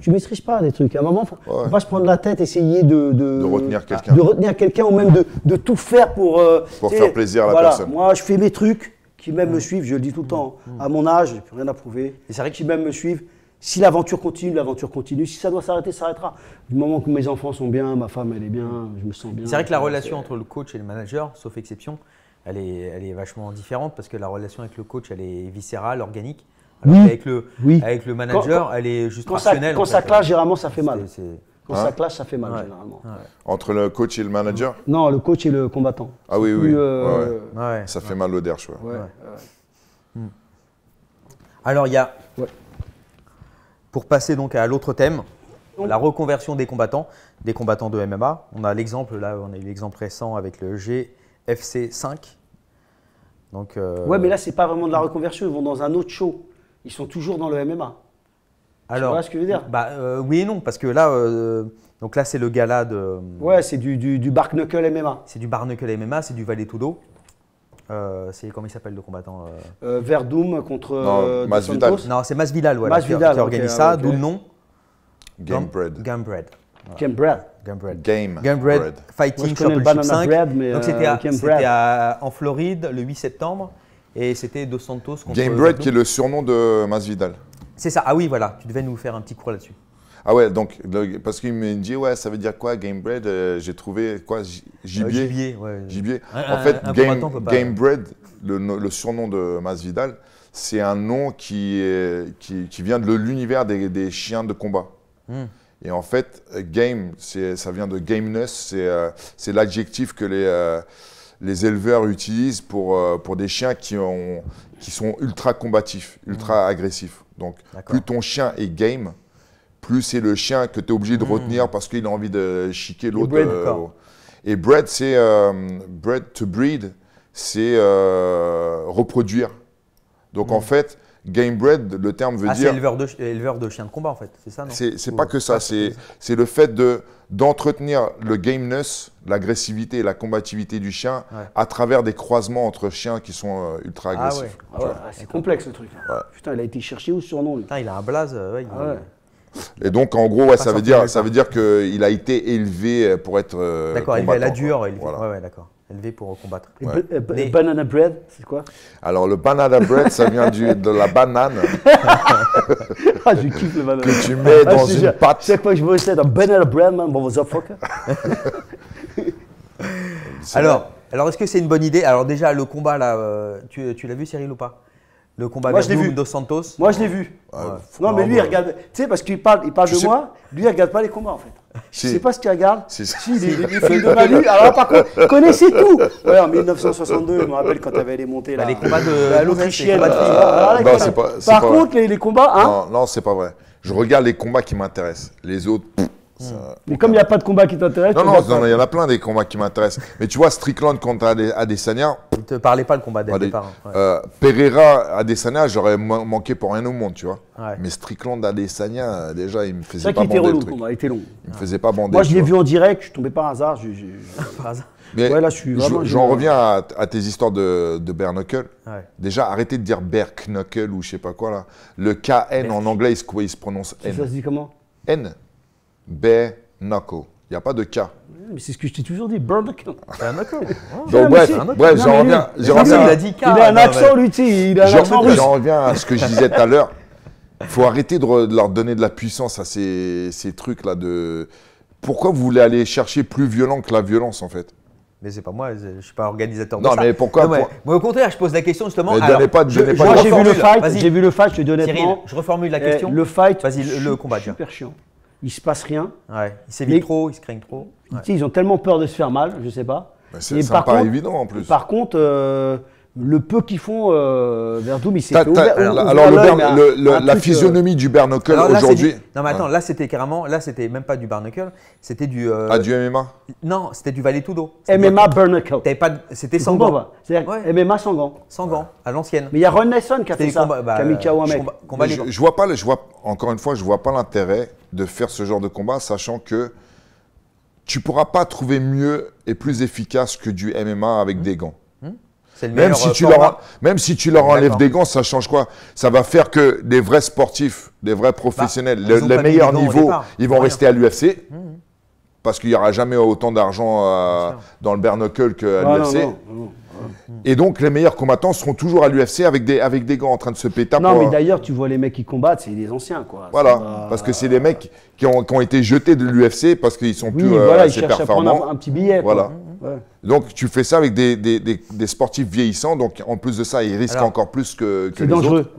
tu maîtrises pas des trucs. À un moment, il ne faut pas se prendre la tête, essayer de. De, retenir quelqu'un. De retenir quelqu'un ou même de, tout faire pour. Euh, pour faire plaisir à la personne. Moi, je fais mes trucs. Qui même me hmm. suivent, je le dis tout le hmm. temps, à mon âge, n'ai plus rien à prouver. Et c'est vrai qu'ils m'aiment même me suivent, si l'aventure continue, l'aventure continue. Si ça doit s'arrêter, ça s'arrêtera. Du moment que mes enfants sont bien, ma femme, elle est bien, je me sens bien. C'est vrai que la relation entre le coach et le manager, sauf exception, elle est, elle est vachement différente parce que la relation avec le coach, elle est viscérale, organique. avec, le, avec le manager, elle est juste rationnelle. Ça, quand ça clash, généralement, ça fait mal. Quand ça hein clash, ça fait mal généralement. Entre le coach et le manager Non, le coach et le combattant. Ah oui, oui. Euh, ça fait mal au derche. Hmm. Alors, il y a pour passer donc à l'autre thème, la reconversion des combattants, des combattants de MMA. On a l'exemple là, on a eu l'exemple récent avec le GFC 5. Donc, euh, Ouais, mais là c'est pas vraiment de la reconversion, ils vont dans un autre show. Ils sont toujours dans le MMA. Alors, tu vois ce que je veux dire bah, euh, Oui et non, parce que là, euh, donc là c'est le gala de. Ouais, c'est du, du, MMA. C'est du Bark MMA, c'est du Valet Tudo. Euh, c'est comment il s'appelle le combattant euh... euh Verdum contre non, euh, Masvidal. Non, c'est Masvidal, ouais, qui, qui organise ah, ça, d'où le nom. Gamebred. Gamebred. Gamebred. Gamebred. Game Gamebred Fighting Championship 5. Donc c'était euh, en Floride le 8 septembre et c'était Dos Santos contre. Gamebred qui est le surnom de Masvidal. C'est ça. Ah oui, voilà. Tu devais nous faire un petit cours là-dessus. Ah ouais, donc, parce qu'il me dit, ouais, ça veut dire quoi, game bread euh, J'ai trouvé quoi Gibier. Euh, gibier, ouais. en fait, game, bread, le, surnom de Masvidal, c'est un nom qui, est, qui, vient de l'univers des, chiens de combat. Hmm. Et en fait, game, ça vient de gameness, c'est euh, l'adjectif que les les éleveurs utilisent pour, pour des chiens qui, ont, qui sont ultra combatifs, ultra hmm. agressifs. Donc, plus ton chien est game, plus c'est le chien que tu es obligé de hmm. retenir parce qu'il a envie de chiquer l'autre. Euh, et breed, c'est euh, breed to breed, c'est euh, reproduire. Donc en hmm. fait, Game bread, le terme veut ah, dire. éleveur de, éleveur de chiens de combat, en fait, c'est ça, C'est pas que ça, c'est le fait d'entretenir le gameness, l'agressivité et la combativité du chien à travers des croisements entre chiens qui sont ultra ah agressifs. Ah c'est complexe le truc. Putain, il a été cherché où ce surnom Putain, il a un blaze. Et donc, en gros, ça, veut dire, ça veut qu'il a été élevé euh, pour être. Euh, d'accord, il a la dure. Élevé. Ouais, ouais, d'accord élevé pour combattre. Le euh, banana bread, c'est quoi Alors, le banana bread, ça vient de la banane. ah, je kiffe le banana Que tu mets ah, dans une pâte. Chaque fois que je veux ça, dans banana bread, man, bon, fuck alors, alors est-ce que c'est une bonne idée Alors, déjà, le combat, là, tu l'as vu, Cyril, ou pas le combat moi, je vu. Dos Santos Moi, je l'ai vu. non, mais lui, il regarde. Tu sais, parce qu'il parle, il parle de moi, lui, il regarde pas les combats, en fait. Je sais pas ce qu'il regarde. Si, les, les, de Manu. Alors, par contre, connaissez tout. Ouais, en 1962, je me rappelle quand tu avais les montées bah, là. les combats de l'Autrichienne. Par contre, Les, combats. Hein non, non c'est pas vrai. Je regarde les combats qui m'intéressent. Les autres. Hmm. Mais comme il n'y a pas de combat qui t'intéresse. Non, non, il y en a plein des combats qui m'intéressent. Mais tu vois, Strickland contre Adesanya. Ne te parlais pas le combat dès le départ. Hein. Euh, Pereira, Adesanya, j'aurais manqué pour rien au monde, tu vois. Mais Strickland, Adesanya, euh, déjà, il me faisait pas bander. C'est vrai qui était long il était long. Il me faisait pas bander. Moi, je l'ai vu en direct, je tombais tombé par hasard. Mais là, je suis vraiment. J'en reviens à, tes histoires de, de knuckle. Déjà, arrêtez de dire bare knuckle ou je sais pas quoi là. Le KN en anglais, il se, il se prononce N. dit comment N bare knuckle. Il n'y a pas de K. Mais c'est ce que je t'ai toujours dit, bare knuckle. bref, j'en reviens. Il a Il a un accent, lui, il a un J'en reviens à ce que je disais tout à l'heure. Il faut arrêter de, leur donner de la puissance à ces, ces trucs-là. De... Pourquoi vous voulez aller chercher plus violent que la violence, en fait mais c'est pas moi, je ne suis pas organisateur. Non, de mais pourquoi non, mais, Moi, au contraire, je pose la question justement. pas, moi, j'ai vu le fight, j'ai vu le fight, je te je reformule la eh, question. le fight, vas-y, le, le, combat. Super chiant il se passe rien. Ouais. Ils s'évitent trop, ils se craignent trop. Ils ont tellement peur de se faire mal, je sais pas. Bah, c'est pas évident en plus. Par contre, euh, le peu qu'ils font euh, vers Doom, il s'est Alors, le la physionomie du Barnacle aujourd'hui. Non, mais attends, là c'était carrément, là c'était même pas du Barnacle, c'était du. Euh... Ah, du MMA Non, c'était du Valet Tudo. MMA Bernacle. C'était sans gants. C'est-à-dire MMA sans gants. Sans gants, à l'ancienne. Mais il y a Ron Nelson qui a fait ça, bah, je, vois pas, je vois, encore une fois, je vois pas l'intérêt de faire ce genre de combat, sachant que tu pourras pas trouver mieux et plus efficace que du MMA avec mmh. des gants. Euh, même, si tu leur, même si tu enlèves des gants, ça change quoi Ça va faire que des vrais sportifs, des vrais bah, professionnels, le, les meilleurs niveaux, ils vont rester à l'UFC. Parce qu'il n'y aura jamais autant d'argent euh, dans le bare qu'à l'UFC. Et donc, les meilleurs combattants seront toujours à l'UFC avec des, avec des gants en train de se péter. Non, mais hein. d'ailleurs, tu vois les mecs qui combattent, c'est des anciens, quoi. Voilà, parce que c'est des mecs qui ont, été jetés de l'UFC parce qu'ils sont plus euh, voilà, ils performants. un, petit billet. Voilà. Donc, tu fais ça avec des, sportifs vieillissants. Donc, en plus de ça, ils risquent encore plus que, les autres. C'est dangereux.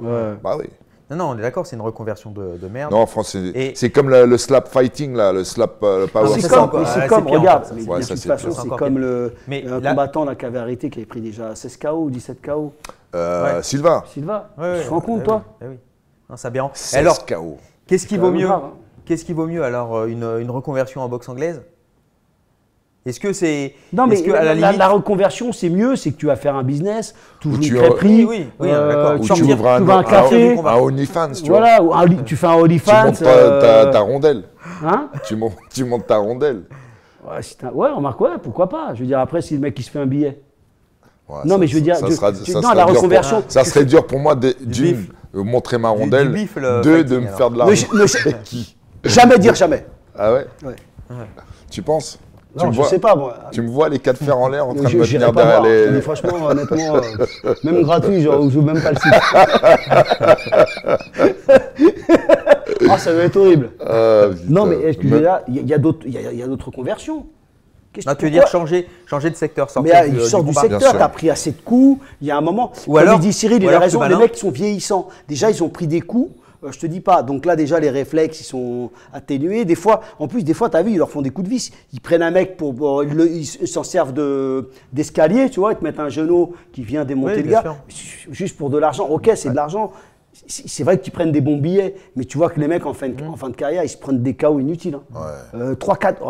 Bah oui. Non, non, on est d'accord, c'est une reconversion de, merde. Non, en France, c'est comme le, slap fighting, là, le slap euh, power. Ah, c'est comme, c'est comme regarde, c'est comme le euh, combattant là, qui avait arrêté, qui avait pris déjà 16 KO ou 17 KO. Sylvain. Sylvain, tu te rends compte, eh toi eh oui. Non, ça bien. alors, Qu'est-ce qui vaut mieux hein. Qu'est-ce qui vaut mieux alors euh, une reconversion en boxe anglaise est-ce que c'est. Non, mais -ce que, la, à la, reconversion, c'est mieux, c'est que tu vas faire un business, tu ouvres une crêperie, euh, ou tu, ouvres un, café, un, OnlyFans, tu voilà, vois. tu fais un OnlyFans. Euh, hein tu montes ta, rondelle. Hein tu, montes, ta rondelle. Ouais, si ouais, remarque, ouais, pourquoi pas. Je veux dire, après, si le mec il se fait un billet. non, mais je veux dire, ça, ça serait dur pour moi d'une, montrer ma rondelle, deux, de me faire de l'argent. Jamais dire jamais. Ah ouais Tu penses non, je ne sais pas, moi. Tu me vois les quatre fers en l'air en train de me tenir derrière les... Mais franchement, honnêtement, euh, même gratuit, genre, je joue même pas le site. ah, ça va être horrible. Ah, non, mais excusez-moi, il y a, y a d'autres conversions. tu veux dire changer, changer de secteur, sortir mais, ah, sort du, secteur, tu as pris assez de coups, il y a un moment. Ou Comme alors, dit Cyril, il a raison, les mecs sont vieillissants. Déjà, ils ont pris des coups, euh, je te dis pas. Donc là, déjà, les réflexes, ils sont atténués. Des fois, en plus, des fois, t'as vu, ils leur font des coups de vis. Ils prennent un mec pour. Euh, ils s'en servent d'escalier, tu vois, ils te mettent un genou qui vient démonter le gars. Juste pour de l'argent. Ok, c'est de l'argent. C'est vrai qu'ils prennent des bons billets, mais tu vois que les mecs, en fin de, mmh. en fin de carrière, ils se prennent des KO inutiles. 3-4, hein.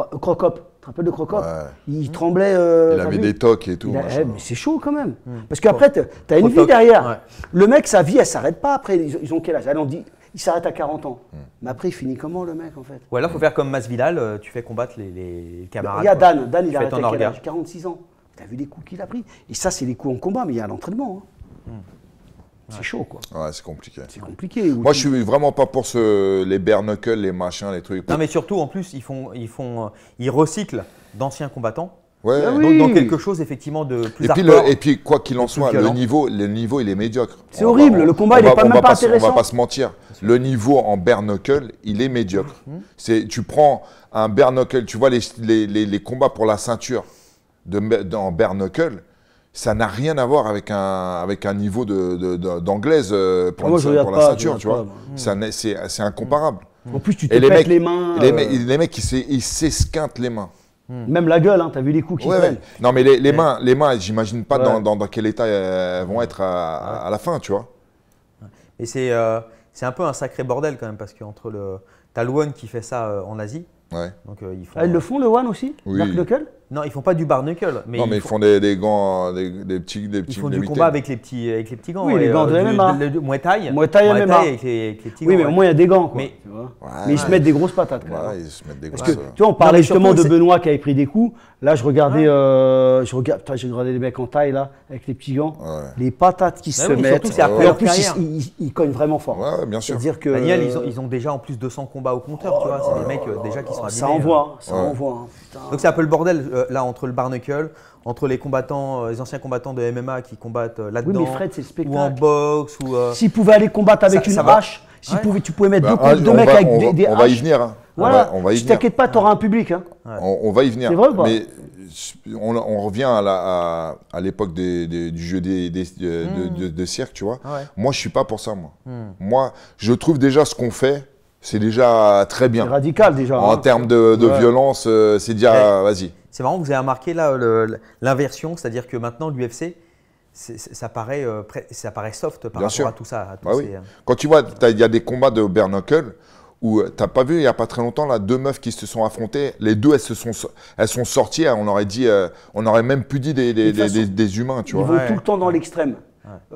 euh, crocop. Tu te de Crocop Il tremblait. il avait des tocs et tout. Eh, mais c'est chaud quand même. Mmh. Parce qu'après, tu as une vie derrière. Le mec, sa vie, elle s'arrête pas après. Ils, ont quel âge dit il s'arrête à 40 ans. Hmm. Mais après, il finit comment le mec en fait Ou alors, il faut faire comme Masvidal, euh, tu fais combattre les, camarades. Il y a Dan, Dan il arrête à 46 ans. as vu les coups qu'il a pris Et ça, c'est les coups en combat, mais il y a l'entraînement. Hein. Hmm. C'est chaud, quoi. Ouais, c'est compliqué. C'est compliqué. Moi, je suis vraiment pas pour ce, les bare knuckles, les machins, les trucs. Non, mais surtout, en plus, ils font, ils font, euh, ils recyclent d'anciens combattants Ouais. Ah donc, quelque chose effectivement de plus et puis, et puis quoi qu'il en soit, le niveau, le niveau il est médiocre. C'est horrible, le combat il n'est pas pas, intéressant. On va pas se mentir, le niveau en bare il est médiocre. Mhm. tu prends un bare tu vois les, les, combats pour la ceinture de, en bare ça n'a rien à voir avec un, avec un niveau d'anglaise euh, ah, de, pour, la ceinture, tu vois. Mhm. C'est incomparable. En plus tu te les mecs, les mains. Les, euh. mecs, ils s'esquintent les mains. Hmm. Même la gueule, hein, t'as vu les coups qui ouais, Non, mais les, mains, les mains, j'imagine pas dans, quel état euh, elles vont être à, la fin, tu vois. Et euh, c'est un peu un sacré bordel quand même, parce que entre le. T'as le One qui fait ça euh, en Asie. Ouais. Donc, ah, ils le font le One aussi oui. Dark non, ils font pas du barnacle, Mais non, mais ils font, des, gants, euh, des, petits, des petits. Ils font du combat avec les petits, euh, avec les petits gants. Oui, les gants de euh, MMA. Le, le, Muay Thai. MMA. Avec les, avec les oui, mais au moins il y a des gants. Quoi, mais, ils se mettent des grosses patates. Quoi, ils se mettent des grosses. Euh. tu vois, on parlait justement de Benoît qui avait pris des coups. Là, je regardais, je regarde, j'ai regardé les mecs en taille là, avec les petits gants, les patates qui bah se mettent. Et en plus, ils cognent vraiment fort. Ouais, bien sûr. Dire que Daniel, ils ont déjà en plus 200 combats au compteur. Tu vois, c'est des oh, mecs déjà qui sont oh, Ça envoie, ça envoie. Hein. Donc c'est un peu le bordel euh, là entre le barnacle, entre les combattants, euh, les anciens combattants de MMA qui combattent euh, là-dedans. Ou en boxe. Ou, S'ils pouvaient aller combattre avec une ça hache, si tu pouvais mettre bah, ah, deux, mecs avec des, haches. On va y venir. Hein. Voilà. On t'inquiète pas, tu auras un public. Hein. On, va y venir. C'est vrai ou mais on, revient à, l'époque du jeu hmm. de, cirque, tu vois. Moi, je suis pas pour ça, moi. Hmm. Moi, je trouve déjà ce qu'on fait c'est déjà très bien. radical déjà. En hein. termes de, violence, euh, c'est déjà. Eh, vas-y. C'est marrant, vous avez remarqué là l'inversion, c'est-à-dire que maintenant l'UFC, ça paraît, euh, ça paraît soft par rapport à tout ça. Bah euh, Quand tu vois, il y a des combats de Bernacle où t'as pas vu il y a pas très longtemps là deux meufs qui se sont affrontées, les deux elles se sont elles sont sorties, hein. on aurait dit, on aurait même pu dire des, des, des, humains, tu vois. Ils vont tout le temps dans l'extrême.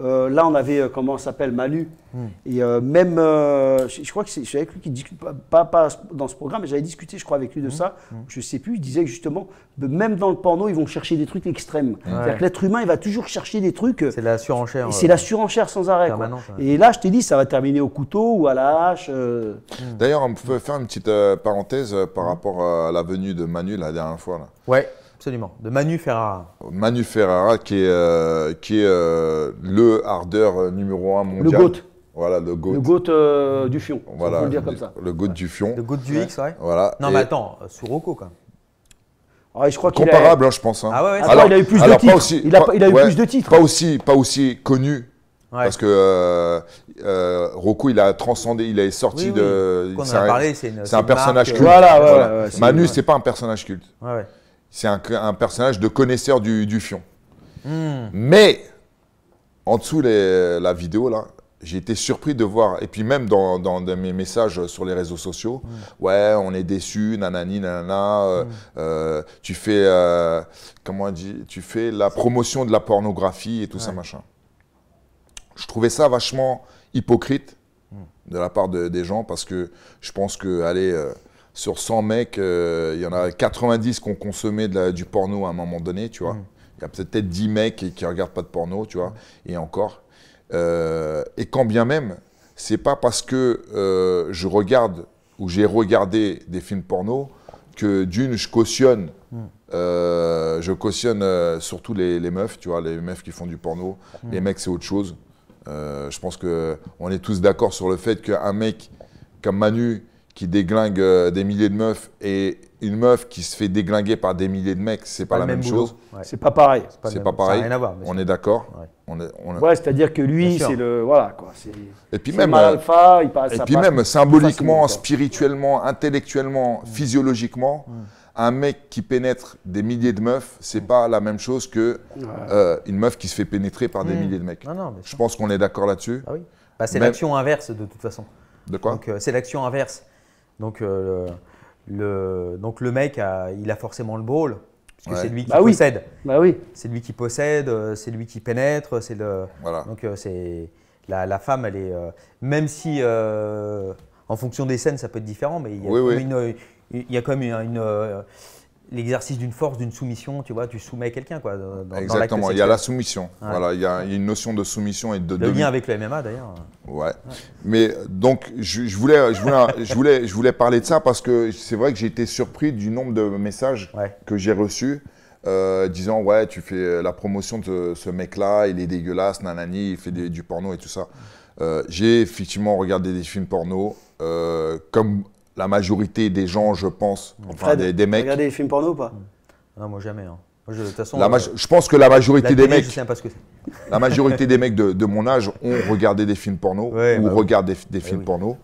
Euh, là, on avait, euh, comment s'appelle, Manu. Hmm. Et euh, même, je, crois que c'est avec lui qui discute, pas, dans ce programme, mais j'avais discuté, je crois, avec lui de hmm. ça. Hmm. Je sais plus, il disait justement, même dans le porno, ils vont chercher des trucs extrêmes. C'est-à-dire que l'être humain, il va toujours chercher des trucs. C'est la surenchère. C'est la surenchère sans arrêt. Et là, je t'ai dit, ça va terminer au couteau ou à la hache. D'ailleurs, on peut faire une petite parenthèse par rapport à la venue de Manu la dernière fois. Là. Ouais. Absolument, de Manu Ferrara. Manu Ferrara, qui est, euh, qui est euh, le hardeur euh, numéro un mondial. Le GOAT. Voilà, le GOAT. Le GOAT du Fion. Voilà, on peut le dire comme ça. Le GOAT du Fion. Le GOAT du X, ouais. Voilà. Non, mais attends, Rocco quand même. Ah, je Comparable, hein, je pense. Hein. Ah ouais, Alors, il a eu plus de titres. il a, eu plus de titres. Pas aussi, pas aussi connu. Parce que euh, il a transcendé, il est sorti de. C'est un, c'est, un personnage culte. Manu, ce Manu, c'est pas un personnage culte. Ouais, ouais c'est un, personnage de connaisseur du, fion. Hmm. Mais en dessous les, la vidéo, là, j'ai été surpris de voir, et puis même dans, mes messages sur les réseaux sociaux, hmm. ouais, on est déçu, nanani, nanana, euh, hmm. euh, tu fais, euh, comment on dit, tu fais la promotion de la pornographie et tout ça, machin. Je trouvais ça vachement hypocrite de la part des gens parce que je pense que, allez, sur 100 mecs, euh, il y en a 90 qui ont consommé de du porno à un moment donné, tu vois. Mm. Il y a peut-être 10 mecs qui, ne regardent pas de porno, tu vois, mm. et encore. Euh, et quand bien même, c'est pas parce que euh, je regarde ou j'ai regardé des films porno que d'une, je cautionne, mm. je cautionne surtout les, meufs, tu vois, les meufs qui font du porno. Les mecs, c'est autre chose. je pense qu'on est tous d'accord sur le fait qu'un mec comme Manu, qui déglingue euh, des milliers de meufs et une meuf qui se fait déglinguer par des milliers de mecs, c'est pas, pas la même, chose. C'est pas pareil. C'est pas, pareil. Ça a rien à voir, on est d'accord. Ouais. c'est-à-dire que lui, c'est le voilà quoi. Et puis même euh, alpha, Et puis même symboliquement, spirituellement, intellectuellement, mm. physiologiquement. Mm. un mec qui pénètre des milliers de meufs, c'est pas la même chose que euh, une meuf qui se fait pénétrer par des mm. milliers de mecs. Non, non, je pense qu'on est d'accord là-dessus. Ah oui. bah, c'est l'action inverse de toute façon. De quoi C'est l'action inverse. Donc, euh, le, donc le mec, a, il a forcément le ball, parce que bah bah c'est lui, qui possède. C'est lui qui possède, c'est lui qui pénètre, c'est le. Donc euh, c'est la, femme, elle est euh, même si en fonction des scènes ça peut être différent, mais il y a quand même une l'exercice d'une force, d'une soumission, tu vois, tu soumets quelqu'un, quoi. Exactement, il y a la soumission. Voilà, il y a une notion de soumission et de. Le lien avec le MMA d'ailleurs. Ouais. Mais donc, je, voulais, je voulais, je voulais, je voulais parler de ça parce que c'est vrai que j'ai été surpris du nombre de messages que j'ai reçus. Euh, disant ouais tu fais la promotion de ce mec là il est dégueulasse nanani il fait du porno et tout ça euh, j'ai effectivement regardé des films porno euh, comme la majorité des gens, je pense, mm. enfin des, mecs. Regardez les films porno ou pas mm. Non, moi jamais. Hein. je, façon, euh, je pense que la majorité des mecs. que la majorité des mecs de, mon âge ont regardé des films porno ou bah regardent des, eh films porno.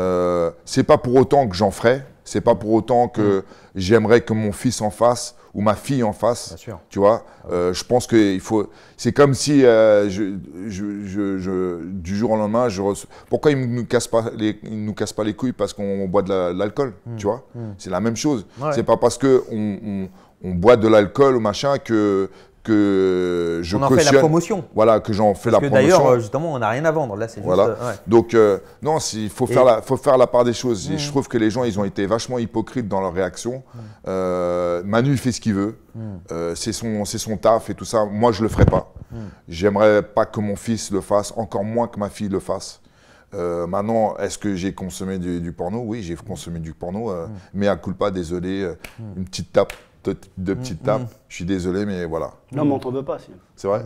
Euh, c'est pas pour autant que j'en ferai. C'est pas pour autant que mm. j'aimerais que mon fils en fasse ou ma fille en face. Tu vois, ah euh, je pense que il faut. C'est comme si euh, du jour au lendemain, je pourquoi ils nous cassent pas nous cassent pas les couilles parce qu'on boit de l'alcool, hmm. tu vois. Hmm. C'est la même chose. C'est pas parce que boit de l'alcool ou machin que que je on en fait la promotion. Voilà, que j'en fais Parce la que promotion. D'ailleurs, justement, on n'a rien à vendre. Là, c'est voilà. juste, euh, Donc, euh, non, il faut, faire la, faut faire la part des choses. Hmm. Je trouve que les gens, ils ont été vachement hypocrites dans leur réaction. Manu, hmm. Euh, Manu fait ce qu'il veut. Hmm. Euh, c'est son, taf et tout ça. Moi, je ne le ferai pas. J'aimerais pas que mon fils le fasse, encore moins que ma fille le fasse. maintenant, est-ce que j'ai consommé du, porno Oui, j'ai consommé du porno, mais à culpa, désolé, une petite tape de mm, petites tapes. Mm. Je suis désolé, mais voilà. Non, mais on t'en veut pas. C'est vrai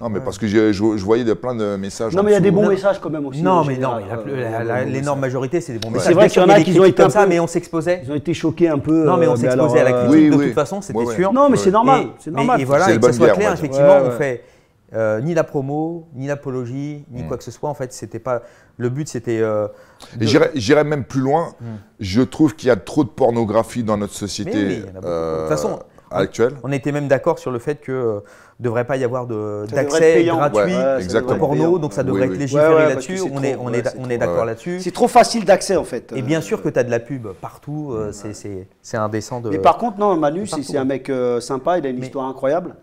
Non, mais parce que je, voyais de plein de messages. Non, mais il y a des bons messages quand même aussi. Non, euh, mais non, euh, l'énorme majorité, c'est des bons messages. C'est vrai qu'il y en a qui ont été comme ça, mais on euh, s'exposait. Ils ont été choqués un peu. Non, mais on s'exposait à la critique. de toute façon, c'était sûr. Non, mais c'est normal. C'est normal. Et, voilà, que ça soit clair, effectivement, on fait. Euh, ni la promo, ni l'apologie, ni mm. quoi que ce soit. En fait, c'était pas le but, c'était. Euh, J'irais même plus loin. Mm. Je trouve qu'il y a trop de pornographie dans notre société. Euh, façon, actuelle. On, était même d'accord sur le fait que ne devrait pas y avoir d'accès gratuit au porno, donc ça devrait être légiféré là-dessus. On, est, d'accord là-dessus. C'est trop facile d'accès en fait. Et bien sûr que tu as de la pub partout, mm. c'est indécent de. Mais par contre, non, Manu, c'est un mec sympa, il a une histoire incroyable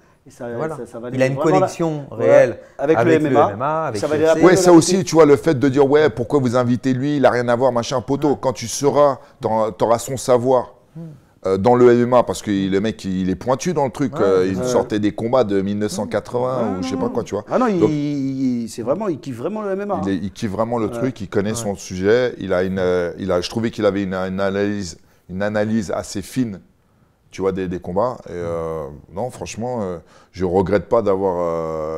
il a une connexion réelle avec, le MMA. ça, ouais, ça aussi, tu vois, le fait de dire, ouais, pourquoi vous invitez lui, il n'a rien à voir, machin, poteau. Quand tu seras, tu auras son savoir. Hmm. Euh, dans le MMA parce que le mec il est pointu dans le truc. Euh, il sortait des combats de 1980 ou je sais pas quoi, tu vois. Ah non, il, c'est vraiment, il kiffe vraiment le MMA. Hein. Il, kiffe vraiment le truc, il connaît son sujet. Il a une, euh, il a, je trouvais qu'il avait analyse, une analyse assez fine tu vois, des, combats. Et euh, non, franchement, je euh, je regrette pas d'avoir,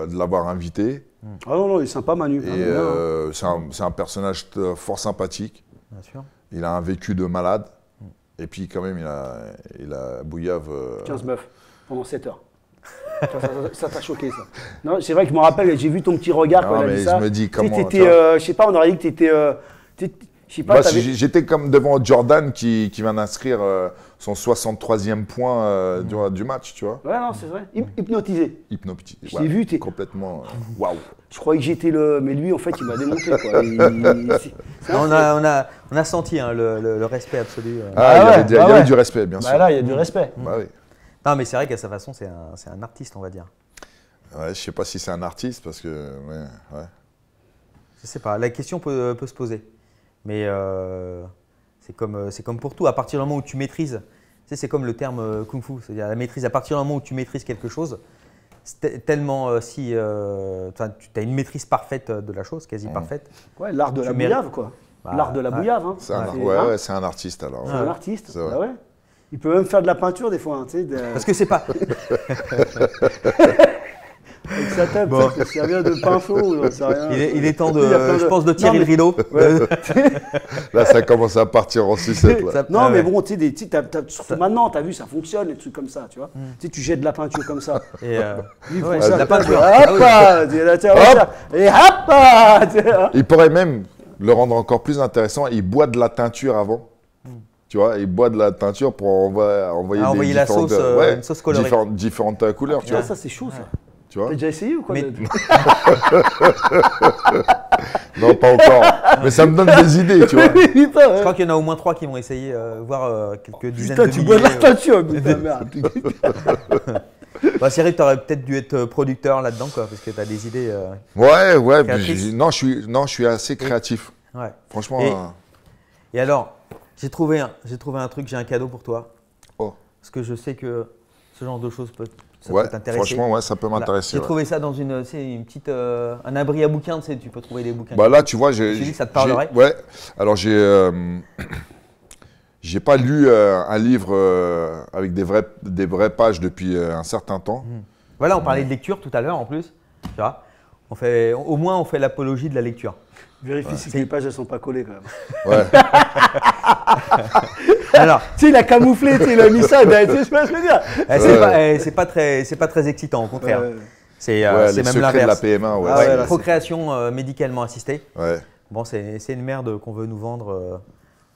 euh, de l'avoir invité. Ah non, non, il est sympa, Manu. Ah, hein. c'est, un, un, personnage fort sympathique. Bien sûr. Il a un vécu de malade. Et puis, quand même, il a, il a bouillave. 15 meufs pendant 7 heures. ça t'a choqué, ça. Non, c'est vrai que je me rappelle, j'ai vu ton petit regard quand il a dit Je me dis comment. tu étais. je sais pas, on aurait dit que t'étais. Euh, bah, j'étais comme devant Jordan qui, qui vient d'inscrire son 63e point euh, hmm. du, match, tu vois. Ouais, non, c'est vrai. Hypnotisé. Hypnotisé. Je ouais, vu, t'es. Complètement. Euh, waouh. Je croyais que j'étais le. Mais lui, en fait, il m'a démonté, quoi. on, a, on, a, on a senti hein, le, respect absolu. Euh. Ah, ouais, il y, avait, ah bah du, respect, bien bah sûr. Bah là, il y a du respect. Bah oui. Non, mais c'est vrai qu'à sa façon, c'est un, un, artiste, on va dire. Ouais, je sais pas si c'est un artiste, parce que. Ouais, ouais. Je sais pas. La question peut, se poser. Mais. C'est comme, euh, comme pour tout. À partir du moment où tu maîtrises, c'est comme le terme euh, kung fu, c'est-à-dire la maîtrise. À partir du moment où tu maîtrises quelque chose, tellement euh, si tu as une maîtrise parfaite de la chose, quasi parfaite. Bah, l'art de, la bouillave, quoi. l'art de la bouillave. C'est un, ouais, ouais, un, artiste alors. C'est un artiste. Bah ouais. Il peut même faire de la peinture des fois. Hein, de... Parce que c'est pas. Avec sa table, y a bien de peint j'en sais rien. Il est, il est temps de, de, je pense, de tirer le rideau. là, ça commence à partir en sucette. Là. Non, ah mais bon, tu sais, surtout maintenant, tu as vu, ça fonctionne, les trucs comme ça, tu vois. Hmm. Tu sais, tu jettes de la peinture comme ça. Et il euh, Lui, la peinture. Ah ah, hop Et hop Il pourrait même le rendre encore plus intéressant. Il boit de la teinture avant hmm. tu vois, il boit de la teinture pour envoyer, envoyer, des envoyer différentes, la sauce, euh, colorée. Différentes, couleurs. tu vois, ça c'est chaud ça. Tu vois T'as déjà essayé ou quoi Non, pas encore. Mais ça me donne des idées, tu vois. Je crois qu'il y en a au moins trois qui vont essayer, euh, voire euh, quelques dizaines putain, tu bois de la euh. putain, merde. bah, Cyril, t'aurais peut-être dû être euh, producteur là-dedans, quoi, parce que t'as des idées. ouais, ouais. non, je suis, non, je suis assez créatif. ouais. Franchement. Et, alors, j'ai trouvé, un, j'ai trouvé un truc, j'ai un cadeau pour toi. Oh. Parce que je sais que ce genre de choses peut ça peut Franchement, ouais, ça peut m'intéresser. J'ai trouvé ça dans une, une petite, euh, un abri à bouquins, tu tu peux trouver des bouquins. Bah là, tu vois, j'ai. ça te parlerait. Ouais. Alors j'ai, euh, j'ai pas lu euh, un livre avec des vraies, des vraies pages depuis un certain temps. Hmm. Voilà, on parlait de lecture tout à l'heure en plus. Tu vois, on fait, au moins on fait l'apologie de la lecture. Vérifie si les pages ne sont pas collées quand même. Alors, tu sais, il a camouflé, il a mis ça. Ben, tu sais ce que je dire. Eh, eh, c'est, pas, pas, très, pas très excitant, au contraire. C'est, euh, c'est même l'inverse. de la PMA, ah procréation euh, médicalement assistée. Bon, c'est, une merde qu'on veut nous vendre. Euh,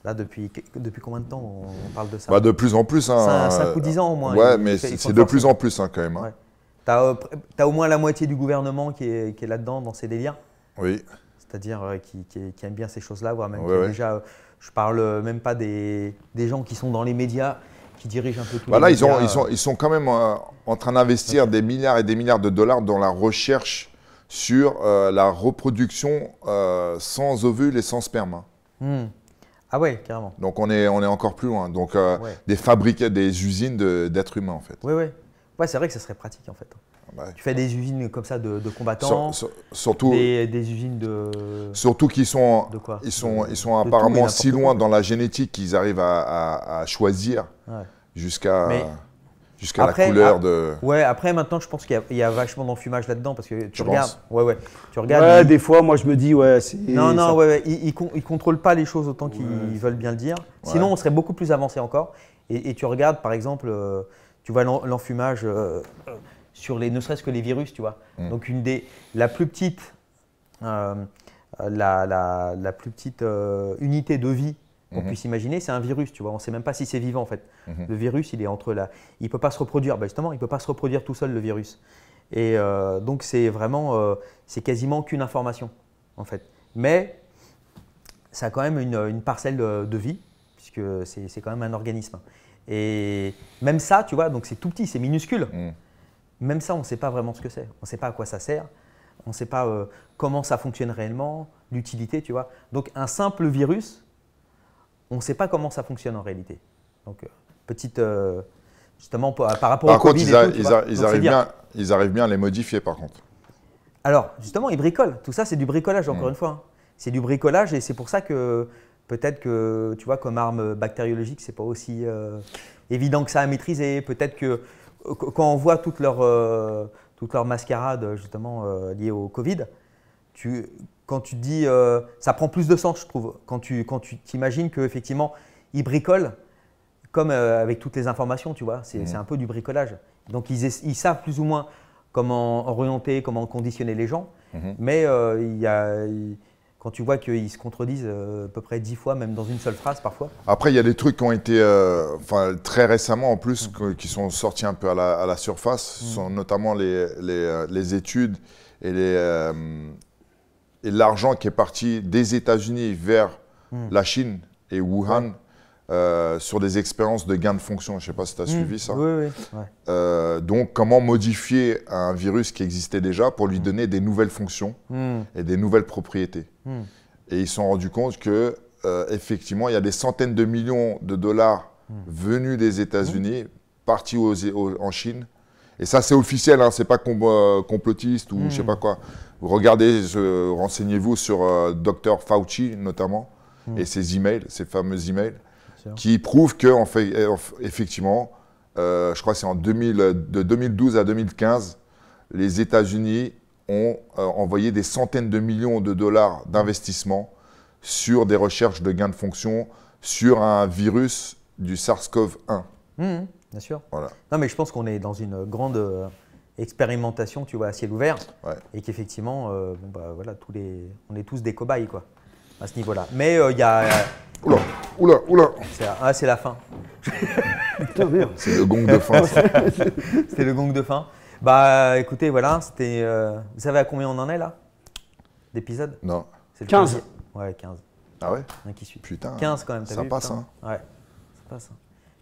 là, depuis, depuis combien de temps on parle de ça bah, de plus en plus. Hein, 5 ou 10 ans au moins. Ouais, mais c'est de plus en plus hein, quand même. Hein. T'as, au moins la moitié du gouvernement qui est, là-dedans, dans ces délires. Oui. C'est-à-dire qui, aime bien ces choses-là, voire même déjà je parle euh, même pas des, des gens qui sont dans les médias, qui dirigent un peu tout. Voilà, les ils, Ont, ils, sont, ils sont quand même euh, en train d'investir des milliards et des milliards de dollars dans la recherche sur euh, la reproduction sans ovules et sans sperme. Hein. Hmm. Ah ouais, carrément. Donc on est, on est encore plus loin. Donc des fabriques, des usines d'êtres humains en fait. Oui, oui. Ouais, c'est vrai que ça serait pratique en fait. Hein. Tu fais des usines comme ça de, combattants, surtout, des, des, usines de. Surtout qu'ils sont, ils sont, ils sont apparemment si loin dans la génétique qu'ils arrivent à, choisir jusqu'à jusqu'à la couleur de. Ouais, après maintenant je pense qu'il y, a vachement d'enfumage là-dedans parce que tu, regardes. Ouais, ouais. Tu regardes. des fois, moi je me dis ouais. Non, non, ouais, Ils, ne contrôlent pas les choses autant qu'ils veulent bien le dire. Sinon, on serait beaucoup plus avancé encore. Et, tu regardes, par exemple, euh, tu vois l'enfumage. Euh, sur les, ne serait-ce que les virus, tu vois. Mm. Donc une des, la plus petite, euh, la, plus petite euh, unité de vie qu'on mm-hmm. puisse imaginer, c'est un virus, tu vois. On ne sait même pas si c'est vivant en fait. Mm-hmm. Le virus, il est entre la, il peut pas se reproduire. Bah, justement, il peut pas se reproduire tout seul le virus. Et euh, donc c'est vraiment, c'est quasiment qu'une information en fait. Mais ça a quand même une, parcelle de, de, vie puisque c'est quand même un organisme. Et même ça, tu vois, donc c'est tout petit, c'est minuscule. Mm. Même ça, on ne sait pas vraiment ce que c'est. On ne sait pas à quoi ça sert. On ne sait pas euh, comment ça fonctionne réellement, l'utilité, tu vois. Donc un simple virus, on ne sait pas comment ça fonctionne en réalité. Donc euh, petite euh, justement par rapport par au contre, Covid ils, arrivent bien, ils arrivent bien à les modifier par contre. Alors justement, ils bricolent. Tout ça, c'est du bricolage encore mm. une fois. Hein. C'est du bricolage et c'est pour ça que peut-être que tu vois comme arme bactériologique, c'est pas aussi évident que ça à maîtriser. Peut-être que quand on voit toute leur, euh, toute leur mascarade justement euh, liée au Covid, tu, quand tu dis, euh, ça prend plus de sens, je trouve, quand tu quand tu t'imagines qu'effectivement, ils bricolent, comme avec toutes les informations, tu vois, c'est mmh. un peu du bricolage. Donc ils, ils, savent plus ou moins comment orienter, comment conditionner les gens, mmh mais il y a quand tu vois qu'ils se contredisent euh, à peu près dix fois, même dans une seule phrase parfois. Après, il y a des trucs qui ont été, euh, très récemment en plus, mm. qui sont sortis un peu à la, surface, mm. sont notamment les, les, euh, études et les, et l'argent qui est parti des États-Unis vers mm. la Chine et Wuhan. Euh, sur des expériences de gain de fonction. Je ne sais pas si tu as hmm. suivi ça. Oui, oui. Euh, donc, comment modifier un virus qui existait déjà pour lui hmm. donner des nouvelles fonctions hmm. et des nouvelles propriétés. Et ils se sont rendus compte que, euh, effectivement, il y a des centaines de millions de dollars venus des États-Unis, partis aux, en Chine. Et ça, c'est officiel, hein, c'est pas complotiste ou je ne sais pas quoi. Regardez, renseignez-vous sur Dr Fauci notamment et ses emails, ses fameux emails qui prouve qu'effectivement, fait eh, effectivement, euh, je crois que c'est en euh, de 2012 à 2015, les États-Unis ont euh, envoyé des centaines de millions de dollars d'investissement sur des recherches de gains de fonction sur un virus du SARS-CoV-1. Mmh, bien sûr. Voilà. Non, mais je pense qu'on est dans une grande expérimentation, tu vois, à ciel ouvert, et qu'effectivement, bah, voilà, on est tous des cobayes, quoi, à ce niveau-là. Mais il y a Oula, oula, oula. Ah, c'est la fin. c'est le gong de fin. c'était le gong de fin. Bah écoutez, voilà, c'était. Euh, vous savez à combien on en est là D'épisodes Non. C'est 15. Ouais, 15. Ah ouais Un qui suit. Putain. 15 quand même, t'as vu Ça passe, hein. Ouais, ça passe. Hein.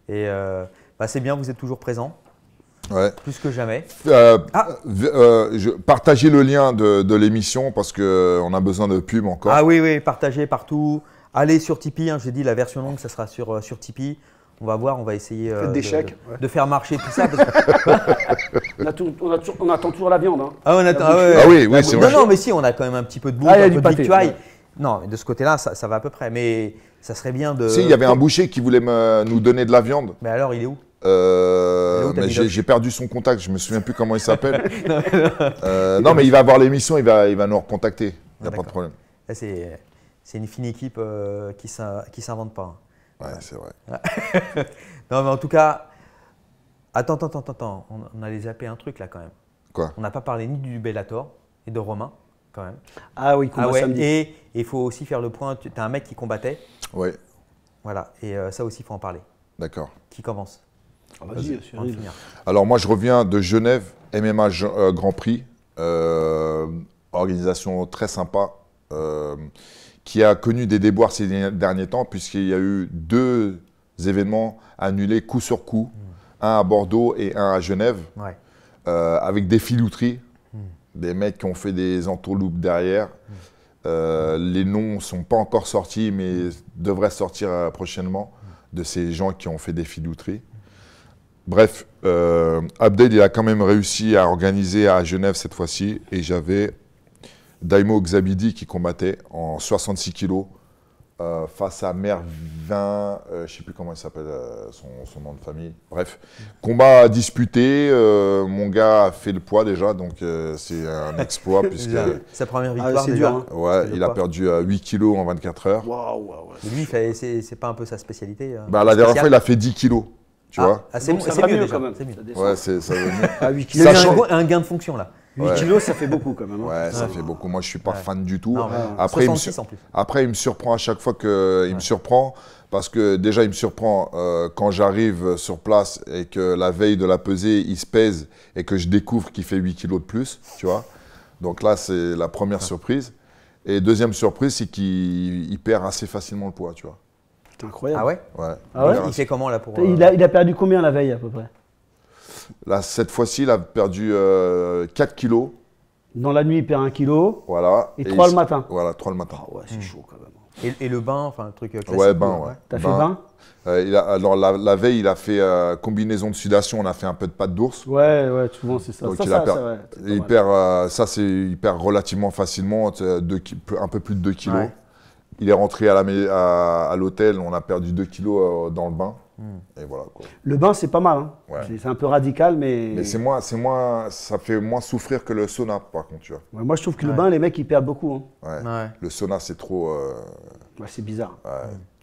Et euh, bah, c'est bien, vous êtes toujours présent. Ouais. Plus que jamais. Euh, ah. partagez le lien de, l'émission parce qu'on a besoin de pub encore. Ah oui, oui, partagez partout. Allez sur Tipeee, hein, j'ai dit la version longue, ça sera sur, euh, sur Tipeee. On va voir, on va essayer euh, de, faire marcher tout ça. on, attend toujours la viande. Hein. Ah, ah, oui, oui c'est vrai. Non, non, mais si, on a quand même un petit peu de boue, ah, un peu de Non, de ce côté-là, ça, va à peu près. Mais ça serait bien de. Si, il y avait un boucher qui voulait nous donner de la viande. Mais alors, il est où euh, j'ai perdu son contact, je me souviens plus comment il s'appelle. non, mais il va avoir l'émission, il va, il va nous recontacter. Il n'y a ah, pas de problème. c'est c'est une fine équipe euh, qui ne s'invente pas. Hein. Ouais, c'est vrai. non, mais en tout cas, attends, attends, attends, attends. On, a les zappé un truc là quand même. Quoi On n'a pas parlé ni du Bellator et de Romain quand même. Ah oui, ah Et il faut aussi faire le point. Tu as un mec qui combattait. Oui. Voilà, et euh, ça aussi, il faut en parler. D'accord. Qui commence ah, Vas-y, Alors moi, je reviens de Genève, MMA euh, Grand Prix. organisation très sympa qui a connu des déboires ces derniers temps, puisqu'il y a eu deux événements annulés coup sur coup, hmm. un à Bordeaux et un à Genève, euh, avec des filouteries, hmm. des mecs qui ont fait des entourloupes derrière. Hmm. Euh, les noms ne sont pas encore sortis, mais devraient sortir euh, prochainement de ces gens qui ont fait des filouteries. Bref, Abdel, il a quand même réussi à organiser à Genève cette fois-ci, et j'avais Daimo Xabidi qui combattait en 66 kilos euh, face à Mervin, euh, je ne sais plus comment il s'appelle, euh, son, nom de famille. Bref, combat disputé, mon gars a fait le poids déjà, donc c'est un exploit. puisque, Sa première ah, victoire, c'est dur. Hein. Hein. il a perdu 8 kilos en 24 heures. Lui, c'est pas un peu sa spécialité bah, La dernière fois, il a fait 10 kilos. Tu ah, ah, c'est mieux, quand même. C'est mieux. un gain de fonction là. 8 kilos, ça fait beaucoup quand même. Hein. Ouais, ça fait beaucoup. Moi, je suis pas fan du tout. après, il me surprend à chaque fois que il me surprend parce que déjà, il me surprend euh, quand j'arrive sur place et que la veille de la pesée, il se pèse et que je découvre qu'il fait 8 kilos de plus, tu vois. Donc là, c'est la première surprise. Et deuxième surprise, c'est qu'il perd assez facilement le poids, tu vois. C'est incroyable. Ah ouais, ouais. Ah il fait comment là pour. Euh, il a perdu combien la veille à peu près cette fois-ci, il a perdu 4 euh, kilos. Dans la nuit, il perd 1 kilo. Voilà. Et, 3 le matin. Voilà, 3 le matin. Ah ouais, c'est chaud quand même. Et, le bain, enfin, le truc euh, Ouais, bain, euh, ouais. T'as fait bain alors, la, veille, il a fait combinaison de sudation, on a fait un peu de pâte d'ours. Ouais, ouais, souvent c'est ça. ça, il, perd, ça, c'est, perd relativement facilement, un peu plus de 2 kilos. Il est rentré à, à, à l'hôtel, on a perdu 2 kilos dans le bain. Hmm. Le bain, c'est pas mal. Hein. C'est un peu radical, mais. Mais c'est moi, c'est moi, ça fait moins souffrir que le sauna, par contre, tu moi, je trouve que le bain, les mecs, ils perdent beaucoup. Hein. Le sauna, c'est trop. Euh, c'est bizarre.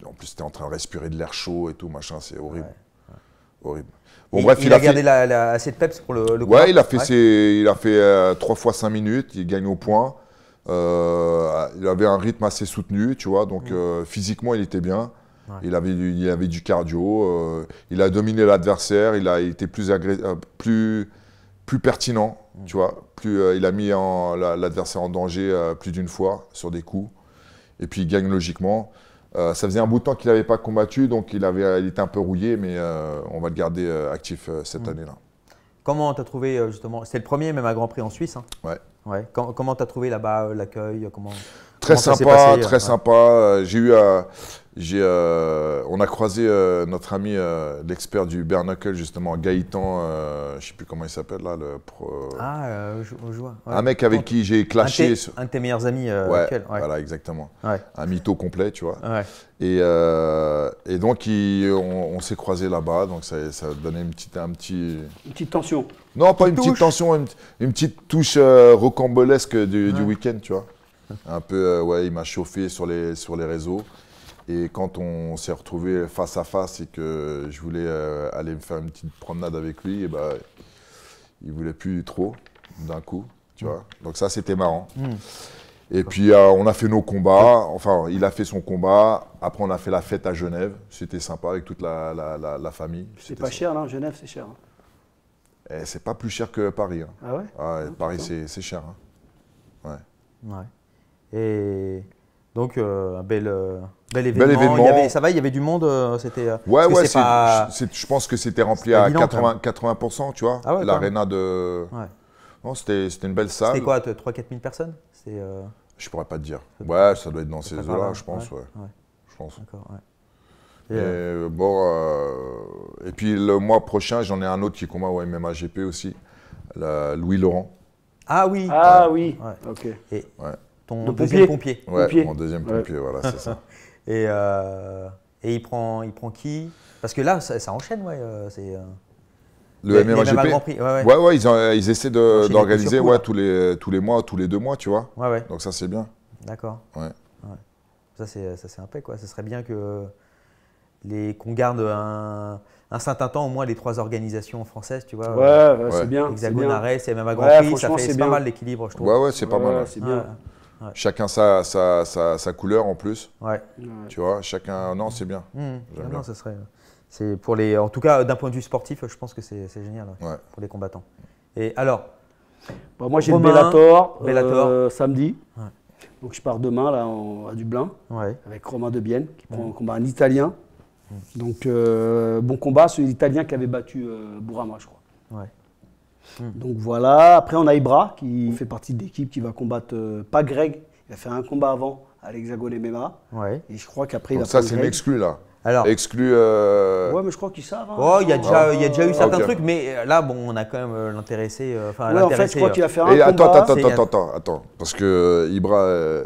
En plus, t'es en train de respirer de l'air chaud et tout, machin, c'est horrible. Horrible. Bon, il, bref, il, a, gardé la, assez de peps pour le, Ouais, il a fait, ses... il a fait 3 euh, fois 5 minutes, il gagne au point. Euh, il avait un rythme assez soutenu, tu vois, donc hmm. physiquement, il était bien. Il, avait, du cardio, euh, il a dominé l'adversaire, il a été plus, euh, plus, plus pertinent, mm. tu vois. Plus, euh, il a mis l'adversaire en danger plus d'une fois sur des coups. Et puis il gagne logiquement. ça faisait un bout de temps qu'il n'avait pas combattu, donc il, avait, était un peu rouillé, mais on va le garder actif cette mm. année-là. Comment t'as trouvé justement C'est le premier même à Grand Prix en Suisse. Hein. ouais. ouais. comment t'as trouvé là-bas l'accueil Comment Très sympa, très sympa. J'ai eu euh, on a croisé euh, notre ami, euh, l'expert du Bernacle, justement, Gaëtan, je ne sais plus comment il s'appelle là. Le pro... Ah, je, vois. Un mec avec qui j'ai clashé. Un, de tes meilleurs amis. Ouais, Voilà, exactement. Un mytho complet, tu vois. Et, et, donc, on, s'est croisés là-bas, donc ça, ça donnait une petite, un petit. Une petite tension. Non, pas une, petite tension, une, petite touche rocambolesque du, du week-end, tu vois. Un peu, ouais, il m'a chauffé sur les, sur les réseaux. Et quand on s'est retrouvé face à face et que je voulais euh, aller me faire une petite promenade avec lui, et eh ne ben, il voulait plus trop d'un coup, tu vois. Donc ça, c'était marrant. Hmm. Et puis euh, on a fait nos combats, enfin il a fait son combat, après on a fait la fête à Genève, c'était sympa avec toute la, la, famille. C'est pas cher, non Genève c'est cher. Hein. Eh, c'est pas plus cher que Paris. Hein. Ah ouais, ah ah, Paris c'est cher. Hein. Et donc euh, un bel, Bel événement. Il y avait, ça va, il y avait du monde. Euh, c'était. Euh, ouais, ouais. je pense que c'était rempli à 80, tu vois. Ah l'aréna de. Ouais. Non, c'était une belle salle. C'était quoi, 3-4 000 personnes Je euh, Je pourrais pas te dire. Ouais, ça doit être dans ces eaux-là, je pense. Ouais. Je pense. Et, bon, et puis le mois prochain, j'en ai un autre qui combat au MMA GP aussi, Louis Laurent. Ah oui. Ah oui. Ok. Et ton deuxième pompier. Oui, mon deuxième pompier, voilà, c'est ça. Euh, et, il, prend, il prend qui Parce que là, ça, enchaîne, ouais. Euh, c'est, euh, le Prix. Ouais, ouais. ouais, ils, essaient d'organiser ouais, tous, les, tous les mois, tous les deux mois, tu vois. Donc ça, c'est bien. D'accord. Ouais. Ça, c'est, ça, c'est quoi. Ce serait bien que les, qu'on garde un, un, certain temps, au moins, les trois organisations françaises, tu vois. Ouais, c'est bien. Grand Prix, ça fait pas mal l'équilibre, je trouve. Ouais, ouais, c'est pas mal. C'est bien. Chacun sa, sa, couleur en plus. Ouais. Tu vois, chacun. Non, c'est bien. Mmh. Ah non, ça serait. Euh, c'est pour les. En tout cas, euh, d'un point de vue sportif, je pense que c'est génial pour les combattants. Et alors. Bah, moi, j'ai le Bellator, euh, samedi. Donc je pars demain là à Dublin avec Romain Debienne, qui prend un combat un Italien. Mmh. Donc bon combat, c'est Italien qui avait battu Bourama, je crois. Ouais. Hmm. Donc voilà. Après, on a Ibra qui hmm. fait partie de l'équipe qui va combattre euh, pas Greg. Il a fait un combat avant à l'Hexagone MMA. Et je crois qu'après, il a Ça, c'est l'exclu là. Alors, exclu. Euh... Ouais, mais je crois qu'ils savent. Hein. Oh, il y a ah, déjà, y a déjà eu ah, certains trucs, mais euh, là, bon, on a quand même euh, l'intéressé. Enfin, ouais, en fait, je crois qu'il fait un. combat. attends, attends, attends, attends, attends, parce que Ibra,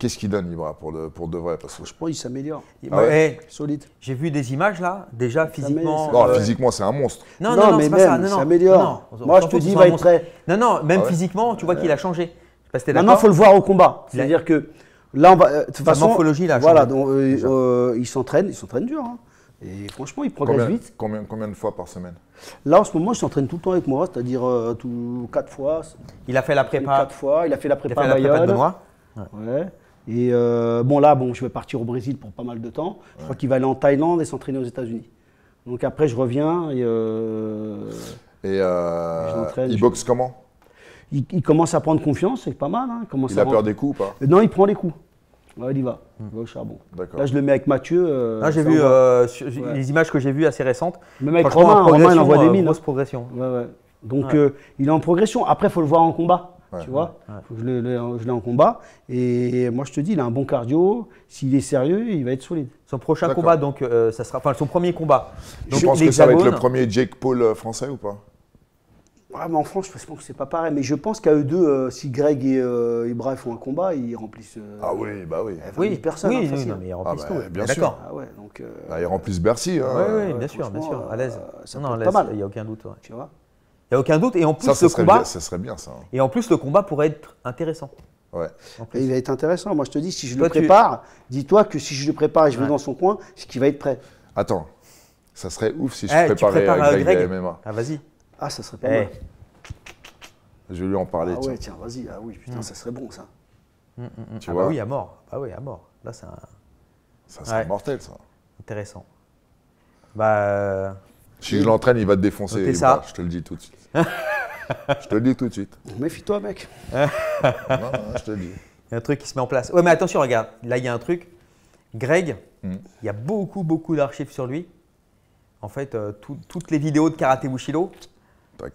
Qu'est-ce qu'il donne, Libra, pour, pour de vrai Parce que je pense qu'il s'améliore. Ah eh, solide. J'ai vu des images là, déjà physiquement. Non, physiquement, c'est un monstre. Non, non, mais ça s'améliore. Moi, je te dis, il va être Non, non, même physiquement, tu vois qu'il a changé. Maintenant, il faut le voir au combat. C'est-à-dire que là, euh, De toute façon. morphologie, là, Voilà, euh, euh, il s'entraîne, il s'entraîne dur. Hein. Et franchement, il progresse vite. Combien, combien, de fois par semaine Là, en ce moment, il s'entraîne tout le temps avec moi, c'est-à-dire euh, quatre fois. Il a fait la prépa. Quatre fois, il a fait la prépa. Il de moi. Et euh, bon, là, bon, je vais partir au Brésil pour pas mal de temps. Je crois qu'il va aller en Thaïlande et s'entraîner aux États-Unis. Donc après, je reviens et. Euh, et euh, il boxe comment il, commence à prendre confiance, c'est pas mal. Hein. Il, a peur des coups ou pas euh, Non, il prend les coups. Ouais, il y va. Hmm. Il va au charbon. Là, je le mets avec Mathieu. Euh, ah, j'ai vu les images que j'ai vues assez récentes. Même avec Romain, il envoie des mines. Hein. Grosse progression. Ouais, Donc, il est en progression. Après, il faut le voir en combat tu vois, je l'ai en combat. Et moi, je te dis, il a un bon cardio. S'il est sérieux, il va être solide. Son prochain combat, donc, euh, ça sera, enfin, son premier combat. Donc, je que ça va être le premier Jake Paul euh, français ou pas mais en France, je pense que c'est pas pareil. Mais je pense qu'à eux deux, euh, si Greg et, euh, font un combat, ils remplissent. ah oui, bah oui. oui, personne. Oui, hein, mais ils remplissent ah tout. Bah, bien sûr. Ah ouais, donc, bah, ils remplissent Bercy. Hein. oui, bien sûr, bien sûr. À l'aise. non, Il n'y a aucun doute. Tu vois il n'y a aucun doute. Et en plus, ça, le combat. serait bien, ça. Et en plus, le combat pourrait être intéressant. Ouais. il va être intéressant. Moi, je te dis, si je le prépare, dis-toi que si je le prépare et je vais dans son coin, c'est qu'il va être prêt. Attends, ça serait ouf si je eh, préparais Greg, Greg MMA. Ah, vas-y. Ah, ça serait pas eh. Je vais lui en parler. Ah, tiens. ouais, tiens, vas-y. Ah, oui, putain, hmm. ça serait bon, ça. Hmm, hmm, tu ah, bah vois oui, à mort. Ah, oui, à mort. Là, c'est un. Ça serait mortel, ça. Intéressant. Bah. Euh, si je l'entraîne, il va te défoncer. ça. je te le dis tout de suite. je te le dis tout de suite. Méfie-toi, mec. je te le dis. Il y a un truc qui se met en place. Ouais, mais attention, regarde. Là, il y a un truc. Greg, hmm. il y a beaucoup, beaucoup d'archives sur lui. En fait, euh, toutes les vidéos de Karate Bushido,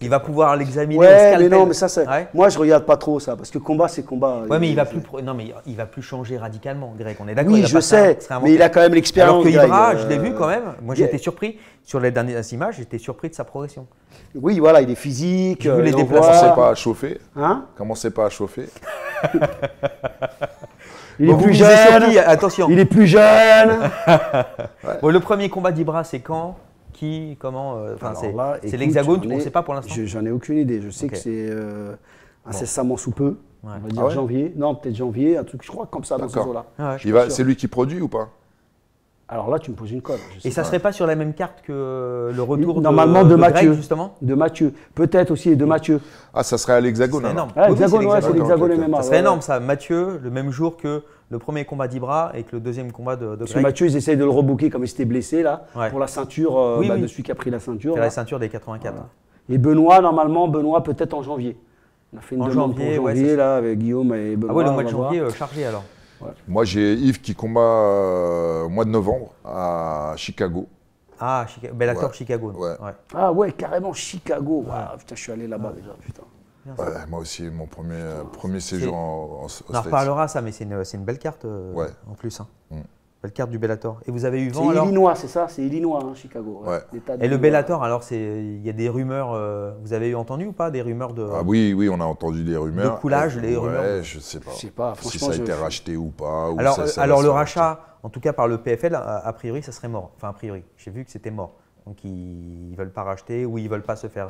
il va pouvoir l'examiner. Ouais, mais ça, Moi, je regarde pas trop ça, parce que combat, c'est combat. Oui, mais il, ne va euh, plus. mais il va plus changer radicalement, Greg. On est d'accord. Oui, je sais. Mais il a quand même l'expérience. Alors euh, je l'ai vu quand même. Moi, j'étais surpris sur les dernières images. J'étais surpris de sa progression. Oui, voilà, il est physique. Euh, il les pas à chauffer. Hein Commencez pas à chauffer. Il est plus jeune. Attention. Il est plus jeune. le premier combat d'Ibra, c'est quand comment euh, c'est l'Hexagone, on ne sait pas pour l'instant. J'en ai aucune idée. Je sais que c'est euh, incessamment sous peu. On va dire ah janvier. Non, peut-être janvier, un truc, je crois, comme ça, dans ce là ah C'est lui qui produit ou pas alors là, tu me poses une colle. Et ça ne serait pas sur la même carte que le retour Normalement, de, Mathieu, justement De Mathieu. Peut-être aussi de Mathieu. Ah, ça serait à l'Hexagone. c'est l'Hexagone Ça serait énorme, ça. Mathieu, le même jour que le premier combat d'Ibra et que le deuxième combat de, de Parce Mathieu, ils essayent de le rebooker comme il s'était blessé là, pour la ceinture euh, bah, de celui qui a pris la ceinture. la ceinture des 84. Et Benoît, normalement, Benoît peut-être en janvier. On a fait une en demande pour janvier là, avec Guillaume et ah Benoît. Ah ouais, le mois de janvier euh, chargé alors. Moi, j'ai Yves qui combat euh, au mois de novembre à Chicago. Ah, bel Chicago. Ah ouais, carrément Chicago. Ah, putain, je suis allé là-bas déjà. Putain moi aussi, mon premier, euh, premier séjour en, On en reparlera ça, mais c'est une, une, belle carte euh, en plus. Hein. Mm. Belle carte du Bellator. Et vous avez eu vent C'est Illinois, c'est ça C'est Illinois, hein, Chicago. Ouais. Et le Bellator, euh, alors il y a des rumeurs, vous avez eu entendu ou pas des rumeurs de. Ah oui, oui, on a entendu des rumeurs. De coulage, les rumeurs. Je sais pas. Je sais pas si ça a été racheté ou pas. alors, alors le rachat, en tout cas par le PFL, a, a priori, ça serait mort. Enfin, a priori, j'ai vu que c'était mort. Donc ils ne veulent pas racheter ou ils ne veulent pas se faire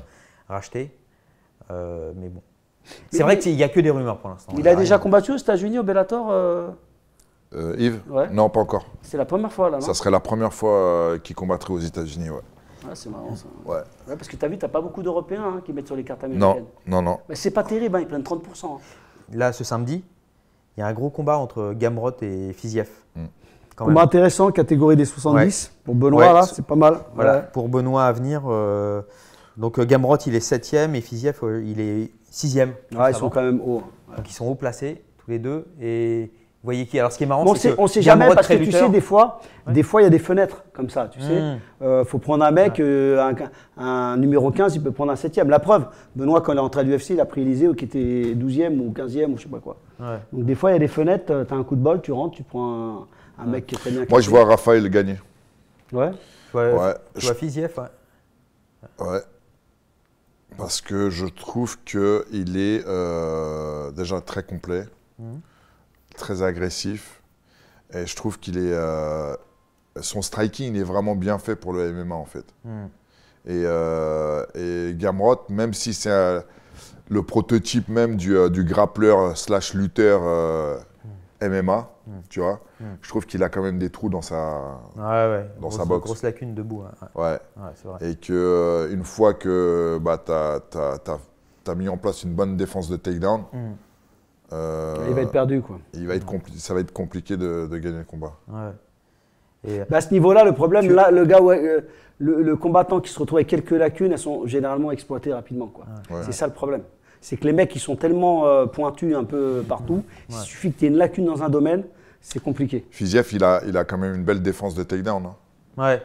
racheter. Euh, mais bon. C'est vrai qu'il n'y a que des rumeurs pour l'instant. Il a, ah, déjà combattu aux États-Unis, au Bellator euh euh, Yves Non, pas encore. C'est la première fois, là, Ça serait la première fois qu'il combattrait aux États-Unis, ouais. Ah, c'est marrant ça. Ouais. parce que tu as vu, tu pas beaucoup d'Européens hein, qui mettent sur les cartes américaines. Non, non, non. Mais c'est pas terrible, hein, ils prennent 30%. Hein. Là, ce samedi, il y a un gros combat entre Gamrot et Fiziev. Hmm. Combat intéressant, catégorie des 70. Pour Benoît, là, c'est pas mal. Voilà. Pour Benoît à venir. Donc euh, Gamrot, il est 7 et Fiziev, euh, il est 6 ah, ils sont quand même hauts. Hein. sont haut placés, tous les deux. Et voyez qui Alors ce qui est marrant, c'est que. On sait jamais parce que tu sais, des fois, des fois, il y a des fenêtres comme ça, tu sais. Il hmm. euh, faut prendre un mec, un, numéro 15, il peut prendre un 7 La preuve, Benoît, quand il est rentré à l'UFC, il a pris Eliseo qui était 12e ou 15e ou je sais pas quoi. Donc des fois, il y a des fenêtres, tu as un coup de bol, tu rentres, tu prends un, mec qui est très bien. Moi, je vois Raphaël gagner. Ouais. Ouais. vois, ouais. Ouais parce que je trouve qu'il est euh, déjà très complet, mhm. très agressif, et je trouve qu'il est... Euh, son striking il est vraiment bien fait pour le MMA, en fait. Mhm. Euh, et, Gamrot, même si c'est le prototype même du, grappleur slash lutteur MMA, mhm. tu vois, Hmm. Je trouve qu'il a quand même des trous dans sa, boxe. ouais, dans grosse, sa boxe. Grosse lacune debout. Hein. Ouais. Et que euh, une fois que bah, tu as, mis en place une bonne défense de takedown, hmm. euh, il va être perdu. Quoi. Il va être ça va être compliqué de, de gagner le combat. Et, euh, bah, à ce niveau-là, le problème, là, le gars, le, combattant qui se retrouve avec quelques lacunes, elles sont généralement exploitées rapidement. C'est ça le problème c'est que les mecs, ils sont tellement pointus un peu partout. Il suffit que tu aies une lacune dans un domaine, c'est compliqué. Fiziev, il a, il a quand même une belle défense de takedown. Hein. Ouais.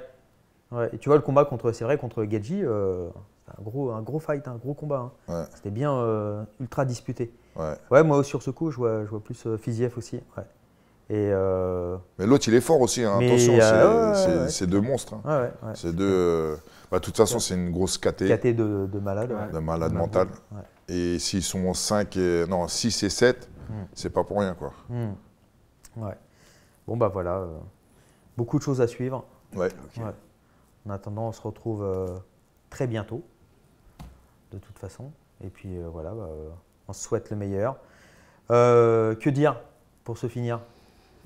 ouais. Et tu vois, le combat contre, c'est vrai, contre Gaji, euh, un, gros, un gros fight, un gros combat. Hein. Ouais. C'était bien euh, ultra disputé. Ouais. ouais, moi, sur ce coup, je vois, je vois plus euh, Fiziev aussi. Ouais. Et Mais l'autre, il est fort aussi. Hein. Attention, c'est deux monstres. Hein. C'est deux. Bah, de toute façon, c'est une grosse KT. KT de, de malade. De malade mental. Et s'ils sont 5 et... Non, 6 et 7, hmm. c'est pas pour rien. quoi. Hmm. Ouais. Bon, bah voilà. Euh, beaucoup de choses à suivre. Ouais. En attendant, on se retrouve euh, très bientôt, de toute façon. Et puis euh, voilà, bah, on se souhaite le meilleur. que dire pour se finir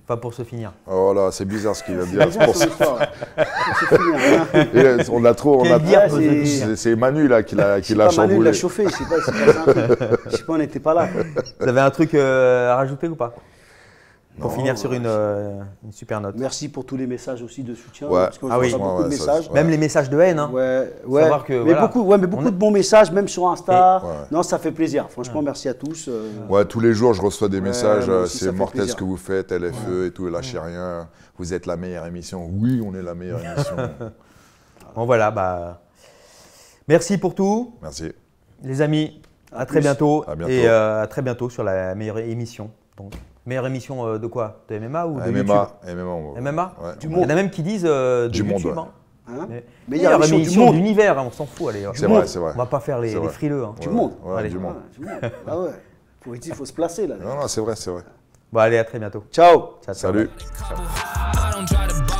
pas pour se finir. Oh là, c'est bizarre ce qu'il va dire. C'est pour on l'a trop. on c'est- Manu là qui l'a qui Manu l'a chauffé, je sais pas, sais pas, on n'était pas là. Vous avez un truc à rajouter ou pas pour finir sur bah, euh, une, super note. Merci pour tous les messages aussi de soutien. Parce qu'on ah beaucoup de messages. Même les messages de haine. Hein. mais, beaucoup, mais beaucoup de bons messages, même sur Insta. Non, ça fait plaisir. Franchement, merci à tous. Euh. Ouais, tous les jours, je reçois des messages. Euh, c'est mortel ce que vous faites, LFE et tout. Lâchez rien. Vous êtes la meilleure émission. Oui, on est la meilleure émission. bon, voilà. Bah... Merci pour tout. Merci. Les amis, à, très bientôt. Et à très bientôt sur la meilleure émission. Meilleure émission euh, de quoi De MMA ou de MMA, YouTube MMA. MMA ouais, Il y en a même qui disent euh, de du YouTube, Monde, ouais. hein. hein. Mais, meilleure, émission de l'univers, hein, on s'en fout. Allez, hein. c'est vrai, c'est vrai. On va pas faire les, frileux. Hein. Du monde. Allez. du monde. Ah ouais. Ah il faut se placer là. Non, non, c'est vrai, c'est vrai. Bon, allez, à très bientôt. Ciao. Salut. Ciao.